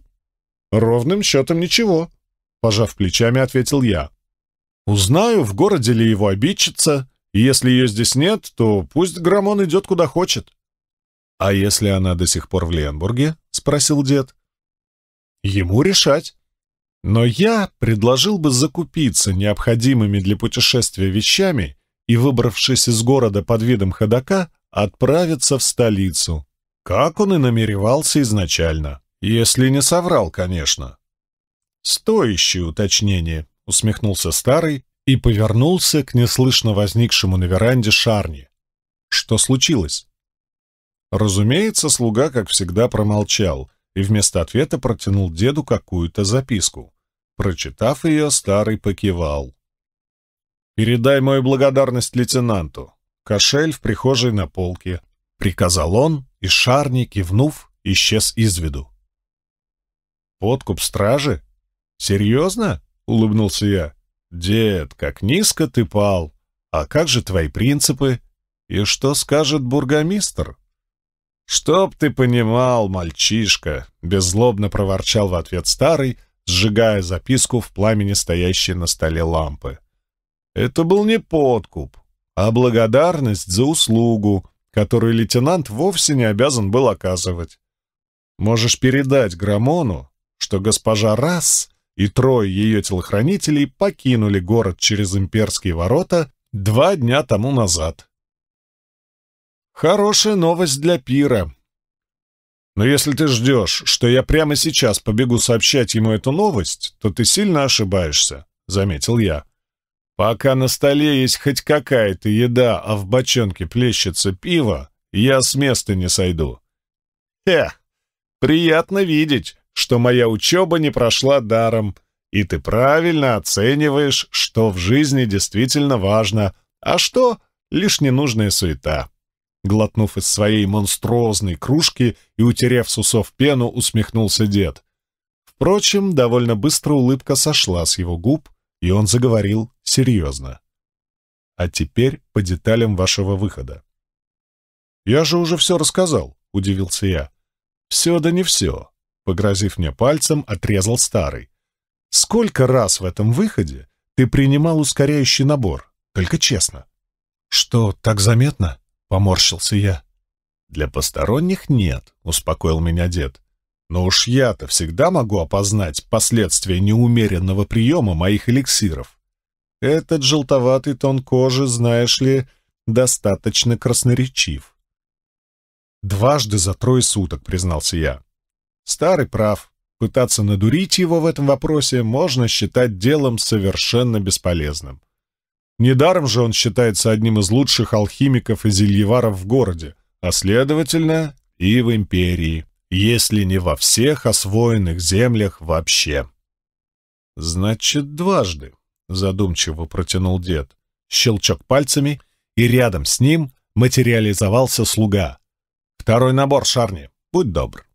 Ровным счетом ничего», — пожав плечами, ответил я. «Узнаю, в городе ли его обидчица, если ее здесь нет, то пусть Грамон идет куда хочет». «А если она до сих пор в Ленбурге?» — спросил дед. «Ему решать. Но я предложил бы закупиться необходимыми для путешествия вещами и, выбравшись из города под видом ходока, отправиться в столицу, как он и намеревался изначально, если не соврал, конечно. «Стоящее уточнение», — усмехнулся старый, и повернулся к неслышно возникшему на веранде Шарни. Что случилось? Разумеется, слуга, как всегда, промолчал и вместо ответа протянул деду какую-то записку. Прочитав ее, старый покивал. «Передай мою благодарность лейтенанту. Кошель в прихожей на полке», — приказал он, и Шарни, кивнув, исчез из виду. «Подкуп стражи? Серьезно?» — улыбнулся я. «Дед, как низко ты пал! А как же твои принципы? И что скажет бургомистр?» «Чтоб ты понимал, мальчишка!» — беззлобно проворчал в ответ старый, сжигая записку в пламени стоящей на столе лампы. «Это был не подкуп, а благодарность за услугу, которую лейтенант вовсе не обязан был оказывать. Можешь передать Грамону, что госпожа Расс и трое ее телохранителей покинули город через имперские ворота два дня тому назад. Хорошая новость для пира. Но если ты ждешь, что я прямо сейчас побегу сообщать ему эту новость, то ты сильно ошибаешься, — заметил я. Пока на столе есть хоть какая-то еда, а в бочонке плещется пиво, я с места не сойду. Хе, приятно видеть, что моя учеба не прошла даром, и ты правильно оцениваешь, что в жизни действительно важно, а что — лишь ненужная суета». Глотнув из своей монструозной кружки и утерев с усов пену, усмехнулся дед. Впрочем, довольно быстро улыбка сошла с его губ, и он заговорил серьезно. «А теперь по деталям вашего выхода». «Я же уже все рассказал», — удивился я. «Все да не все. — погрозив мне пальцем, отрезал старый. «Сколько раз в этом выходе ты принимал ускоряющий набор? Только честно». «Что, так заметно?» — поморщился я. «Для посторонних нет», — успокоил меня дед. «Но уж я-то всегда могу опознать последствия неумеренного приема моих эликсиров. Этот желтоватый тон кожи, знаешь ли, достаточно красноречив». «Дважды за трое суток», — признался я. Старый прав. Пытаться надурить его в этом вопросе можно считать делом совершенно бесполезным. Недаром же он считается одним из лучших алхимиков и зельеваров в городе, а, следовательно, и в империи, если не во всех освоенных землях вообще. «Значит, дважды», — задумчиво протянул дед. Щелчок пальцами, и рядом с ним материализовался слуга. «Второй набор, Шарни, будь добр».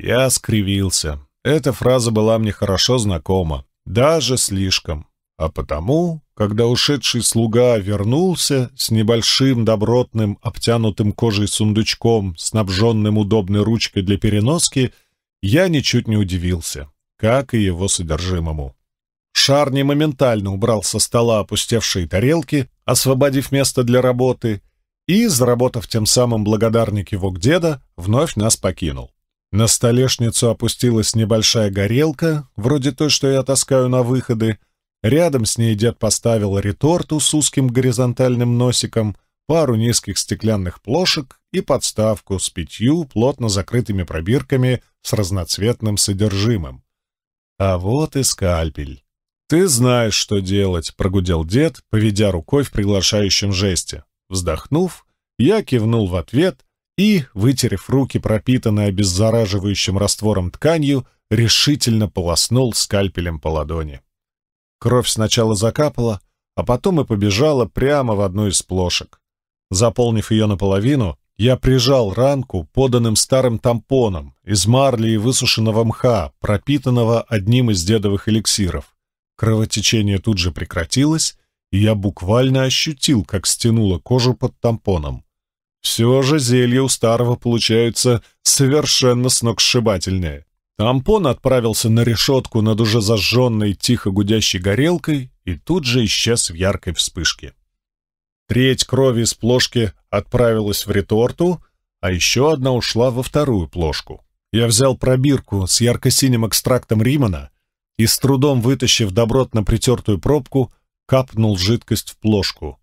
Я скривился. Эта фраза была мне хорошо знакома, даже слишком. А потому, когда ушедший слуга вернулся с небольшим добротным обтянутым кожей сундучком, снабженным удобной ручкой для переноски, я ничуть не удивился, как и его содержимому. Шарни моментально убрал со стола опустевшие тарелки, освободив место для работы, и, заработав тем самым благодарник его деда, вновь нас покинул. На столешницу опустилась небольшая горелка, вроде той, что я таскаю на выходы. Рядом с ней дед поставил реторту с узким горизонтальным носиком, пару низких стеклянных плошек и подставку с пятью плотно закрытыми пробирками с разноцветным содержимым. А вот и скальпель. «Ты знаешь, что делать», — прогудел дед, поведя рукой в приглашающем жесте. Вздохнув, я кивнул в ответ и, вытерев руки, пропитанные обеззараживающим раствором тканью, решительно полоснул скальпелем по ладони. Кровь сначала закапала, а потом и побежала прямо в одну из плошек. Заполнив ее наполовину, я прижал ранку поданным старым тампоном из марли и высушенного мха, пропитанного одним из дедовых эликсиров. Кровотечение тут же прекратилось, и я буквально ощутил, как стянуло кожу под тампоном. Все же зелья у старого получаются совершенно сногсшибательные. Тампон отправился на решетку над уже зажженной тихо гудящей горелкой и тут же исчез в яркой вспышке. Треть крови из плошки отправилась в реторту, а еще одна ушла во вторую плошку. Я взял пробирку с ярко-синим экстрактом Римана и, с трудом вытащив добротно притертую пробку, капнул жидкость в плошку.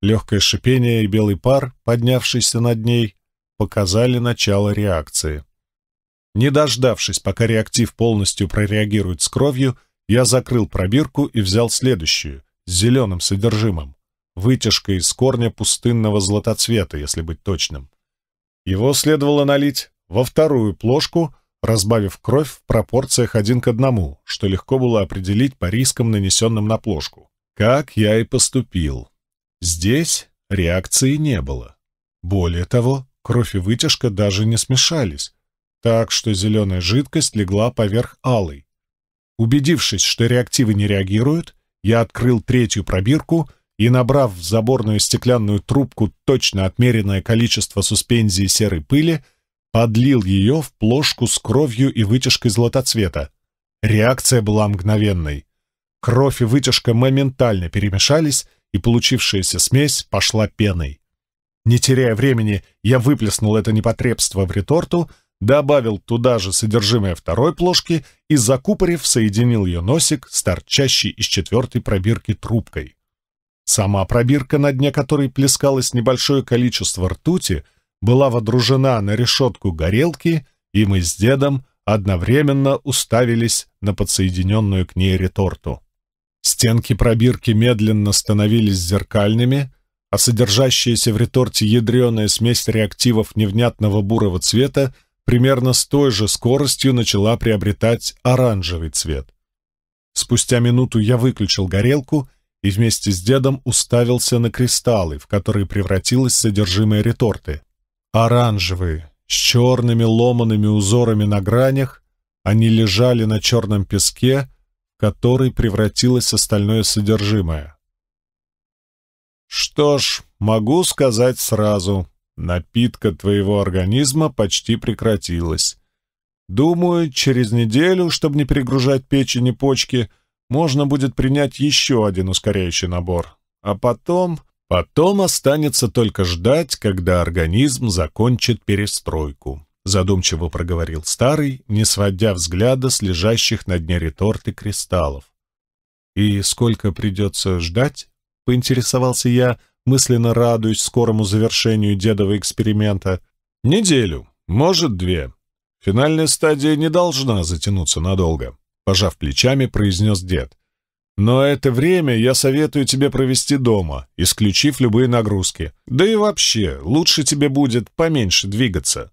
Легкое шипение и белый пар, поднявшийся над ней, показали начало реакции. Не дождавшись, пока реактив полностью прореагирует с кровью, я закрыл пробирку и взял следующую, с зеленым содержимым. Вытяжка из корня пустынного златоцвета, если быть точным. Его следовало налить во вторую плошку, разбавив кровь в пропорциях один к одному, что легко было определить по рискам, нанесенным на плошку. Как я и поступил. Здесь реакции не было. Более того, кровь и вытяжка даже не смешались, так что зеленая жидкость легла поверх алой. Убедившись, что реактивы не реагируют, я открыл третью пробирку и, набрав в заборную стеклянную трубку точно отмеренное количество суспензии серой пыли, подлил ее в плошку с кровью и вытяжкой золотоцвета. Реакция была мгновенной. Кровь и вытяжка моментально перемешались, и получившаяся смесь пошла пеной. Не теряя времени, я выплеснул это непотребство в реторту, добавил туда же содержимое второй плошки и, закупорив, соединил ее носик с торчащей из четвертой пробирки трубкой. Сама пробирка, на дне которой плескалось небольшое количество ртути, была водружена на решетку горелки, и мы с дедом одновременно уставились на подсоединенную к ней реторту. Стенки пробирки медленно становились зеркальными, а содержащаяся в реторте ядреная смесь реактивов невнятного бурого цвета примерно с той же скоростью начала приобретать оранжевый цвет. Спустя минуту я выключил горелку и вместе с дедом уставился на кристаллы, в которые превратилось содержимое реторты. Оранжевые, с черными ломаными узорами на гранях, они лежали на черном песке, которой превратилось остальное содержимое. «Что ж, могу сказать сразу, напитка твоего организма почти прекратилась. Думаю, через неделю, чтобы не перегружать печень и почки, можно будет принять еще один ускоряющий набор. А потом... Потом останется только ждать, когда организм закончит перестройку задумчиво проговорил старый, не сводя взгляда с лежащих на дне реторты кристаллов. «И сколько придется ждать?» — поинтересовался я, мысленно радуясь скорому завершению дедового эксперимента. «Неделю, может, две. Финальная стадия не должна затянуться надолго», — пожав плечами, произнес дед. Но это время я советую тебе провести дома, исключив любые нагрузки. Да и вообще, лучше тебе будет поменьше двигаться.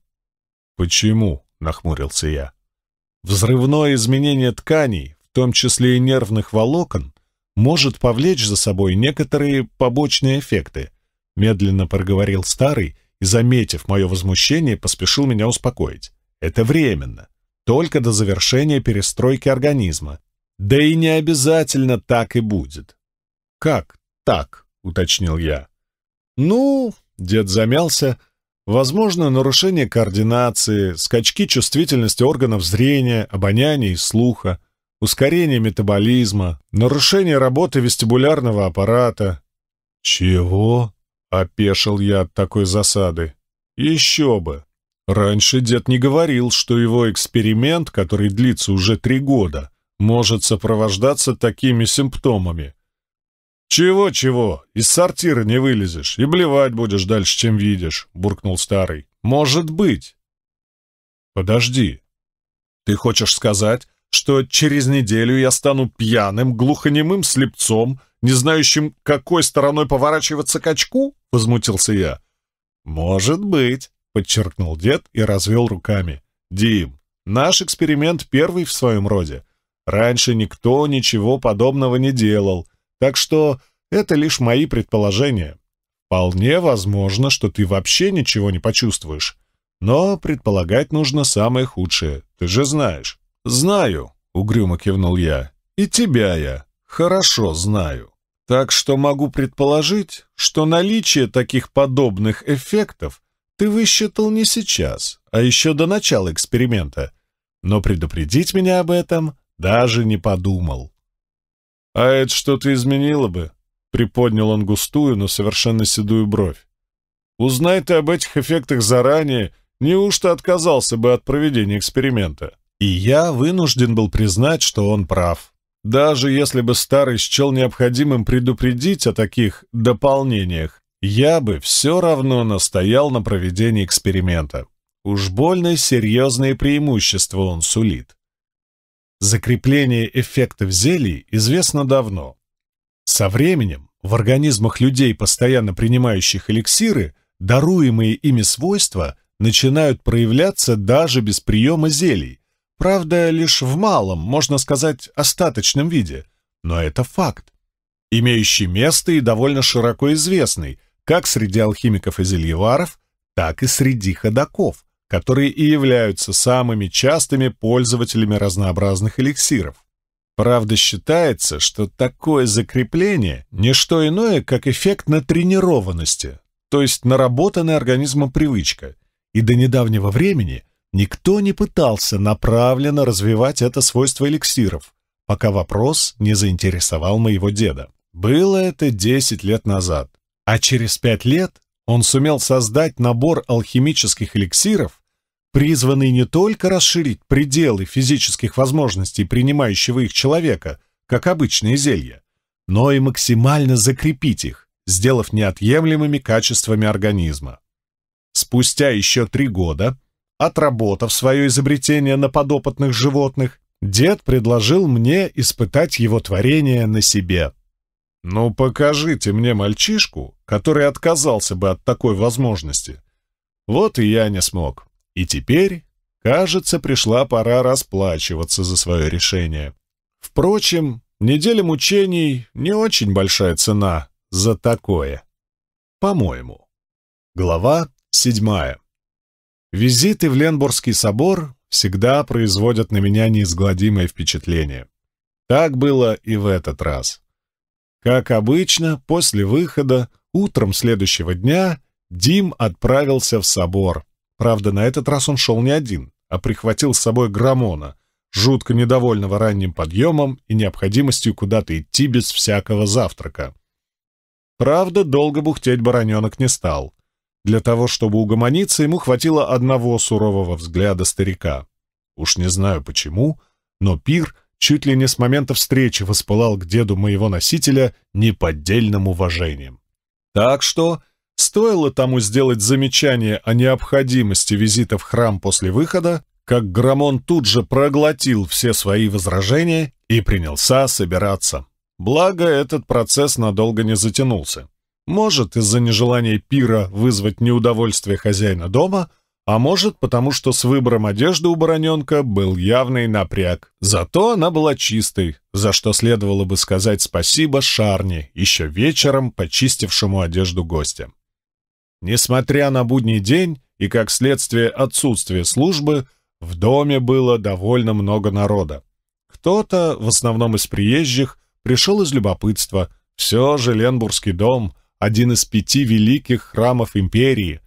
«Почему?» — нахмурился я. «Взрывное изменение тканей, в том числе и нервных волокон, может повлечь за собой некоторые побочные эффекты», — медленно проговорил старый и, заметив мое возмущение, поспешил меня успокоить. «Это временно, только до завершения перестройки организма. Да и не обязательно так и будет». «Как так?» — уточнил я. «Ну...» — дед замялся — Возможно, нарушение координации, скачки чувствительности органов зрения, обоняния и слуха, ускорение метаболизма, нарушение работы вестибулярного аппарата. «Чего?» — опешил я от такой засады. «Еще бы! Раньше дед не говорил, что его эксперимент, который длится уже три года, может сопровождаться такими симптомами. «Чего-чего? Из сортира не вылезешь, и блевать будешь дальше, чем видишь», — буркнул старый. «Может быть». «Подожди. Ты хочешь сказать, что через неделю я стану пьяным, глухонемым слепцом, не знающим, какой стороной поворачиваться к очку?» — возмутился я. «Может быть», — подчеркнул дед и развел руками. «Дим, наш эксперимент первый в своем роде. Раньше никто ничего подобного не делал». Так что это лишь мои предположения. Вполне возможно, что ты вообще ничего не почувствуешь. Но предполагать нужно самое худшее, ты же знаешь». «Знаю», — угрюмо кивнул я. «И тебя я хорошо знаю. Так что могу предположить, что наличие таких подобных эффектов ты высчитал не сейчас, а еще до начала эксперимента. Но предупредить меня об этом даже не подумал». «А это что-то изменило бы?» — приподнял он густую, но совершенно седую бровь. «Узнай ты об этих эффектах заранее, неужто отказался бы от проведения эксперимента?» И я вынужден был признать, что он прав. Даже если бы старый счел необходимым предупредить о таких дополнениях, я бы все равно настоял на проведении эксперимента. Уж больно серьезные преимущества он сулит. Закрепление эффектов зелий известно давно. Со временем в организмах людей, постоянно принимающих эликсиры, даруемые ими свойства начинают проявляться даже без приема зелий, правда, лишь в малом, можно сказать, остаточном виде, но это факт, имеющий место и довольно широко известный как среди алхимиков и зельеваров, так и среди ходоков, которые и являются самыми частыми пользователями разнообразных эликсиров. Правда, считается, что такое закрепление – не что иное, как эффект натренированности, то есть наработанная организмом привычка, и до недавнего времени никто не пытался направленно развивать это свойство эликсиров, пока вопрос не заинтересовал моего деда. Было это 10 лет назад, а через 5 лет он сумел создать набор алхимических эликсиров, призванный не только расширить пределы физических возможностей принимающего их человека, как обычные зелья, но и максимально закрепить их, сделав неотъемлемыми качествами организма. Спустя еще три года, отработав свое изобретение на подопытных животных, дед предложил мне испытать его творение на себе. Ну покажите мне мальчишку, который отказался бы от такой возможности. Вот и я не смог. И теперь, кажется, пришла пора расплачиваться за свое решение. Впрочем, неделя мучений — не очень большая цена за такое. По-моему. Глава седьмая. Визиты в Ленбургский собор всегда производят на меня неизгладимое впечатление. Так было и в этот раз. Как обычно, после выхода, утром следующего дня, Дим отправился в собор. Правда, на этот раз он шел не один, а прихватил с собой Грамона, жутко недовольного ранним подъемом и необходимостью куда-то идти без всякого завтрака. Правда, долго бухтеть бароненок не стал. Для того, чтобы угомониться, ему хватило одного сурового взгляда старика. Уж не знаю почему, но пир чуть ли не с момента встречи воспылал к деду моего носителя неподдельным уважением. Так что стоило тому сделать замечание о необходимости визита в храм после выхода, как Грамон тут же проглотил все свои возражения и принялся собираться. Благо, этот процесс надолго не затянулся. Может, из-за нежелания пира вызвать неудовольствие хозяина дома — а может, потому что с выбором одежды у Бароненка был явный напряг. Зато она была чистой, за что следовало бы сказать спасибо Шарне, еще вечером почистившему одежду гостя. Несмотря на будний день и, как следствие, отсутствие службы, в доме было довольно много народа. Кто-то, в основном из приезжих, пришел из любопытства. Все же Ленбургский дом — один из пяти великих храмов империи,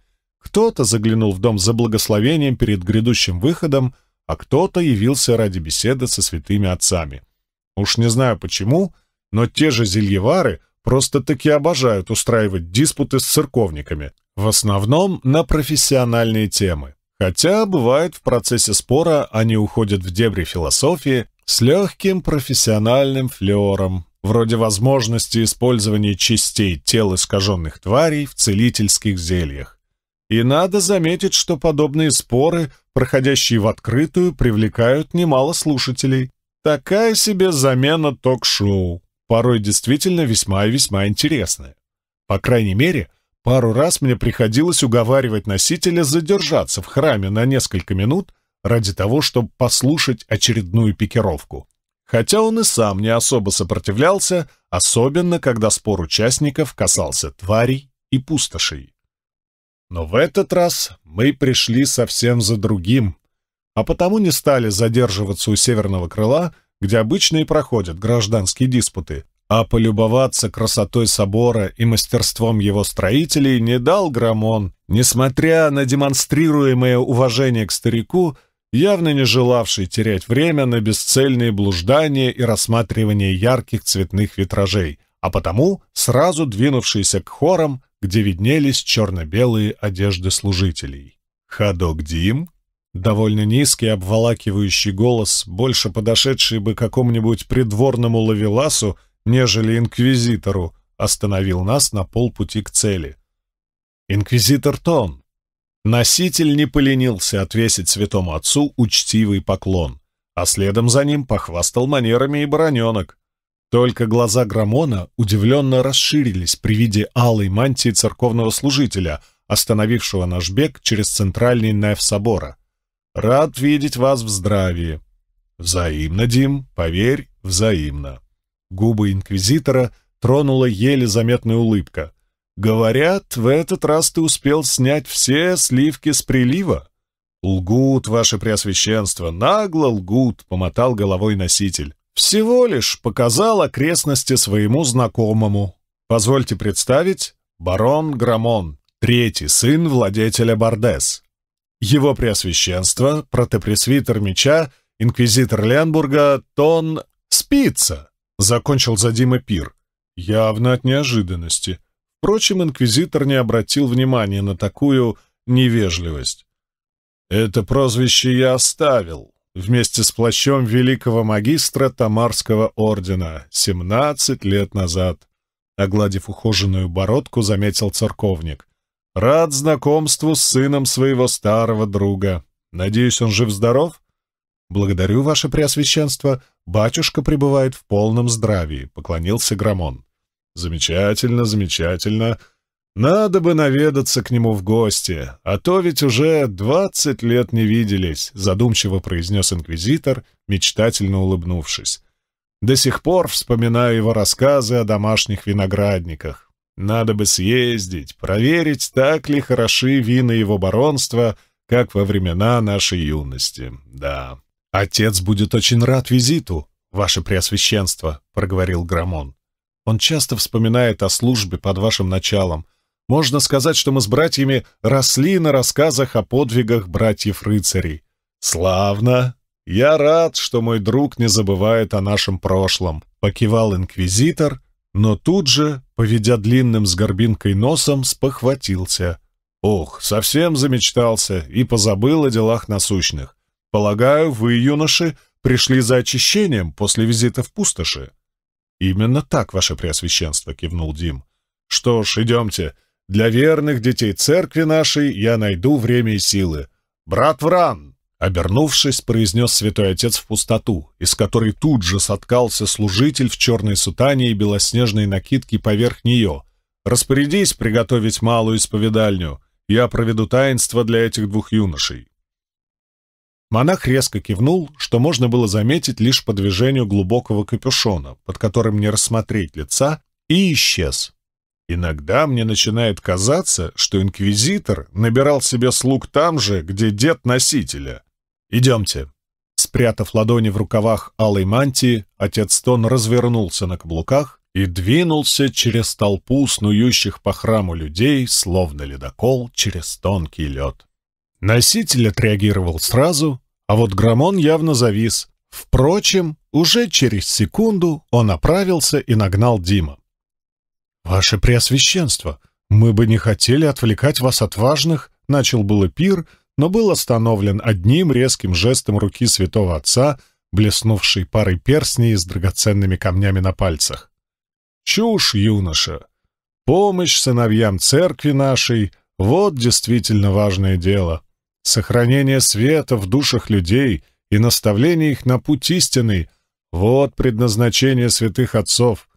кто-то заглянул в дом за благословением перед грядущим выходом, а кто-то явился ради беседы со святыми отцами. Уж не знаю почему, но те же зельевары просто-таки обожают устраивать диспуты с церковниками, в основном на профессиональные темы. Хотя, бывает, в процессе спора они уходят в дебри философии с легким профессиональным флером, вроде возможности использования частей тел искаженных тварей в целительских зельях. И надо заметить, что подобные споры, проходящие в открытую, привлекают немало слушателей. Такая себе замена ток-шоу, порой действительно весьма и весьма интересная. По крайней мере, пару раз мне приходилось уговаривать носителя задержаться в храме на несколько минут ради того, чтобы послушать очередную пикировку. Хотя он и сам не особо сопротивлялся, особенно когда спор участников касался тварей и пустошей. Но в этот раз мы пришли совсем за другим, а потому не стали задерживаться у северного крыла, где обычно и проходят гражданские диспуты, а полюбоваться красотой собора и мастерством его строителей не дал Грамон, несмотря на демонстрируемое уважение к старику, явно не желавший терять время на бесцельные блуждания и рассматривание ярких цветных витражей, а потому сразу двинувшийся к хорам где виднелись черно-белые одежды служителей. Хадок-Дим, довольно низкий обволакивающий голос, больше подошедший бы какому-нибудь придворному лавеласу, нежели инквизитору, остановил нас на полпути к цели. «Инквизитор Тон!» Носитель не поленился отвесить святому отцу учтивый поклон, а следом за ним похвастал манерами и бароненок. Только глаза Грамона удивленно расширились при виде алой мантии церковного служителя, остановившего наш бег через центральный неф собора. «Рад видеть вас в здравии!» «Взаимно, Дим, поверь, взаимно!» Губы инквизитора тронула еле заметная улыбка. «Говорят, в этот раз ты успел снять все сливки с прилива?» «Лгут, ваше преосвященство, нагло лгут!» — помотал головой носитель. Всего лишь показал окрестности своему знакомому. Позвольте представить, барон Грамон, третий сын владетеля Бардес. Его преосвященство, протопресвитер меча, инквизитор Ленбурга, Тон Спица, закончил за Дима пир. Явно от неожиданности. Впрочем, инквизитор не обратил внимания на такую невежливость. «Это прозвище я оставил», вместе с плащом великого магистра Тамарского ордена 17 лет назад. Огладив ухоженную бородку, заметил церковник. «Рад знакомству с сыном своего старого друга. Надеюсь, он жив-здоров?» «Благодарю, ваше преосвященство. Батюшка пребывает в полном здравии», — поклонился Грамон. «Замечательно, замечательно. Надо бы наведаться к нему в гости, а то ведь уже двадцать лет не виделись, задумчиво произнес инквизитор, мечтательно улыбнувшись. До сих пор вспоминаю его рассказы о домашних виноградниках. Надо бы съездить, проверить, так ли хороши вина его баронства, как во времена нашей юности. Да. Отец будет очень рад визиту, ваше преосвященство, проговорил Грамон. Он часто вспоминает о службе под вашим началом — можно сказать, что мы с братьями росли на рассказах о подвигах братьев-рыцарей. «Славно! Я рад, что мой друг не забывает о нашем прошлом», — покивал инквизитор, но тут же, поведя длинным с горбинкой носом, спохватился. «Ох, совсем замечтался и позабыл о делах насущных. Полагаю, вы, юноши, пришли за очищением после визита в пустоши». «Именно так, ваше преосвященство», — кивнул Дим. «Что ж, идемте». Для верных детей церкви нашей я найду время и силы. Брат Вран!» Обернувшись, произнес святой отец в пустоту, из которой тут же соткался служитель в черной сутане и белоснежной накидке поверх нее. «Распорядись приготовить малую исповедальню. Я проведу таинство для этих двух юношей». Монах резко кивнул, что можно было заметить лишь по движению глубокого капюшона, под которым не рассмотреть лица, и исчез. Иногда мне начинает казаться, что инквизитор набирал себе слуг там же, где дед носителя. «Идемте». Спрятав ладони в рукавах алой мантии, отец Тон развернулся на каблуках и двинулся через толпу снующих по храму людей, словно ледокол через тонкий лед. Носитель отреагировал сразу, а вот Грамон явно завис. Впрочем, уже через секунду он оправился и нагнал Дима. «Ваше Преосвященство, мы бы не хотели отвлекать вас от важных», — начал было пир, но был остановлен одним резким жестом руки святого отца, блеснувшей парой перстней с драгоценными камнями на пальцах. «Чушь, юноша! Помощь сыновьям церкви нашей — вот действительно важное дело. Сохранение света в душах людей и наставление их на путь истинный — вот предназначение святых отцов.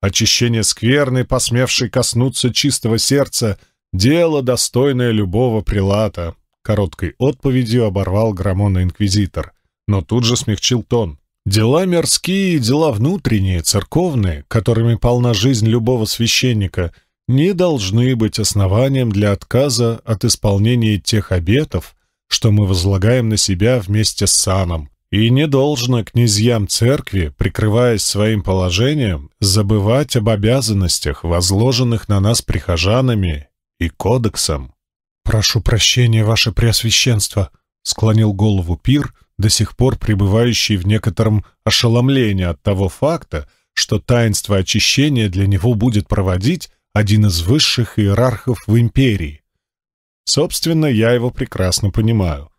Очищение скверны, посмевшей коснуться чистого сердца, дело, достойное любого прилата. Короткой отповедью оборвал Грамона инквизитор, но тут же смягчил тон. Дела мирские и дела внутренние, церковные, которыми полна жизнь любого священника, не должны быть основанием для отказа от исполнения тех обетов, что мы возлагаем на себя вместе с саном, и не должно князьям церкви, прикрываясь своим положением, забывать об обязанностях, возложенных на нас прихожанами и кодексом. «Прошу прощения, ваше преосвященство», — склонил голову пир, до сих пор пребывающий в некотором ошеломлении от того факта, что таинство очищения для него будет проводить один из высших иерархов в империи. Собственно, я его прекрасно понимаю.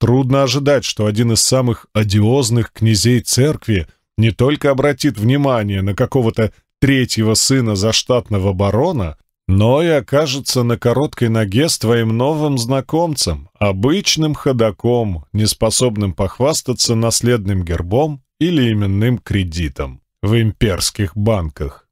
Трудно ожидать, что один из самых одиозных князей церкви не только обратит внимание на какого-то третьего сына заштатного барона, но и окажется на короткой ноге с твоим новым знакомцем, обычным ходаком, неспособным похвастаться наследным гербом или именным кредитом в имперских банках.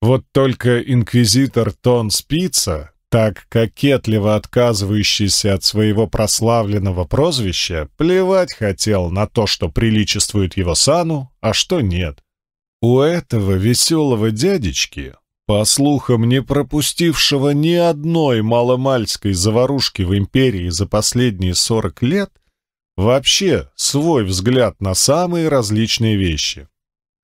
Вот только инквизитор Тон Спица так кокетливо отказывающийся от своего прославленного прозвища, плевать хотел на то, что приличествует его сану, а что нет. У этого веселого дядечки, по слухам не пропустившего ни одной маломальской заварушки в империи за последние сорок лет, вообще свой взгляд на самые различные вещи.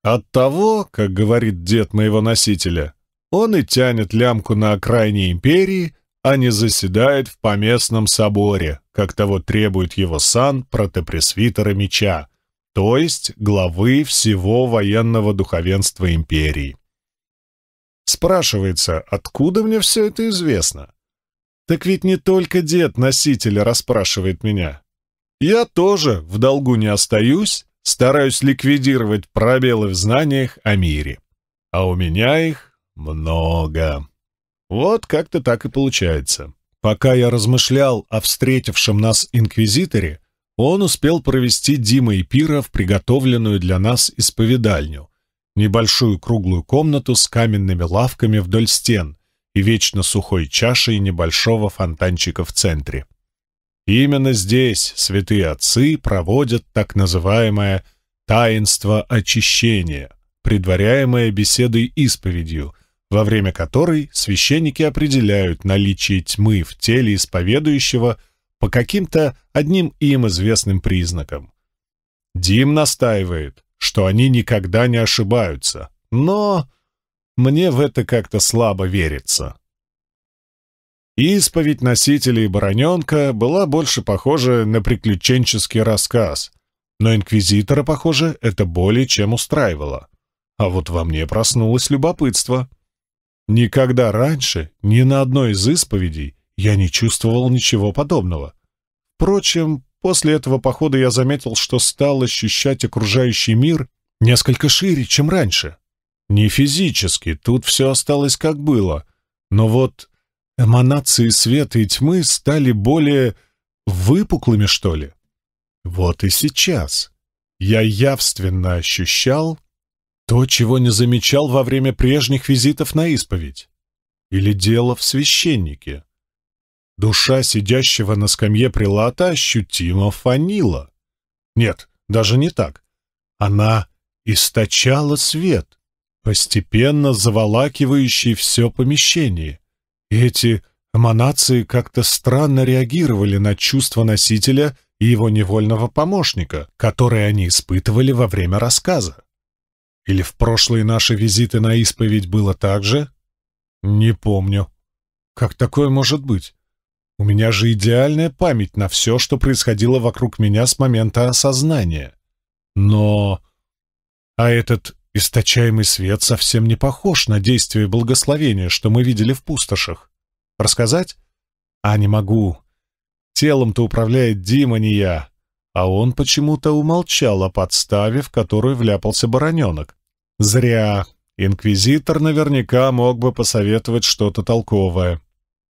От того, как говорит дед моего носителя, он и тянет лямку на окраине империи, а не заседает в поместном соборе, как того требует его сан протопресвитера меча, то есть главы всего военного духовенства империи. Спрашивается, откуда мне все это известно? Так ведь не только дед носитель, расспрашивает меня. Я тоже в долгу не остаюсь, стараюсь ликвидировать пробелы в знаниях о мире. А у меня их много. Вот как-то так и получается. Пока я размышлял о встретившем нас инквизиторе, он успел провести Дима и Пира в приготовленную для нас исповедальню, небольшую круглую комнату с каменными лавками вдоль стен и вечно сухой чашей небольшого фонтанчика в центре. именно здесь святые отцы проводят так называемое «таинство очищения», предваряемое беседой-исповедью, во время которой священники определяют наличие тьмы в теле исповедующего по каким-то одним им известным признакам. Дим настаивает, что они никогда не ошибаются, но мне в это как-то слабо верится. Исповедь носителей Бароненка была больше похожа на приключенческий рассказ, но инквизитора, похоже, это более чем устраивало. А вот во мне проснулось любопытство — Никогда раньше ни на одной из исповедей я не чувствовал ничего подобного. Впрочем, после этого похода я заметил, что стал ощущать окружающий мир несколько шире, чем раньше. Не физически, тут все осталось как было, но вот эманации света и тьмы стали более выпуклыми, что ли. Вот и сейчас я явственно ощущал то, чего не замечал во время прежних визитов на исповедь. Или дело в священнике. Душа сидящего на скамье прилата ощутимо фанила. Нет, даже не так. Она источала свет, постепенно заволакивающий все помещение. И эти эманации как-то странно реагировали на чувства носителя и его невольного помощника, которые они испытывали во время рассказа. Или в прошлые наши визиты на исповедь было так же? Не помню. Как такое может быть? У меня же идеальная память на все, что происходило вокруг меня с момента осознания. Но... А этот источаемый свет совсем не похож на действие благословения, что мы видели в пустошах. Рассказать? А не могу. Телом-то управляет Дима, не я а он почему-то умолчал о подставе, в которую вляпался бароненок. Зря. Инквизитор наверняка мог бы посоветовать что-то толковое.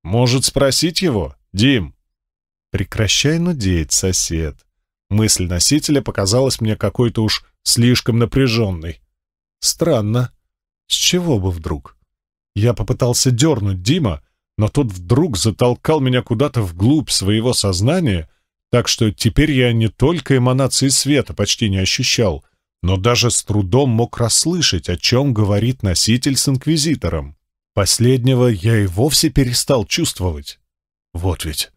Может, спросить его? Дим? Прекращай нудеть, сосед. Мысль носителя показалась мне какой-то уж слишком напряженной. Странно. С чего бы вдруг? Я попытался дернуть Дима, но тот вдруг затолкал меня куда-то вглубь своего сознания — так что теперь я не только эманации света почти не ощущал, но даже с трудом мог расслышать, о чем говорит носитель с инквизитором. Последнего я и вовсе перестал чувствовать. Вот ведь.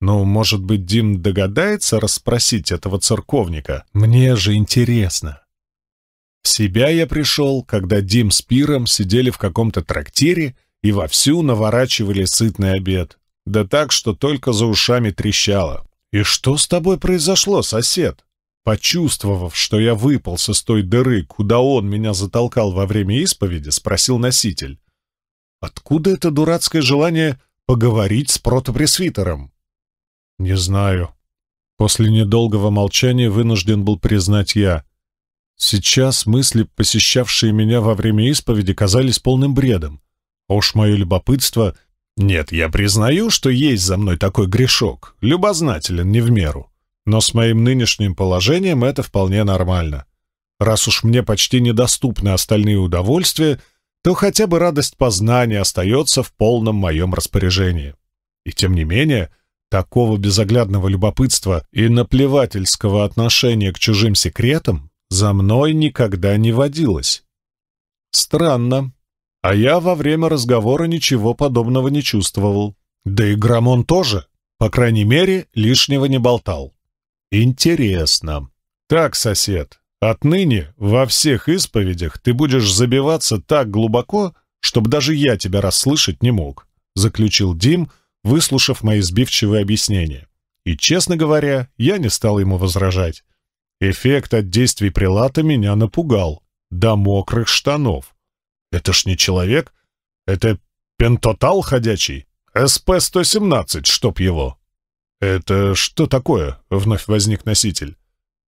Ну, может быть, Дим догадается расспросить этого церковника? Мне же интересно. В себя я пришел, когда Дим с Пиром сидели в каком-то трактире и вовсю наворачивали сытный обед. Да так, что только за ушами трещало. «И что с тобой произошло, сосед?» Почувствовав, что я выпал со той дыры, куда он меня затолкал во время исповеди, спросил носитель. «Откуда это дурацкое желание поговорить с протопресвитером?» «Не знаю». После недолгого молчания вынужден был признать я. Сейчас мысли, посещавшие меня во время исповеди, казались полным бредом. А уж мое любопытство нет, я признаю, что есть за мной такой грешок, любознателен не в меру. Но с моим нынешним положением это вполне нормально. Раз уж мне почти недоступны остальные удовольствия, то хотя бы радость познания остается в полном моем распоряжении. И тем не менее, такого безоглядного любопытства и наплевательского отношения к чужим секретам за мной никогда не водилось. Странно, а я во время разговора ничего подобного не чувствовал. Да и Грамон тоже, по крайней мере, лишнего не болтал. Интересно. Так, сосед, отныне во всех исповедях ты будешь забиваться так глубоко, чтобы даже я тебя расслышать не мог, заключил Дим, выслушав мои сбивчивые объяснения. И, честно говоря, я не стал ему возражать. Эффект от действий прилата меня напугал. До мокрых штанов. Это ж не человек. Это пентотал ходячий. СП-117, чтоб его. Это что такое? Вновь возник носитель.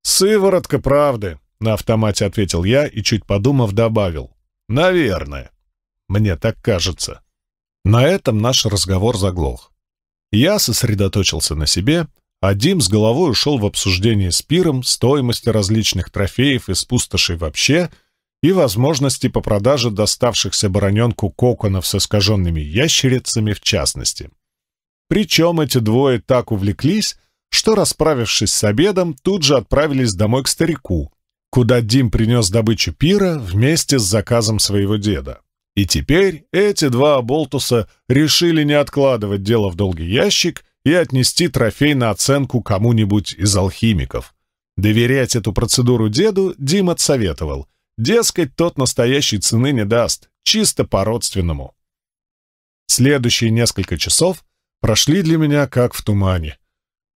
Сыворотка правды, на автомате ответил я и, чуть подумав, добавил. Наверное. Мне так кажется. На этом наш разговор заглох. Я сосредоточился на себе, а Дим с головой ушел в обсуждение с Пиром стоимости различных трофеев из пустошей вообще — и возможности по продаже доставшихся бароненку коконов с искаженными ящерицами в частности. Причем эти двое так увлеклись, что, расправившись с обедом, тут же отправились домой к старику, куда Дим принес добычу пира вместе с заказом своего деда. И теперь эти два оболтуса решили не откладывать дело в долгий ящик и отнести трофей на оценку кому-нибудь из алхимиков. Доверять эту процедуру деду Дим отсоветовал — Дескать, тот настоящей цены не даст, чисто по-родственному. Следующие несколько часов прошли для меня как в тумане.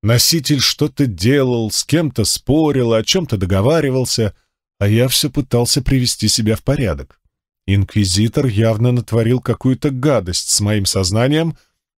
Носитель что-то делал, с кем-то спорил, о чем-то договаривался, а я все пытался привести себя в порядок. Инквизитор явно натворил какую-то гадость с моим сознанием,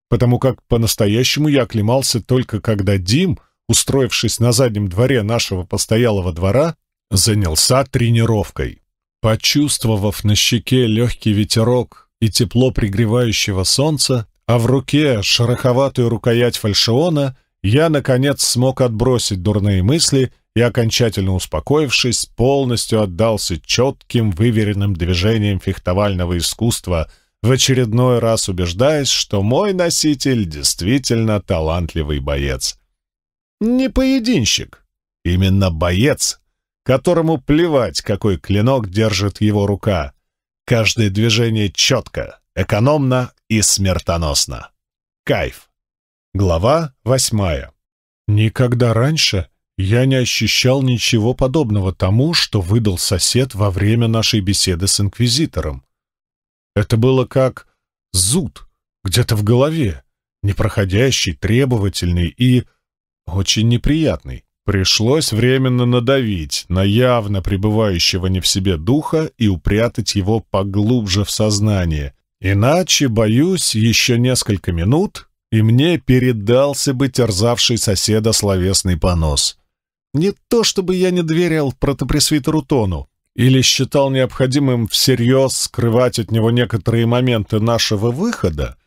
потому как по-настоящему я оклемался только когда Дим, устроившись на заднем дворе нашего постоялого двора, занялся тренировкой. Почувствовав на щеке легкий ветерок и тепло пригревающего солнца, а в руке шероховатую рукоять фальшиона, я, наконец, смог отбросить дурные мысли и, окончательно успокоившись, полностью отдался четким, выверенным движениям фехтовального искусства, в очередной раз убеждаясь, что мой носитель действительно талантливый боец. Не поединщик, именно боец, которому плевать, какой клинок держит его рука. Каждое движение четко, экономно и смертоносно. Кайф. Глава восьмая. Никогда раньше я не ощущал ничего подобного тому, что выдал сосед во время нашей беседы с инквизитором. Это было как зуд где-то в голове, непроходящий, требовательный и очень неприятный. Пришлось временно надавить на явно пребывающего не в себе духа и упрятать его поглубже в сознание. Иначе, боюсь, еще несколько минут, и мне передался бы терзавший соседа словесный понос. Не то чтобы я не доверял протопресвитеру Тону, или считал необходимым всерьез скрывать от него некоторые моменты нашего выхода,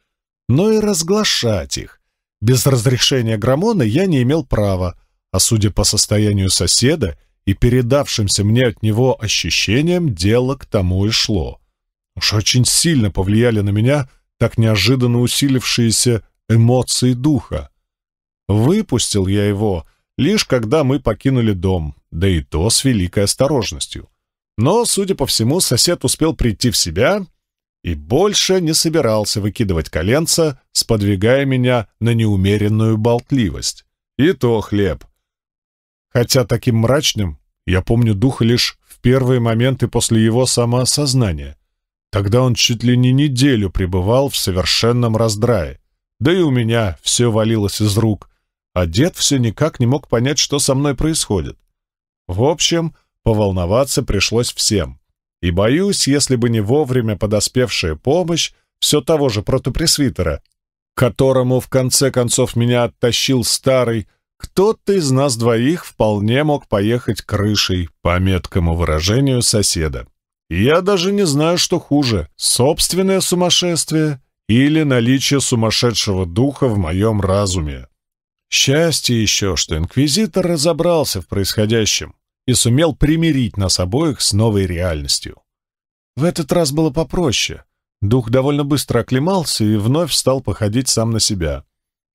но и разглашать их. Без разрешения Грамона я не имел права, а судя по состоянию соседа и передавшимся мне от него ощущениям, дело к тому и шло. Уж очень сильно повлияли на меня так неожиданно усилившиеся эмоции духа. Выпустил я его лишь когда мы покинули дом, да и то с великой осторожностью. Но, судя по всему, сосед успел прийти в себя и больше не собирался выкидывать коленца, сподвигая меня на неумеренную болтливость. И то хлеб хотя таким мрачным я помню духа лишь в первые моменты после его самоосознания. Тогда он чуть ли не неделю пребывал в совершенном раздрае. Да и у меня все валилось из рук, а дед все никак не мог понять, что со мной происходит. В общем, поволноваться пришлось всем. И боюсь, если бы не вовремя подоспевшая помощь все того же протопресвитера, которому в конце концов меня оттащил старый, кто-то из нас двоих вполне мог поехать крышей, по меткому выражению соседа. Я даже не знаю, что хуже — собственное сумасшествие или наличие сумасшедшего духа в моем разуме. Счастье еще, что инквизитор разобрался в происходящем и сумел примирить нас обоих с новой реальностью. В этот раз было попроще. Дух довольно быстро оклемался и вновь стал походить сам на себя —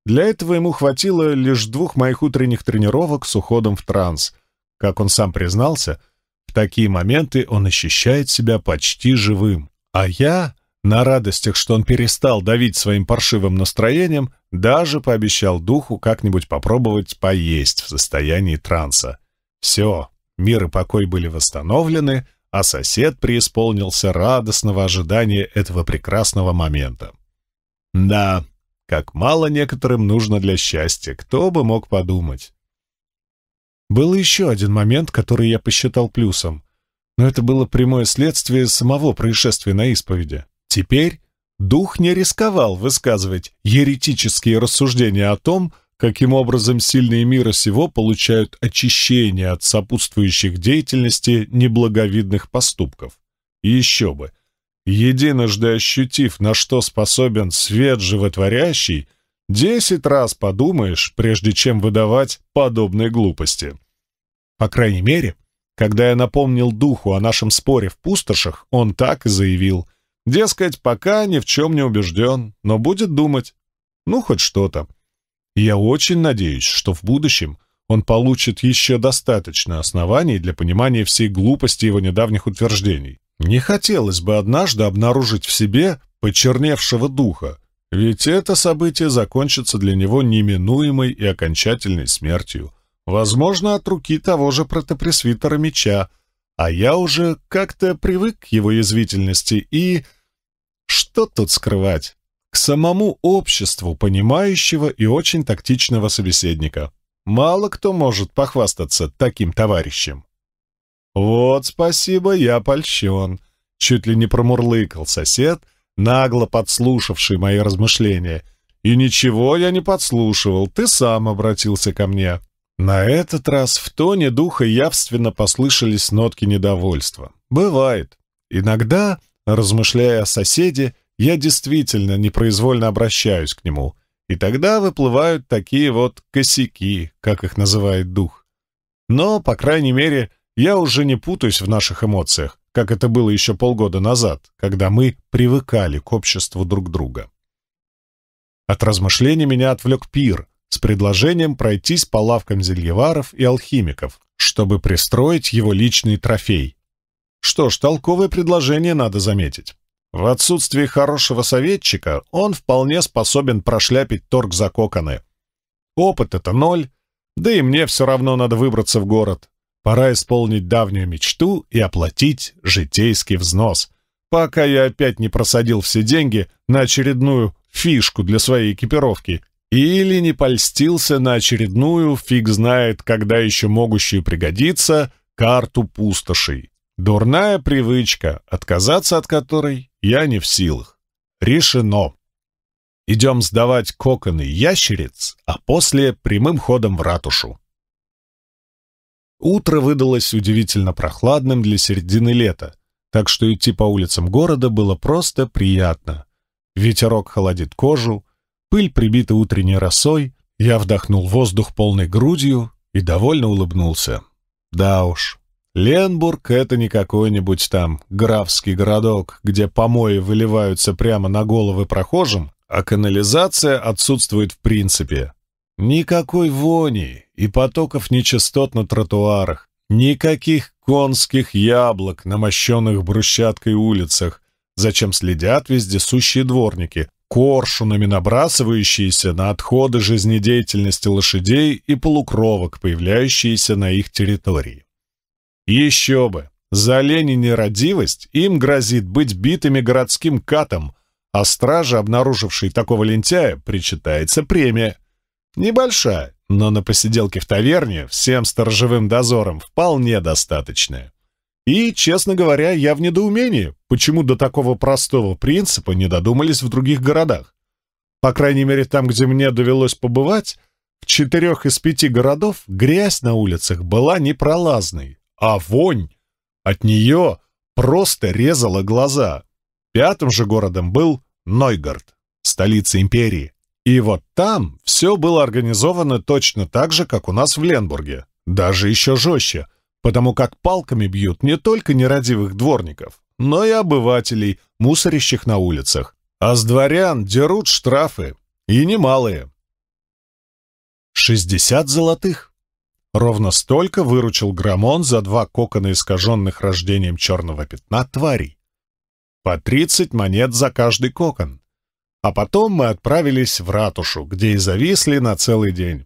для этого ему хватило лишь двух моих утренних тренировок с уходом в транс. Как он сам признался, в такие моменты он ощущает себя почти живым. А я, на радостях, что он перестал давить своим паршивым настроением, даже пообещал духу как-нибудь попробовать поесть в состоянии транса. Все, мир и покой были восстановлены, а сосед преисполнился радостного ожидания этого прекрасного момента. Да, как мало некоторым нужно для счастья, кто бы мог подумать. Был еще один момент, который я посчитал плюсом, но это было прямое следствие самого происшествия на исповеди. Теперь дух не рисковал высказывать еретические рассуждения о том, каким образом сильные мира сего получают очищение от сопутствующих деятельности неблаговидных поступков. И еще бы, единожды ощутив, на что способен свет животворящий, десять раз подумаешь, прежде чем выдавать подобные глупости. По крайней мере, когда я напомнил духу о нашем споре в пустошах, он так и заявил. Дескать, пока ни в чем не убежден, но будет думать. Ну, хоть что-то. я очень надеюсь, что в будущем он получит еще достаточно оснований для понимания всей глупости его недавних утверждений. Не хотелось бы однажды обнаружить в себе почерневшего духа, ведь это событие закончится для него неминуемой и окончательной смертью, возможно, от руки того же протопресвитера меча, а я уже как-то привык к его язвительности и... Что тут скрывать? К самому обществу понимающего и очень тактичного собеседника. Мало кто может похвастаться таким товарищем. «Вот спасибо, я польщен», — чуть ли не промурлыкал сосед, нагло подслушавший мои размышления. «И ничего я не подслушивал, ты сам обратился ко мне». На этот раз в тоне духа явственно послышались нотки недовольства. «Бывает. Иногда, размышляя о соседе, я действительно непроизвольно обращаюсь к нему, и тогда выплывают такие вот косяки, как их называет дух. Но, по крайней мере, я уже не путаюсь в наших эмоциях, как это было еще полгода назад, когда мы привыкали к обществу друг друга. От размышлений меня отвлек пир с предложением пройтись по лавкам зельеваров и алхимиков, чтобы пристроить его личный трофей. Что ж, толковое предложение надо заметить. В отсутствии хорошего советчика он вполне способен прошляпить торг за коконы. Опыт это ноль, да и мне все равно надо выбраться в город, Пора исполнить давнюю мечту и оплатить житейский взнос, пока я опять не просадил все деньги на очередную фишку для своей экипировки или не польстился на очередную, фиг знает, когда еще могущую пригодиться, карту пустошей. Дурная привычка, отказаться от которой я не в силах. Решено. Идем сдавать кокон ящериц, а после прямым ходом в ратушу. Утро выдалось удивительно прохладным для середины лета, так что идти по улицам города было просто приятно. Ветерок холодит кожу, пыль прибита утренней росой, я вдохнул воздух полной грудью и довольно улыбнулся. Да уж, Ленбург — это не какой-нибудь там графский городок, где помои выливаются прямо на головы прохожим, а канализация отсутствует в принципе. Никакой вони, и потоков нечистот на тротуарах, никаких конских яблок на мощенных брусчаткой улицах, зачем следят вездесущие дворники, коршунами набрасывающиеся на отходы жизнедеятельности лошадей и полукровок, появляющиеся на их территории. Еще бы! За лень и нерадивость им грозит быть битыми городским катом, а страже, обнаружившей такого лентяя, причитается премия. Небольшая, но на посиделке в таверне всем сторожевым дозором вполне достаточно. И, честно говоря, я в недоумении, почему до такого простого принципа не додумались в других городах. По крайней мере, там, где мне довелось побывать, в четырех из пяти городов грязь на улицах была непролазной, а вонь от нее просто резала глаза. Пятым же городом был Нойгард, столица империи. И вот там все было организовано точно так же, как у нас в Ленбурге, даже еще жестче, потому как палками бьют не только нерадивых дворников, но и обывателей, мусорящих на улицах, а с дворян дерут штрафы, и немалые. 60 золотых. Ровно столько выручил Грамон за два кокона искаженных рождением черного пятна тварей. По 30 монет за каждый кокон. А потом мы отправились в ратушу, где и зависли на целый день.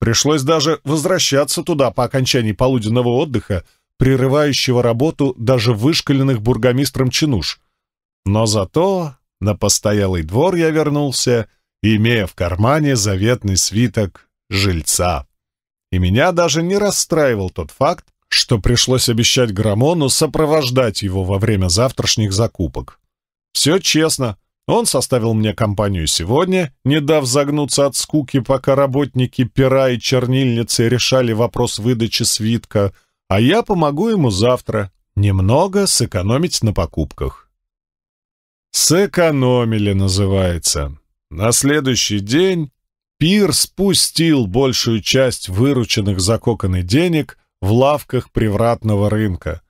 Пришлось даже возвращаться туда по окончании полуденного отдыха, прерывающего работу даже вышкаленных бургомистром чинуш. Но зато на постоялый двор я вернулся, имея в кармане заветный свиток жильца. И меня даже не расстраивал тот факт, что пришлось обещать Грамону сопровождать его во время завтрашних закупок. Все честно, он составил мне компанию сегодня, не дав загнуться от скуки, пока работники пера и чернильницы решали вопрос выдачи свитка, а я помогу ему завтра немного сэкономить на покупках. «Сэкономили» называется. На следующий день пир спустил большую часть вырученных за коконы денег в лавках привратного рынка.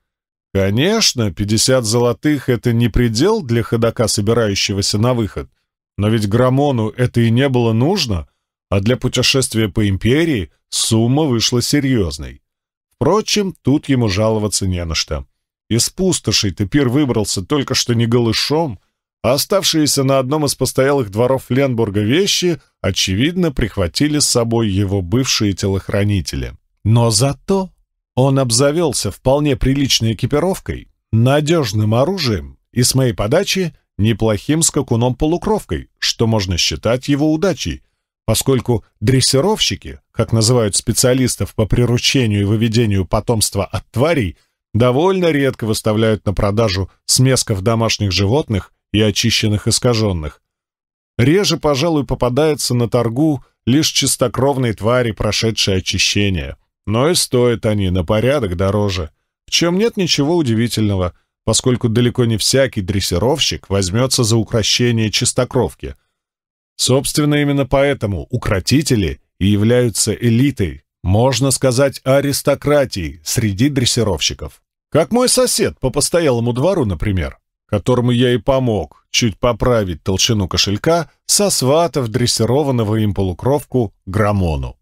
Конечно, 50 золотых — это не предел для ходока, собирающегося на выход. Но ведь Грамону это и не было нужно, а для путешествия по империи сумма вышла серьезной. Впрочем, тут ему жаловаться не на что. Из пустошей Тепир выбрался только что не голышом, а оставшиеся на одном из постоялых дворов Ленбурга вещи, очевидно, прихватили с собой его бывшие телохранители. Но зато он обзавелся вполне приличной экипировкой, надежным оружием и, с моей подачи, неплохим скакуном-полукровкой, что можно считать его удачей, поскольку дрессировщики, как называют специалистов по приручению и выведению потомства от тварей, довольно редко выставляют на продажу смесков домашних животных и очищенных искаженных. Реже, пожалуй, попадается на торгу лишь чистокровной твари, прошедшей очищение. Но и стоят они на порядок дороже, в чем нет ничего удивительного, поскольку далеко не всякий дрессировщик возьмется за укращение чистокровки. Собственно, именно поэтому укротители и являются элитой, можно сказать, аристократией среди дрессировщиков. Как мой сосед по постоялому двору, например, которому я и помог чуть поправить толщину кошелька, сосватов дрессированного им полукровку Грамону.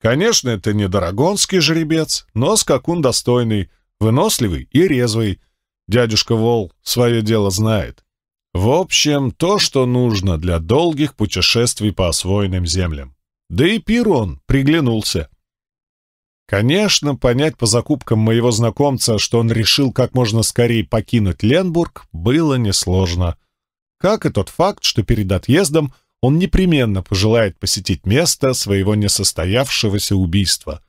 Конечно, это не Дорогонский жеребец, но скакун достойный, выносливый и резвый. Дядюшка Вол свое дело знает. В общем, то, что нужно для долгих путешествий по освоенным землям. Да и Пирон приглянулся. Конечно, понять по закупкам моего знакомца, что он решил как можно скорее покинуть Ленбург, было несложно. Как и тот факт, что перед отъездом – он непременно пожелает посетить место своего несостоявшегося убийства.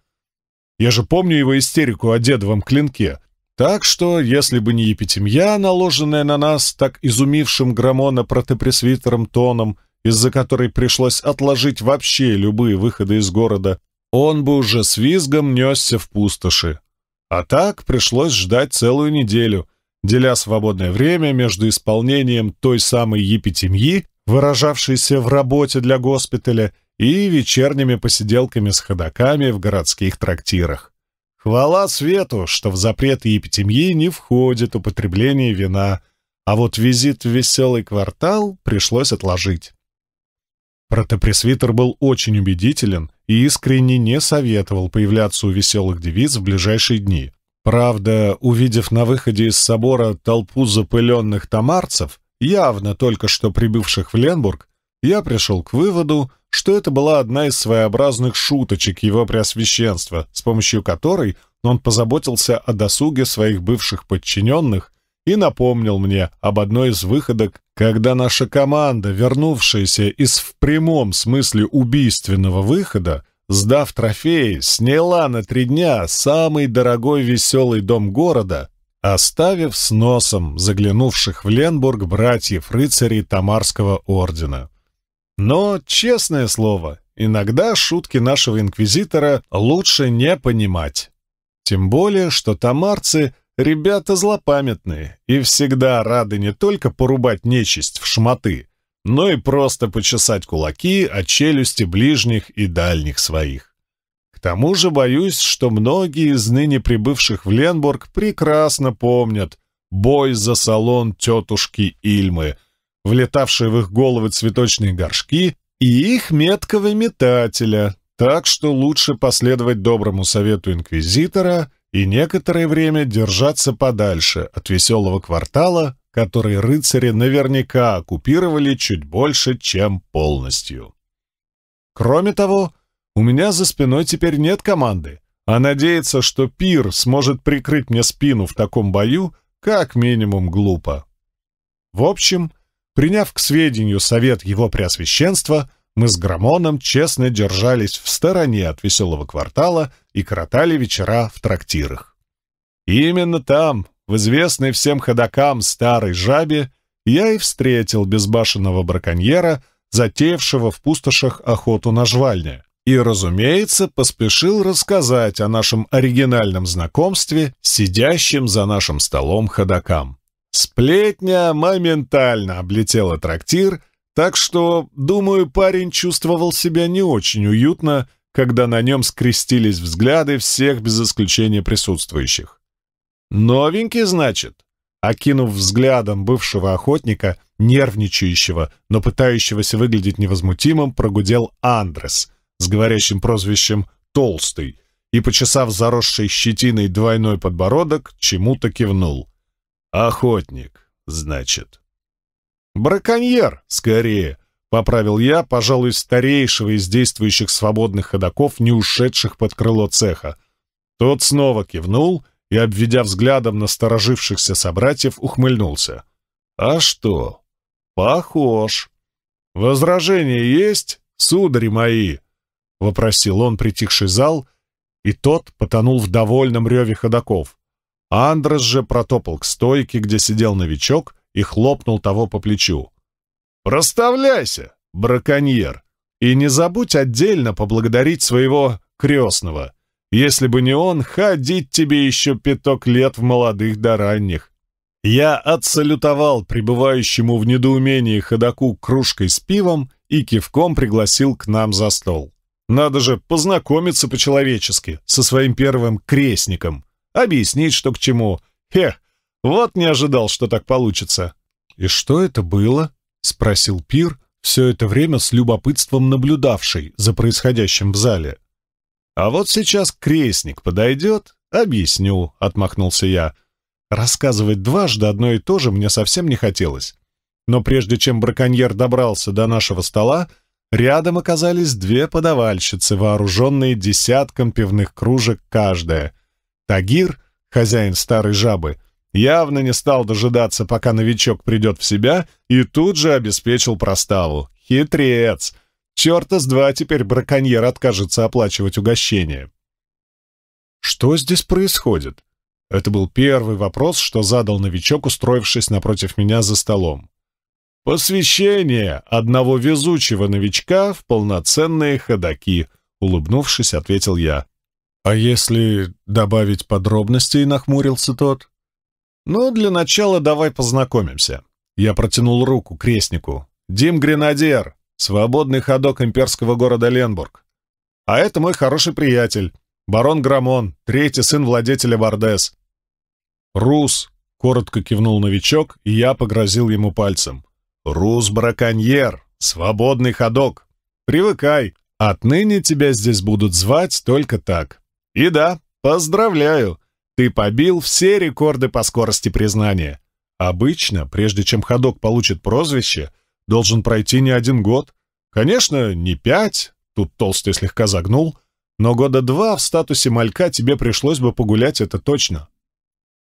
Я же помню его истерику о дедовом клинке. Так что, если бы не епитемья, наложенная на нас так изумившим Грамона протопресвитером Тоном, из-за которой пришлось отложить вообще любые выходы из города, он бы уже с визгом несся в пустоши. А так пришлось ждать целую неделю, деля свободное время между исполнением той самой епитемьи выражавшийся в работе для госпиталя и вечерними посиделками с ходоками в городских трактирах. Хвала свету, что в запреты епитемьи не входит употребление вина, а вот визит в веселый квартал пришлось отложить. Протопресвитер был очень убедителен и искренне не советовал появляться у веселых девиц в ближайшие дни. Правда, увидев на выходе из собора толпу запыленных тамарцев, явно только что прибывших в Ленбург, я пришел к выводу, что это была одна из своеобразных шуточек его преосвященства, с помощью которой он позаботился о досуге своих бывших подчиненных и напомнил мне об одной из выходок, когда наша команда, вернувшаяся из в прямом смысле убийственного выхода, сдав трофеи, сняла на три дня самый дорогой веселый дом города оставив с носом заглянувших в Ленбург братьев-рыцарей Тамарского ордена. Но, честное слово, иногда шутки нашего инквизитора лучше не понимать. Тем более, что тамарцы — ребята злопамятные и всегда рады не только порубать нечисть в шмоты, но и просто почесать кулаки от челюсти ближних и дальних своих. К тому же боюсь, что многие из ныне прибывших в Ленбург прекрасно помнят бой за салон тетушки Ильмы, влетавшие в их головы цветочные горшки и их меткого метателя, так что лучше последовать доброму совету инквизитора и некоторое время держаться подальше от веселого квартала, который рыцари наверняка оккупировали чуть больше, чем полностью. Кроме того, у меня за спиной теперь нет команды, а надеяться, что пир сможет прикрыть мне спину в таком бою, как минимум глупо. В общем, приняв к сведению совет его преосвященства, мы с Грамоном честно держались в стороне от веселого квартала и коротали вечера в трактирах. И именно там, в известной всем ходокам старой жабе, я и встретил безбашенного браконьера, затеявшего в пустошах охоту на жвальня и, разумеется, поспешил рассказать о нашем оригинальном знакомстве сидящим за нашим столом ходакам. Сплетня моментально облетела трактир, так что, думаю, парень чувствовал себя не очень уютно, когда на нем скрестились взгляды всех без исключения присутствующих. «Новенький, значит?» Окинув взглядом бывшего охотника, нервничающего, но пытающегося выглядеть невозмутимым, прогудел Андрес — с говорящим прозвищем «Толстый», и, почесав заросшей щетиной двойной подбородок, чему-то кивнул. «Охотник, значит». «Браконьер, скорее», — поправил я, пожалуй, старейшего из действующих свободных ходоков, не ушедших под крыло цеха. Тот снова кивнул и, обведя взглядом насторожившихся собратьев, ухмыльнулся. «А что? Похож. Возражения есть, судари мои?» — вопросил он притихший зал, и тот потонул в довольном реве ходаков. Андрес же протопал к стойке, где сидел новичок, и хлопнул того по плечу. «Проставляйся, браконьер, и не забудь отдельно поблагодарить своего крестного. Если бы не он, ходить тебе еще пяток лет в молодых до ранних». Я отсалютовал пребывающему в недоумении ходаку кружкой с пивом и кивком пригласил к нам за стол. Надо же познакомиться по-человечески со своим первым крестником, объяснить, что к чему. Хе, вот не ожидал, что так получится. «И что это было?» — спросил Пир, все это время с любопытством наблюдавший за происходящим в зале. «А вот сейчас крестник подойдет, объясню», — отмахнулся я. Рассказывать дважды одно и то же мне совсем не хотелось. Но прежде чем браконьер добрался до нашего стола, Рядом оказались две подавальщицы, вооруженные десятком пивных кружек каждая. Тагир, хозяин старой жабы, явно не стал дожидаться, пока новичок придет в себя, и тут же обеспечил проставу. Хитрец! Черта с два теперь браконьер откажется оплачивать угощение. Что здесь происходит? Это был первый вопрос, что задал новичок, устроившись напротив меня за столом. «Посвящение одного везучего новичка в полноценные ходаки», — улыбнувшись, ответил я. «А если добавить подробностей?» — нахмурился тот. «Ну, для начала давай познакомимся». Я протянул руку крестнику. «Дим Гренадер, свободный ходок имперского города Ленбург. А это мой хороший приятель, барон Грамон, третий сын владетеля Бордес». «Рус», — коротко кивнул новичок, и я погрозил ему пальцем. «Рус-браконьер! Свободный ходок! Привыкай! Отныне тебя здесь будут звать только так. И да, поздравляю! Ты побил все рекорды по скорости признания. Обычно, прежде чем ходок получит прозвище, должен пройти не один год. Конечно, не пять, тут толстый слегка загнул, но года два в статусе малька тебе пришлось бы погулять, это точно.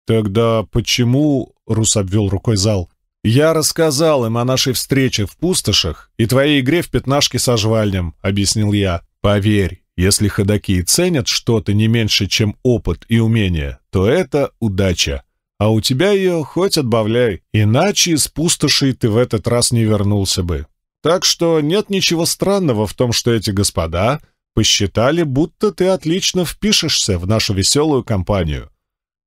Тогда почему, — Рус обвел рукой зал, «Я рассказал им о нашей встрече в пустошах и твоей игре в пятнашки со жвальнем», — объяснил я. «Поверь, если ходаки ценят что-то не меньше, чем опыт и умение, то это удача. А у тебя ее хоть отбавляй, иначе из пустошей ты в этот раз не вернулся бы. Так что нет ничего странного в том, что эти господа посчитали, будто ты отлично впишешься в нашу веселую компанию.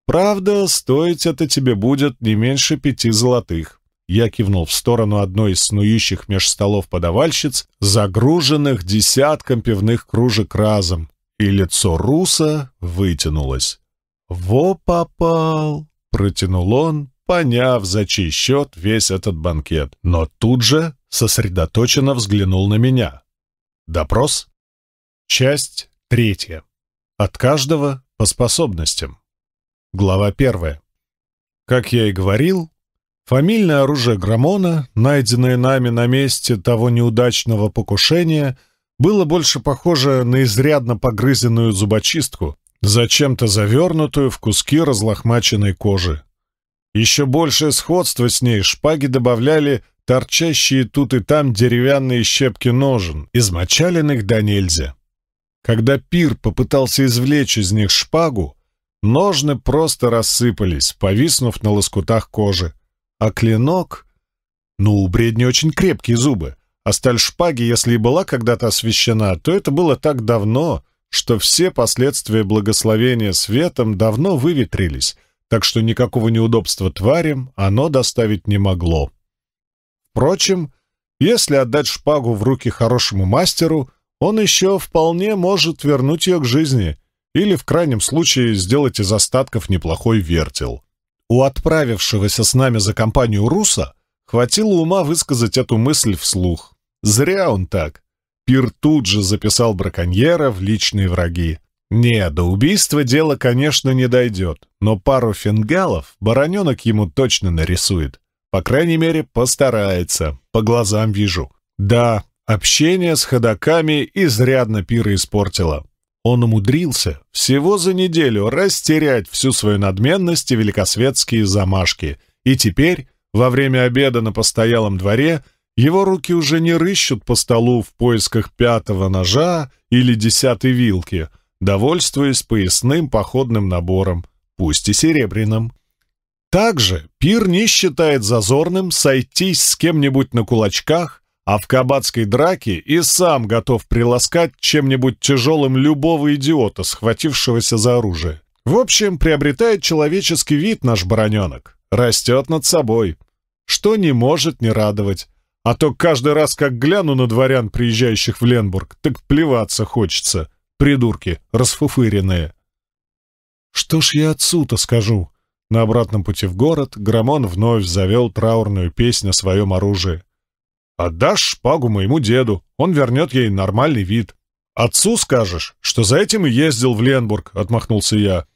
Правда, стоить это тебе будет не меньше пяти золотых. Я кивнул в сторону одной из снующих меж столов подавальщиц, загруженных десятком пивных кружек разом, и лицо Руса вытянулось. «Во попал!» — протянул он, поняв, за чей счет весь этот банкет, но тут же сосредоточенно взглянул на меня. «Допрос?» Часть третья. От каждого по способностям. Глава первая. Как я и говорил, Фамильное оружие Грамона, найденное нами на месте того неудачного покушения, было больше похоже на изрядно погрызенную зубочистку, зачем-то завернутую в куски разлохмаченной кожи. Еще большее сходство с ней шпаги добавляли торчащие тут и там деревянные щепки ножен, измочаленных до нельзя. Когда пир попытался извлечь из них шпагу, ножны просто рассыпались, повиснув на лоскутах кожи. А клинок... Ну, у бредни очень крепкие зубы, а сталь шпаги, если и была когда-то освещена, то это было так давно, что все последствия благословения светом давно выветрились, так что никакого неудобства тварям оно доставить не могло. Впрочем, если отдать шпагу в руки хорошему мастеру, он еще вполне может вернуть ее к жизни или, в крайнем случае, сделать из остатков неплохой вертел. У отправившегося с нами за компанию Руса хватило ума высказать эту мысль вслух. Зря он так. Пир тут же записал браконьера в личные враги. Не, до убийства дело, конечно, не дойдет, но пару фингалов бароненок ему точно нарисует. По крайней мере, постарается, по глазам вижу. Да, общение с ходаками изрядно пира испортило. Он умудрился всего за неделю растерять всю свою надменность и великосветские замашки, и теперь, во время обеда на постоялом дворе, его руки уже не рыщут по столу в поисках пятого ножа или десятой вилки, довольствуясь поясным походным набором, пусть и серебряным. Также пир не считает зазорным сойтись с кем-нибудь на кулачках а в кабацкой драке и сам готов приласкать чем-нибудь тяжелым любого идиота, схватившегося за оружие. В общем, приобретает человеческий вид наш бароненок, растет над собой, что не может не радовать. А то каждый раз, как гляну на дворян, приезжающих в Ленбург, так плеваться хочется. Придурки, расфуфыренные. Что ж я отцу-то скажу? На обратном пути в город Грамон вновь завел траурную песню о своем оружии. Отдашь шпагу моему деду, он вернет ей нормальный вид. Отцу скажешь, что за этим и ездил в Ленбург, — отмахнулся я.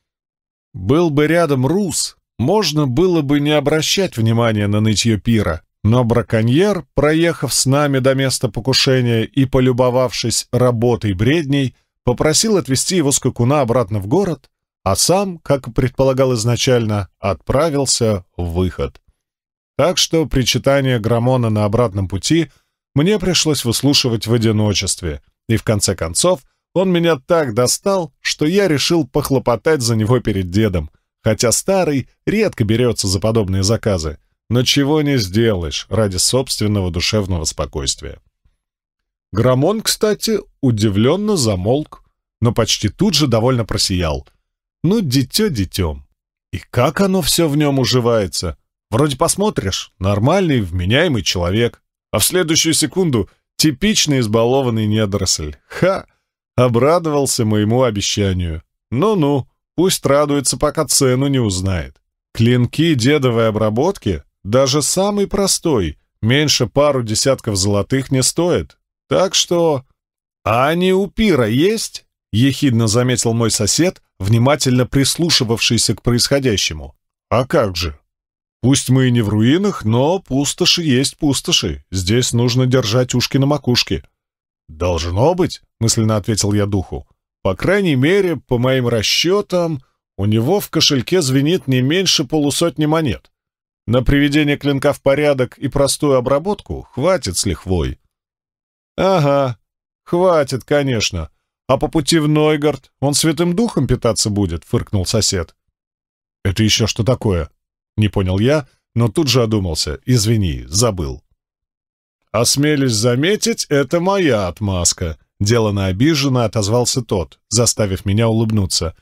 Был бы рядом рус, можно было бы не обращать внимания на нытье пира, но браконьер, проехав с нами до места покушения и полюбовавшись работой бредней, попросил отвезти его скакуна обратно в город, а сам, как и предполагал изначально, отправился в выход так что причитание Грамона на обратном пути мне пришлось выслушивать в одиночестве, и в конце концов он меня так достал, что я решил похлопотать за него перед дедом, хотя старый редко берется за подобные заказы, но чего не сделаешь ради собственного душевного спокойствия. Грамон, кстати, удивленно замолк, но почти тут же довольно просиял. «Ну, дитё дитём! И как оно все в нем уживается!» Вроде посмотришь, нормальный, вменяемый человек, а в следующую секунду типичный избалованный недоросль. Ха! Обрадовался моему обещанию. Ну-ну, пусть радуется, пока цену не узнает. Клинки дедовой обработки, даже самый простой, меньше пару десятков золотых не стоит. Так что... «А они у пира есть?» — ехидно заметил мой сосед, внимательно прислушивавшийся к происходящему. «А как же? Пусть мы и не в руинах, но пустоши есть пустоши. Здесь нужно держать ушки на макушке. «Должно быть», — мысленно ответил я духу. «По крайней мере, по моим расчетам, у него в кошельке звенит не меньше полусотни монет. На приведение клинка в порядок и простую обработку хватит с лихвой». «Ага, хватит, конечно. А по пути в Нойгард он святым духом питаться будет», — фыркнул сосед. «Это еще что такое?» Не понял я, но тут же одумался. Извини, забыл. «Осмелюсь заметить, это моя отмазка», — делано обиженно отозвался тот, заставив меня улыбнуться.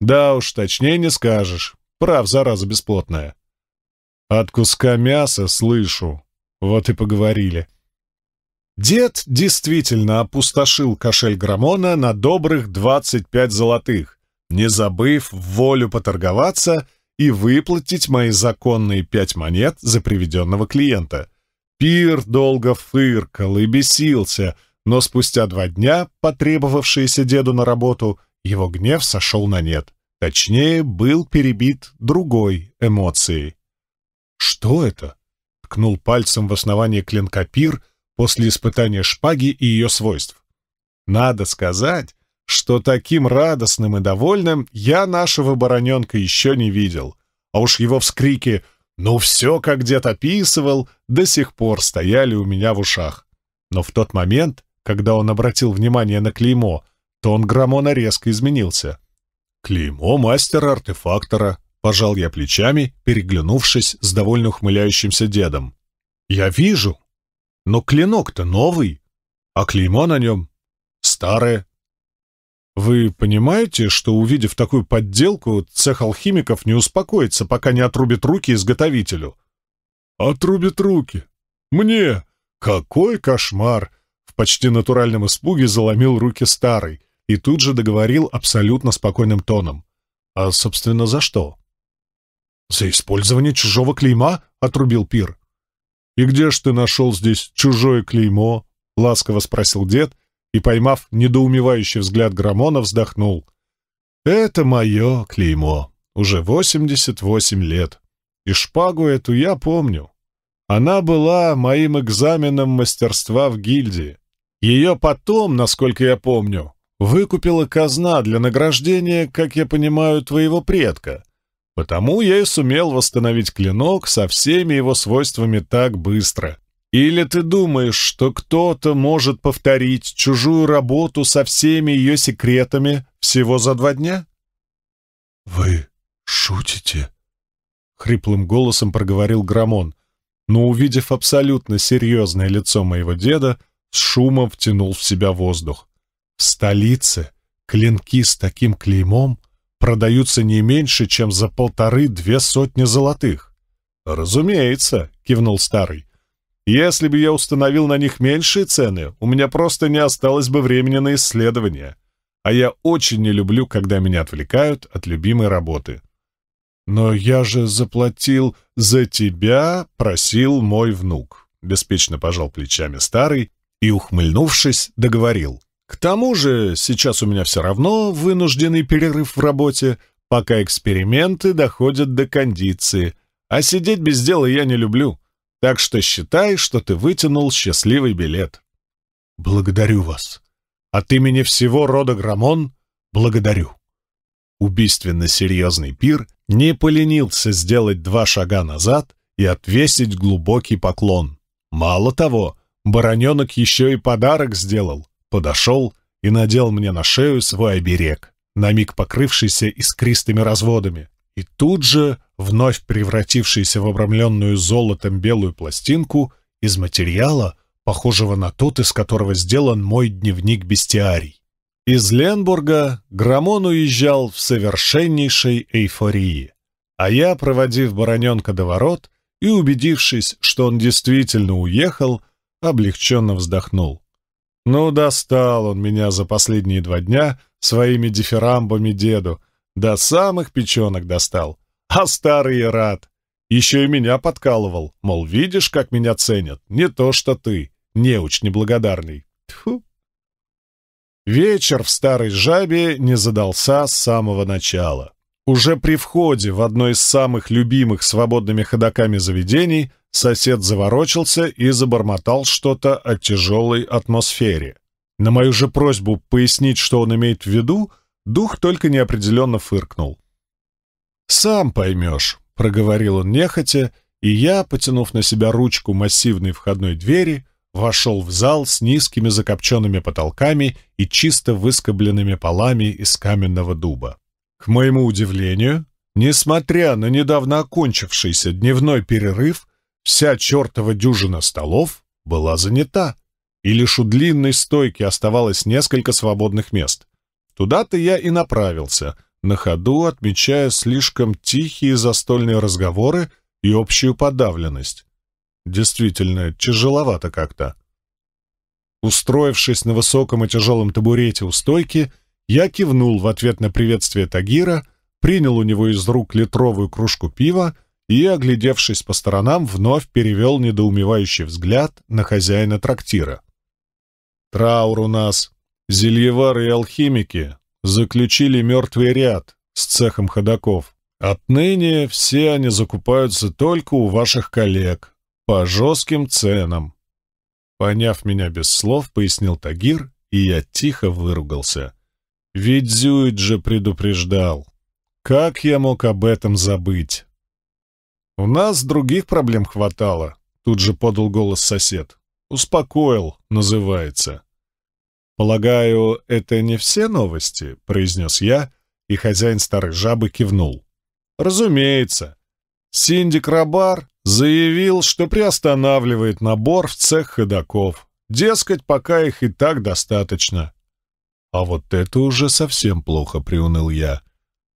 «Да уж, точнее не скажешь. Прав, зараза бесплотная». «От куска мяса слышу». Вот и поговорили. Дед действительно опустошил кошель Грамона на добрых двадцать пять золотых, не забыв волю поторговаться — и выплатить мои законные пять монет за приведенного клиента. Пир долго фыркал и бесился, но спустя два дня, потребовавшиеся деду на работу, его гнев сошел на нет. Точнее, был перебит другой эмоцией. «Что это?» — ткнул пальцем в основание клинка пир после испытания шпаги и ее свойств. «Надо сказать, что таким радостным и довольным я нашего бароненка еще не видел, а уж его вскрики «Ну все, как дед описывал!» до сих пор стояли у меня в ушах. Но в тот момент, когда он обратил внимание на клеймо, тон то Грамона резко изменился. «Клеймо мастера-артефактора», — пожал я плечами, переглянувшись с довольно ухмыляющимся дедом. «Я вижу. Но клинок-то новый, а клеймо на нем старое, вы понимаете, что, увидев такую подделку, цех алхимиков не успокоится, пока не отрубит руки изготовителю? Отрубит руки. Мне! Какой кошмар! В почти натуральном испуге заломил руки старый и тут же договорил абсолютно спокойным тоном. А, собственно, за что? За использование чужого клейма? Отрубил пир. И где ж ты нашел здесь чужое клеймо? Ласково спросил дед — и, поймав недоумевающий взгляд Грамона, вздохнул. «Это мое клеймо. Уже 88 лет. И шпагу эту я помню. Она была моим экзаменом мастерства в гильдии. Ее потом, насколько я помню, выкупила казна для награждения, как я понимаю, твоего предка. Потому я и сумел восстановить клинок со всеми его свойствами так быстро. Или ты думаешь, что кто-то может повторить чужую работу со всеми ее секретами всего за два дня? «Вы шутите?» — хриплым голосом проговорил Грамон, но, увидев абсолютно серьезное лицо моего деда, с шумом втянул в себя воздух. «В столице клинки с таким клеймом продаются не меньше, чем за полторы-две сотни золотых». «Разумеется», — кивнул старый, — если бы я установил на них меньшие цены, у меня просто не осталось бы времени на исследования. А я очень не люблю, когда меня отвлекают от любимой работы. «Но я же заплатил за тебя», — просил мой внук. Беспечно пожал плечами старый и, ухмыльнувшись, договорил. «К тому же сейчас у меня все равно вынужденный перерыв в работе, пока эксперименты доходят до кондиции. А сидеть без дела я не люблю. Так что считай, что ты вытянул счастливый билет. Благодарю вас. От имени всего рода Грамон благодарю. Убийственно серьезный пир не поленился сделать два шага назад и отвесить глубокий поклон. Мало того, бароненок еще и подарок сделал. Подошел и надел мне на шею свой оберег, на миг покрывшийся искристыми разводами. И тут же вновь превратившийся в обрамленную золотом белую пластинку из материала, похожего на тот, из которого сделан мой дневник бестиарий. Из Ленбурга Грамон уезжал в совершеннейшей эйфории, а я, проводив бароненка до ворот и убедившись, что он действительно уехал, облегченно вздохнул. Ну, достал он меня за последние два дня своими дифирамбами деду, до самых печенок достал. А старый рад. Еще и меня подкалывал, мол, видишь, как меня ценят, не то что ты, неуч неблагодарный. Тьфу. Вечер в старой жабе не задался с самого начала. Уже при входе в одно из самых любимых свободными ходаками заведений сосед заворочился и забормотал что-то о тяжелой атмосфере. На мою же просьбу пояснить, что он имеет в виду, дух только неопределенно фыркнул. «Сам поймешь», — проговорил он нехотя, и я, потянув на себя ручку массивной входной двери, вошел в зал с низкими закопченными потолками и чисто выскобленными полами из каменного дуба. К моему удивлению, несмотря на недавно окончившийся дневной перерыв, вся чертова дюжина столов была занята, и лишь у длинной стойки оставалось несколько свободных мест. Туда-то я и направился, на ходу отмечая слишком тихие застольные разговоры и общую подавленность. Действительно, тяжеловато как-то. Устроившись на высоком и тяжелом табурете у стойки, я кивнул в ответ на приветствие Тагира, принял у него из рук литровую кружку пива и, оглядевшись по сторонам, вновь перевел недоумевающий взгляд на хозяина трактира. «Траур у нас. Зельевары и алхимики заключили мертвый ряд с цехом ходаков. Отныне все они закупаются только у ваших коллег, по жестким ценам. Поняв меня без слов, пояснил Тагир, и я тихо выругался. Ведь Зюит же предупреждал. Как я мог об этом забыть? У нас других проблем хватало, тут же подал голос сосед. Успокоил, называется. «Полагаю, это не все новости», — произнес я, и хозяин старой жабы кивнул. «Разумеется. Синди Крабар заявил, что приостанавливает набор в цех ходаков. Дескать, пока их и так достаточно». «А вот это уже совсем плохо», — приуныл я.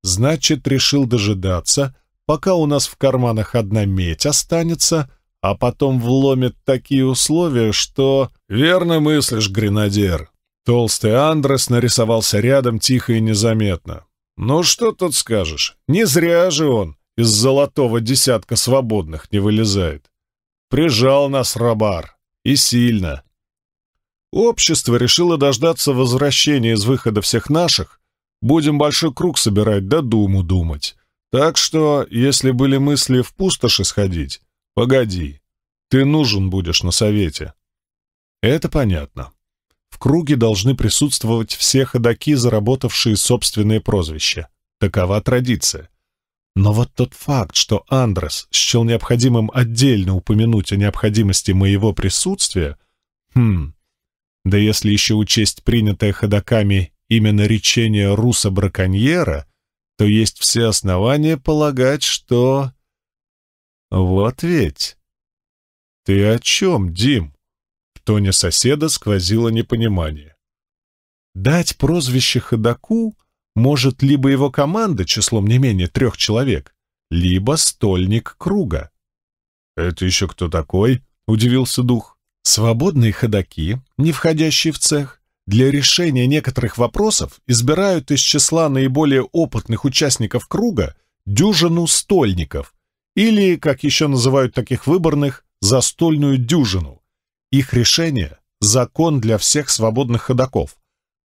«Значит, решил дожидаться, пока у нас в карманах одна медь останется», а потом вломит такие условия, что... «Верно мыслишь, гренадер», Толстый Андрес нарисовался рядом тихо и незаметно. «Ну что тут скажешь? Не зря же он из золотого десятка свободных не вылезает. Прижал нас Рабар. И сильно». Общество решило дождаться возвращения из выхода всех наших. Будем большой круг собирать, да думу думать. Так что, если были мысли в пустоши сходить, погоди, ты нужен будешь на совете. Это понятно. В круге должны присутствовать все ходаки, заработавшие собственные прозвища. Такова традиция. Но вот тот факт, что Андрес счел необходимым отдельно упомянуть о необходимости моего присутствия... Хм... Да если еще учесть принятое ходаками именно речение руса-браконьера, то есть все основания полагать, что... Вот ведь... Ты о чем, Дим? тоне соседа сквозило непонимание. Дать прозвище ходаку может либо его команда числом не менее трех человек, либо стольник круга. «Это еще кто такой?» — удивился дух. Свободные ходаки, не входящие в цех, для решения некоторых вопросов избирают из числа наиболее опытных участников круга дюжину стольников, или, как еще называют таких выборных, застольную дюжину, их решение — закон для всех свободных ходоков.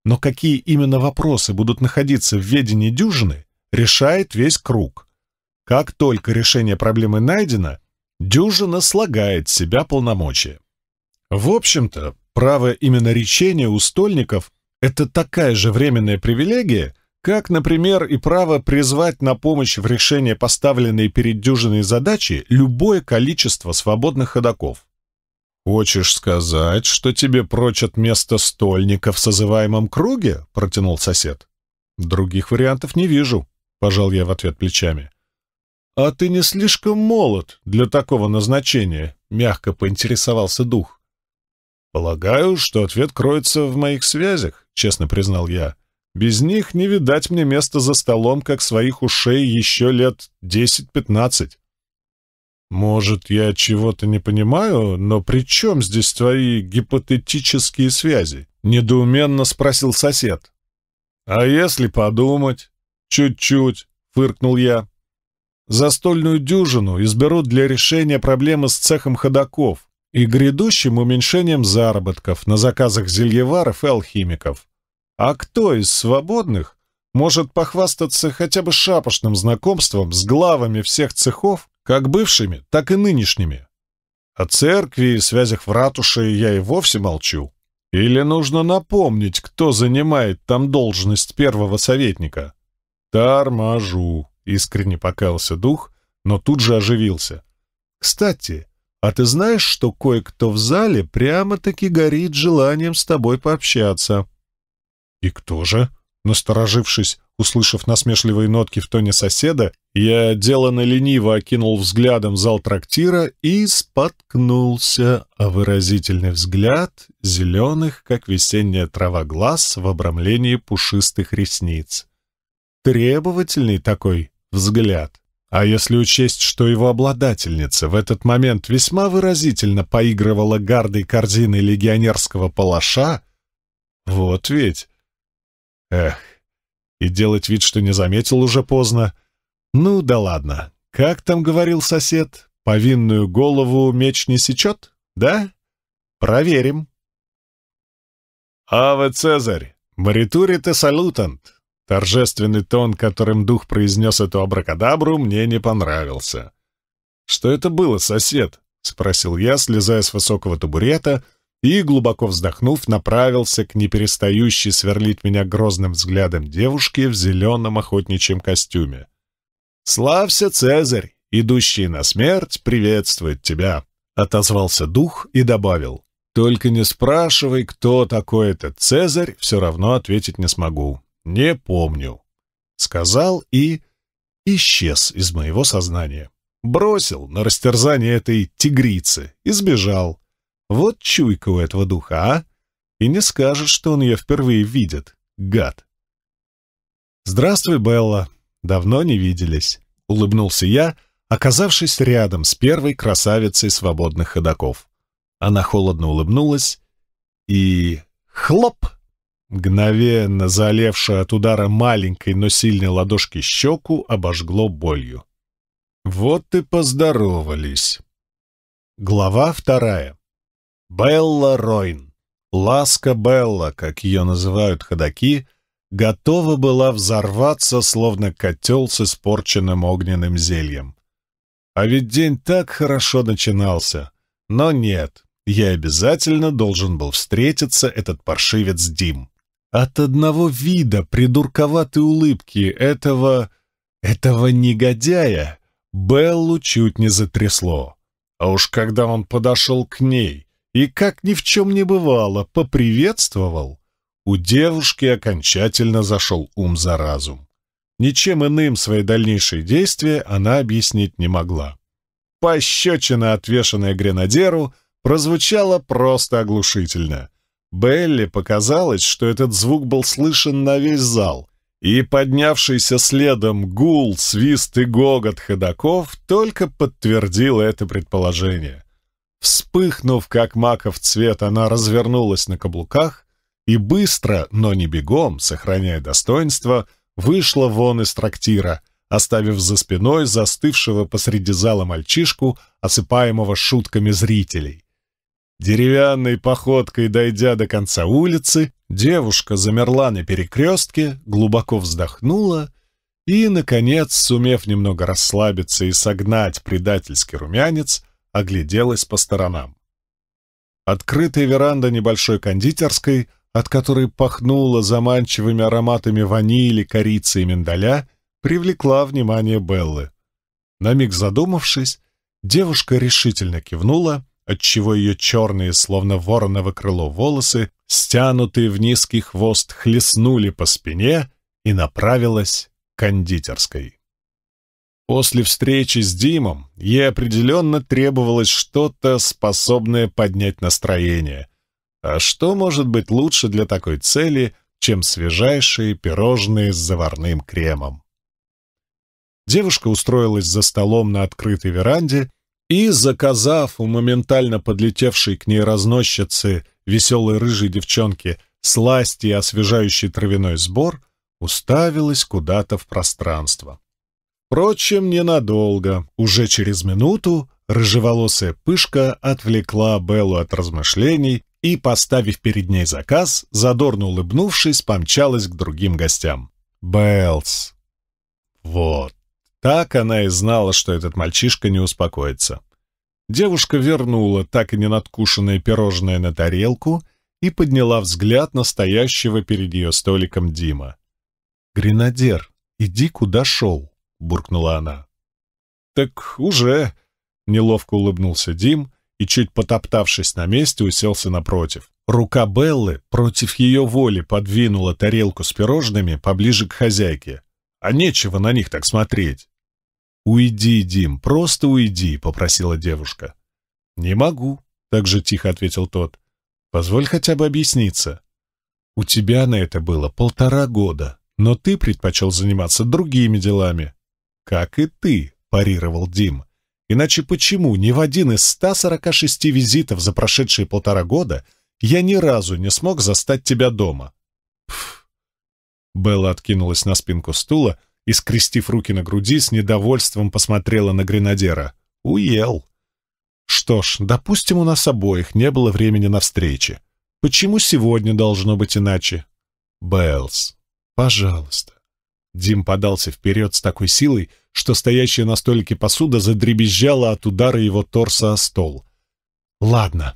Но какие именно вопросы будут находиться в ведении дюжины, решает весь круг. Как только решение проблемы найдено, дюжина слагает себя полномочия. В общем-то, право именно речения у стольников — это такая же временная привилегия, как, например, и право призвать на помощь в решение поставленной перед дюжиной задачи любое количество свободных ходоков. «Хочешь сказать, что тебе прочат место стольника в созываемом круге?» — протянул сосед. «Других вариантов не вижу», — пожал я в ответ плечами. «А ты не слишком молод для такого назначения?» — мягко поинтересовался дух. «Полагаю, что ответ кроется в моих связях», — честно признал я. «Без них не видать мне места за столом, как своих ушей еще лет десять-пятнадцать». Может, я чего-то не понимаю, но при чем здесь твои гипотетические связи? Недоуменно спросил сосед. А если подумать? Чуть-чуть, фыркнул я. Застольную дюжину изберут для решения проблемы с цехом ходаков и грядущим уменьшением заработков на заказах зельеваров и алхимиков. А кто из свободных может похвастаться хотя бы шапошным знакомством с главами всех цехов как бывшими, так и нынешними. О церкви и связях в ратуше я и вовсе молчу. Или нужно напомнить, кто занимает там должность первого советника? Торможу, искренне покаялся дух, но тут же оживился. Кстати, а ты знаешь, что кое-кто в зале прямо-таки горит желанием с тобой пообщаться? И кто же? Насторожившись, услышав насмешливые нотки в тоне соседа, я деланно лениво окинул взглядом зал трактира и споткнулся о выразительный взгляд зеленых, как весенняя трава, глаз в обрамлении пушистых ресниц. Требовательный такой взгляд. А если учесть, что его обладательница в этот момент весьма выразительно поигрывала гардой корзины легионерского палаша, вот ведь... Эх, и делать вид, что не заметил уже поздно — ну да ладно. Как там говорил сосед? Повинную голову меч не сечет, да? Проверим. «Аве, Цезарь! Моритурите салютант!» Торжественный тон, которым дух произнес эту абракадабру, мне не понравился. «Что это было, сосед?» — спросил я, слезая с высокого табурета и, глубоко вздохнув, направился к неперестающей сверлить меня грозным взглядом девушке в зеленом охотничьем костюме. Слався, Цезарь! Идущий на смерть приветствует тебя!» — отозвался дух и добавил. «Только не спрашивай, кто такой этот Цезарь, все равно ответить не смогу. Не помню». Сказал и исчез из моего сознания. Бросил на растерзание этой тигрицы и сбежал. Вот чуйка у этого духа, а? И не скажет, что он ее впервые видит. Гад. «Здравствуй, Белла», давно не виделись», — улыбнулся я, оказавшись рядом с первой красавицей свободных ходаков. Она холодно улыбнулась и... хлоп! Мгновенно залевшая от удара маленькой, но сильной ладошки щеку обожгло болью. «Вот и поздоровались!» Глава вторая. Белла Ройн. Ласка Белла, как ее называют ходаки, готова была взорваться, словно котел с испорченным огненным зельем. А ведь день так хорошо начинался. Но нет, я обязательно должен был встретиться, этот паршивец Дим. От одного вида придурковатой улыбки этого... этого негодяя Беллу чуть не затрясло. А уж когда он подошел к ней и, как ни в чем не бывало, поприветствовал, у девушки окончательно зашел ум за разум. Ничем иным свои дальнейшие действия она объяснить не могла. Пощечина, отвешенная гренадеру, прозвучала просто оглушительно. Белли показалось, что этот звук был слышен на весь зал, и поднявшийся следом гул, свист и гогот ходаков только подтвердил это предположение. Вспыхнув, как маков цвет, она развернулась на каблуках и быстро, но не бегом, сохраняя достоинство, вышла вон из трактира, оставив за спиной застывшего посреди зала мальчишку, осыпаемого шутками зрителей. Деревянной походкой дойдя до конца улицы, девушка замерла на перекрестке, глубоко вздохнула и, наконец, сумев немного расслабиться и согнать предательский румянец, огляделась по сторонам. Открытая веранда небольшой кондитерской — от которой пахнуло заманчивыми ароматами ванили, корицы и миндаля, привлекла внимание Беллы. На миг задумавшись, девушка решительно кивнула, отчего ее черные, словно вороново крыло, волосы, стянутые в низкий хвост, хлестнули по спине и направилась к кондитерской. После встречи с Димом ей определенно требовалось что-то, способное поднять настроение — а что может быть лучше для такой цели, чем свежайшие пирожные с заварным кремом? Девушка устроилась за столом на открытой веранде и, заказав у моментально подлетевшей к ней разносчицы веселой рыжей девчонки сласть и освежающий травяной сбор, уставилась куда-то в пространство. Впрочем, ненадолго. Уже через минуту рыжеволосая пышка отвлекла Беллу от размышлений и, поставив перед ней заказ, задорно улыбнувшись, помчалась к другим гостям. Беллс. Вот. Так она и знала, что этот мальчишка не успокоится. Девушка вернула так и не надкушенное пирожное на тарелку и подняла взгляд настоящего перед ее столиком Дима. «Гренадер, иди, куда шел», — буркнула она. «Так уже», — неловко улыбнулся Дим, — и, чуть потоптавшись на месте, уселся напротив. Рука Беллы против ее воли подвинула тарелку с пирожными поближе к хозяйке. А нечего на них так смотреть. «Уйди, Дим, просто уйди», — попросила девушка. «Не могу», — так же тихо ответил тот. «Позволь хотя бы объясниться. У тебя на это было полтора года, но ты предпочел заниматься другими делами». «Как и ты», — парировал Дим. Иначе почему ни в один из 146 визитов за прошедшие полтора года я ни разу не смог застать тебя дома? Пф. Белла откинулась на спинку стула и, скрестив руки на груди, с недовольством посмотрела на гренадера. Уел. Что ж, допустим, у нас обоих не было времени на встречи. Почему сегодня должно быть иначе? Беллс, пожалуйста. Дим подался вперед с такой силой, что стоящая на столике посуда задребезжала от удара его торса о стол. «Ладно.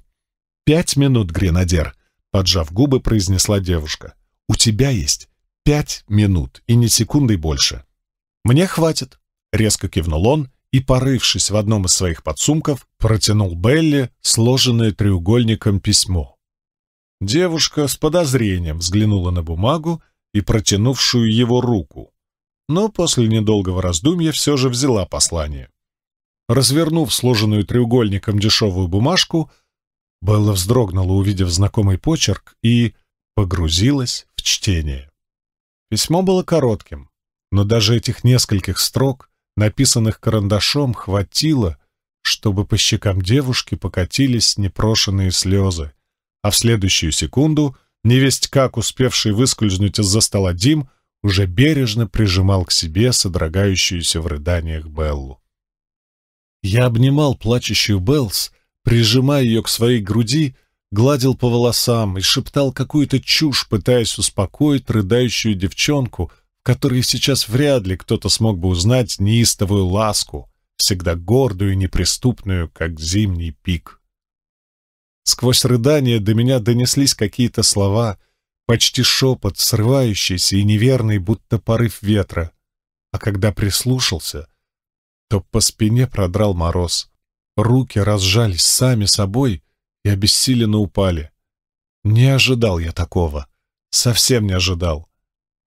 Пять минут, гренадер», — поджав губы, произнесла девушка. «У тебя есть пять минут и ни секунды больше». «Мне хватит», — резко кивнул он и, порывшись в одном из своих подсумков, протянул Белли сложенное треугольником письмо. Девушка с подозрением взглянула на бумагу и протянувшую его руку но после недолгого раздумья все же взяла послание. Развернув сложенную треугольником дешевую бумажку, Белла вздрогнула, увидев знакомый почерк, и погрузилась в чтение. Письмо было коротким, но даже этих нескольких строк, написанных карандашом, хватило, чтобы по щекам девушки покатились непрошенные слезы, а в следующую секунду невесть как успевший выскользнуть из-за стола Дим уже бережно прижимал к себе содрогающуюся в рыданиях Беллу. Я обнимал плачущую Беллс, прижимая ее к своей груди, гладил по волосам и шептал какую-то чушь, пытаясь успокоить рыдающую девчонку, в которой сейчас вряд ли кто-то смог бы узнать неистовую ласку, всегда гордую и неприступную, как зимний пик. Сквозь рыдания до меня донеслись какие-то слова, почти шепот, срывающийся и неверный, будто порыв ветра. А когда прислушался, то по спине продрал мороз. Руки разжались сами собой и обессиленно упали. Не ожидал я такого. Совсем не ожидал.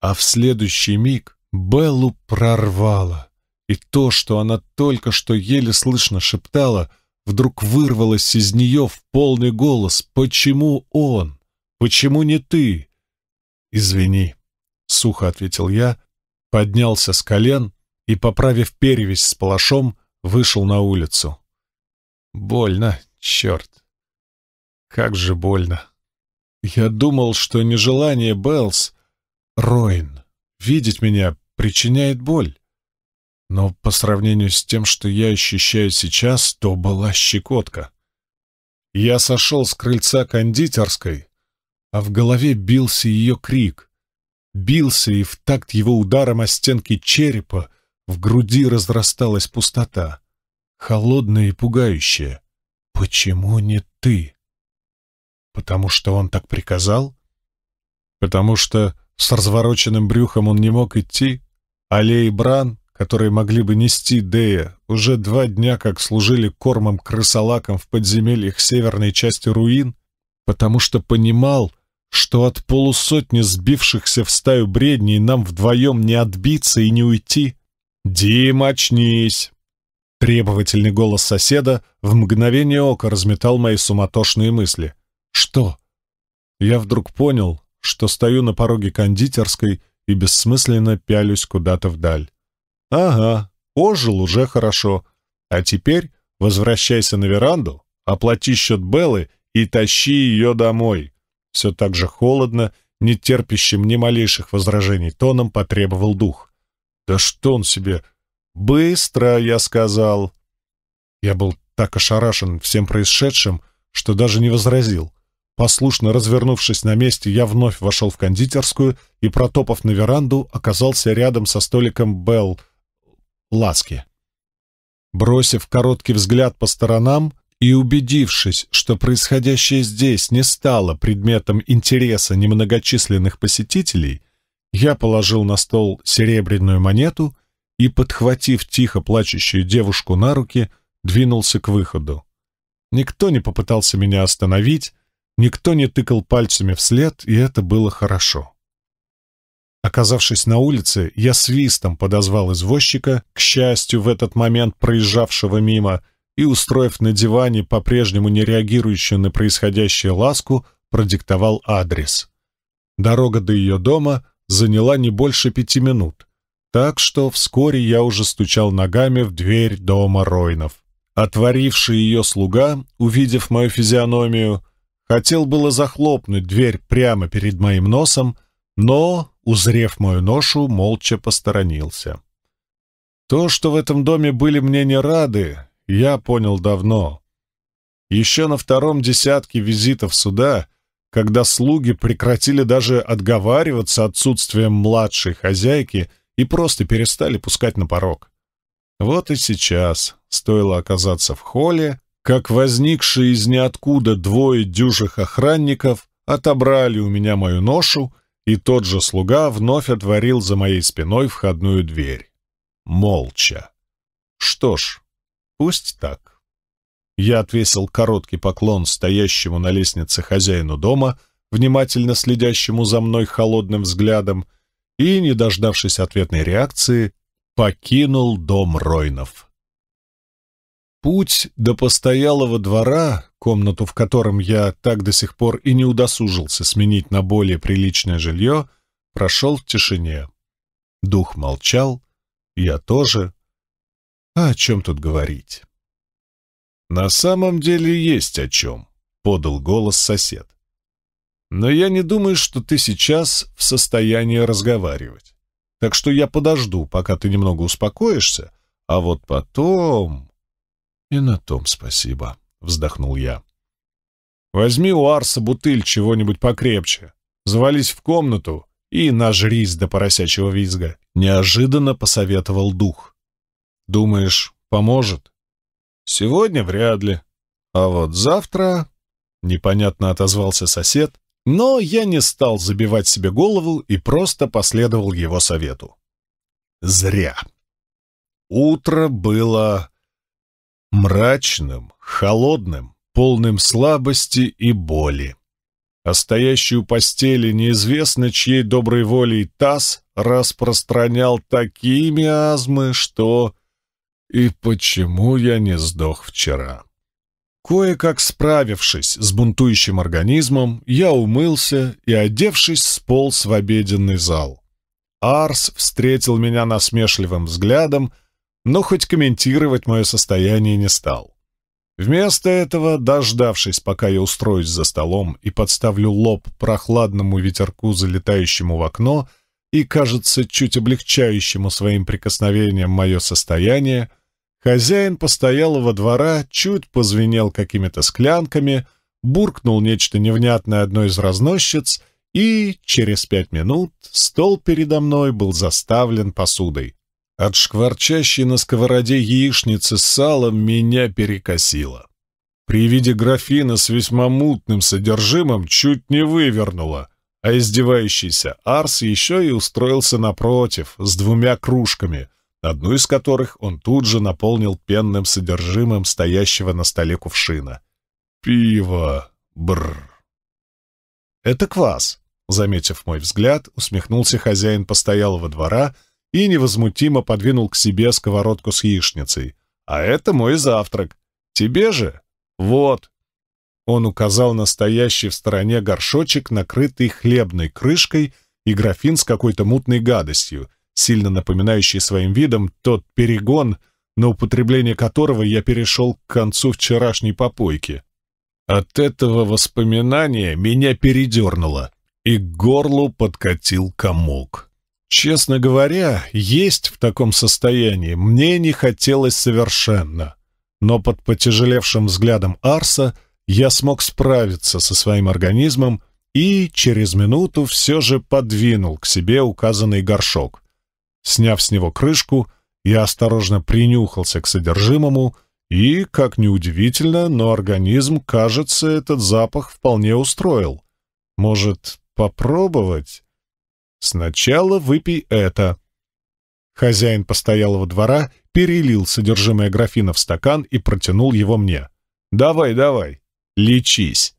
А в следующий миг Беллу прорвало. И то, что она только что еле слышно шептала, вдруг вырвалось из нее в полный голос «Почему он?». Почему не ты?» «Извини», — сухо ответил я, поднялся с колен и, поправив перевязь с палашом, вышел на улицу. «Больно, черт! Как же больно!» Я думал, что нежелание Белс Роин, видеть меня причиняет боль. Но по сравнению с тем, что я ощущаю сейчас, то была щекотка. Я сошел с крыльца кондитерской а в голове бился ее крик. Бился и в такт его ударом о стенки черепа в груди разрасталась пустота, холодная и пугающая. «Почему не ты?» «Потому что он так приказал?» «Потому что с развороченным брюхом он не мог идти?» Алле и Бран, которые могли бы нести Дея, уже два дня как служили кормом крысолакам в подземельях северной части руин, потому что понимал, что от полусотни сбившихся в стаю бредней нам вдвоем не отбиться и не уйти. «Дим, очнись!» Требовательный голос соседа в мгновение ока разметал мои суматошные мысли. «Что?» Я вдруг понял, что стою на пороге кондитерской и бессмысленно пялюсь куда-то вдаль. «Ага, ожил уже хорошо. А теперь возвращайся на веранду, оплати счет Беллы и тащи ее домой все так же холодно, не терпящим ни малейших возражений тоном, потребовал дух. «Да что он себе...» «Быстро!» — я сказал. Я был так ошарашен всем происшедшим, что даже не возразил. Послушно развернувшись на месте, я вновь вошел в кондитерскую и, протопав на веранду, оказался рядом со столиком Белл Ласки. Бросив короткий взгляд по сторонам, и убедившись, что происходящее здесь не стало предметом интереса немногочисленных посетителей, я положил на стол серебряную монету и, подхватив тихо плачущую девушку на руки, двинулся к выходу. Никто не попытался меня остановить, никто не тыкал пальцами вслед, и это было хорошо. Оказавшись на улице, я свистом подозвал извозчика, к счастью, в этот момент проезжавшего мимо, и, устроив на диване, по-прежнему не реагирующую на происходящее ласку, продиктовал адрес. Дорога до ее дома заняла не больше пяти минут, так что вскоре я уже стучал ногами в дверь дома Ройнов. Отворивший ее слуга, увидев мою физиономию, хотел было захлопнуть дверь прямо перед моим носом, но, узрев мою ношу, молча посторонился. То, что в этом доме были мне не рады, я понял давно. Еще на втором десятке визитов сюда, когда слуги прекратили даже отговариваться отсутствием младшей хозяйки и просто перестали пускать на порог. Вот и сейчас стоило оказаться в холле, как возникшие из ниоткуда двое дюжих охранников отобрали у меня мою ношу, и тот же слуга вновь отворил за моей спиной входную дверь. Молча. Что ж, Пусть так. Я отвесил короткий поклон стоящему на лестнице хозяину дома, внимательно следящему за мной холодным взглядом, и, не дождавшись ответной реакции, покинул дом Ройнов. Путь до постоялого двора, комнату в котором я так до сих пор и не удосужился сменить на более приличное жилье, прошел в тишине. Дух молчал, я тоже, а о чем тут говорить? На самом деле есть о чем, подал голос сосед. Но я не думаю, что ты сейчас в состоянии разговаривать. Так что я подожду, пока ты немного успокоишься, а вот потом... И на том спасибо, вздохнул я. Возьми у Арса бутыль чего-нибудь покрепче, завались в комнату и нажрись до поросячьего визга, неожиданно посоветовал дух. Думаешь, поможет? Сегодня вряд ли. А вот завтра... Непонятно отозвался сосед, но я не стал забивать себе голову и просто последовал его совету. Зря. Утро было мрачным, холодным, полным слабости и боли. А стоящий у постели неизвестно чьей доброй волей таз распространял такие миазмы, что и почему я не сдох вчера? Кое-как справившись с бунтующим организмом, я умылся и, одевшись, сполз в обеденный зал. Арс встретил меня насмешливым взглядом, но хоть комментировать мое состояние не стал. Вместо этого, дождавшись, пока я устроюсь за столом и подставлю лоб прохладному ветерку, залетающему в окно, и, кажется, чуть облегчающему своим прикосновением мое состояние, Хозяин постоял во двора чуть позвенел какими-то склянками, буркнул нечто невнятное одной из разносчиц, и через пять минут стол передо мной был заставлен посудой. От шкварчащей на сковороде яичницы с салом меня перекосило. При виде графина с весьма мутным содержимым чуть не вывернуло, а издевающийся Арс еще и устроился напротив, с двумя кружками — одну из которых он тут же наполнил пенным содержимым стоящего на столе кувшина. «Пиво! Бррр!» «Это квас!» — заметив мой взгляд, усмехнулся хозяин постоялого двора и невозмутимо подвинул к себе сковородку с яичницей. «А это мой завтрак! Тебе же? Вот!» Он указал на стоящий в стороне горшочек, накрытый хлебной крышкой и графин с какой-то мутной гадостью — сильно напоминающий своим видом тот перегон, на употребление которого я перешел к концу вчерашней попойки. От этого воспоминания меня передернуло, и к горлу подкатил комок. Честно говоря, есть в таком состоянии мне не хотелось совершенно, но под потяжелевшим взглядом Арса я смог справиться со своим организмом и через минуту все же подвинул к себе указанный горшок — Сняв с него крышку, я осторожно принюхался к содержимому, и, как неудивительно, но организм, кажется, этот запах вполне устроил. Может, попробовать? Сначала выпей это. Хозяин постоялого двора перелил содержимое графина в стакан и протянул его мне. «Давай, давай, лечись!»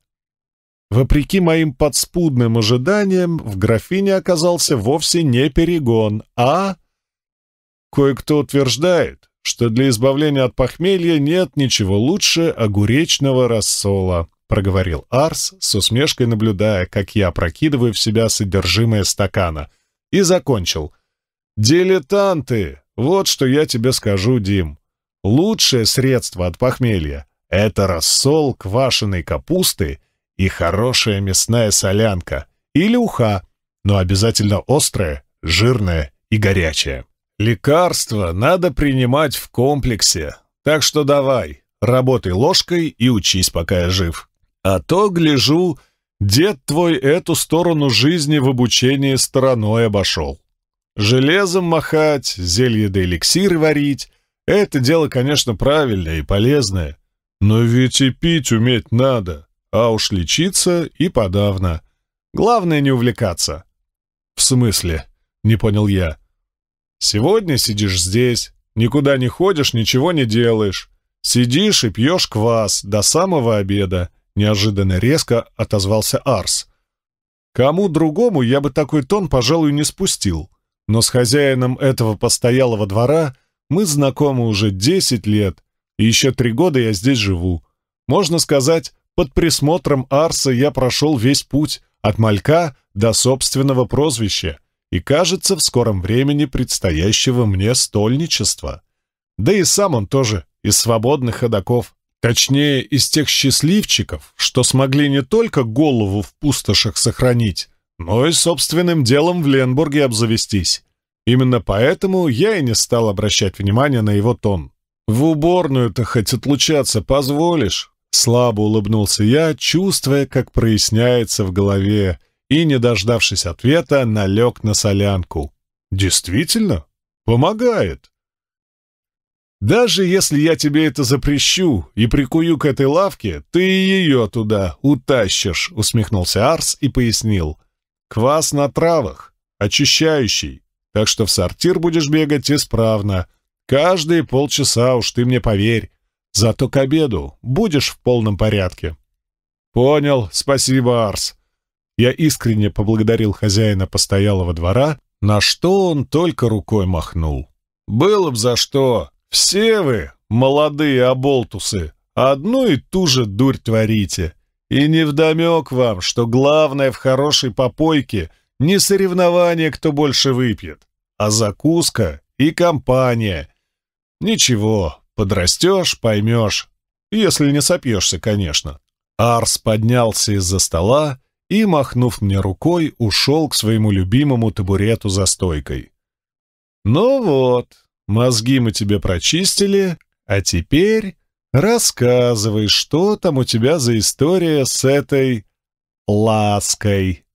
Вопреки моим подспудным ожиданиям, в графине оказался вовсе не перегон, а... Кое-кто утверждает, что для избавления от похмелья нет ничего лучше огуречного рассола, проговорил Арс, с усмешкой наблюдая, как я прокидываю в себя содержимое стакана, и закончил. «Дилетанты! Вот что я тебе скажу, Дим. Лучшее средство от похмелья — это рассол квашеной капусты — и хорошая мясная солянка или уха, но обязательно острая, жирная и горячая. Лекарства надо принимать в комплексе, так что давай, работай ложкой и учись, пока я жив. А то, гляжу, дед твой эту сторону жизни в обучении стороной обошел. Железом махать, зелье да эликсир варить — это дело, конечно, правильное и полезное, но ведь и пить уметь надо а уж лечиться и подавно. Главное не увлекаться. В смысле? Не понял я. Сегодня сидишь здесь, никуда не ходишь, ничего не делаешь. Сидишь и пьешь квас до самого обеда, неожиданно резко отозвался Арс. Кому другому я бы такой тон, пожалуй, не спустил. Но с хозяином этого постоялого двора мы знакомы уже десять лет, и еще три года я здесь живу. Можно сказать, под присмотром Арса я прошел весь путь от малька до собственного прозвища и, кажется, в скором времени предстоящего мне стольничества. Да и сам он тоже из свободных ходоков, точнее, из тех счастливчиков, что смогли не только голову в пустошах сохранить, но и собственным делом в Ленбурге обзавестись. Именно поэтому я и не стал обращать внимания на его тон. «В уборную-то хоть отлучаться позволишь?» Слабо улыбнулся я, чувствуя, как проясняется в голове, и, не дождавшись ответа, налег на солянку. «Действительно? Помогает!» «Даже если я тебе это запрещу и прикую к этой лавке, ты ее туда утащишь», — усмехнулся Арс и пояснил. «Квас на травах, очищающий, так что в сортир будешь бегать исправно. Каждые полчаса уж ты мне поверь. Зато к обеду будешь в полном порядке». «Понял, спасибо, Арс». Я искренне поблагодарил хозяина постоялого двора, на что он только рукой махнул. «Было б за что! Все вы, молодые оболтусы, одну и ту же дурь творите. И невдомек вам, что главное в хорошей попойке не соревнование, кто больше выпьет, а закуска и компания. Ничего, Подрастешь, поймешь. Если не сопьешься, конечно. Арс поднялся из-за стола и, махнув мне рукой, ушел к своему любимому табурету за стойкой. «Ну вот, мозги мы тебе прочистили, а теперь рассказывай, что там у тебя за история с этой... лаской».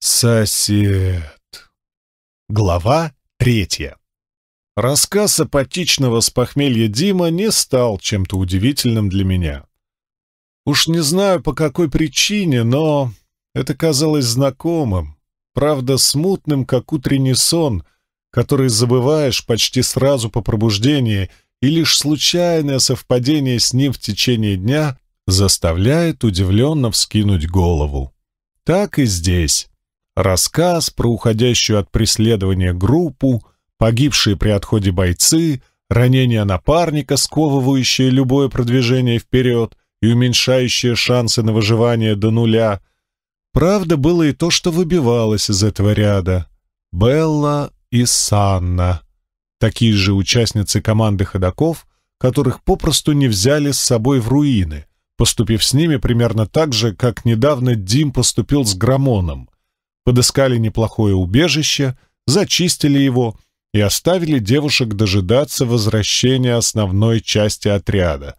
«Сосед...» Глава третья. Рассказ апатичного с похмелья Дима не стал чем-то удивительным для меня. Уж не знаю, по какой причине, но это казалось знакомым, правда, смутным, как утренний сон, который забываешь почти сразу по пробуждении, и лишь случайное совпадение с ним в течение дня заставляет удивленно вскинуть голову. Так и здесь. Рассказ про уходящую от преследования группу — Погибшие при отходе бойцы, ранение напарника, сковывающее любое продвижение вперед и уменьшающее шансы на выживание до нуля. Правда, было и то, что выбивалось из этого ряда. Белла и Санна. Такие же участницы команды ходоков, которых попросту не взяли с собой в руины, поступив с ними примерно так же, как недавно Дим поступил с Грамоном. Подыскали неплохое убежище, зачистили его — и оставили девушек дожидаться возвращения основной части отряда.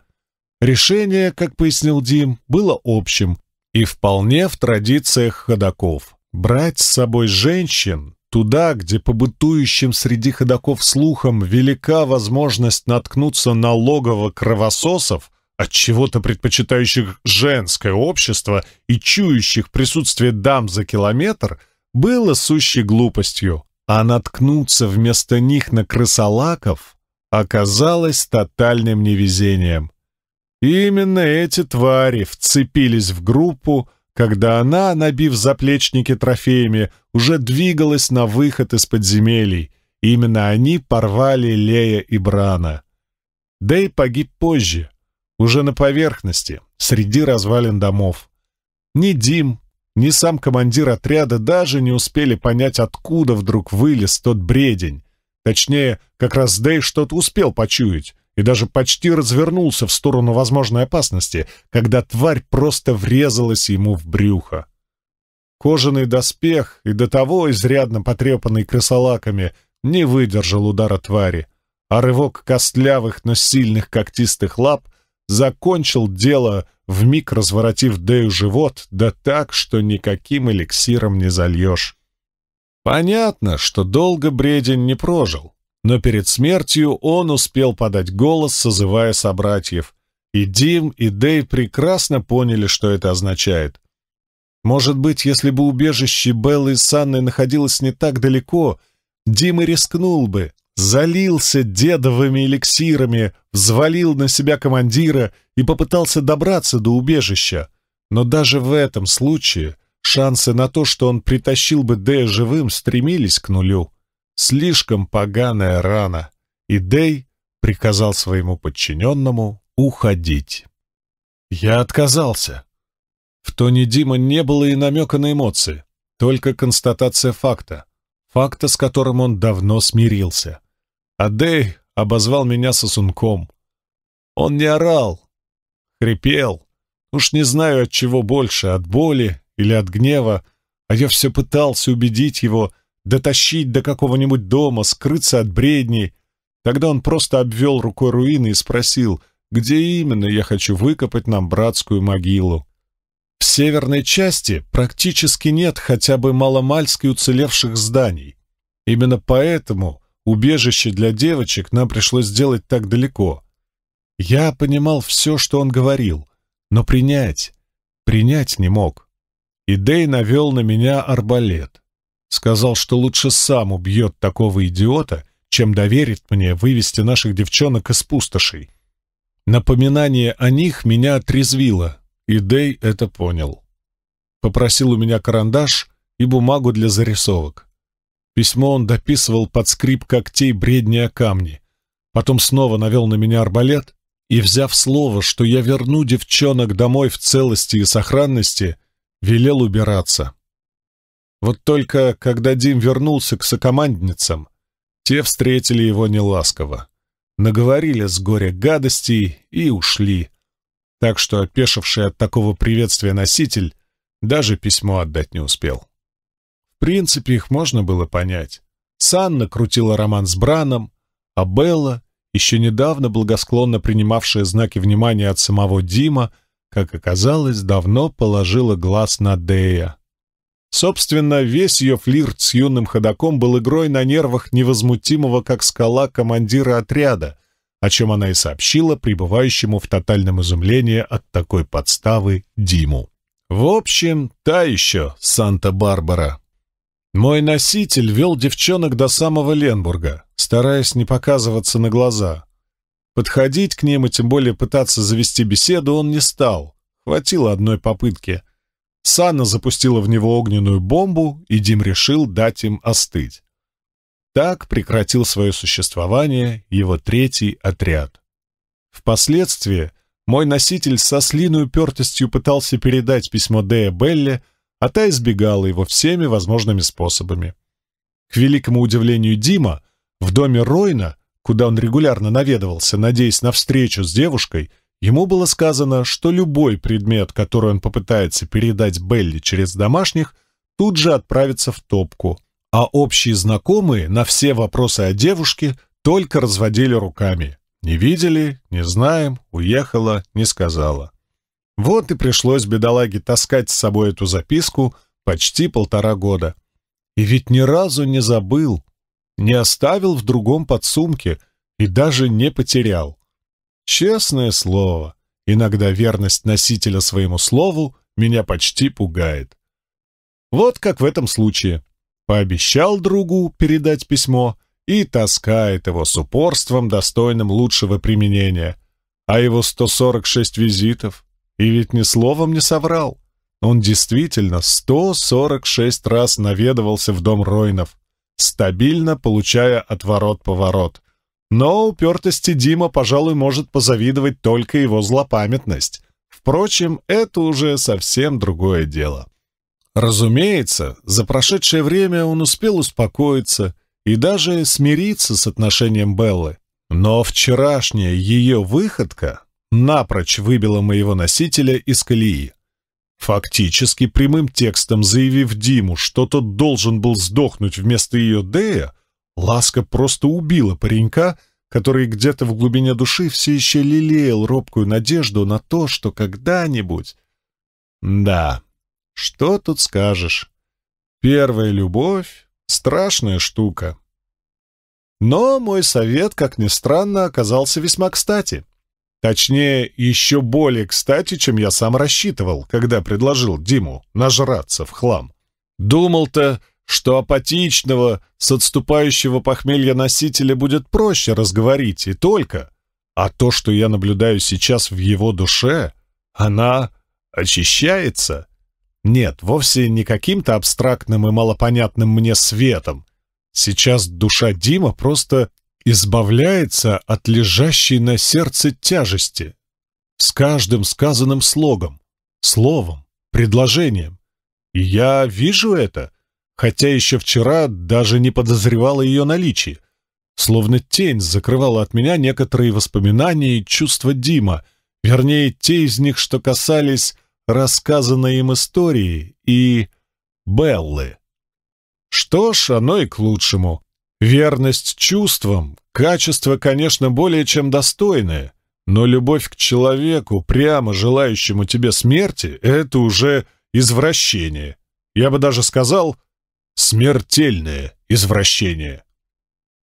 Решение, как пояснил Дим, было общим и вполне в традициях ходаков. Брать с собой женщин туда, где по бытующим среди ходаков слухам велика возможность наткнуться на логово кровососов, от чего-то предпочитающих женское общество и чующих присутствие дам за километр, было сущей глупостью а наткнуться вместо них на крысолаков оказалось тотальным невезением. именно эти твари вцепились в группу, когда она, набив заплечники трофеями, уже двигалась на выход из подземелий. Именно они порвали Лея и Брана. Дэй погиб позже, уже на поверхности, среди развалин домов. Ни Дим, ни сам командир отряда даже не успели понять, откуда вдруг вылез тот бредень. Точнее, как раз Дэй что-то успел почуять и даже почти развернулся в сторону возможной опасности, когда тварь просто врезалась ему в брюхо. Кожаный доспех и до того изрядно потрепанный крысолаками не выдержал удара твари, а рывок костлявых, но сильных когтистых лап закончил дело — вмиг разворотив Дэю живот, да так, что никаким эликсиром не зальешь. Понятно, что долго Бредин не прожил, но перед смертью он успел подать голос, созывая собратьев. И Дим, и Дэй прекрасно поняли, что это означает. Может быть, если бы убежище Беллы и Санны находилось не так далеко, Дим и рискнул бы, залился дедовыми эликсирами, взвалил на себя командира и попытался добраться до убежища. Но даже в этом случае шансы на то, что он притащил бы Дэя живым, стремились к нулю. Слишком поганая рана. И Дэй приказал своему подчиненному уходить. Я отказался. В тоне Дима не было и намека на эмоции, только констатация факта. Факта, с которым он давно смирился — Адей обозвал меня сосунком. Он не орал, хрипел. Уж не знаю, от чего больше, от боли или от гнева, а я все пытался убедить его дотащить до какого-нибудь дома, скрыться от бредней. Тогда он просто обвел рукой руины и спросил, где именно я хочу выкопать нам братскую могилу. В северной части практически нет хотя бы маломальски уцелевших зданий. Именно поэтому Убежище для девочек нам пришлось сделать так далеко. Я понимал все, что он говорил, но принять, принять не мог. И Дэй навел на меня арбалет. Сказал, что лучше сам убьет такого идиота, чем доверит мне вывести наших девчонок из пустошей. Напоминание о них меня отрезвило, и Дэй это понял. Попросил у меня карандаш и бумагу для зарисовок. Письмо он дописывал под скрип когтей бредни камни. Потом снова навел на меня арбалет и, взяв слово, что я верну девчонок домой в целости и сохранности, велел убираться. Вот только, когда Дим вернулся к сокомандницам, те встретили его неласково. Наговорили с горя гадостей и ушли. Так что опешивший от такого приветствия носитель даже письмо отдать не успел принципе, их можно было понять. Санна крутила роман с Браном, а Белла, еще недавно благосклонно принимавшая знаки внимания от самого Дима, как оказалось, давно положила глаз на Дея. Собственно, весь ее флирт с юным ходаком был игрой на нервах невозмутимого, как скала, командира отряда, о чем она и сообщила пребывающему в тотальном изумлении от такой подставы Диму. В общем, та еще Санта-Барбара. Мой носитель вел девчонок до самого Ленбурга, стараясь не показываться на глаза. Подходить к ним и тем более пытаться завести беседу он не стал. Хватило одной попытки. Сана запустила в него огненную бомбу, и Дим решил дать им остыть. Так прекратил свое существование его третий отряд. Впоследствии мой носитель со слиной упертостью пытался передать письмо Дея Белле, а та избегала его всеми возможными способами. К великому удивлению Дима, в доме Ройна, куда он регулярно наведывался, надеясь на встречу с девушкой, ему было сказано, что любой предмет, который он попытается передать Белли через домашних, тут же отправится в топку, а общие знакомые на все вопросы о девушке только разводили руками. Не видели, не знаем, уехала, не сказала. Вот и пришлось бедолаге таскать с собой эту записку почти полтора года. И ведь ни разу не забыл, не оставил в другом подсумке и даже не потерял. Честное слово, иногда верность носителя своему слову меня почти пугает. Вот как в этом случае. Пообещал другу передать письмо и таскает его с упорством, достойным лучшего применения. А его 146 визитов и ведь ни словом не соврал. Он действительно 146 раз наведывался в дом Ройнов, стабильно получая отворот-поворот. Но упертости Дима, пожалуй, может позавидовать только его злопамятность. Впрочем, это уже совсем другое дело. Разумеется, за прошедшее время он успел успокоиться и даже смириться с отношением Беллы. Но вчерашняя ее выходка напрочь выбило моего носителя из колеи, фактически прямым текстом заявив Диму, что тот должен был сдохнуть вместо ее Дея, Ласка просто убила паренька, который где-то в глубине души все еще лелеял робкую надежду на то, что когда-нибудь... Да, что тут скажешь? Первая любовь — страшная штука. Но мой совет, как ни странно, оказался весьма кстати. Точнее, еще более кстати, чем я сам рассчитывал, когда предложил Диму нажраться в хлам. Думал-то, что апатичного, с отступающего похмелья носителя будет проще разговорить и только. А то, что я наблюдаю сейчас в его душе, она очищается. Нет, вовсе не каким-то абстрактным и малопонятным мне светом. Сейчас душа Дима просто избавляется от лежащей на сердце тяжести с каждым сказанным слогом, словом, предложением. И я вижу это, хотя еще вчера даже не подозревала ее наличие. Словно тень закрывала от меня некоторые воспоминания и чувства Дима, вернее, те из них, что касались рассказанной им истории и Беллы. Что ж, оно и к лучшему. Верность чувствам — качество, конечно, более чем достойное, но любовь к человеку, прямо желающему тебе смерти, — это уже извращение. Я бы даже сказал, смертельное извращение.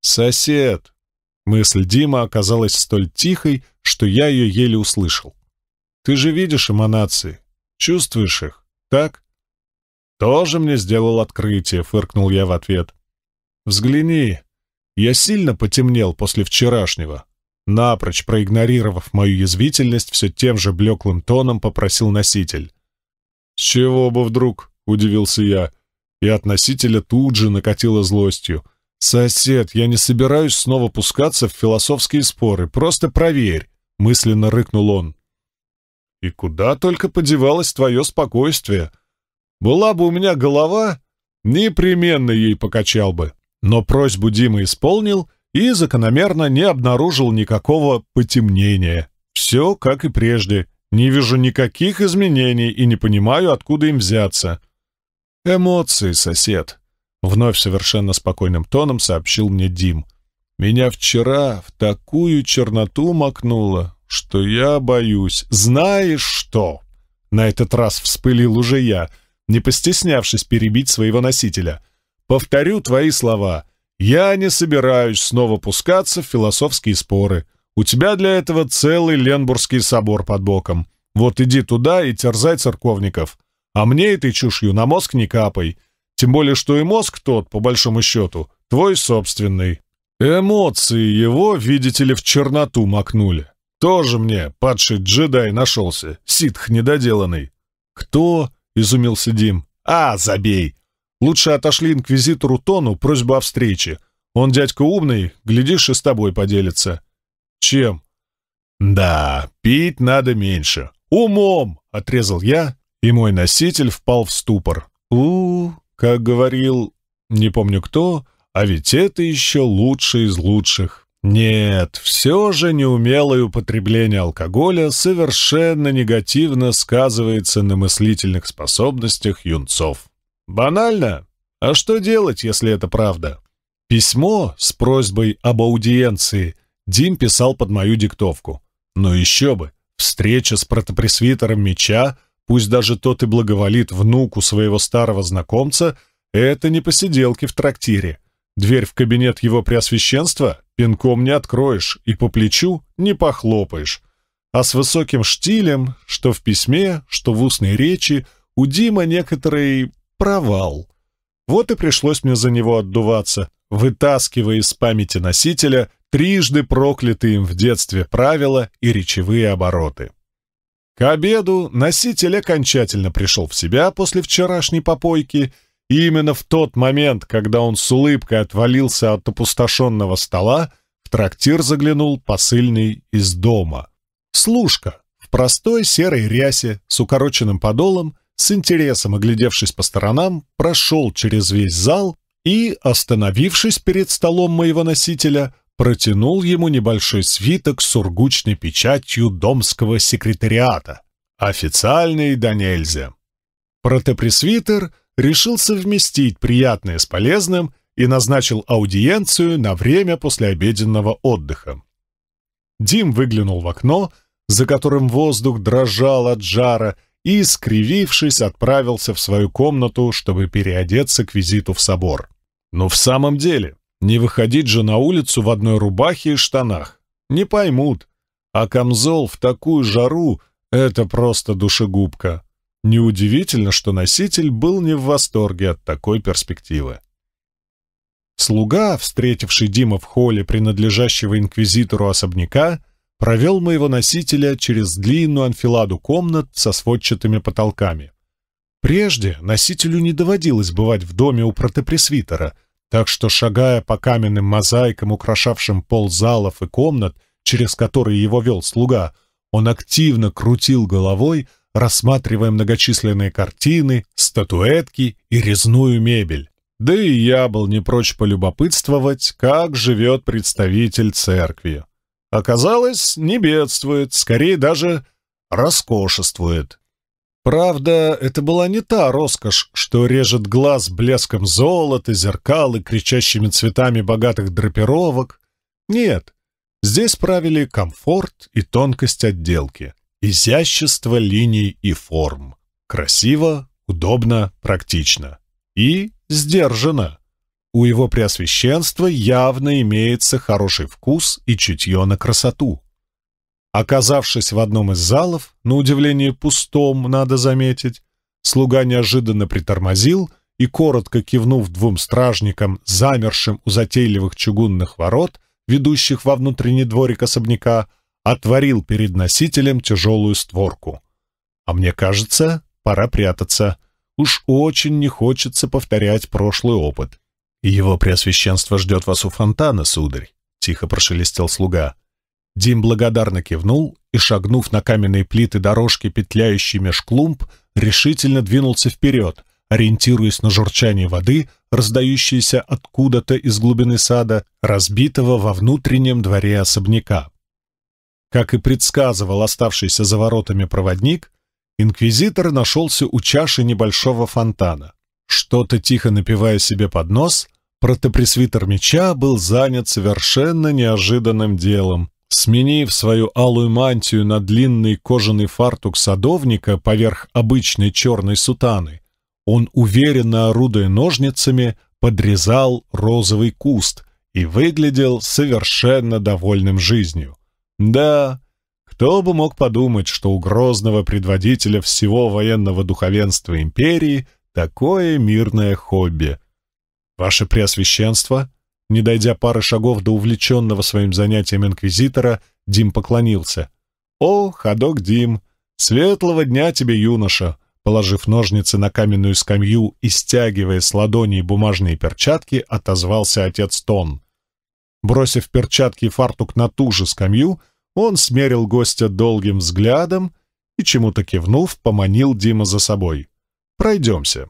«Сосед!» — мысль Дима оказалась столь тихой, что я ее еле услышал. «Ты же видишь эманации, чувствуешь их, так?» «Тоже мне сделал открытие», — фыркнул я в ответ. Взгляни. Я сильно потемнел после вчерашнего. Напрочь проигнорировав мою язвительность, все тем же блеклым тоном попросил носитель. «С чего бы вдруг?» — удивился я. И от носителя тут же накатило злостью. «Сосед, я не собираюсь снова пускаться в философские споры. Просто проверь!» — мысленно рыкнул он. «И куда только подевалось твое спокойствие? Была бы у меня голова, непременно ей покачал бы но просьбу Дима исполнил и закономерно не обнаружил никакого потемнения. Все как и прежде. Не вижу никаких изменений и не понимаю, откуда им взяться. «Эмоции, сосед», — вновь совершенно спокойным тоном сообщил мне Дим. «Меня вчера в такую черноту макнуло, что я боюсь. Знаешь что?» На этот раз вспылил уже я, не постеснявшись перебить своего носителя — Повторю твои слова. Я не собираюсь снова пускаться в философские споры. У тебя для этого целый Ленбургский собор под боком. Вот иди туда и терзай церковников. А мне этой чушью на мозг не капай. Тем более, что и мозг тот, по большому счету, твой собственный. Эмоции его, видите ли, в черноту макнули. Тоже мне падший джедай нашелся, ситх недоделанный. «Кто?» — изумился Дим. «А, забей! Лучше отошли инквизитору Тону просьба о встрече. Он дядька умный, глядишь, и с тобой поделится. Чем? Да, пить надо меньше. Умом! — отрезал я, и мой носитель впал в ступор. -у как говорил, не помню кто, а ведь это еще лучший из лучших. Нет, все же неумелое употребление алкоголя совершенно негативно сказывается на мыслительных способностях юнцов. Банально. А что делать, если это правда? Письмо с просьбой об аудиенции Дим писал под мою диктовку. Но еще бы, встреча с протопресвитером меча, пусть даже тот и благоволит внуку своего старого знакомца, это не посиделки в трактире. Дверь в кабинет его преосвященства пинком не откроешь и по плечу не похлопаешь. А с высоким штилем, что в письме, что в устной речи, у Дима некоторый провал. Вот и пришлось мне за него отдуваться, вытаскивая из памяти носителя трижды проклятые им в детстве правила и речевые обороты. К обеду носитель окончательно пришел в себя после вчерашней попойки, и именно в тот момент, когда он с улыбкой отвалился от опустошенного стола, в трактир заглянул посыльный из дома. Служка в простой серой рясе с укороченным подолом с интересом оглядевшись по сторонам, прошел через весь зал и, остановившись перед столом моего носителя, протянул ему небольшой свиток с сургучной печатью домского секретариата. Официальный да нельзя. Протопресвитер решил совместить приятное с полезным и назначил аудиенцию на время послеобеденного отдыха. Дим выглянул в окно, за которым воздух дрожал от жара, и, скривившись, отправился в свою комнату, чтобы переодеться к визиту в собор. Но в самом деле, не выходить же на улицу в одной рубахе и штанах. Не поймут. А камзол в такую жару — это просто душегубка. Неудивительно, что носитель был не в восторге от такой перспективы. Слуга, встретивший Дима в холле принадлежащего инквизитору особняка, провел моего носителя через длинную анфиладу комнат со сводчатыми потолками. Прежде носителю не доводилось бывать в доме у протопресвитера, так что, шагая по каменным мозаикам, украшавшим пол залов и комнат, через которые его вел слуга, он активно крутил головой, рассматривая многочисленные картины, статуэтки и резную мебель. Да и я был не прочь полюбопытствовать, как живет представитель церкви оказалось, не бедствует, скорее даже роскошествует. Правда, это была не та роскошь, что режет глаз блеском золота, зеркал и кричащими цветами богатых драпировок. Нет, здесь правили комфорт и тонкость отделки, изящество линий и форм. Красиво, удобно, практично. И сдержанно. У его преосвященства явно имеется хороший вкус и чутье на красоту. Оказавшись в одном из залов, на удивление пустом, надо заметить, слуга неожиданно притормозил и, коротко кивнув двум стражникам, замершим у затейливых чугунных ворот, ведущих во внутренний дворик особняка, отворил перед носителем тяжелую створку. А мне кажется, пора прятаться. Уж очень не хочется повторять прошлый опыт. «Его преосвященство ждет вас у фонтана, сударь», — тихо прошелестел слуга. Дим благодарно кивнул и, шагнув на каменные плиты дорожки, петляющие меж клумб, решительно двинулся вперед, ориентируясь на журчание воды, раздающееся откуда-то из глубины сада, разбитого во внутреннем дворе особняка. Как и предсказывал оставшийся за воротами проводник, инквизитор нашелся у чаши небольшого фонтана. Что-то тихо напивая себе под нос, протопресвитер меча был занят совершенно неожиданным делом. Сменив свою алую мантию на длинный кожаный фартук садовника поверх обычной черной сутаны, он, уверенно орудуя ножницами, подрезал розовый куст и выглядел совершенно довольным жизнью. Да, кто бы мог подумать, что у грозного предводителя всего военного духовенства империи такое мирное хобби — Ваше Преосвященство!» Не дойдя пары шагов до увлеченного своим занятием инквизитора, Дим поклонился. «О, ходок Дим! Светлого дня тебе, юноша!» Положив ножницы на каменную скамью и стягивая с ладоней бумажные перчатки, отозвался отец Тон. Бросив перчатки и фартук на ту же скамью, он смерил гостя долгим взглядом и, чему-то кивнув, поманил Дима за собой. «Пройдемся».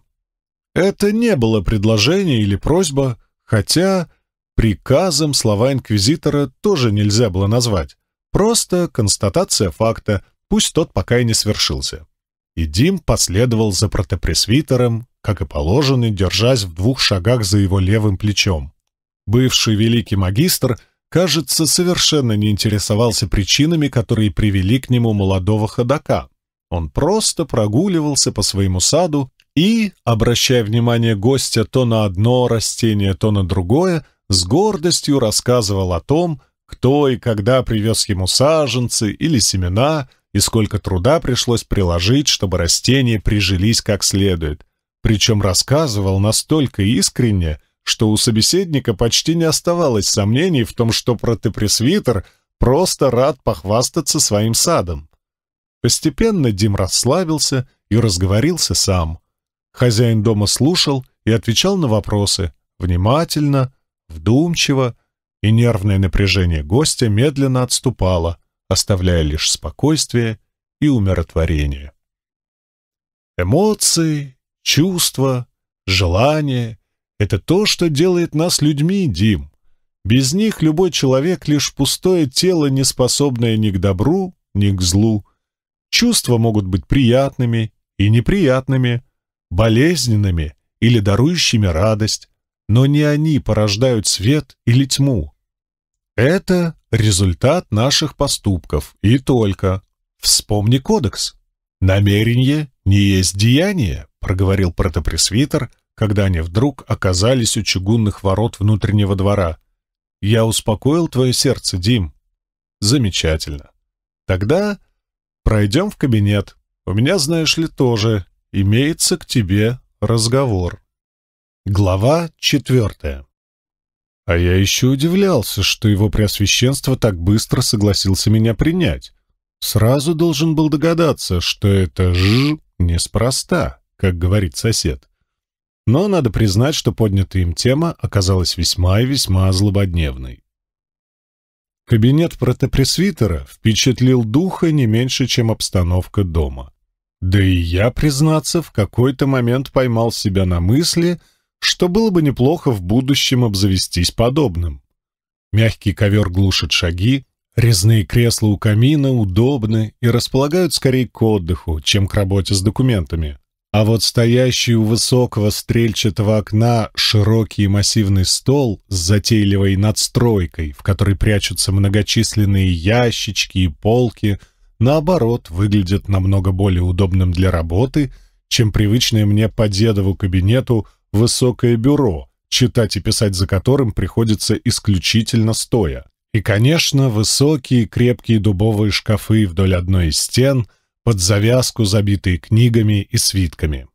Это не было предложение или просьба, хотя приказом слова инквизитора тоже нельзя было назвать. Просто констатация факта, пусть тот пока и не свершился. И Дим последовал за протопресвитером, как и положено, держась в двух шагах за его левым плечом. Бывший великий магистр, кажется, совершенно не интересовался причинами, которые привели к нему молодого ходока. Он просто прогуливался по своему саду, и, обращая внимание гостя то на одно растение, то на другое, с гордостью рассказывал о том, кто и когда привез ему саженцы или семена, и сколько труда пришлось приложить, чтобы растения прижились как следует. Причем рассказывал настолько искренне, что у собеседника почти не оставалось сомнений в том, что протепресвитер просто рад похвастаться своим садом. Постепенно Дим расслабился и разговорился сам — Хозяин дома слушал и отвечал на вопросы внимательно, вдумчиво, и нервное напряжение гостя медленно отступало, оставляя лишь спокойствие и умиротворение. Эмоции, чувства, желания — это то, что делает нас людьми, Дим. Без них любой человек — лишь пустое тело, не способное ни к добру, ни к злу. Чувства могут быть приятными и неприятными, болезненными или дарующими радость, но не они порождают свет или тьму. Это результат наших поступков, и только. Вспомни кодекс. «Намерение не есть деяние», — проговорил протопресвитер, когда они вдруг оказались у чугунных ворот внутреннего двора. «Я успокоил твое сердце, Дим». «Замечательно. Тогда пройдем в кабинет. У меня, знаешь ли, тоже имеется к тебе разговор. Глава четвертая. А я еще удивлялся, что его преосвященство так быстро согласился меня принять. Сразу должен был догадаться, что это «ж» неспроста, как говорит сосед. Но надо признать, что поднятая им тема оказалась весьма и весьма злободневной. Кабинет протопресвитера впечатлил духа не меньше, чем обстановка дома. Да и я, признаться, в какой-то момент поймал себя на мысли, что было бы неплохо в будущем обзавестись подобным. Мягкий ковер глушит шаги, резные кресла у камина удобны и располагают скорее к отдыху, чем к работе с документами. А вот стоящий у высокого стрельчатого окна широкий массивный стол с затейливой надстройкой, в которой прячутся многочисленные ящички и полки — наоборот, выглядит намного более удобным для работы, чем привычное мне по дедову кабинету высокое бюро, читать и писать за которым приходится исключительно стоя. И, конечно, высокие крепкие дубовые шкафы вдоль одной из стен, под завязку забитые книгами и свитками.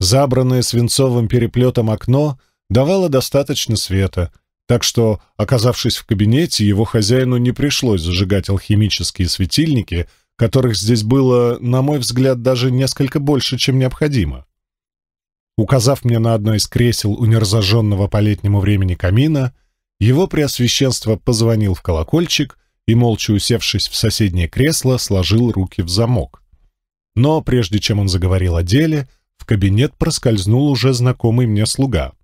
Забранное свинцовым переплетом окно давало достаточно света — так что, оказавшись в кабинете, его хозяину не пришлось зажигать алхимические светильники, которых здесь было, на мой взгляд, даже несколько больше, чем необходимо. Указав мне на одно из кресел у неразожженного по летнему времени камина, его преосвященство позвонил в колокольчик и, молча усевшись в соседнее кресло, сложил руки в замок. Но прежде чем он заговорил о деле, в кабинет проскользнул уже знакомый мне слуга —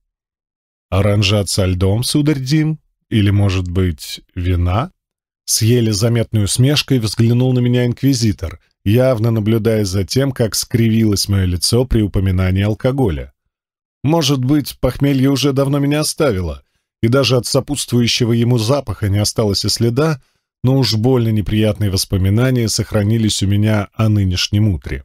Оранжат со льдом, сударь Дим? Или, может быть, вина?» С заметную заметной усмешкой взглянул на меня инквизитор, явно наблюдая за тем, как скривилось мое лицо при упоминании алкоголя. «Может быть, похмелье уже давно меня оставило, и даже от сопутствующего ему запаха не осталось и следа, но уж больно неприятные воспоминания сохранились у меня о нынешнем утре.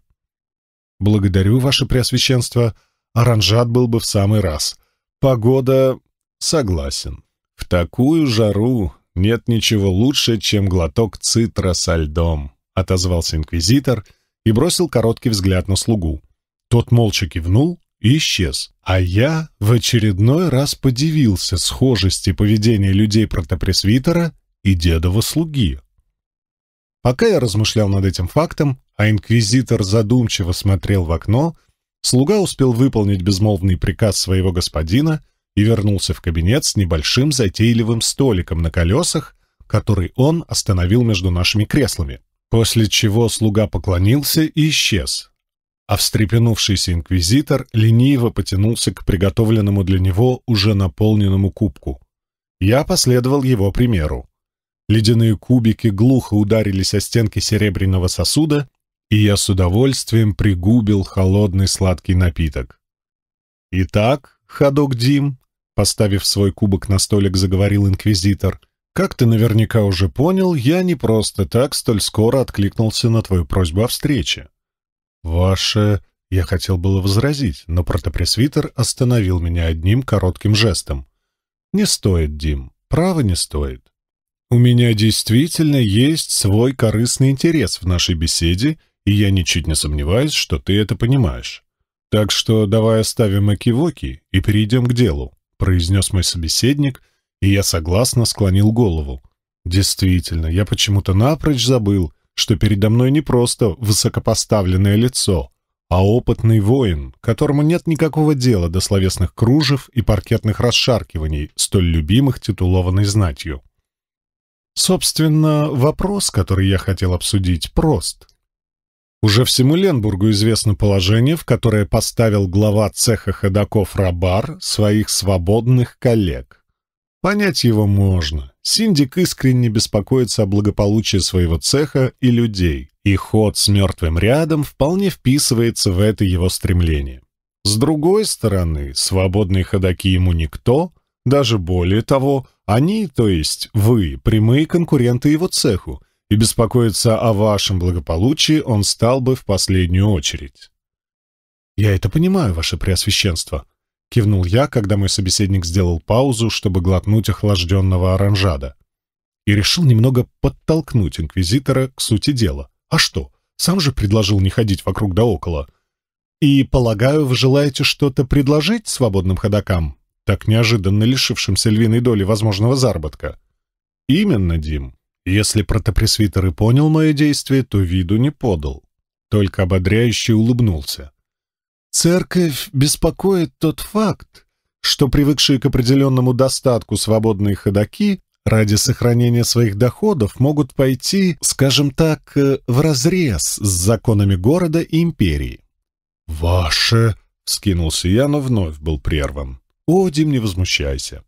Благодарю, ваше преосвященство, оранжат был бы в самый раз. Погода согласен. В такую жару нет ничего лучше, чем глоток цитра со льдом, отозвался инквизитор и бросил короткий взгляд на слугу. Тот молча кивнул и исчез. А я в очередной раз подивился схожести поведения людей протопресвитера и дедова слуги. Пока я размышлял над этим фактом, а инквизитор задумчиво смотрел в окно, Слуга успел выполнить безмолвный приказ своего господина и вернулся в кабинет с небольшим затейливым столиком на колесах, который он остановил между нашими креслами, после чего слуга поклонился и исчез, а встрепенувшийся инквизитор лениво потянулся к приготовленному для него уже наполненному кубку. Я последовал его примеру. Ледяные кубики глухо ударились о стенки серебряного сосуда, и я с удовольствием пригубил холодный сладкий напиток. «Итак, ходок Дим», — поставив свой кубок на столик, заговорил инквизитор, «как ты наверняка уже понял, я не просто так столь скоро откликнулся на твою просьбу о встрече». «Ваше...» — я хотел было возразить, но протопресвитер остановил меня одним коротким жестом. «Не стоит, Дим, право не стоит. У меня действительно есть свой корыстный интерес в нашей беседе, — и я ничуть не сомневаюсь, что ты это понимаешь. Так что давай оставим экивоки и перейдем к делу», — произнес мой собеседник, и я согласно склонил голову. «Действительно, я почему-то напрочь забыл, что передо мной не просто высокопоставленное лицо, а опытный воин, которому нет никакого дела до словесных кружев и паркетных расшаркиваний, столь любимых титулованной знатью». Собственно, вопрос, который я хотел обсудить, прост. Уже всему Ленбургу известно положение, в которое поставил глава цеха ходаков Рабар своих свободных коллег. Понять его можно. Синдик искренне беспокоится о благополучии своего цеха и людей, и ход с мертвым рядом вполне вписывается в это его стремление. С другой стороны, свободные ходаки ему никто, даже более того, они, то есть вы, прямые конкуренты его цеху — и беспокоиться о вашем благополучии он стал бы в последнюю очередь. «Я это понимаю, ваше преосвященство», — кивнул я, когда мой собеседник сделал паузу, чтобы глотнуть охлажденного оранжада, и решил немного подтолкнуть инквизитора к сути дела. «А что? Сам же предложил не ходить вокруг да около». «И, полагаю, вы желаете что-то предложить свободным ходокам, так неожиданно лишившимся львиной доли возможного заработка?» «Именно, Дим», если протопресвитер и понял мои действия, то виду не подал, только ободряюще улыбнулся. Церковь беспокоит тот факт, что привыкшие к определенному достатку свободные ходаки ради сохранения своих доходов могут пойти, скажем так, э, в разрез с законами города и империи. «Ваше...» — скинулся я, но вновь был прерван. «О, Дим, не возмущайся.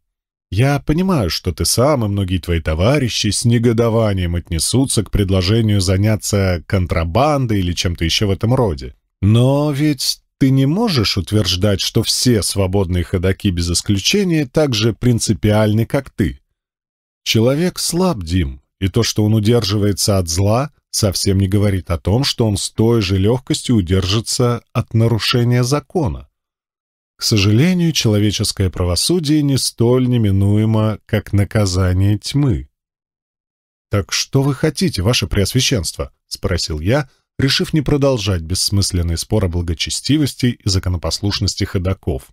Я понимаю, что ты сам и многие твои товарищи с негодованием отнесутся к предложению заняться контрабандой или чем-то еще в этом роде. Но ведь ты не можешь утверждать, что все свободные ходаки без исключения так же принципиальны, как ты. Человек слаб, Дим, и то, что он удерживается от зла, совсем не говорит о том, что он с той же легкостью удержится от нарушения закона. К сожалению, человеческое правосудие не столь неминуемо, как наказание тьмы. «Так что вы хотите, ваше преосвященство?» — спросил я, решив не продолжать бессмысленный спор о благочестивости и законопослушности ходаков.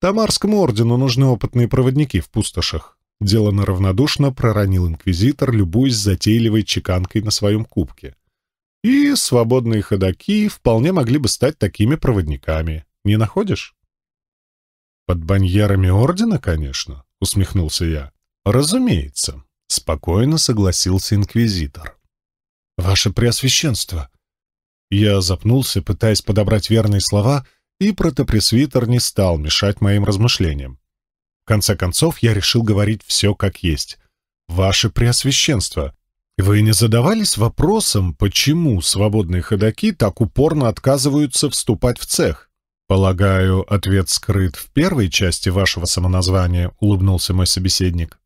«Тамарскому ордену нужны опытные проводники в пустошах», — делано равнодушно проронил инквизитор, любуясь затейливой чеканкой на своем кубке. «И свободные ходаки вполне могли бы стать такими проводниками». Не находишь? Под баньерами ордена, конечно, усмехнулся я. Разумеется, спокойно согласился инквизитор. Ваше преосвященство. Я запнулся, пытаясь подобрать верные слова, и протопресвитер не стал мешать моим размышлениям. В конце концов, я решил говорить все как есть. «Ваше Преосвященство, вы не задавались вопросом, почему свободные ходаки так упорно отказываются вступать в цех? «Полагаю, ответ скрыт в первой части вашего самоназвания», — улыбнулся мой собеседник.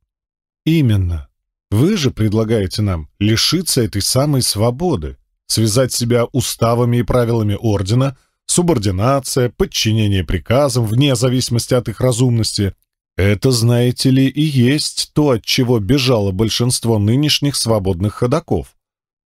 «Именно. Вы же предлагаете нам лишиться этой самой свободы, связать себя уставами и правилами ордена, субординация, подчинение приказам, вне зависимости от их разумности. Это, знаете ли, и есть то, от чего бежало большинство нынешних свободных ходаков.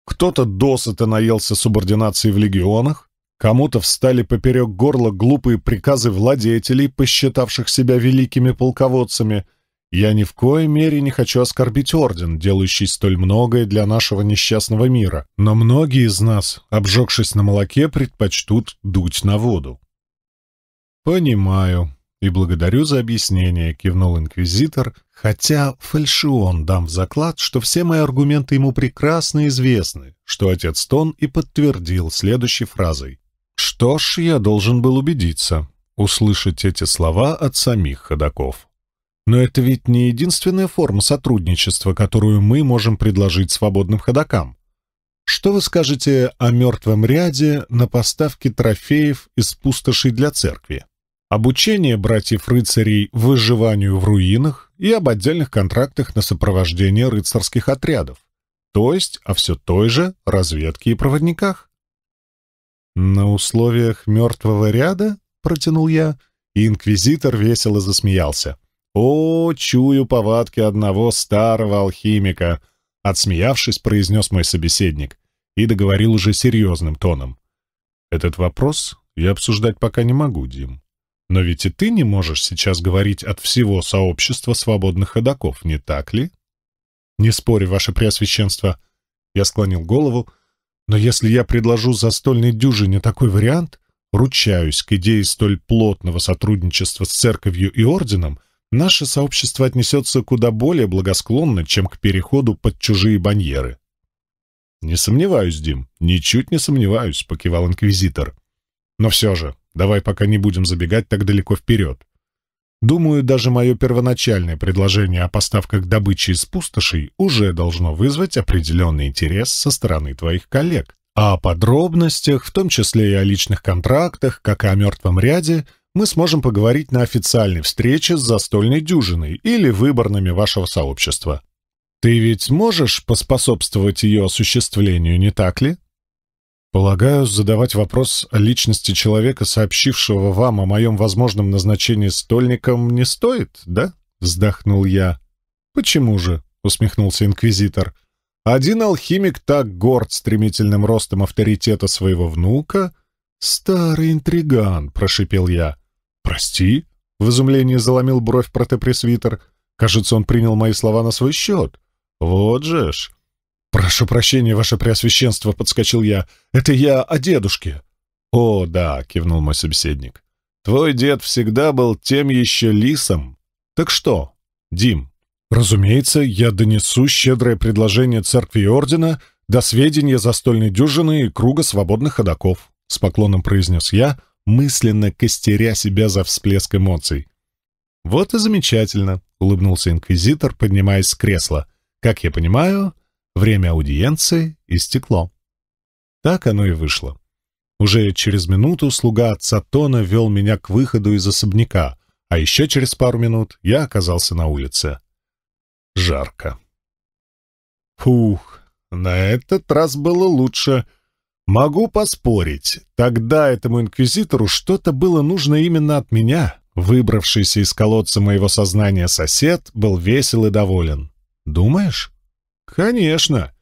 Кто-то досыта наелся субординации в легионах, Кому-то встали поперек горла глупые приказы владетелей, посчитавших себя великими полководцами. Я ни в коей мере не хочу оскорбить орден, делающий столь многое для нашего несчастного мира, но многие из нас, обжегшись на молоке, предпочтут дуть на воду. «Понимаю», «И благодарю за объяснение», — кивнул инквизитор, «хотя фальшион дам в заклад, что все мои аргументы ему прекрасно известны», что отец Тон и подтвердил следующей фразой. Что ж, я должен был убедиться, услышать эти слова от самих ходаков. Но это ведь не единственная форма сотрудничества, которую мы можем предложить свободным ходакам. Что вы скажете о мертвом ряде на поставке трофеев из пустошей для церкви? Обучение братьев-рыцарей выживанию в руинах и об отдельных контрактах на сопровождение рыцарских отрядов, то есть о все той же разведке и проводниках? «На условиях мертвого ряда?» — протянул я, инквизитор весело засмеялся. «О, чую повадки одного старого алхимика!» — отсмеявшись, произнес мой собеседник и договорил уже серьезным тоном. «Этот вопрос я обсуждать пока не могу, Дим. Но ведь и ты не можешь сейчас говорить от всего сообщества свободных ходоков, не так ли?» «Не спорю, ваше преосвященство!» Я склонил голову, — но если я предложу застольной дюжине такой вариант, ручаюсь, к идее столь плотного сотрудничества с церковью и орденом наше сообщество отнесется куда более благосклонно, чем к переходу под чужие баньеры. «Не сомневаюсь, Дим, ничуть не сомневаюсь», — покивал инквизитор. «Но все же, давай пока не будем забегать так далеко вперед. Думаю, даже мое первоначальное предложение о поставках добычи из пустошей уже должно вызвать определенный интерес со стороны твоих коллег. А о подробностях, в том числе и о личных контрактах, как и о мертвом ряде, мы сможем поговорить на официальной встрече с застольной дюжиной или выборными вашего сообщества. Ты ведь можешь поспособствовать ее осуществлению, не так ли? Полагаю, задавать вопрос о личности человека, сообщившего вам о моем возможном назначении стольником, не стоит, да? Вздохнул я. Почему же? Усмехнулся инквизитор. Один алхимик так горд стремительным ростом авторитета своего внука. Старый интриган, прошипел я. Прости? В изумлении заломил бровь протопресвитер. Кажется, он принял мои слова на свой счет. Вот же ж. «Прошу прощения, ваше преосвященство», — подскочил я. «Это я о дедушке». «О, да», — кивнул мой собеседник. «Твой дед всегда был тем еще лисом. Так что, Дим?» «Разумеется, я донесу щедрое предложение церкви и ордена до сведения застольной дюжины и круга свободных ходоков», — с поклоном произнес я, мысленно костеря себя за всплеск эмоций. «Вот и замечательно», — улыбнулся инквизитор, поднимаясь с кресла. «Как я понимаю, Время аудиенции истекло. Так оно и вышло. Уже через минуту слуга отца Тона вел меня к выходу из особняка, а еще через пару минут я оказался на улице. Жарко. Фух, на этот раз было лучше. Могу поспорить, тогда этому инквизитору что-то было нужно именно от меня. Выбравшийся из колодца моего сознания сосед был весел и доволен. «Думаешь?» Конечно.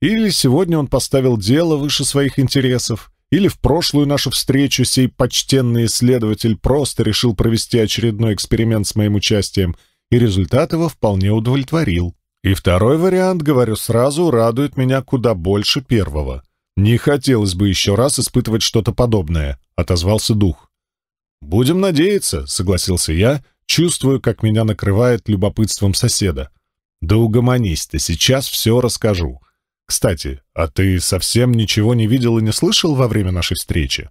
Или сегодня он поставил дело выше своих интересов, или в прошлую нашу встречу сей почтенный исследователь просто решил провести очередной эксперимент с моим участием, и результат его вполне удовлетворил. И второй вариант, говорю сразу, радует меня куда больше первого. «Не хотелось бы еще раз испытывать что-то подобное», — отозвался дух. «Будем надеяться», — согласился я, чувствую, как меня накрывает любопытством соседа. Да угомонись ты, сейчас все расскажу. Кстати, а ты совсем ничего не видел и не слышал во время нашей встречи?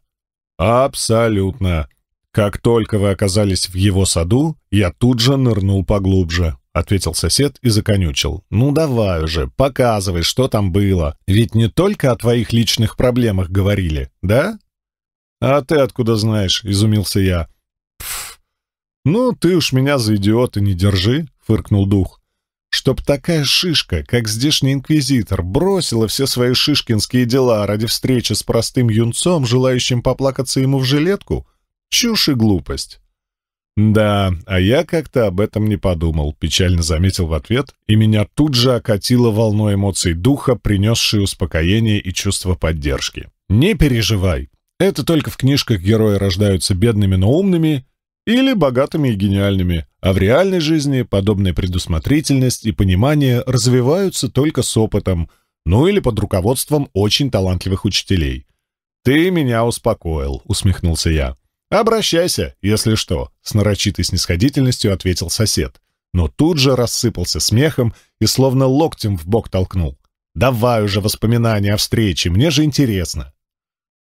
Абсолютно. Как только вы оказались в его саду, я тут же нырнул поглубже, — ответил сосед и законючил. «Ну давай уже, показывай, что там было. Ведь не только о твоих личных проблемах говорили, да?» «А ты откуда знаешь?» — изумился я. «Пф! Ну, ты уж меня за идиота не держи!» — фыркнул дух чтоб такая шишка, как здешний инквизитор, бросила все свои шишкинские дела ради встречи с простым юнцом, желающим поплакаться ему в жилетку? Чушь и глупость. «Да, а я как-то об этом не подумал», — печально заметил в ответ, и меня тут же окатило волной эмоций духа, принесшей успокоение и чувство поддержки. «Не переживай. Это только в книжках герои рождаются бедными, но умными, или богатыми и гениальными, а в реальной жизни подобная предусмотрительность и понимание развиваются только с опытом, ну или под руководством очень талантливых учителей. «Ты меня успокоил», — усмехнулся я. «Обращайся, если что», — с нарочитой снисходительностью ответил сосед, но тут же рассыпался смехом и словно локтем в бок толкнул. «Давай уже воспоминания о встрече, мне же интересно».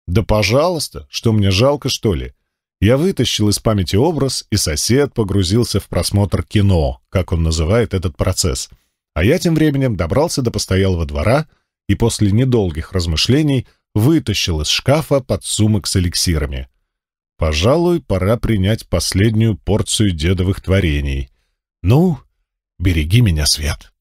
«Да пожалуйста, что мне жалко, что ли?» Я вытащил из памяти образ, и сосед погрузился в просмотр кино, как он называет этот процесс. А я тем временем добрался до постоялого двора и после недолгих размышлений вытащил из шкафа подсумок с эликсирами. Пожалуй, пора принять последнюю порцию дедовых творений. Ну, береги меня, Свет.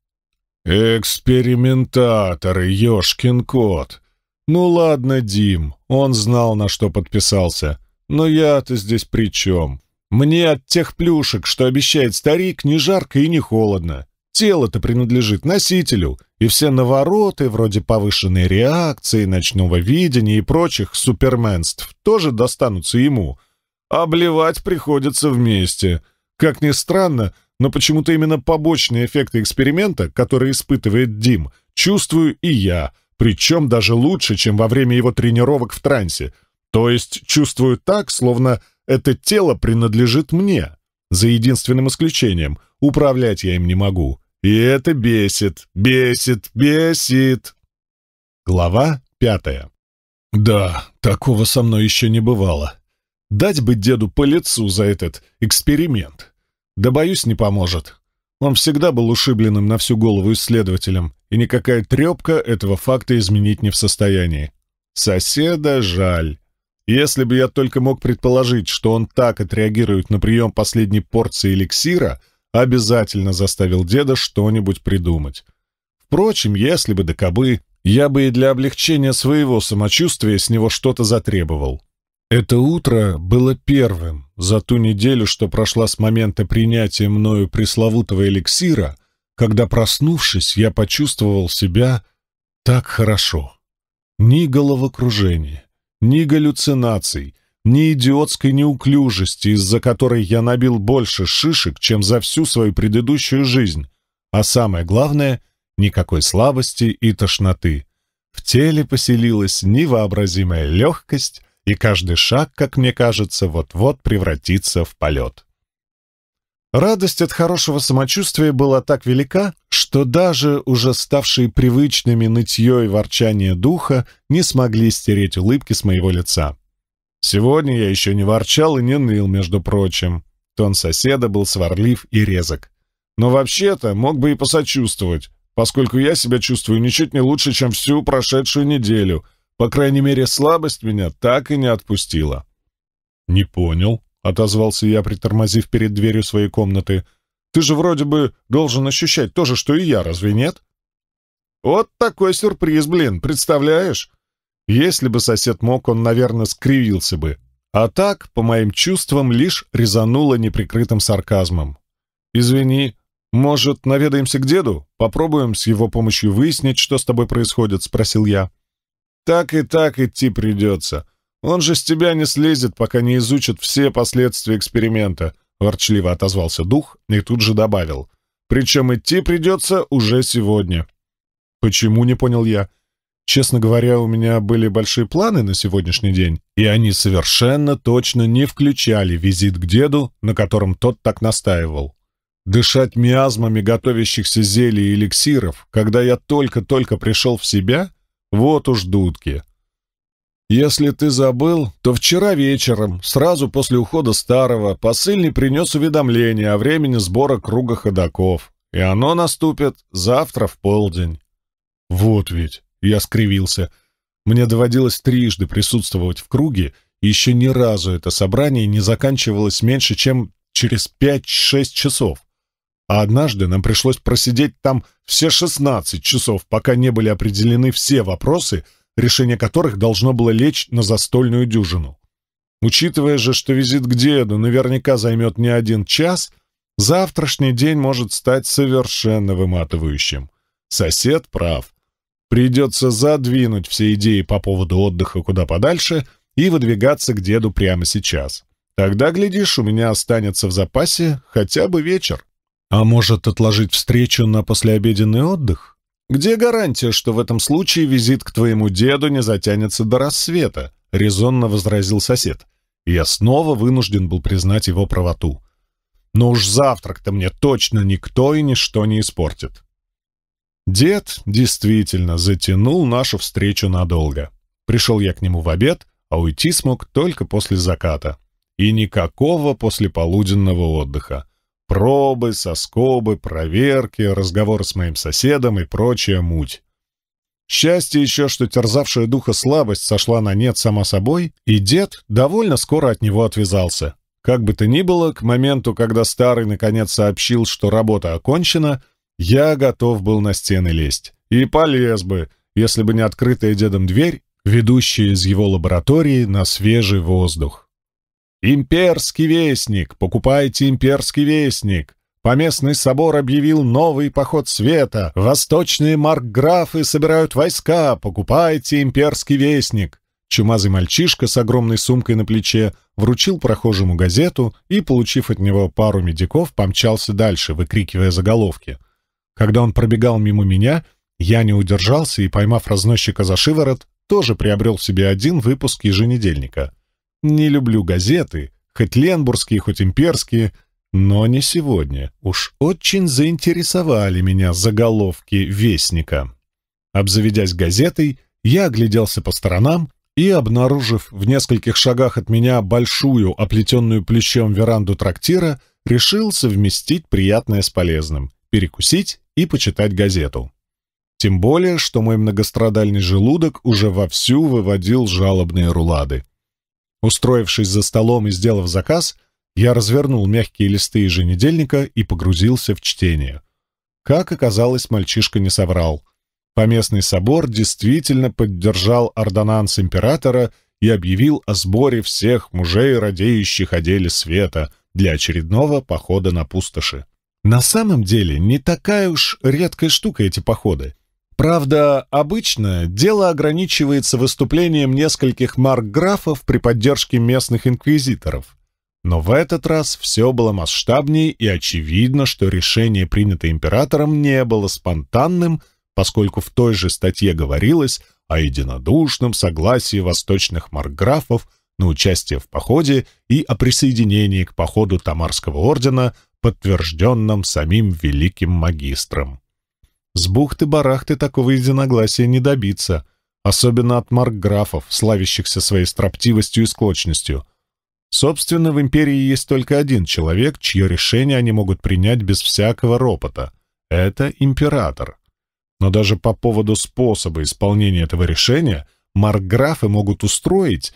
Экспериментатор ёшкин кот. Ну ладно, Дим, он знал, на что подписался — но я-то здесь при чем? Мне от тех плюшек, что обещает старик, не жарко и не холодно. Тело-то принадлежит носителю, и все навороты, вроде повышенной реакции, ночного видения и прочих суперменств, тоже достанутся ему. Обливать приходится вместе. Как ни странно, но почему-то именно побочные эффекты эксперимента, которые испытывает Дим, чувствую и я, причем даже лучше, чем во время его тренировок в трансе — то есть чувствую так, словно это тело принадлежит мне. За единственным исключением, управлять я им не могу. И это бесит, бесит, бесит. Глава пятая. Да, такого со мной еще не бывало. Дать бы деду по лицу за этот эксперимент. Да, боюсь, не поможет. Он всегда был ушибленным на всю голову исследователем, и никакая трепка этого факта изменить не в состоянии. Соседа жаль. Если бы я только мог предположить, что он так отреагирует на прием последней порции эликсира, обязательно заставил деда что-нибудь придумать. Впрочем, если бы до я бы и для облегчения своего самочувствия с него что-то затребовал. Это утро было первым за ту неделю, что прошла с момента принятия мною пресловутого эликсира, когда, проснувшись, я почувствовал себя так хорошо. Ни головокружения, ни галлюцинаций, ни идиотской неуклюжести, из-за которой я набил больше шишек, чем за всю свою предыдущую жизнь, а самое главное — никакой слабости и тошноты. В теле поселилась невообразимая легкость, и каждый шаг, как мне кажется, вот-вот превратится в полет. Радость от хорошего самочувствия была так велика, что даже уже ставшие привычными нытье и ворчание духа не смогли стереть улыбки с моего лица. «Сегодня я еще не ворчал и не ныл, между прочим». Тон соседа был сварлив и резок. «Но вообще-то мог бы и посочувствовать, поскольку я себя чувствую ничуть не лучше, чем всю прошедшую неделю. По крайней мере, слабость меня так и не отпустила». «Не понял», отозвался я, притормозив перед дверью своей комнаты. «Ты же вроде бы должен ощущать то же, что и я, разве нет?» «Вот такой сюрприз, блин, представляешь?» Если бы сосед мог, он, наверное, скривился бы. А так, по моим чувствам, лишь резануло неприкрытым сарказмом. «Извини, может, наведаемся к деду? Попробуем с его помощью выяснить, что с тобой происходит?» — спросил я. «Так и так идти придется. Он же с тебя не слезет, пока не изучит все последствия эксперимента», — ворчливо отозвался дух и тут же добавил. «Причем идти придется уже сегодня». «Почему?» — не понял я. Честно говоря, у меня были большие планы на сегодняшний день, и они совершенно точно не включали визит к деду, на котором тот так настаивал. Дышать миазмами готовящихся зелий и эликсиров, когда я только-только пришел в себя — вот уж дудки. «Если ты забыл, то вчера вечером, сразу после ухода старого, посыльный принес уведомление о времени сбора круга ходаков, и оно наступит завтра в полдень». «Вот ведь!» — я скривился. «Мне доводилось трижды присутствовать в круге, и еще ни разу это собрание не заканчивалось меньше, чем через пять-шесть часов. А однажды нам пришлось просидеть там все шестнадцать часов, пока не были определены все вопросы — решение которых должно было лечь на застольную дюжину. Учитывая же, что визит к деду наверняка займет не один час, завтрашний день может стать совершенно выматывающим. Сосед прав. Придется задвинуть все идеи по поводу отдыха куда подальше и выдвигаться к деду прямо сейчас. Тогда, глядишь, у меня останется в запасе хотя бы вечер. А может, отложить встречу на послеобеденный отдых? Где гарантия, что в этом случае визит к твоему деду не затянется до рассвета? резонно возразил сосед. И я снова вынужден был признать его правоту. Но уж завтрак-то мне точно никто и ничто не испортит. Дед действительно затянул нашу встречу надолго. Пришел я к нему в обед, а уйти смог только после заката. И никакого послеполуденного отдыха. Пробы, соскобы, проверки, разговор с моим соседом и прочая муть. Счастье еще, что терзавшая духа слабость сошла на нет сама собой, и дед довольно скоро от него отвязался. Как бы то ни было, к моменту, когда старый наконец сообщил, что работа окончена, я готов был на стены лезть. И полез бы, если бы не открытая дедом дверь, ведущая из его лаборатории на свежий воздух. «Имперский вестник! Покупайте имперский вестник!» Поместный собор объявил новый поход света. Восточные маркграфы собирают войска. Покупайте имперский вестник. Чумазый мальчишка с огромной сумкой на плече вручил прохожему газету и, получив от него пару медиков, помчался дальше, выкрикивая заголовки. Когда он пробегал мимо меня, я не удержался и, поймав разносчика за шиворот, тоже приобрел себе один выпуск еженедельника. Не люблю газеты, хоть ленбургские, хоть имперские, но не сегодня. Уж очень заинтересовали меня заголовки «Вестника». Обзаведясь газетой, я огляделся по сторонам и, обнаружив в нескольких шагах от меня большую, оплетенную плечом веранду трактира, решил совместить приятное с полезным, перекусить и почитать газету. Тем более, что мой многострадальный желудок уже вовсю выводил жалобные рулады. Устроившись за столом и сделав заказ, я развернул мягкие листы еженедельника и погрузился в чтение. Как оказалось, мальчишка не соврал. Поместный собор действительно поддержал ордонанс императора и объявил о сборе всех мужей, радеющих о деле света, для очередного похода на пустоши. На самом деле, не такая уж редкая штука эти походы — Правда, обычно дело ограничивается выступлением нескольких маркграфов при поддержке местных инквизиторов. Но в этот раз все было масштабнее, и очевидно, что решение, принятое императором, не было спонтанным, поскольку в той же статье говорилось о единодушном согласии восточных маркграфов на участие в походе и о присоединении к походу Тамарского ордена, подтвержденном самим великим магистром. С бухты-барахты такого единогласия не добиться, особенно от маркграфов, славящихся своей строптивостью и склочностью. Собственно, в империи есть только один человек, чье решение они могут принять без всякого ропота. Это император. Но даже по поводу способа исполнения этого решения маркграфы могут устроить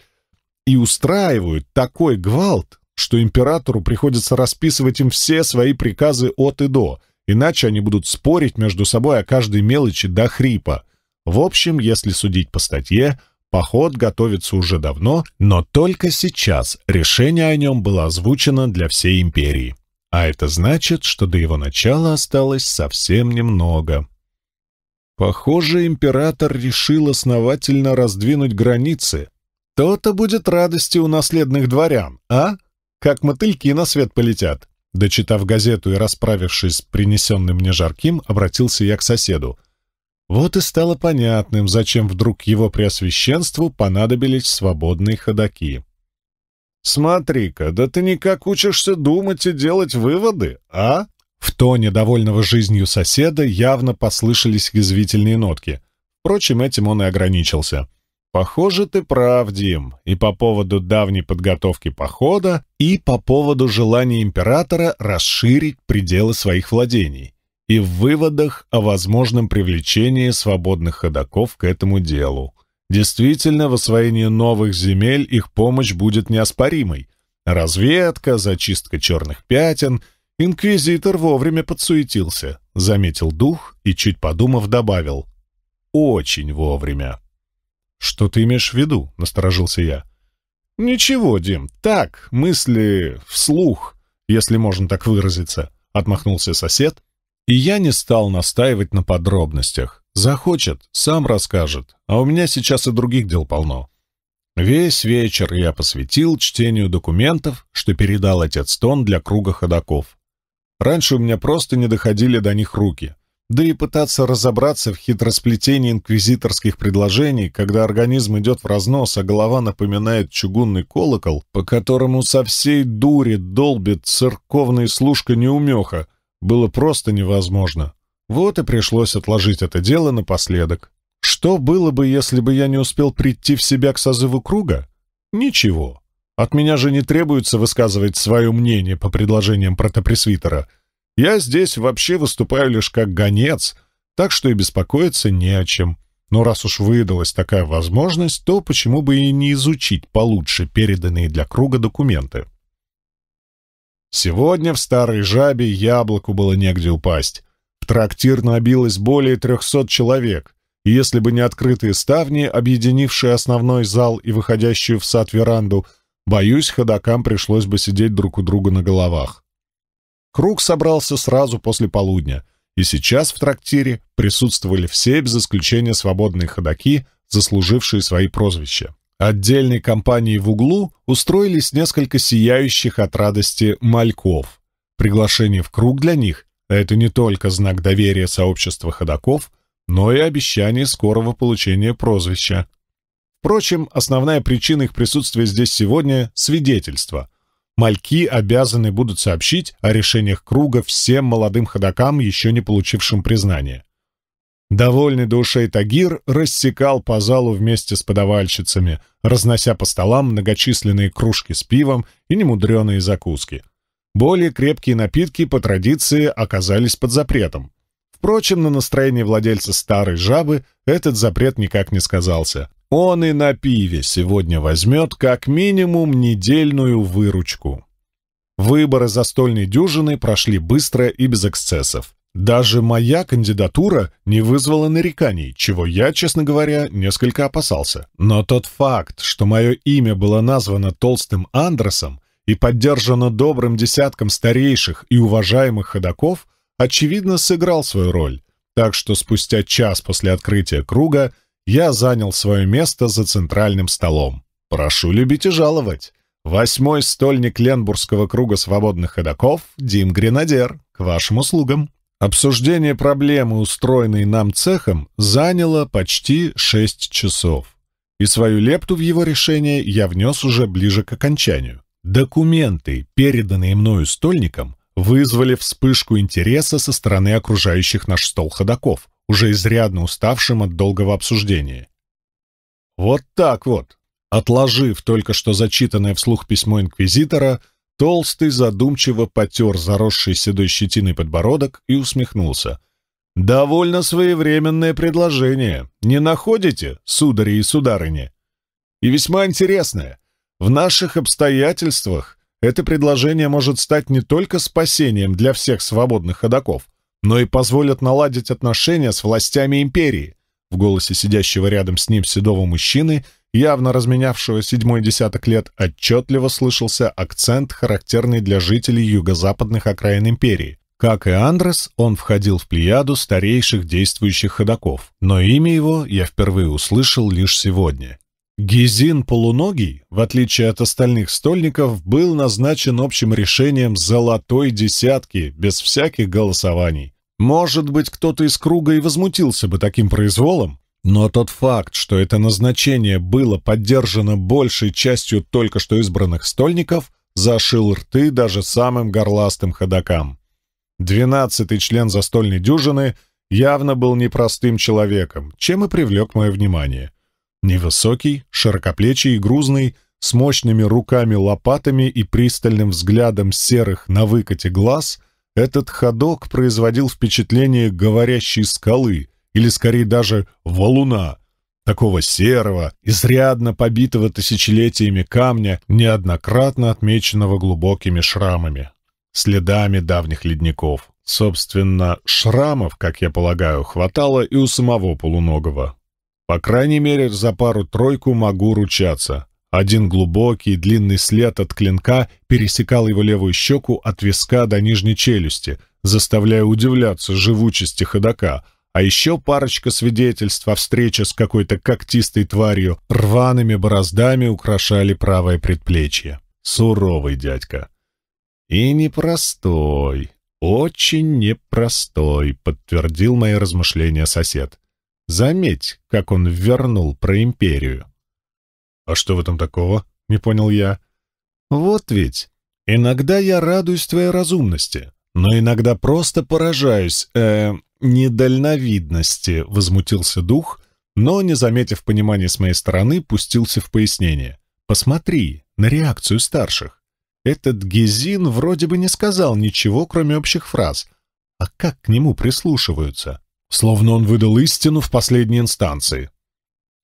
и устраивают такой гвалт, что императору приходится расписывать им все свои приказы от и до — иначе они будут спорить между собой о каждой мелочи до хрипа. В общем, если судить по статье, поход готовится уже давно, но только сейчас решение о нем было озвучено для всей империи. А это значит, что до его начала осталось совсем немного. Похоже, император решил основательно раздвинуть границы. То-то будет радости у наследных дворян, а? Как мотыльки на свет полетят. Дочитав газету и расправившись с принесенным мне жарким, обратился я к соседу. Вот и стало понятным, зачем вдруг его преосвященству понадобились свободные ходаки. «Смотри-ка, да ты никак учишься думать и делать выводы, а?» В тоне довольного жизнью соседа явно послышались язвительные нотки. Впрочем, этим он и ограничился. «Похоже, ты прав, Дим, и по поводу давней подготовки похода, и по поводу желания императора расширить пределы своих владений, и в выводах о возможном привлечении свободных ходоков к этому делу. Действительно, в освоении новых земель их помощь будет неоспоримой. Разведка, зачистка черных пятен. Инквизитор вовремя подсуетился», — заметил дух и, чуть подумав, добавил. «Очень вовремя». «Что ты имеешь в виду?» — насторожился я. «Ничего, Дим, так, мысли вслух, если можно так выразиться», — отмахнулся сосед. И я не стал настаивать на подробностях. Захочет, сам расскажет, а у меня сейчас и других дел полно. Весь вечер я посвятил чтению документов, что передал отец Тон для круга ходаков. Раньше у меня просто не доходили до них руки. Да и пытаться разобраться в хитросплетении инквизиторских предложений, когда организм идет в разнос, а голова напоминает чугунный колокол, по которому со всей дури долбит церковная служка неумеха, было просто невозможно. Вот и пришлось отложить это дело напоследок. Что было бы, если бы я не успел прийти в себя к созыву круга? Ничего. От меня же не требуется высказывать свое мнение по предложениям протопресвитера — я здесь вообще выступаю лишь как гонец, так что и беспокоиться не о чем. Но раз уж выдалась такая возможность, то почему бы и не изучить получше переданные для круга документы? Сегодня в старой жабе яблоку было негде упасть. В трактир набилось более трехсот человек, и если бы не открытые ставни, объединившие основной зал и выходящую в сад веранду, боюсь, ходокам пришлось бы сидеть друг у друга на головах. Круг собрался сразу после полудня, и сейчас в трактире присутствовали все без исключения свободные ходаки, заслужившие свои прозвища. Отдельной компанией в углу устроились несколько сияющих от радости мальков. Приглашение в круг для них — это не только знак доверия сообщества ходаков, но и обещание скорого получения прозвища. Впрочем, основная причина их присутствия здесь сегодня — свидетельство мальки обязаны будут сообщить о решениях круга всем молодым ходокам, еще не получившим признания. Довольный до ушей Тагир рассекал по залу вместе с подавальщицами, разнося по столам многочисленные кружки с пивом и немудреные закуски. Более крепкие напитки по традиции оказались под запретом. Впрочем, на настроение владельца старой жабы этот запрет никак не сказался. Он и на пиве сегодня возьмет как минимум недельную выручку. Выборы застольной дюжины прошли быстро и без эксцессов. Даже моя кандидатура не вызвала нареканий, чего я, честно говоря, несколько опасался. Но тот факт, что мое имя было названо толстым Андресом и поддержано добрым десятком старейших и уважаемых ходаков, очевидно, сыграл свою роль. Так что спустя час после открытия круга я занял свое место за центральным столом. Прошу любить и жаловать. Восьмой стольник Ленбургского круга свободных ходоков Дим Гренадер, к вашим услугам. Обсуждение проблемы, устроенной нам цехом, заняло почти шесть часов. И свою лепту в его решение я внес уже ближе к окончанию. Документы, переданные мною стольником, вызвали вспышку интереса со стороны окружающих наш стол ходоков, уже изрядно уставшим от долгого обсуждения. «Вот так вот!» Отложив только что зачитанное вслух письмо инквизитора, Толстый задумчиво потер заросший седой щетиной подбородок и усмехнулся. «Довольно своевременное предложение. Не находите, судари и сударыни?» «И весьма интересное. В наших обстоятельствах это предложение может стать не только спасением для всех свободных ходоков, но и позволят наладить отношения с властями империи. В голосе сидящего рядом с ним седого мужчины, явно разменявшего седьмой десяток лет, отчетливо слышался акцент, характерный для жителей юго-западных окраин империи. Как и Андрес, он входил в плеяду старейших действующих ходоков, но имя его я впервые услышал лишь сегодня. Гизин Полуногий, в отличие от остальных стольников, был назначен общим решением «золотой десятки» без всяких голосований. Может быть, кто-то из круга и возмутился бы таким произволом, но тот факт, что это назначение было поддержано большей частью только что избранных стольников, зашил рты даже самым горластым ходакам. Двенадцатый член застольной дюжины явно был непростым человеком, чем и привлек мое внимание — Невысокий, широкоплечий и грузный, с мощными руками-лопатами и пристальным взглядом серых на выкате глаз, этот ходок производил впечатление говорящей скалы, или скорее даже валуна, такого серого, изрядно побитого тысячелетиями камня, неоднократно отмеченного глубокими шрамами, следами давних ледников. Собственно, шрамов, как я полагаю, хватало и у самого полуногого. По крайней мере, за пару-тройку могу ручаться. Один глубокий, длинный след от клинка пересекал его левую щеку от виска до нижней челюсти, заставляя удивляться живучести ходока, а еще парочка свидетельств о встрече с какой-то когтистой тварью рваными бороздами украшали правое предплечье. Суровый дядька. «И непростой, очень непростой», — подтвердил мои размышления сосед. Заметь, как он вернул про империю. «А что в этом такого?» — не понял я. «Вот ведь. Иногда я радуюсь твоей разумности, но иногда просто поражаюсь, э недальновидности», — возмутился дух, но, не заметив понимания с моей стороны, пустился в пояснение. «Посмотри на реакцию старших. Этот Гезин вроде бы не сказал ничего, кроме общих фраз. А как к нему прислушиваются? Словно он выдал истину в последней инстанции.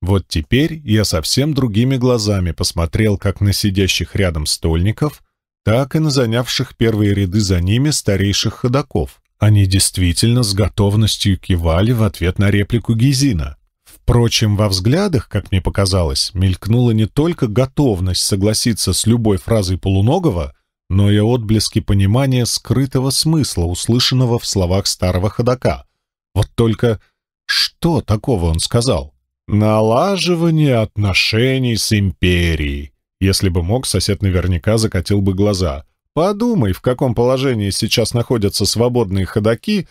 Вот теперь я совсем другими глазами посмотрел как на сидящих рядом стольников, так и на занявших первые ряды за ними старейших ходаков. Они действительно с готовностью кивали в ответ на реплику Гизина. Впрочем, во взглядах, как мне показалось, мелькнула не только готовность согласиться с любой фразой Полуногова, но и отблески понимания скрытого смысла, услышанного в словах старого ходока. Вот только что такого он сказал? «Налаживание отношений с империей». Если бы мог, сосед наверняка закатил бы глаза. Подумай, в каком положении сейчас находятся свободные ходаки,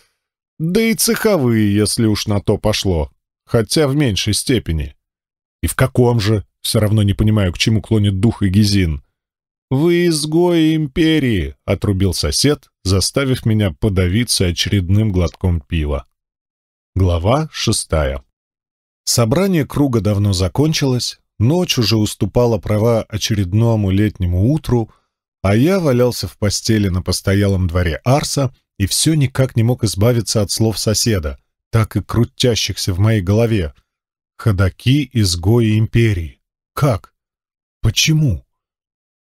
да и цеховые, если уж на то пошло, хотя в меньшей степени. И в каком же? Все равно не понимаю, к чему клонит дух и Гизин. «Вы изгои империи!» — отрубил сосед, заставив меня подавиться очередным глотком пива. Глава шестая. Собрание круга давно закончилось, ночь уже уступала права очередному летнему утру, а я валялся в постели на постоялом дворе Арса и все никак не мог избавиться от слов соседа, так и крутящихся в моей голове. ходаки изгои империи». Как? Почему?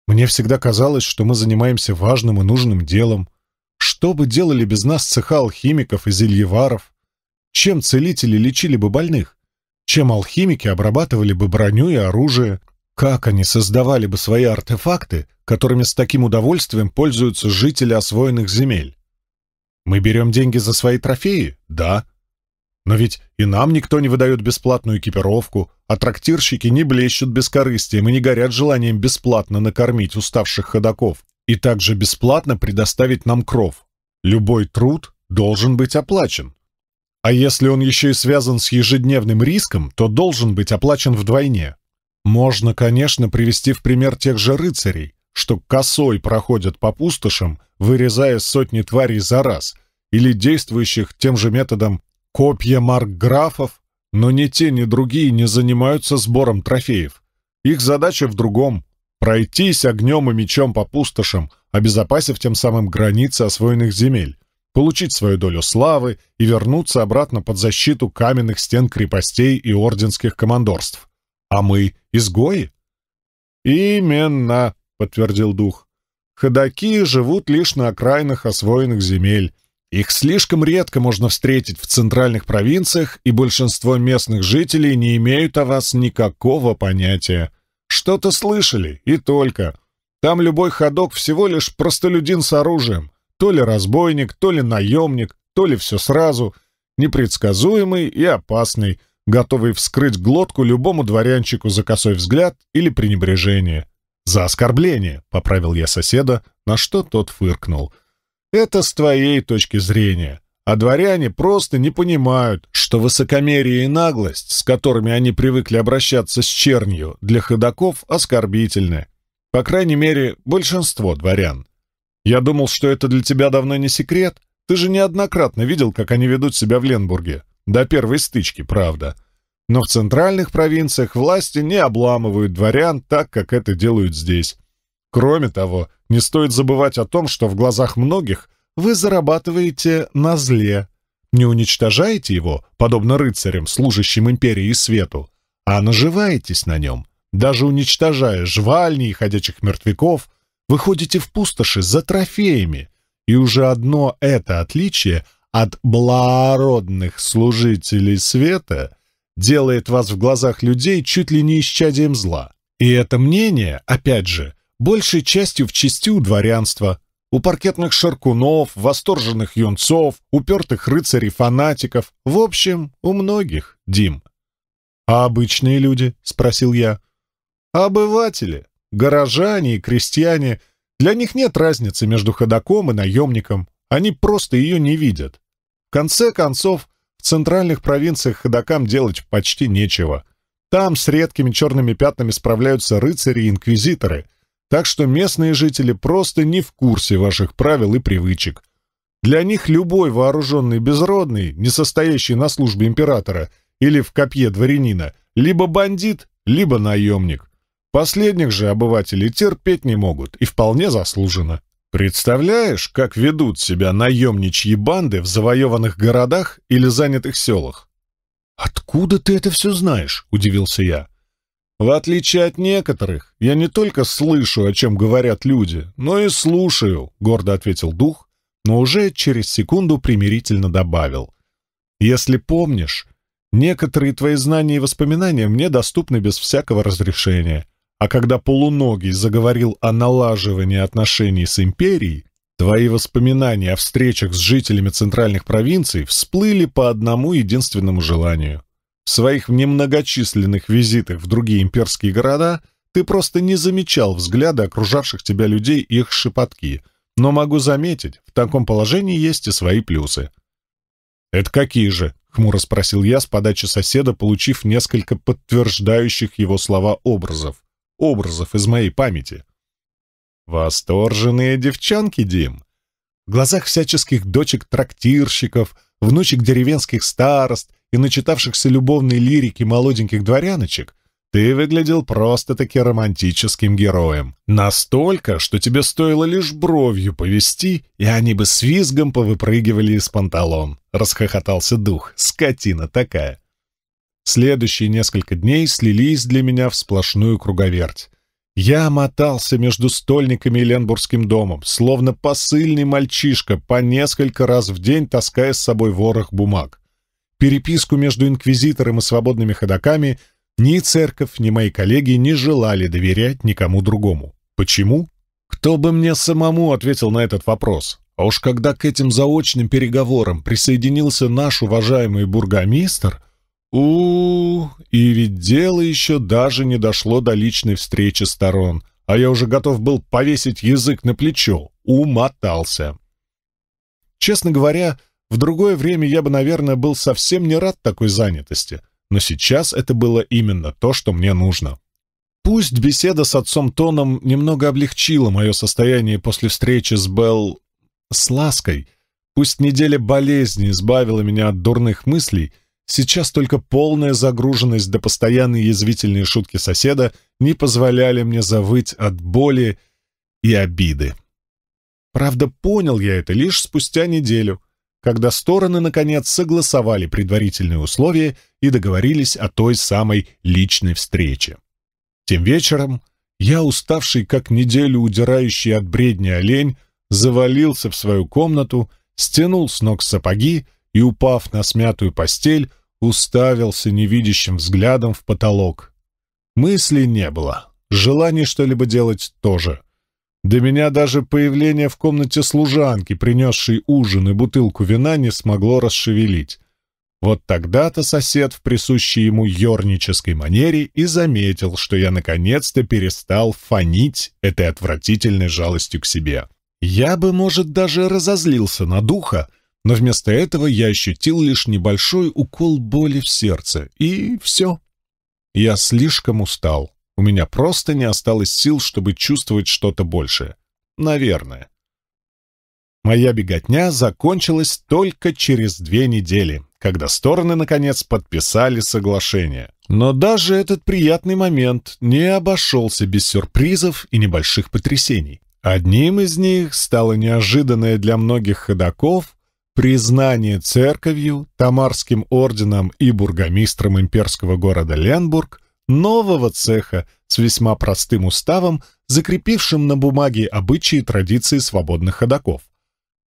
Мне всегда казалось, что мы занимаемся важным и нужным делом. Что бы делали без нас цеха алхимиков и зельеваров? Чем целители лечили бы больных? Чем алхимики обрабатывали бы броню и оружие? Как они создавали бы свои артефакты, которыми с таким удовольствием пользуются жители освоенных земель? Мы берем деньги за свои трофеи? Да. Но ведь и нам никто не выдает бесплатную экипировку, а трактирщики не блещут бескорыстием и не горят желанием бесплатно накормить уставших ходаков и также бесплатно предоставить нам кров. Любой труд должен быть оплачен. А если он еще и связан с ежедневным риском, то должен быть оплачен вдвойне. Можно, конечно, привести в пример тех же рыцарей, что косой проходят по пустошам, вырезая сотни тварей за раз, или действующих тем же методом копья маркграфов, но ни те, ни другие не занимаются сбором трофеев. Их задача в другом — пройтись огнем и мечом по пустошам, обезопасив тем самым границы освоенных земель получить свою долю славы и вернуться обратно под защиту каменных стен крепостей и орденских командорств. А мы — изгои? «Именно», — подтвердил дух. «Ходаки живут лишь на окраинах освоенных земель. Их слишком редко можно встретить в центральных провинциях, и большинство местных жителей не имеют о вас никакого понятия. Что-то слышали, и только. Там любой ходок всего лишь простолюдин с оружием. То ли разбойник, то ли наемник, то ли все сразу. Непредсказуемый и опасный, готовый вскрыть глотку любому дворянчику за косой взгляд или пренебрежение. «За оскорбление», — поправил я соседа, на что тот фыркнул. «Это с твоей точки зрения. А дворяне просто не понимают, что высокомерие и наглость, с которыми они привыкли обращаться с чернью, для ходаков оскорбительны. По крайней мере, большинство дворян. Я думал, что это для тебя давно не секрет. Ты же неоднократно видел, как они ведут себя в Ленбурге. До первой стычки, правда. Но в центральных провинциях власти не обламывают дворян так, как это делают здесь. Кроме того, не стоит забывать о том, что в глазах многих вы зарабатываете на зле. Не уничтожаете его, подобно рыцарям, служащим империи и свету, а наживаетесь на нем, даже уничтожая жвальни и ходячих мертвяков — вы ходите в пустоши за трофеями, и уже одно это отличие от благородных служителей света делает вас в глазах людей чуть ли не исчадием зла. И это мнение, опять же, большей частью в части у дворянства, у паркетных шаркунов, восторженных юнцов, упертых рыцарей-фанатиков, в общем, у многих, Дим. «А обычные люди?» — спросил я. «Обыватели», Горожане и крестьяне, для них нет разницы между ходаком и наемником, они просто ее не видят. В конце концов, в центральных провинциях ходакам делать почти нечего. Там с редкими черными пятнами справляются рыцари и инквизиторы, так что местные жители просто не в курсе ваших правил и привычек. Для них любой вооруженный безродный, не состоящий на службе императора или в копье дворянина, либо бандит, либо наемник. Последних же обыватели терпеть не могут, и вполне заслуженно. Представляешь, как ведут себя наемничьи банды в завоеванных городах или занятых селах? «Откуда ты это все знаешь?» — удивился я. «В отличие от некоторых, я не только слышу, о чем говорят люди, но и слушаю», — гордо ответил дух, но уже через секунду примирительно добавил. «Если помнишь, некоторые твои знания и воспоминания мне доступны без всякого разрешения». А когда полуногий заговорил о налаживании отношений с империей, твои воспоминания о встречах с жителями центральных провинций всплыли по одному единственному желанию. В своих немногочисленных визитах в другие имперские города ты просто не замечал взгляда окружавших тебя людей и их шепотки, но могу заметить, в таком положении есть и свои плюсы. «Это какие же?» — хмуро спросил я с подачи соседа, получив несколько подтверждающих его слова образов образов из моей памяти. Восторженные девчонки, Дим. В глазах всяческих дочек-трактирщиков, внучек деревенских старост и начитавшихся любовной лирики молоденьких дворяночек ты выглядел просто-таки романтическим героем. Настолько, что тебе стоило лишь бровью повести, и они бы с визгом повыпрыгивали из панталон. Расхохотался дух. Скотина такая. Следующие несколько дней слились для меня в сплошную круговерть. Я мотался между стольниками и Ленбургским домом, словно посыльный мальчишка, по несколько раз в день таская с собой ворох бумаг. Переписку между инквизитором и свободными ходаками ни церковь, ни мои коллеги не желали доверять никому другому. Почему? Кто бы мне самому ответил на этот вопрос? А уж когда к этим заочным переговорам присоединился наш уважаемый бургомистр, у, и ведь дело еще даже не дошло до личной встречи сторон, а я уже готов был повесить язык на плечо, умотался. Честно говоря, в другое время я бы, наверное, был совсем не рад такой занятости, но сейчас это было именно то, что мне нужно. Пусть беседа с отцом Тоном немного облегчила мое состояние после встречи с Белл... с Лаской, пусть неделя болезни избавила меня от дурных мыслей, Сейчас только полная загруженность да постоянные язвительные шутки соседа не позволяли мне завыть от боли и обиды. Правда, понял я это лишь спустя неделю, когда стороны, наконец, согласовали предварительные условия и договорились о той самой личной встрече. Тем вечером я, уставший как неделю удирающий от бредни олень, завалился в свою комнату, стянул с ног сапоги и, упав на смятую постель, уставился невидящим взглядом в потолок. Мыслей не было, желаний что-либо делать тоже. До меня даже появление в комнате служанки, принесшей ужин и бутылку вина, не смогло расшевелить. Вот тогда-то сосед в присущей ему ернической манере и заметил, что я наконец-то перестал фонить этой отвратительной жалостью к себе. Я бы, может, даже разозлился на духа, но вместо этого я ощутил лишь небольшой укол боли в сердце, и все. Я слишком устал. У меня просто не осталось сил, чтобы чувствовать что-то большее. Наверное. Моя беготня закончилась только через две недели, когда стороны, наконец, подписали соглашение. Но даже этот приятный момент не обошелся без сюрпризов и небольших потрясений. Одним из них стало неожиданное для многих ходаков признание церковью, Тамарским орденом и бургомистром имперского города Ленбург нового цеха с весьма простым уставом, закрепившим на бумаге обычаи и традиции свободных ходоков.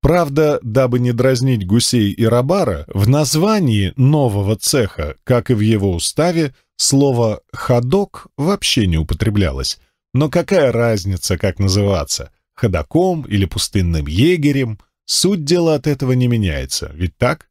Правда, дабы не дразнить гусей и рабара, в названии нового цеха, как и в его уставе, слово «ходок» вообще не употреблялось. Но какая разница, как называться, ходоком или пустынным егерем – Суть дела от этого не меняется, ведь так?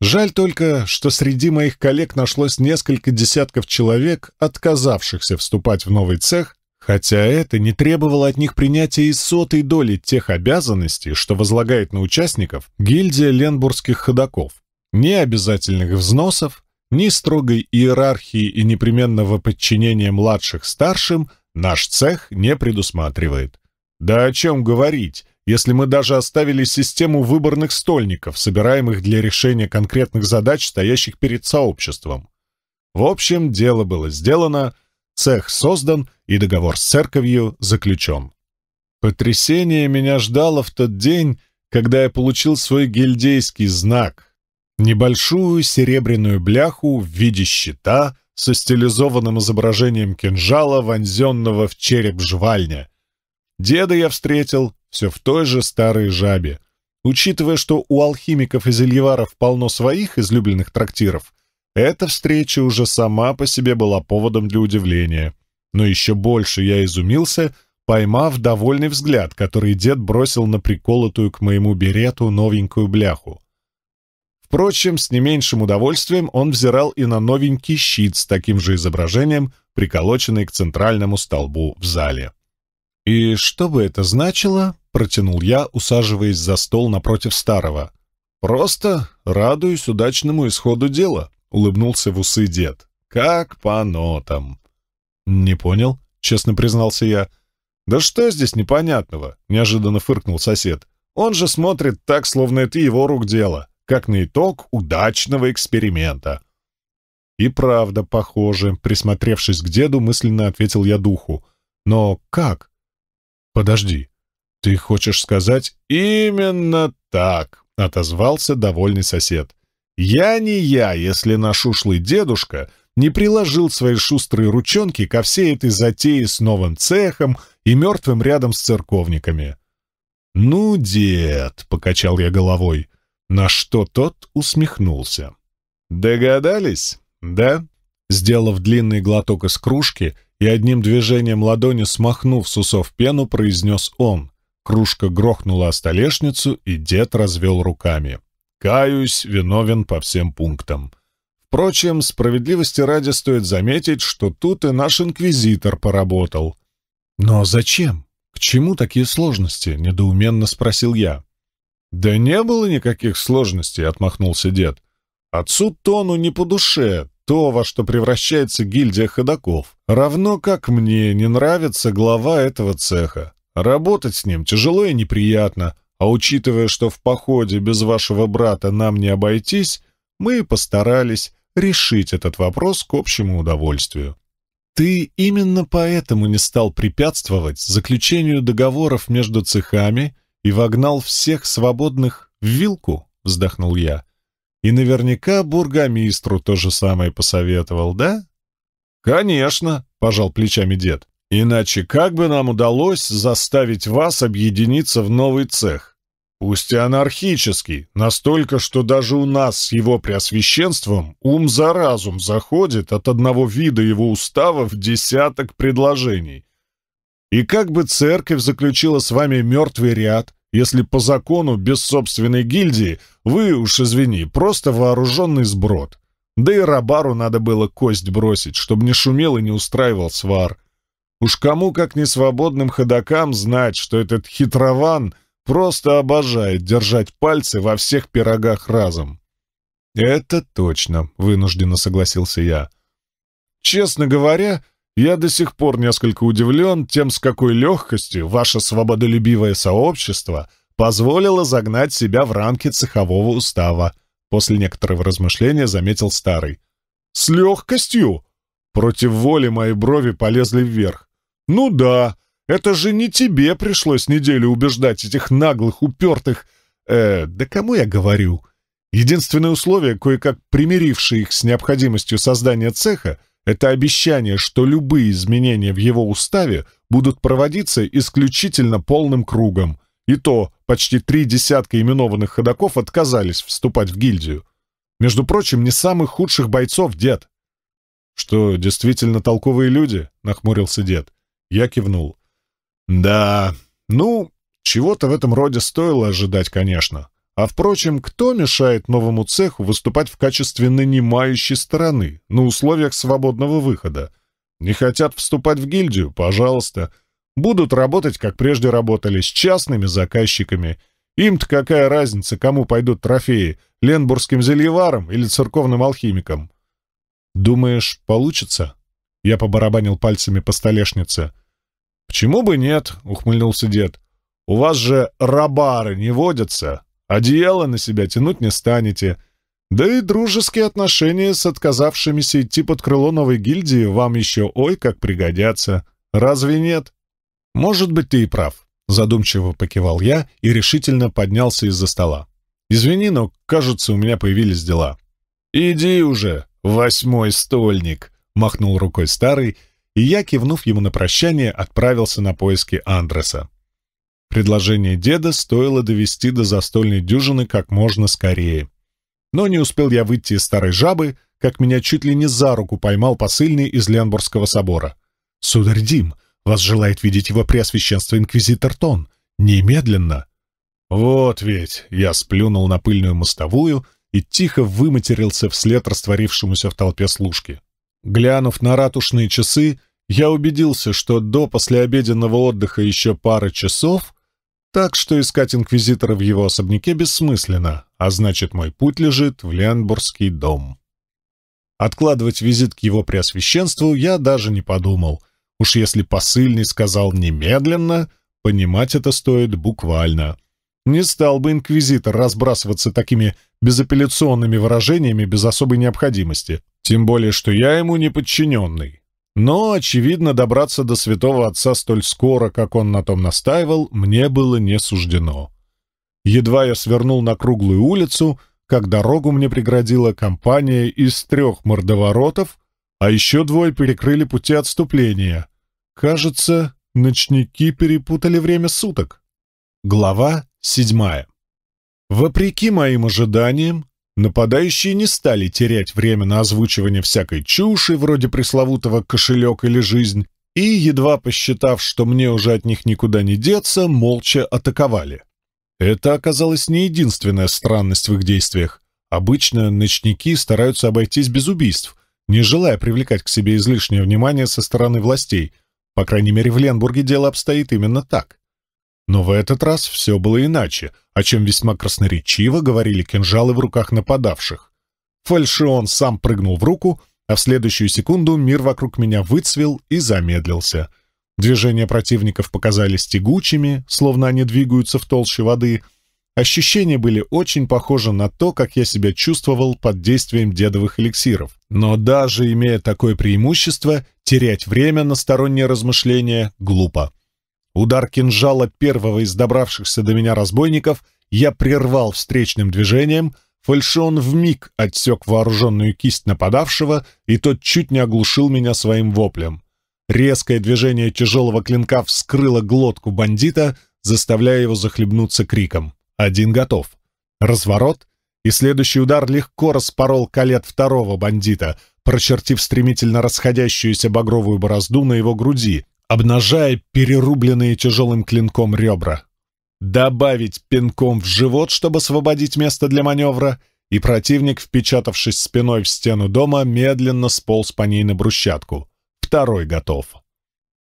Жаль только, что среди моих коллег нашлось несколько десятков человек, отказавшихся вступать в новый цех, хотя это не требовало от них принятия и сотой доли тех обязанностей, что возлагает на участников гильдия ленбургских ходаков. Ни обязательных взносов, ни строгой иерархии и непременного подчинения младших старшим наш цех не предусматривает. Да о чем говорить, если мы даже оставили систему выборных стольников, собираемых для решения конкретных задач, стоящих перед сообществом. В общем, дело было сделано, цех создан и договор с церковью заключен. Потрясение меня ждало в тот день, когда я получил свой гильдейский знак — небольшую серебряную бляху в виде щита со стилизованным изображением кинжала, вонзенного в череп жвальня. Деда я встретил все в той же старой жабе. Учитывая, что у алхимиков и зельеваров полно своих излюбленных трактиров, эта встреча уже сама по себе была поводом для удивления. Но еще больше я изумился, поймав довольный взгляд, который дед бросил на приколотую к моему берету новенькую бляху. Впрочем, с не меньшим удовольствием он взирал и на новенький щит с таким же изображением, приколоченный к центральному столбу в зале. И что бы это значило, — протянул я, усаживаясь за стол напротив старого. «Просто радуюсь удачному исходу дела», — улыбнулся в усы дед. «Как по нотам». «Не понял», — честно признался я. «Да что здесь непонятного?» — неожиданно фыркнул сосед. «Он же смотрит так, словно это его рук дело, как на итог удачного эксперимента». «И правда, похоже», — присмотревшись к деду, мысленно ответил я духу. «Но как?» «Подожди, «Ты хочешь сказать именно так?» — отозвался довольный сосед. «Я не я, если наш ушлый дедушка не приложил свои шустрые ручонки ко всей этой затее с новым цехом и мертвым рядом с церковниками». «Ну, дед!» — покачал я головой, на что тот усмехнулся. «Догадались, да?» Сделав длинный глоток из кружки и одним движением ладони смахнув с усов пену, произнес он. Кружка грохнула о столешницу, и дед развел руками. «Каюсь, виновен по всем пунктам». Впрочем, справедливости ради стоит заметить, что тут и наш инквизитор поработал. «Но зачем? К чему такие сложности?» — недоуменно спросил я. «Да не было никаких сложностей», — отмахнулся дед. «Отцу Тону не по душе то, во что превращается гильдия ходаков. Равно как мне не нравится глава этого цеха. Работать с ним тяжело и неприятно, а учитывая, что в походе без вашего брата нам не обойтись, мы постарались решить этот вопрос к общему удовольствию. Ты именно поэтому не стал препятствовать заключению договоров между цехами и вогнал всех свободных в вилку, вздохнул я. И наверняка бургомистру то же самое посоветовал, да? Конечно, пожал плечами дед. Иначе как бы нам удалось заставить вас объединиться в новый цех? Пусть и анархический, настолько, что даже у нас с его преосвященством ум за разум заходит от одного вида его устава в десяток предложений. И как бы церковь заключила с вами мертвый ряд, если по закону без собственной гильдии вы, уж извини, просто вооруженный сброд. Да и Рабару надо было кость бросить, чтобы не шумел и не устраивал свар. Уж кому, как не свободным ходокам, знать, что этот хитрован просто обожает держать пальцы во всех пирогах разом. «Это точно», — вынужденно согласился я. «Честно говоря, я до сих пор несколько удивлен тем, с какой легкостью ваше свободолюбивое сообщество позволило загнать себя в рамки цехового устава», — после некоторого размышления заметил старый. «С легкостью?» Против воли мои брови полезли вверх. «Ну да, это же не тебе пришлось неделю убеждать этих наглых, упертых... Э, да кому я говорю?» Единственное условие, кое-как примирившее их с необходимостью создания цеха, это обещание, что любые изменения в его уставе будут проводиться исключительно полным кругом. И то почти три десятка именованных ходаков отказались вступать в гильдию. Между прочим, не самых худших бойцов, дед. «Что, действительно толковые люди?» — нахмурился дед. Я кивнул. «Да, ну, чего-то в этом роде стоило ожидать, конечно. А, впрочем, кто мешает новому цеху выступать в качестве нанимающей стороны на условиях свободного выхода? Не хотят вступать в гильдию? Пожалуйста. Будут работать, как прежде работали, с частными заказчиками. Им-то какая разница, кому пойдут трофеи, ленбургским зельеварам или церковным алхимиком. Думаешь, получится? Я побарабанил пальцами по столешнице. «Почему бы нет?» — ухмыльнулся дед. «У вас же рабары не водятся, одеяло на себя тянуть не станете. Да и дружеские отношения с отказавшимися идти под крыло новой гильдии вам еще ой как пригодятся. Разве нет?» «Может быть, ты и прав», — задумчиво покивал я и решительно поднялся из-за стола. «Извини, но, кажется, у меня появились дела». «Иди уже, восьмой стольник», — махнул рукой старый, — и я, кивнув ему на прощание, отправился на поиски Андреса. Предложение деда стоило довести до застольной дюжины как можно скорее. Но не успел я выйти из старой жабы, как меня чуть ли не за руку поймал посыльный из Ленбургского собора. «Сударь Дим, вас желает видеть его преосвященство инквизитор Тон. Немедленно!» «Вот ведь!» — я сплюнул на пыльную мостовую и тихо выматерился вслед растворившемуся в толпе служки. Глянув на ратушные часы, я убедился, что до послеобеденного отдыха еще пара часов, так что искать инквизитора в его особняке бессмысленно, а значит, мой путь лежит в Ленбургский дом. Откладывать визит к его преосвященству я даже не подумал. Уж если посыльный сказал «немедленно», понимать это стоит буквально. Не стал бы инквизитор разбрасываться такими безапелляционными выражениями без особой необходимости. Тем более, что я ему не подчиненный. Но, очевидно, добраться до святого отца столь скоро, как он на том настаивал, мне было не суждено. Едва я свернул на круглую улицу, как дорогу мне преградила компания из трех мордоворотов, а еще двое перекрыли пути отступления. Кажется, ночники перепутали время суток. Глава седьмая. Вопреки моим ожиданиям, Нападающие не стали терять время на озвучивание всякой чуши, вроде пресловутого «кошелек» или «жизнь», и, едва посчитав, что мне уже от них никуда не деться, молча атаковали. Это оказалось не единственная странность в их действиях. Обычно ночники стараются обойтись без убийств, не желая привлекать к себе излишнее внимание со стороны властей. По крайней мере, в Ленбурге дело обстоит именно так. Но в этот раз все было иначе, о чем весьма красноречиво говорили кинжалы в руках нападавших. Фальшион сам прыгнул в руку, а в следующую секунду мир вокруг меня выцвел и замедлился. Движения противников показались тягучими, словно они двигаются в толще воды. Ощущения были очень похожи на то, как я себя чувствовал под действием дедовых эликсиров. Но даже имея такое преимущество, терять время на сторонние размышления глупо. Удар кинжала первого из добравшихся до меня разбойников я прервал встречным движением, фальшион вмиг отсек вооруженную кисть нападавшего, и тот чуть не оглушил меня своим воплем. Резкое движение тяжелого клинка вскрыло глотку бандита, заставляя его захлебнуться криком. Один готов. Разворот, и следующий удар легко распорол колет второго бандита, прочертив стремительно расходящуюся багровую борозду на его груди — обнажая перерубленные тяжелым клинком ребра. Добавить пинком в живот, чтобы освободить место для маневра, и противник, впечатавшись спиной в стену дома, медленно сполз по ней на брусчатку. Второй готов.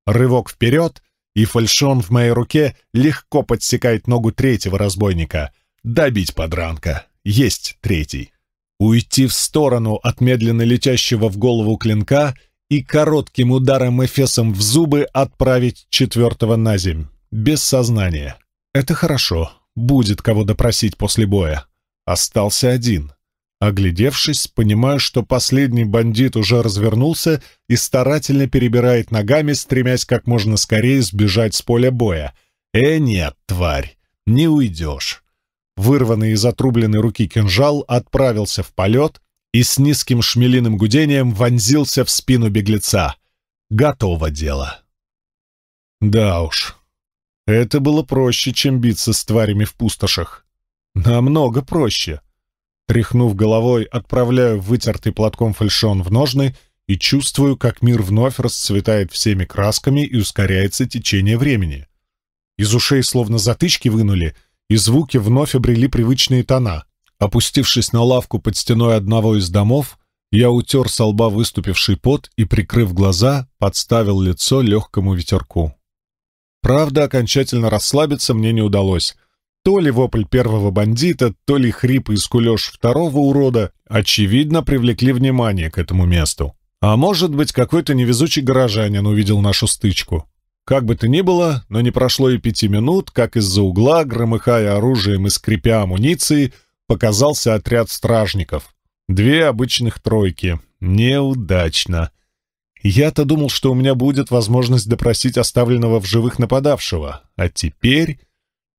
Рывок вперед, и фальшон в моей руке легко подсекает ногу третьего разбойника. Добить подранка. Есть третий. Уйти в сторону от медленно летящего в голову клинка — и коротким ударом эфесом в зубы отправить четвертого на земь, без сознания. Это хорошо, будет кого допросить после боя. Остался один. Оглядевшись, понимаю, что последний бандит уже развернулся и старательно перебирает ногами, стремясь как можно скорее сбежать с поля боя. «Э, нет, тварь, не уйдешь». Вырванный из отрубленной руки кинжал отправился в полет, и с низким шмелиным гудением вонзился в спину беглеца. Готово дело. Да уж, это было проще, чем биться с тварями в пустошах. Намного проще. Тряхнув головой, отправляю вытертый платком фальшон в ножны и чувствую, как мир вновь расцветает всеми красками и ускоряется течение времени. Из ушей словно затычки вынули, и звуки вновь обрели привычные тона. Опустившись на лавку под стеной одного из домов, я утер со лба выступивший пот и, прикрыв глаза, подставил лицо легкому ветерку. Правда, окончательно расслабиться мне не удалось. То ли вопль первого бандита, то ли хрип и скулеж второго урода очевидно привлекли внимание к этому месту. А может быть, какой-то невезучий горожанин увидел нашу стычку. Как бы то ни было, но не прошло и пяти минут, как из-за угла, громыхая оружием и скрипя амуницией, показался отряд стражников. Две обычных тройки. Неудачно. Я-то думал, что у меня будет возможность допросить оставленного в живых нападавшего. А теперь...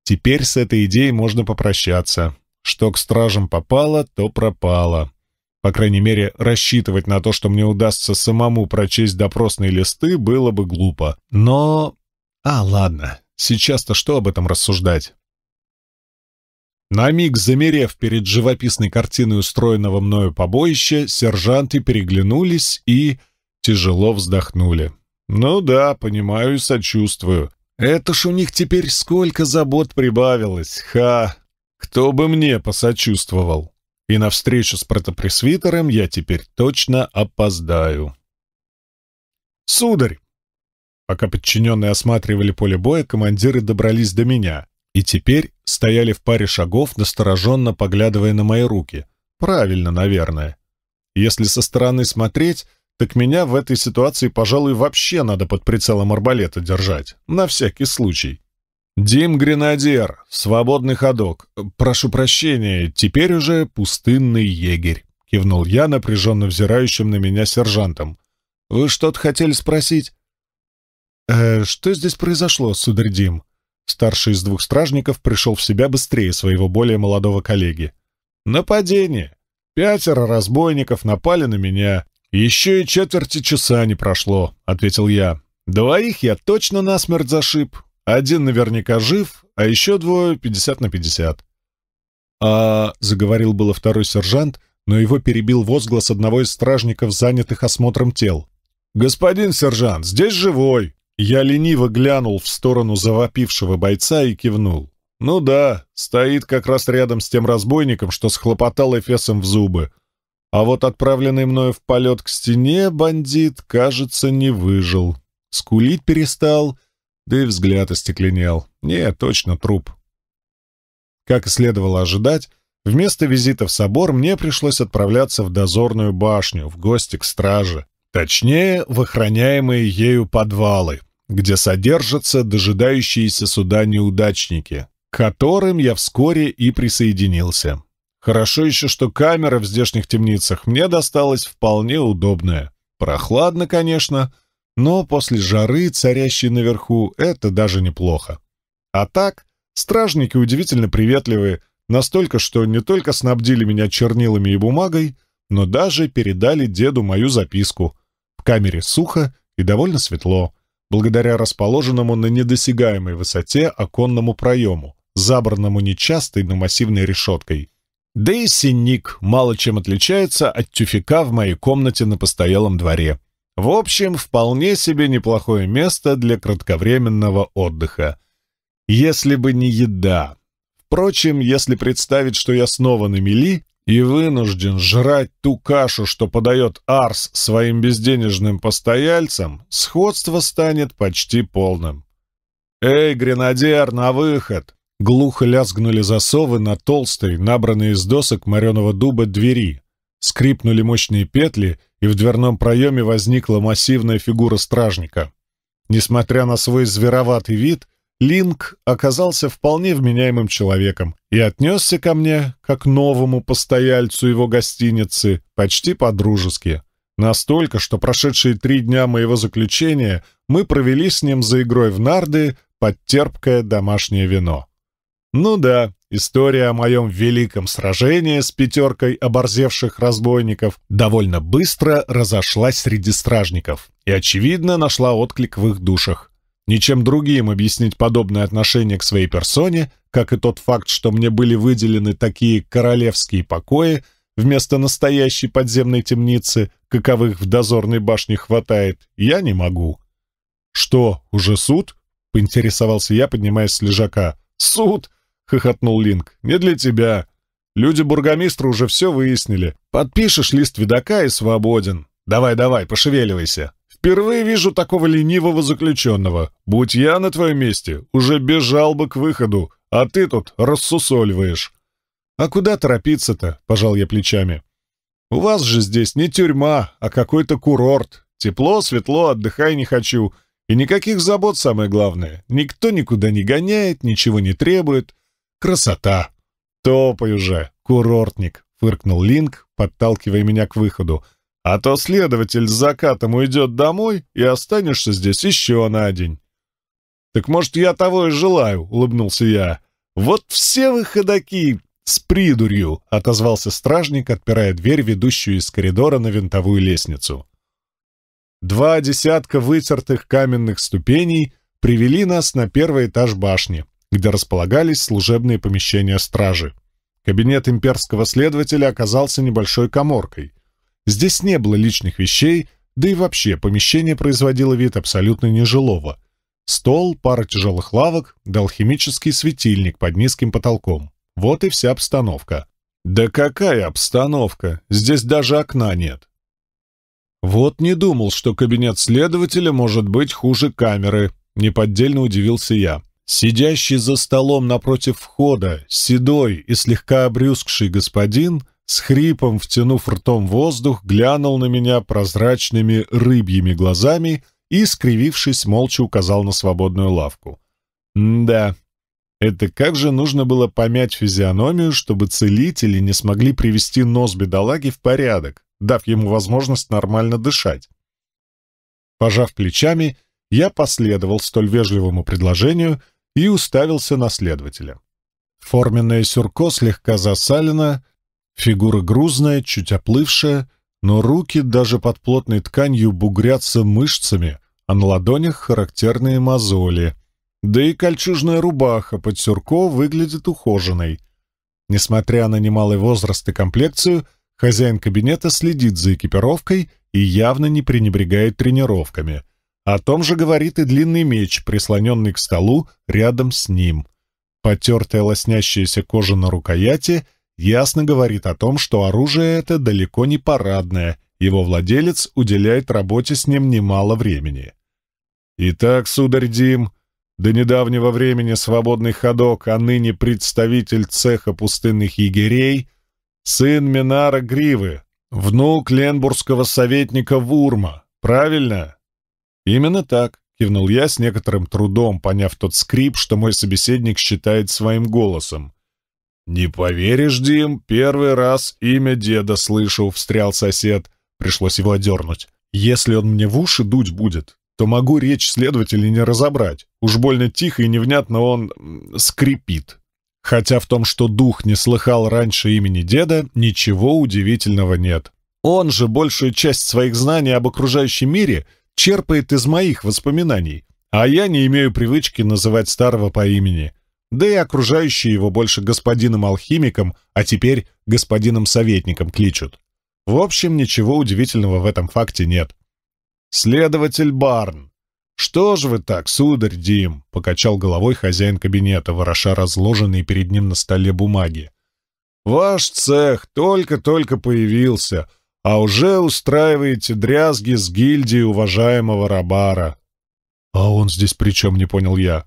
Теперь с этой идеей можно попрощаться. Что к стражам попало, то пропало. По крайней мере, рассчитывать на то, что мне удастся самому прочесть допросные листы, было бы глупо. Но... А, ладно. Сейчас-то что об этом рассуждать? На миг замерев перед живописной картиной устроенного мною побоища, сержанты переглянулись и тяжело вздохнули. «Ну да, понимаю и сочувствую. Это ж у них теперь сколько забот прибавилось, ха! Кто бы мне посочувствовал? И на встречу с протопресвитером я теперь точно опоздаю». «Сударь!» Пока подчиненные осматривали поле боя, командиры добрались до меня — и теперь стояли в паре шагов, настороженно поглядывая на мои руки. Правильно, наверное. Если со стороны смотреть, так меня в этой ситуации, пожалуй, вообще надо под прицелом арбалета держать, на всякий случай. «Дим Гренадер, свободный ходок. Прошу прощения, теперь уже пустынный егерь», — кивнул я напряженно взирающим на меня сержантом. «Вы что-то хотели спросить?» «Э, «Что здесь произошло, сударь Дим?» Старший из двух стражников пришел в себя быстрее своего более молодого коллеги. «Нападение! Пятеро разбойников напали на меня. Еще и четверти часа не прошло», — ответил я. «Двоих я точно насмерть зашиб. Один наверняка жив, а еще двое — пятьдесят на пятьдесят». «А...» — заговорил было второй сержант, но его перебил возглас одного из стражников, занятых осмотром тел. «Господин сержант, здесь живой! Я лениво глянул в сторону завопившего бойца и кивнул. «Ну да, стоит как раз рядом с тем разбойником, что схлопотал Эфесом в зубы. А вот отправленный мною в полет к стене бандит, кажется, не выжил. Скулить перестал, да и взгляд остекленел. Не, точно труп». Как и следовало ожидать, вместо визита в собор мне пришлось отправляться в дозорную башню, в гости к страже. Точнее, в охраняемые ею подвалы, где содержатся дожидающиеся суда неудачники, к которым я вскоре и присоединился. Хорошо еще, что камера в здешних темницах мне досталась вполне удобная. Прохладно, конечно, но после жары, царящей наверху, это даже неплохо. А так, стражники удивительно приветливые, настолько, что не только снабдили меня чернилами и бумагой, но даже передали деду мою записку — в камере сухо и довольно светло, благодаря расположенному на недосягаемой высоте оконному проему, забранному нечастой, но массивной решеткой. Да и синик мало чем отличается от тюфика в моей комнате на постоялом дворе. В общем, вполне себе неплохое место для кратковременного отдыха. Если бы не еда. Впрочем, если представить, что я снова на мели, и вынужден жрать ту кашу, что подает Арс своим безденежным постояльцам, сходство станет почти полным. «Эй, гренадер, на выход!» Глухо лязгнули засовы на толстой, набранной из досок мореного дуба двери. Скрипнули мощные петли, и в дверном проеме возникла массивная фигура стражника. Несмотря на свой звероватый вид, Линк оказался вполне вменяемым человеком и отнесся ко мне, как новому постояльцу его гостиницы, почти по-дружески. Настолько, что прошедшие три дня моего заключения мы провели с ним за игрой в нарды под терпкое домашнее вино. Ну да, история о моем великом сражении с пятеркой оборзевших разбойников довольно быстро разошлась среди стражников и, очевидно, нашла отклик в их душах. Ничем другим объяснить подобное отношение к своей персоне, как и тот факт, что мне были выделены такие королевские покои вместо настоящей подземной темницы, каковых в дозорной башне хватает, я не могу. «Что, уже суд?» — поинтересовался я, поднимаясь с лежака. «Суд!» — хохотнул Линк. «Не для тебя. Люди бургомистра уже все выяснили. Подпишешь лист видака и свободен. Давай-давай, пошевеливайся. Впервые вижу такого ленивого заключенного. Будь я на твоем месте, уже бежал бы к выходу, а ты тут рассусоливаешь». «А куда торопиться-то?» — пожал я плечами. «У вас же здесь не тюрьма, а какой-то курорт. Тепло, светло, отдыхай не хочу. И никаких забот, самое главное. Никто никуда не гоняет, ничего не требует. Красота!» «Топай уже, курортник!» — фыркнул Линк, подталкивая меня к выходу. А то следователь с закатом уйдет домой и останешься здесь еще на день. «Так, может, я того и желаю», — улыбнулся я. «Вот все вы ходаки с придурью», — отозвался стражник, отпирая дверь, ведущую из коридора на винтовую лестницу. Два десятка вытертых каменных ступеней привели нас на первый этаж башни, где располагались служебные помещения стражи. Кабинет имперского следователя оказался небольшой коморкой — Здесь не было личных вещей, да и вообще помещение производило вид абсолютно нежилого. Стол, пара тяжелых лавок, да алхимический светильник под низким потолком. Вот и вся обстановка. Да какая обстановка? Здесь даже окна нет. Вот не думал, что кабинет следователя может быть хуже камеры, неподдельно удивился я. Сидящий за столом напротив входа, седой и слегка обрюзгший господин — с хрипом втянув ртом воздух, глянул на меня прозрачными рыбьими глазами и, скривившись, молча указал на свободную лавку. «Да, это как же нужно было помять физиономию, чтобы целители не смогли привести нос бедолаги в порядок, дав ему возможность нормально дышать. Пожав плечами, я последовал столь вежливому предложению и уставился на следователя. Форменное сюрко слегка засалено, Фигура грузная, чуть оплывшая, но руки даже под плотной тканью бугрятся мышцами, а на ладонях характерные мозоли. Да и кольчужная рубаха под сюрко выглядит ухоженной. Несмотря на немалый возраст и комплекцию, хозяин кабинета следит за экипировкой и явно не пренебрегает тренировками. О том же говорит и длинный меч, прислоненный к столу рядом с ним. Потертая лоснящаяся кожа на рукояти — ясно говорит о том, что оружие это далеко не парадное, его владелец уделяет работе с ним немало времени. Итак, сударь Дим, до недавнего времени свободный ходок, а ныне представитель цеха пустынных егерей, сын Минара Гривы, внук ленбургского советника Вурма, правильно? Именно так, кивнул я с некоторым трудом, поняв тот скрип, что мой собеседник считает своим голосом. «Не поверишь, Дим, первый раз имя деда слышу», — встрял сосед. Пришлось его одернуть. «Если он мне в уши дуть будет, то могу речь следователя не разобрать. Уж больно тихо и невнятно он скрипит». Хотя в том, что дух не слыхал раньше имени деда, ничего удивительного нет. Он же большую часть своих знаний об окружающем мире черпает из моих воспоминаний, а я не имею привычки называть старого по имени да и окружающие его больше господином-алхимиком, а теперь господином-советником кличут. В общем, ничего удивительного в этом факте нет. «Следователь Барн!» «Что же вы так, сударь Дим?» — покачал головой хозяин кабинета, вороша разложенные перед ним на столе бумаги. «Ваш цех только-только появился, а уже устраиваете дрязги с гильдией уважаемого Рабара». «А он здесь при чем?» — не понял я.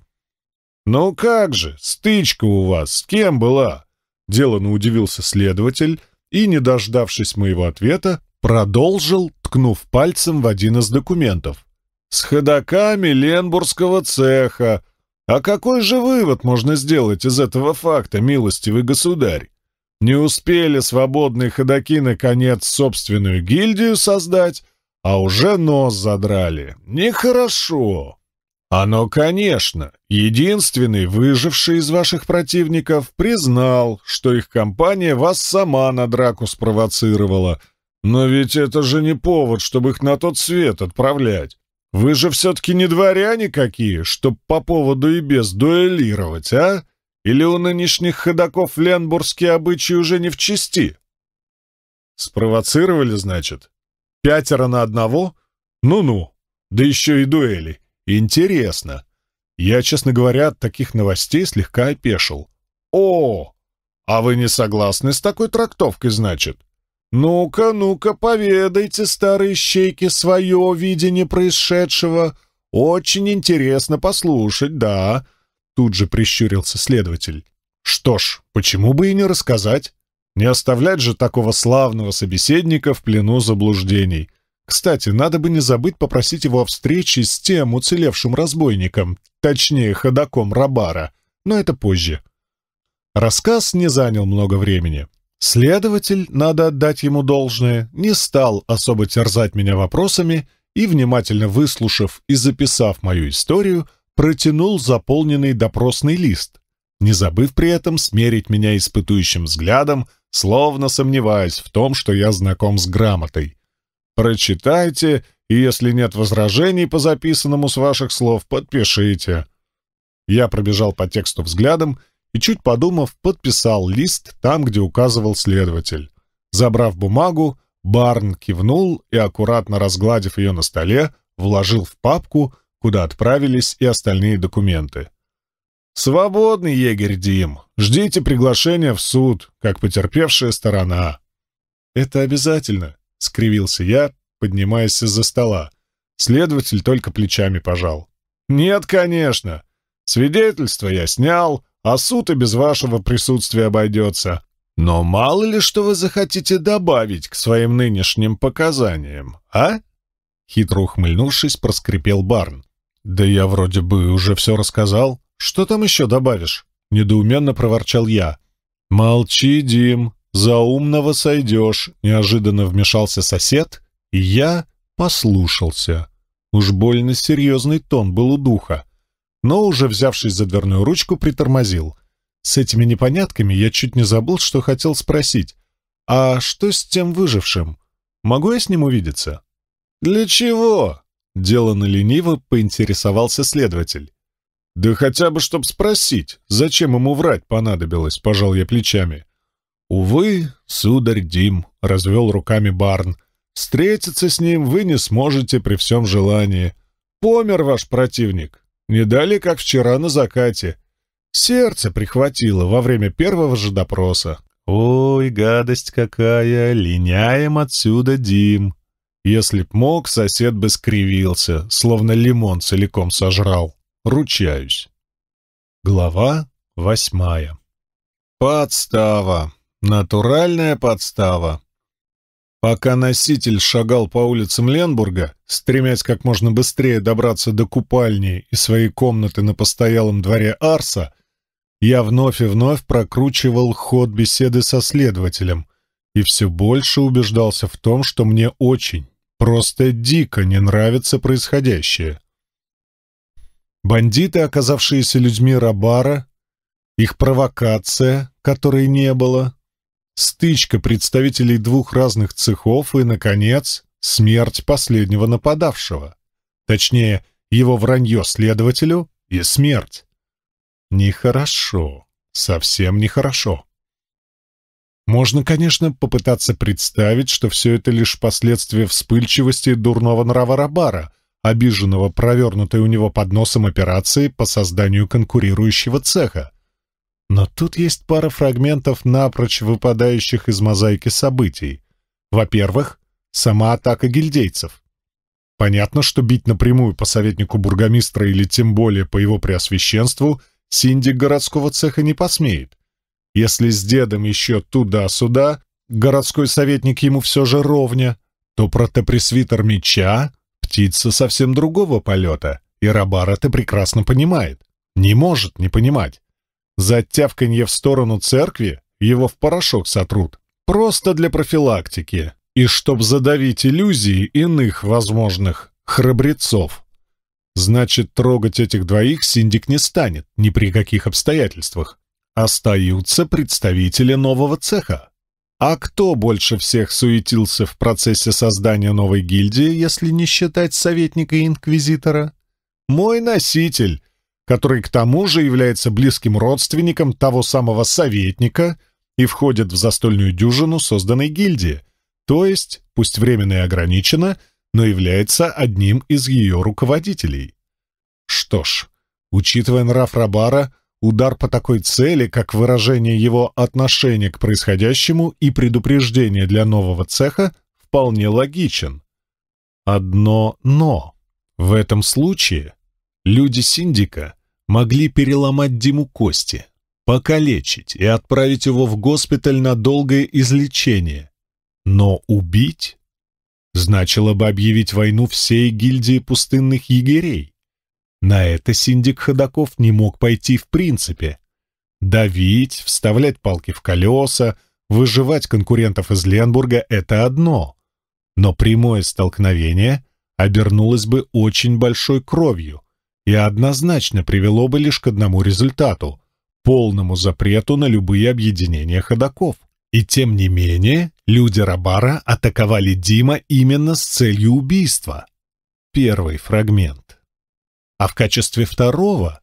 «Ну как же, стычка у вас с кем была?» Делано удивился следователь и, не дождавшись моего ответа, продолжил, ткнув пальцем в один из документов. «С ходаками Ленбургского цеха. А какой же вывод можно сделать из этого факта, милостивый государь? Не успели свободные ходаки наконец собственную гильдию создать, а уже нос задрали. Нехорошо!» Оно, конечно, единственный выживший из ваших противников признал, что их компания вас сама на драку спровоцировала. Но ведь это же не повод, чтобы их на тот свет отправлять. Вы же все-таки не дворяне какие, чтоб по поводу и без дуэлировать, а? Или у нынешних ходаков ленбургские обычаи уже не в чести? Спровоцировали, значит? Пятеро на одного? Ну-ну, да еще и дуэли. Интересно. Я, честно говоря, от таких новостей слегка опешил. О, а вы не согласны с такой трактовкой, значит? Ну-ка, ну-ка, поведайте, старые щейки, свое видение происшедшего. Очень интересно послушать, да. Тут же прищурился следователь. Что ж, почему бы и не рассказать? Не оставлять же такого славного собеседника в плену заблуждений. Кстати, надо бы не забыть попросить его о встрече с тем уцелевшим разбойником, точнее, ходаком Рабара, но это позже. Рассказ не занял много времени. Следователь, надо отдать ему должное, не стал особо терзать меня вопросами и, внимательно выслушав и записав мою историю, протянул заполненный допросный лист, не забыв при этом смерить меня испытующим взглядом, словно сомневаясь в том, что я знаком с грамотой прочитайте, и если нет возражений по записанному с ваших слов, подпишите». Я пробежал по тексту взглядом и, чуть подумав, подписал лист там, где указывал следователь. Забрав бумагу, Барн кивнул и, аккуратно разгладив ее на столе, вложил в папку, куда отправились и остальные документы. «Свободный егерь Дим! Ждите приглашения в суд, как потерпевшая сторона!» «Это обязательно!» — скривился я, поднимаясь из-за стола. Следователь только плечами пожал. «Нет, конечно. Свидетельство я снял, а суд и без вашего присутствия обойдется. Но мало ли что вы захотите добавить к своим нынешним показаниям, а?» Хитро ухмыльнувшись, проскрипел Барн. «Да я вроде бы уже все рассказал. Что там еще добавишь?» — недоуменно проворчал я. «Молчи, Дим», «За умного сойдешь», — неожиданно вмешался сосед, и я послушался. Уж больно серьезный тон был у духа. Но уже взявшись за дверную ручку, притормозил. С этими непонятками я чуть не забыл, что хотел спросить. «А что с тем выжившим? Могу я с ним увидеться?» «Для чего?» — деланно лениво поинтересовался следователь. «Да хотя бы, чтоб спросить, зачем ему врать понадобилось», — пожал я плечами. «Увы, сударь Дим», — развел руками Барн, — «встретиться с ним вы не сможете при всем желании. Помер ваш противник. Не дали, как вчера на закате. Сердце прихватило во время первого же допроса. «Ой, гадость какая! Линяем отсюда, Дим!» Если б мог, сосед бы скривился, словно лимон целиком сожрал. Ручаюсь. Глава восьмая. Подстава. Натуральная подстава. Пока носитель шагал по улицам Ленбурга, стремясь как можно быстрее добраться до купальни и своей комнаты на постоялом дворе Арса, я вновь и вновь прокручивал ход беседы со следователем и все больше убеждался в том, что мне очень, просто дико не нравится происходящее. Бандиты, оказавшиеся людьми Рабара, их провокация, которой не было, стычка представителей двух разных цехов и, наконец, смерть последнего нападавшего. Точнее, его вранье следователю и смерть. Нехорошо, совсем нехорошо. Можно, конечно, попытаться представить, что все это лишь последствия вспыльчивости дурного нрава Рабара, обиженного провернутой у него под носом операции по созданию конкурирующего цеха. Но тут есть пара фрагментов, напрочь выпадающих из мозаики событий. Во-первых, сама атака гильдейцев. Понятно, что бить напрямую по советнику бургомистра или тем более по его преосвященству синдик городского цеха не посмеет. Если с дедом еще туда-сюда, городской советник ему все же ровня, то протопресвитер меча — птица совсем другого полета, и Рабар это прекрасно понимает. Не может не понимать. За тявканье в сторону церкви его в порошок сотрут. Просто для профилактики. И чтоб задавить иллюзии иных возможных храбрецов. Значит, трогать этих двоих Синдик не станет, ни при каких обстоятельствах. Остаются представители нового цеха. А кто больше всех суетился в процессе создания новой гильдии, если не считать советника-инквизитора? Мой носитель, который к тому же является близким родственником того самого советника и входит в застольную дюжину созданной гильдии, то есть, пусть временно и ограничено, но является одним из ее руководителей. Что ж, учитывая нрав Рабара, удар по такой цели, как выражение его отношения к происходящему и предупреждение для нового цеха, вполне логичен. Одно «но». В этом случае люди Синдика могли переломать Диму кости, покалечить и отправить его в госпиталь на долгое излечение. Но убить значило бы объявить войну всей гильдии пустынных егерей. На это Синдик Ходаков не мог пойти в принципе. Давить, вставлять палки в колеса, выживать конкурентов из Ленбурга — это одно. Но прямое столкновение обернулось бы очень большой кровью, и однозначно привело бы лишь к одному результату — полному запрету на любые объединения ходоков. И тем не менее, люди Рабара атаковали Дима именно с целью убийства. Первый фрагмент. А в качестве второго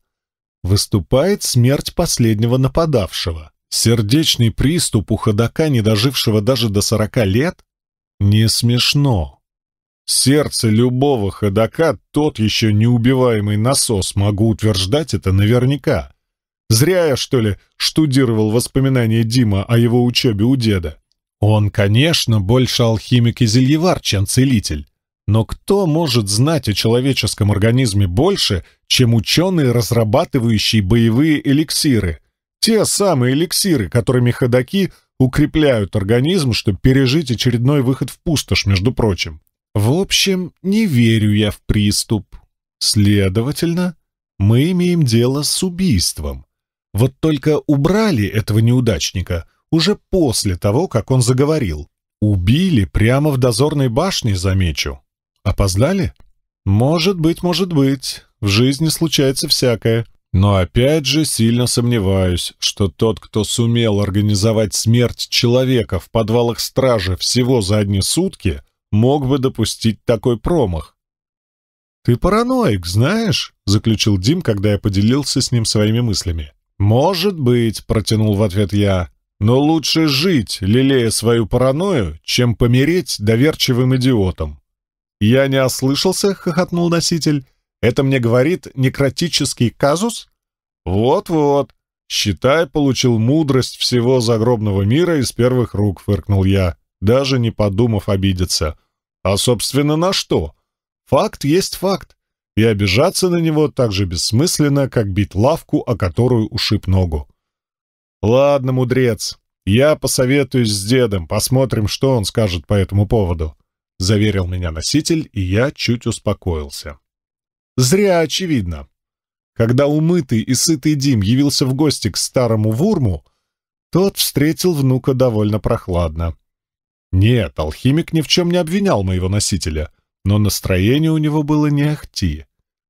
выступает смерть последнего нападавшего. Сердечный приступ у ходока, не дожившего даже до 40 лет? Не смешно. Сердце любого ходока тот еще неубиваемый насос, могу утверждать это наверняка. Зря я, что ли, штудировал воспоминания Дима о его учебе у деда. Он, конечно, больше алхимик и зельевар, чем целитель. Но кто может знать о человеческом организме больше, чем ученые, разрабатывающие боевые эликсиры? Те самые эликсиры, которыми ходаки укрепляют организм, чтобы пережить очередной выход в пустошь, между прочим. В общем, не верю я в приступ. Следовательно, мы имеем дело с убийством. Вот только убрали этого неудачника уже после того, как он заговорил. Убили прямо в дозорной башне, замечу. Опоздали? Может быть, может быть. В жизни случается всякое. Но опять же сильно сомневаюсь, что тот, кто сумел организовать смерть человека в подвалах стражи всего за одни сутки, мог бы допустить такой промах. «Ты параноик, знаешь?» — заключил Дим, когда я поделился с ним своими мыслями. «Может быть», — протянул в ответ я, — «но лучше жить, лелея свою параною, чем помереть доверчивым идиотом». «Я не ослышался?» — хохотнул носитель. «Это мне говорит некротический казус?» «Вот-вот. Считай, получил мудрость всего загробного мира из первых рук», — фыркнул я, даже не подумав обидеться. А, собственно, на что? Факт есть факт, и обижаться на него так же бессмысленно, как бить лавку, о которую ушиб ногу. «Ладно, мудрец, я посоветуюсь с дедом, посмотрим, что он скажет по этому поводу», — заверил меня носитель, и я чуть успокоился. «Зря, очевидно. Когда умытый и сытый Дим явился в гости к старому Вурму, тот встретил внука довольно прохладно. Нет, алхимик ни в чем не обвинял моего носителя, но настроение у него было не ахти.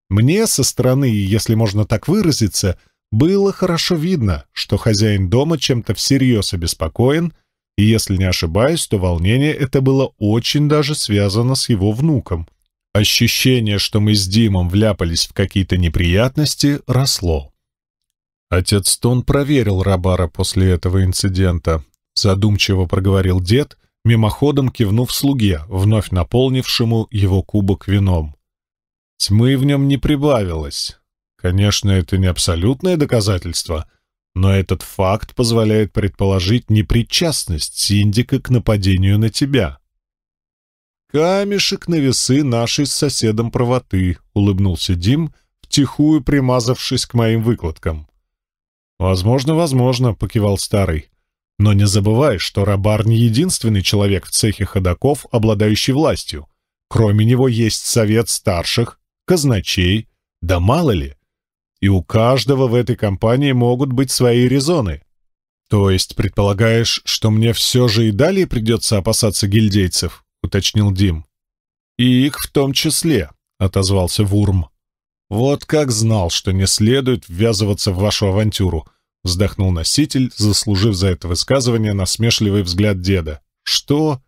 Мне со стороны, если можно так выразиться, было хорошо видно, что хозяин дома чем-то всерьез обеспокоен, и, если не ошибаюсь, то волнение это было очень даже связано с его внуком. Ощущение, что мы с Димом вляпались в какие-то неприятности, росло. Отец Тон проверил Рабара после этого инцидента. Задумчиво проговорил дед — мимоходом кивнув слуге, вновь наполнившему его кубок вином. Тьмы в нем не прибавилось. Конечно, это не абсолютное доказательство, но этот факт позволяет предположить непричастность синдика к нападению на тебя. «Камешек на весы нашей с соседом правоты», — улыбнулся Дим, втихую примазавшись к моим выкладкам. «Возможно, возможно», — покивал старый. Но не забывай, что Рабар не единственный человек в цехе ходаков, обладающий властью. Кроме него есть совет старших, казначей, да мало ли. И у каждого в этой компании могут быть свои резоны. То есть предполагаешь, что мне все же и далее придется опасаться гильдейцев, уточнил Дим. И их в том числе, отозвался Вурм. Вот как знал, что не следует ввязываться в вашу авантюру —— вздохнул носитель, заслужив за это высказывание насмешливый взгляд деда. «Что?»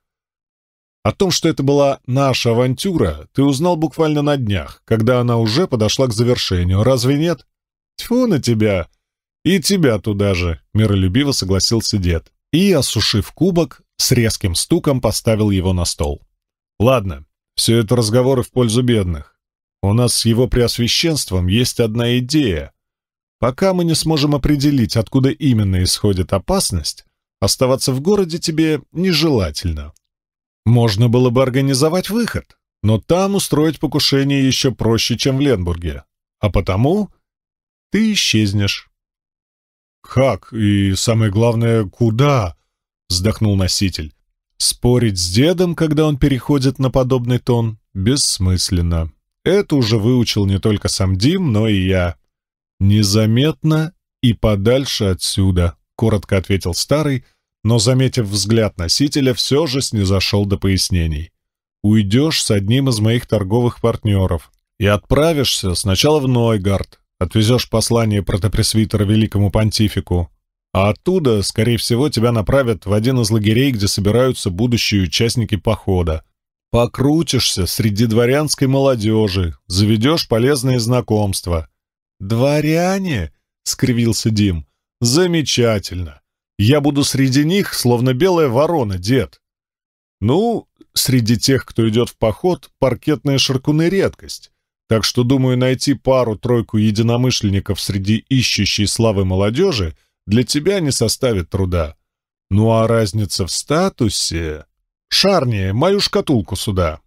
О том, что это была наша авантюра, ты узнал буквально на днях, когда она уже подошла к завершению, разве нет? Тьфу на тебя! И тебя туда же, миролюбиво согласился дед. И, осушив кубок, с резким стуком поставил его на стол. Ладно, все это разговоры в пользу бедных. У нас с его преосвященством есть одна идея, Пока мы не сможем определить, откуда именно исходит опасность, оставаться в городе тебе нежелательно. Можно было бы организовать выход, но там устроить покушение еще проще, чем в Ленбурге. А потому ты исчезнешь. «Как? И самое главное, куда?» — вздохнул носитель. Спорить с дедом, когда он переходит на подобный тон, бессмысленно. Это уже выучил не только сам Дим, но и я. «Незаметно и подальше отсюда», — коротко ответил старый, но, заметив взгляд носителя, все же снизошел до пояснений. «Уйдешь с одним из моих торговых партнеров и отправишься сначала в Нойгард, отвезешь послание протопресвитера великому понтифику, а оттуда, скорее всего, тебя направят в один из лагерей, где собираются будущие участники похода. Покрутишься среди дворянской молодежи, заведешь полезные знакомства. «Дворяне?» — скривился Дим. «Замечательно! Я буду среди них, словно белая ворона, дед!» «Ну, среди тех, кто идет в поход, паркетные шаркуны — редкость, так что, думаю, найти пару-тройку единомышленников среди ищущей славы молодежи для тебя не составит труда. Ну а разница в статусе... Шарни, мою шкатулку сюда!»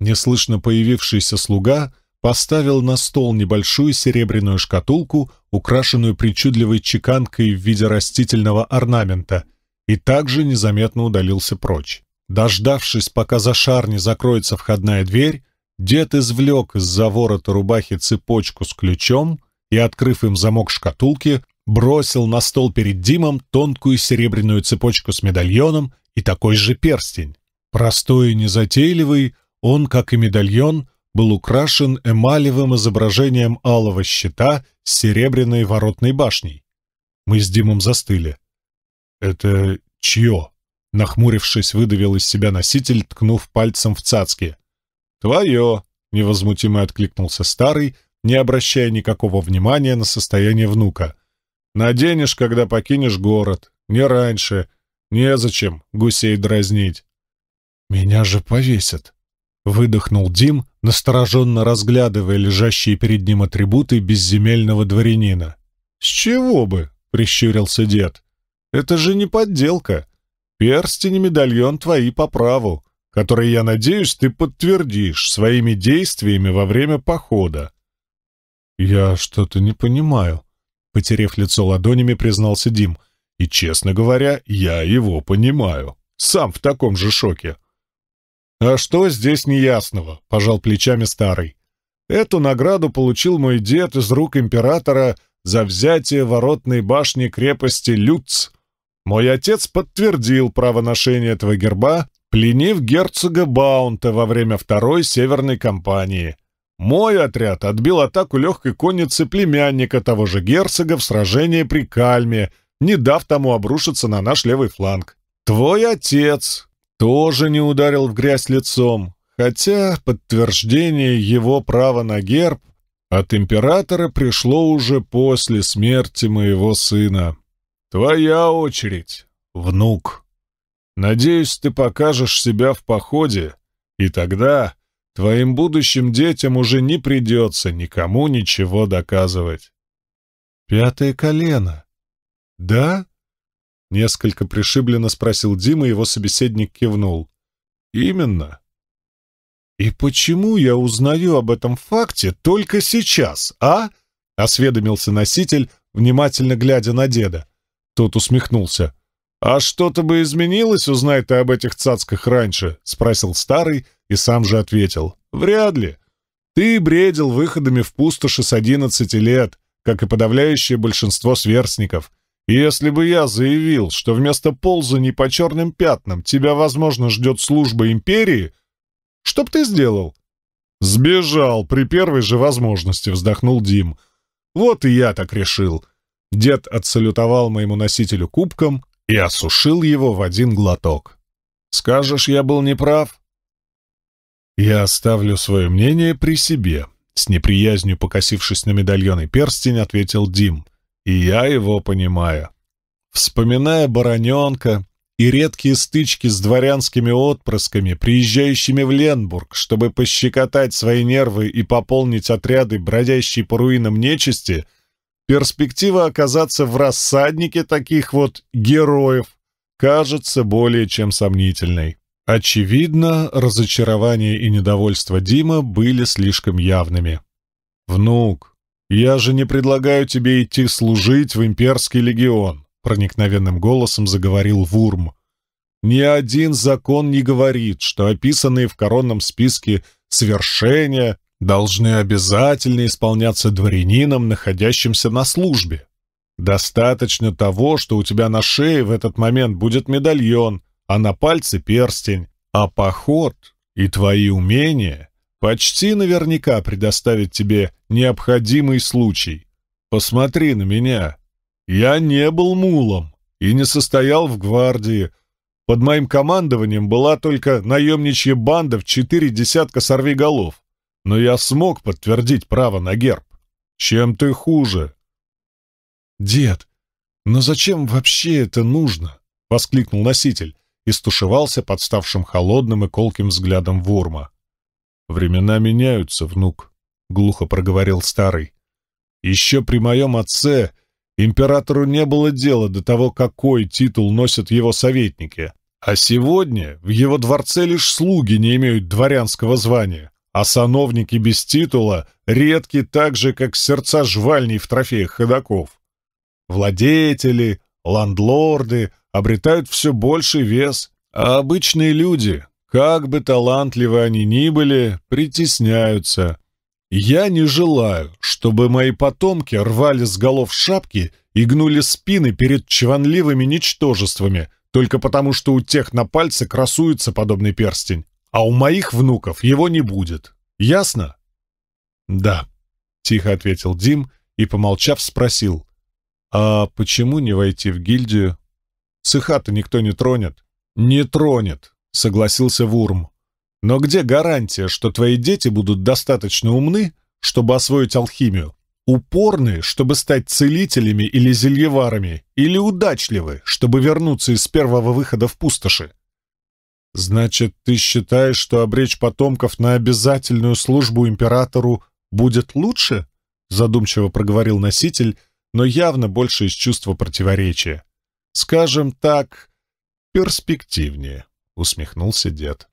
Неслышно появившийся слуга — поставил на стол небольшую серебряную шкатулку, украшенную причудливой чеканкой в виде растительного орнамента, и также незаметно удалился прочь. Дождавшись, пока за шарни закроется входная дверь, дед извлек из-за ворота рубахи цепочку с ключом и, открыв им замок шкатулки, бросил на стол перед Димом тонкую серебряную цепочку с медальоном и такой же перстень. Простой и незатейливый, он, как и медальон, был украшен эмалевым изображением алого щита с серебряной воротной башней. Мы с Димом застыли. «Это чье?» — нахмурившись, выдавил из себя носитель, ткнув пальцем в цацки. «Твое!» — невозмутимо откликнулся старый, не обращая никакого внимания на состояние внука. «Наденешь, когда покинешь город. Не раньше. Незачем гусей дразнить». «Меня же повесят!» Выдохнул Дим, настороженно разглядывая лежащие перед ним атрибуты безземельного дворянина. «С чего бы?» — прищурился дед. «Это же не подделка. Перстень и медальон твои по праву, которые, я надеюсь, ты подтвердишь своими действиями во время похода». «Я что-то не понимаю», — потерев лицо ладонями, признался Дим. «И, честно говоря, я его понимаю. Сам в таком же шоке». «А что здесь неясного?» — пожал плечами старый. «Эту награду получил мой дед из рук императора за взятие воротной башни крепости Люц. Мой отец подтвердил правоношение этого герба, пленив герцога Баунта во время Второй Северной кампании. Мой отряд отбил атаку легкой конницы племянника того же герцога в сражении при Кальме, не дав тому обрушиться на наш левый фланг. Твой отец тоже не ударил в грязь лицом, хотя подтверждение его права на герб от императора пришло уже после смерти моего сына. «Твоя очередь, внук. Надеюсь, ты покажешь себя в походе, и тогда твоим будущим детям уже не придется никому ничего доказывать». «Пятое колено. Да?» Несколько пришибленно спросил Дима, его собеседник кивнул. «Именно». «И почему я узнаю об этом факте только сейчас, а?» — осведомился носитель, внимательно глядя на деда. Тот усмехнулся. «А что-то бы изменилось, узнай ты об этих цацках раньше?» — спросил старый и сам же ответил. «Вряд ли. Ты бредил выходами в пустоши с одиннадцати лет, как и подавляющее большинство сверстников. Если бы я заявил, что вместо ползаний по черным пятнам тебя, возможно, ждет служба империи, что б ты сделал? Сбежал при первой же возможности, вздохнул Дим. Вот и я так решил. Дед отсалютовал моему носителю кубком и осушил его в один глоток. Скажешь, я был неправ? Я оставлю свое мнение при себе. С неприязнью покосившись на медальон и перстень, ответил Дим — и я его понимаю. Вспоминая Бароненка и редкие стычки с дворянскими отпрысками, приезжающими в Ленбург, чтобы пощекотать свои нервы и пополнить отряды, бродящие по руинам нечисти, перспектива оказаться в рассаднике таких вот героев кажется более чем сомнительной. Очевидно, разочарование и недовольство Дима были слишком явными. «Внук, «Я же не предлагаю тебе идти служить в имперский легион», — проникновенным голосом заговорил Вурм. «Ни один закон не говорит, что описанные в коронном списке свершения должны обязательно исполняться дворянином, находящимся на службе. Достаточно того, что у тебя на шее в этот момент будет медальон, а на пальце перстень, а поход и твои умения почти наверняка предоставит тебе необходимый случай. Посмотри на меня. Я не был мулом и не состоял в гвардии. Под моим командованием была только наемничья банда в четыре десятка сорвиголов. Но я смог подтвердить право на герб. Чем ты хуже? «Дед, но зачем вообще это нужно?» — воскликнул носитель и стушевался под ставшим холодным и колким взглядом Вурма. «Времена меняются, внук», — глухо проговорил старый. «Еще при моем отце императору не было дела до того, какой титул носят его советники, а сегодня в его дворце лишь слуги не имеют дворянского звания, а сановники без титула редки так же, как сердца жвальней в трофеях ходаков. Владетели, ландлорды обретают все больший вес, а обычные люди, как бы талантливы они ни были, притесняются. Я не желаю, чтобы мои потомки рвали с голов шапки и гнули спины перед чванливыми ничтожествами, только потому что у тех на пальце красуется подобный перстень, а у моих внуков его не будет. Ясно? «Да», — тихо ответил Дим и, помолчав, спросил. «А почему не войти в гильдию? Цеха-то никто не тронет». «Не тронет», согласился Вурм. «Но где гарантия, что твои дети будут достаточно умны, чтобы освоить алхимию? Упорны, чтобы стать целителями или зельеварами? Или удачливы, чтобы вернуться из первого выхода в пустоши?» «Значит, ты считаешь, что обречь потомков на обязательную службу императору будет лучше?» задумчиво проговорил носитель, но явно больше из чувства противоречия. «Скажем так, перспективнее». — усмехнулся дед.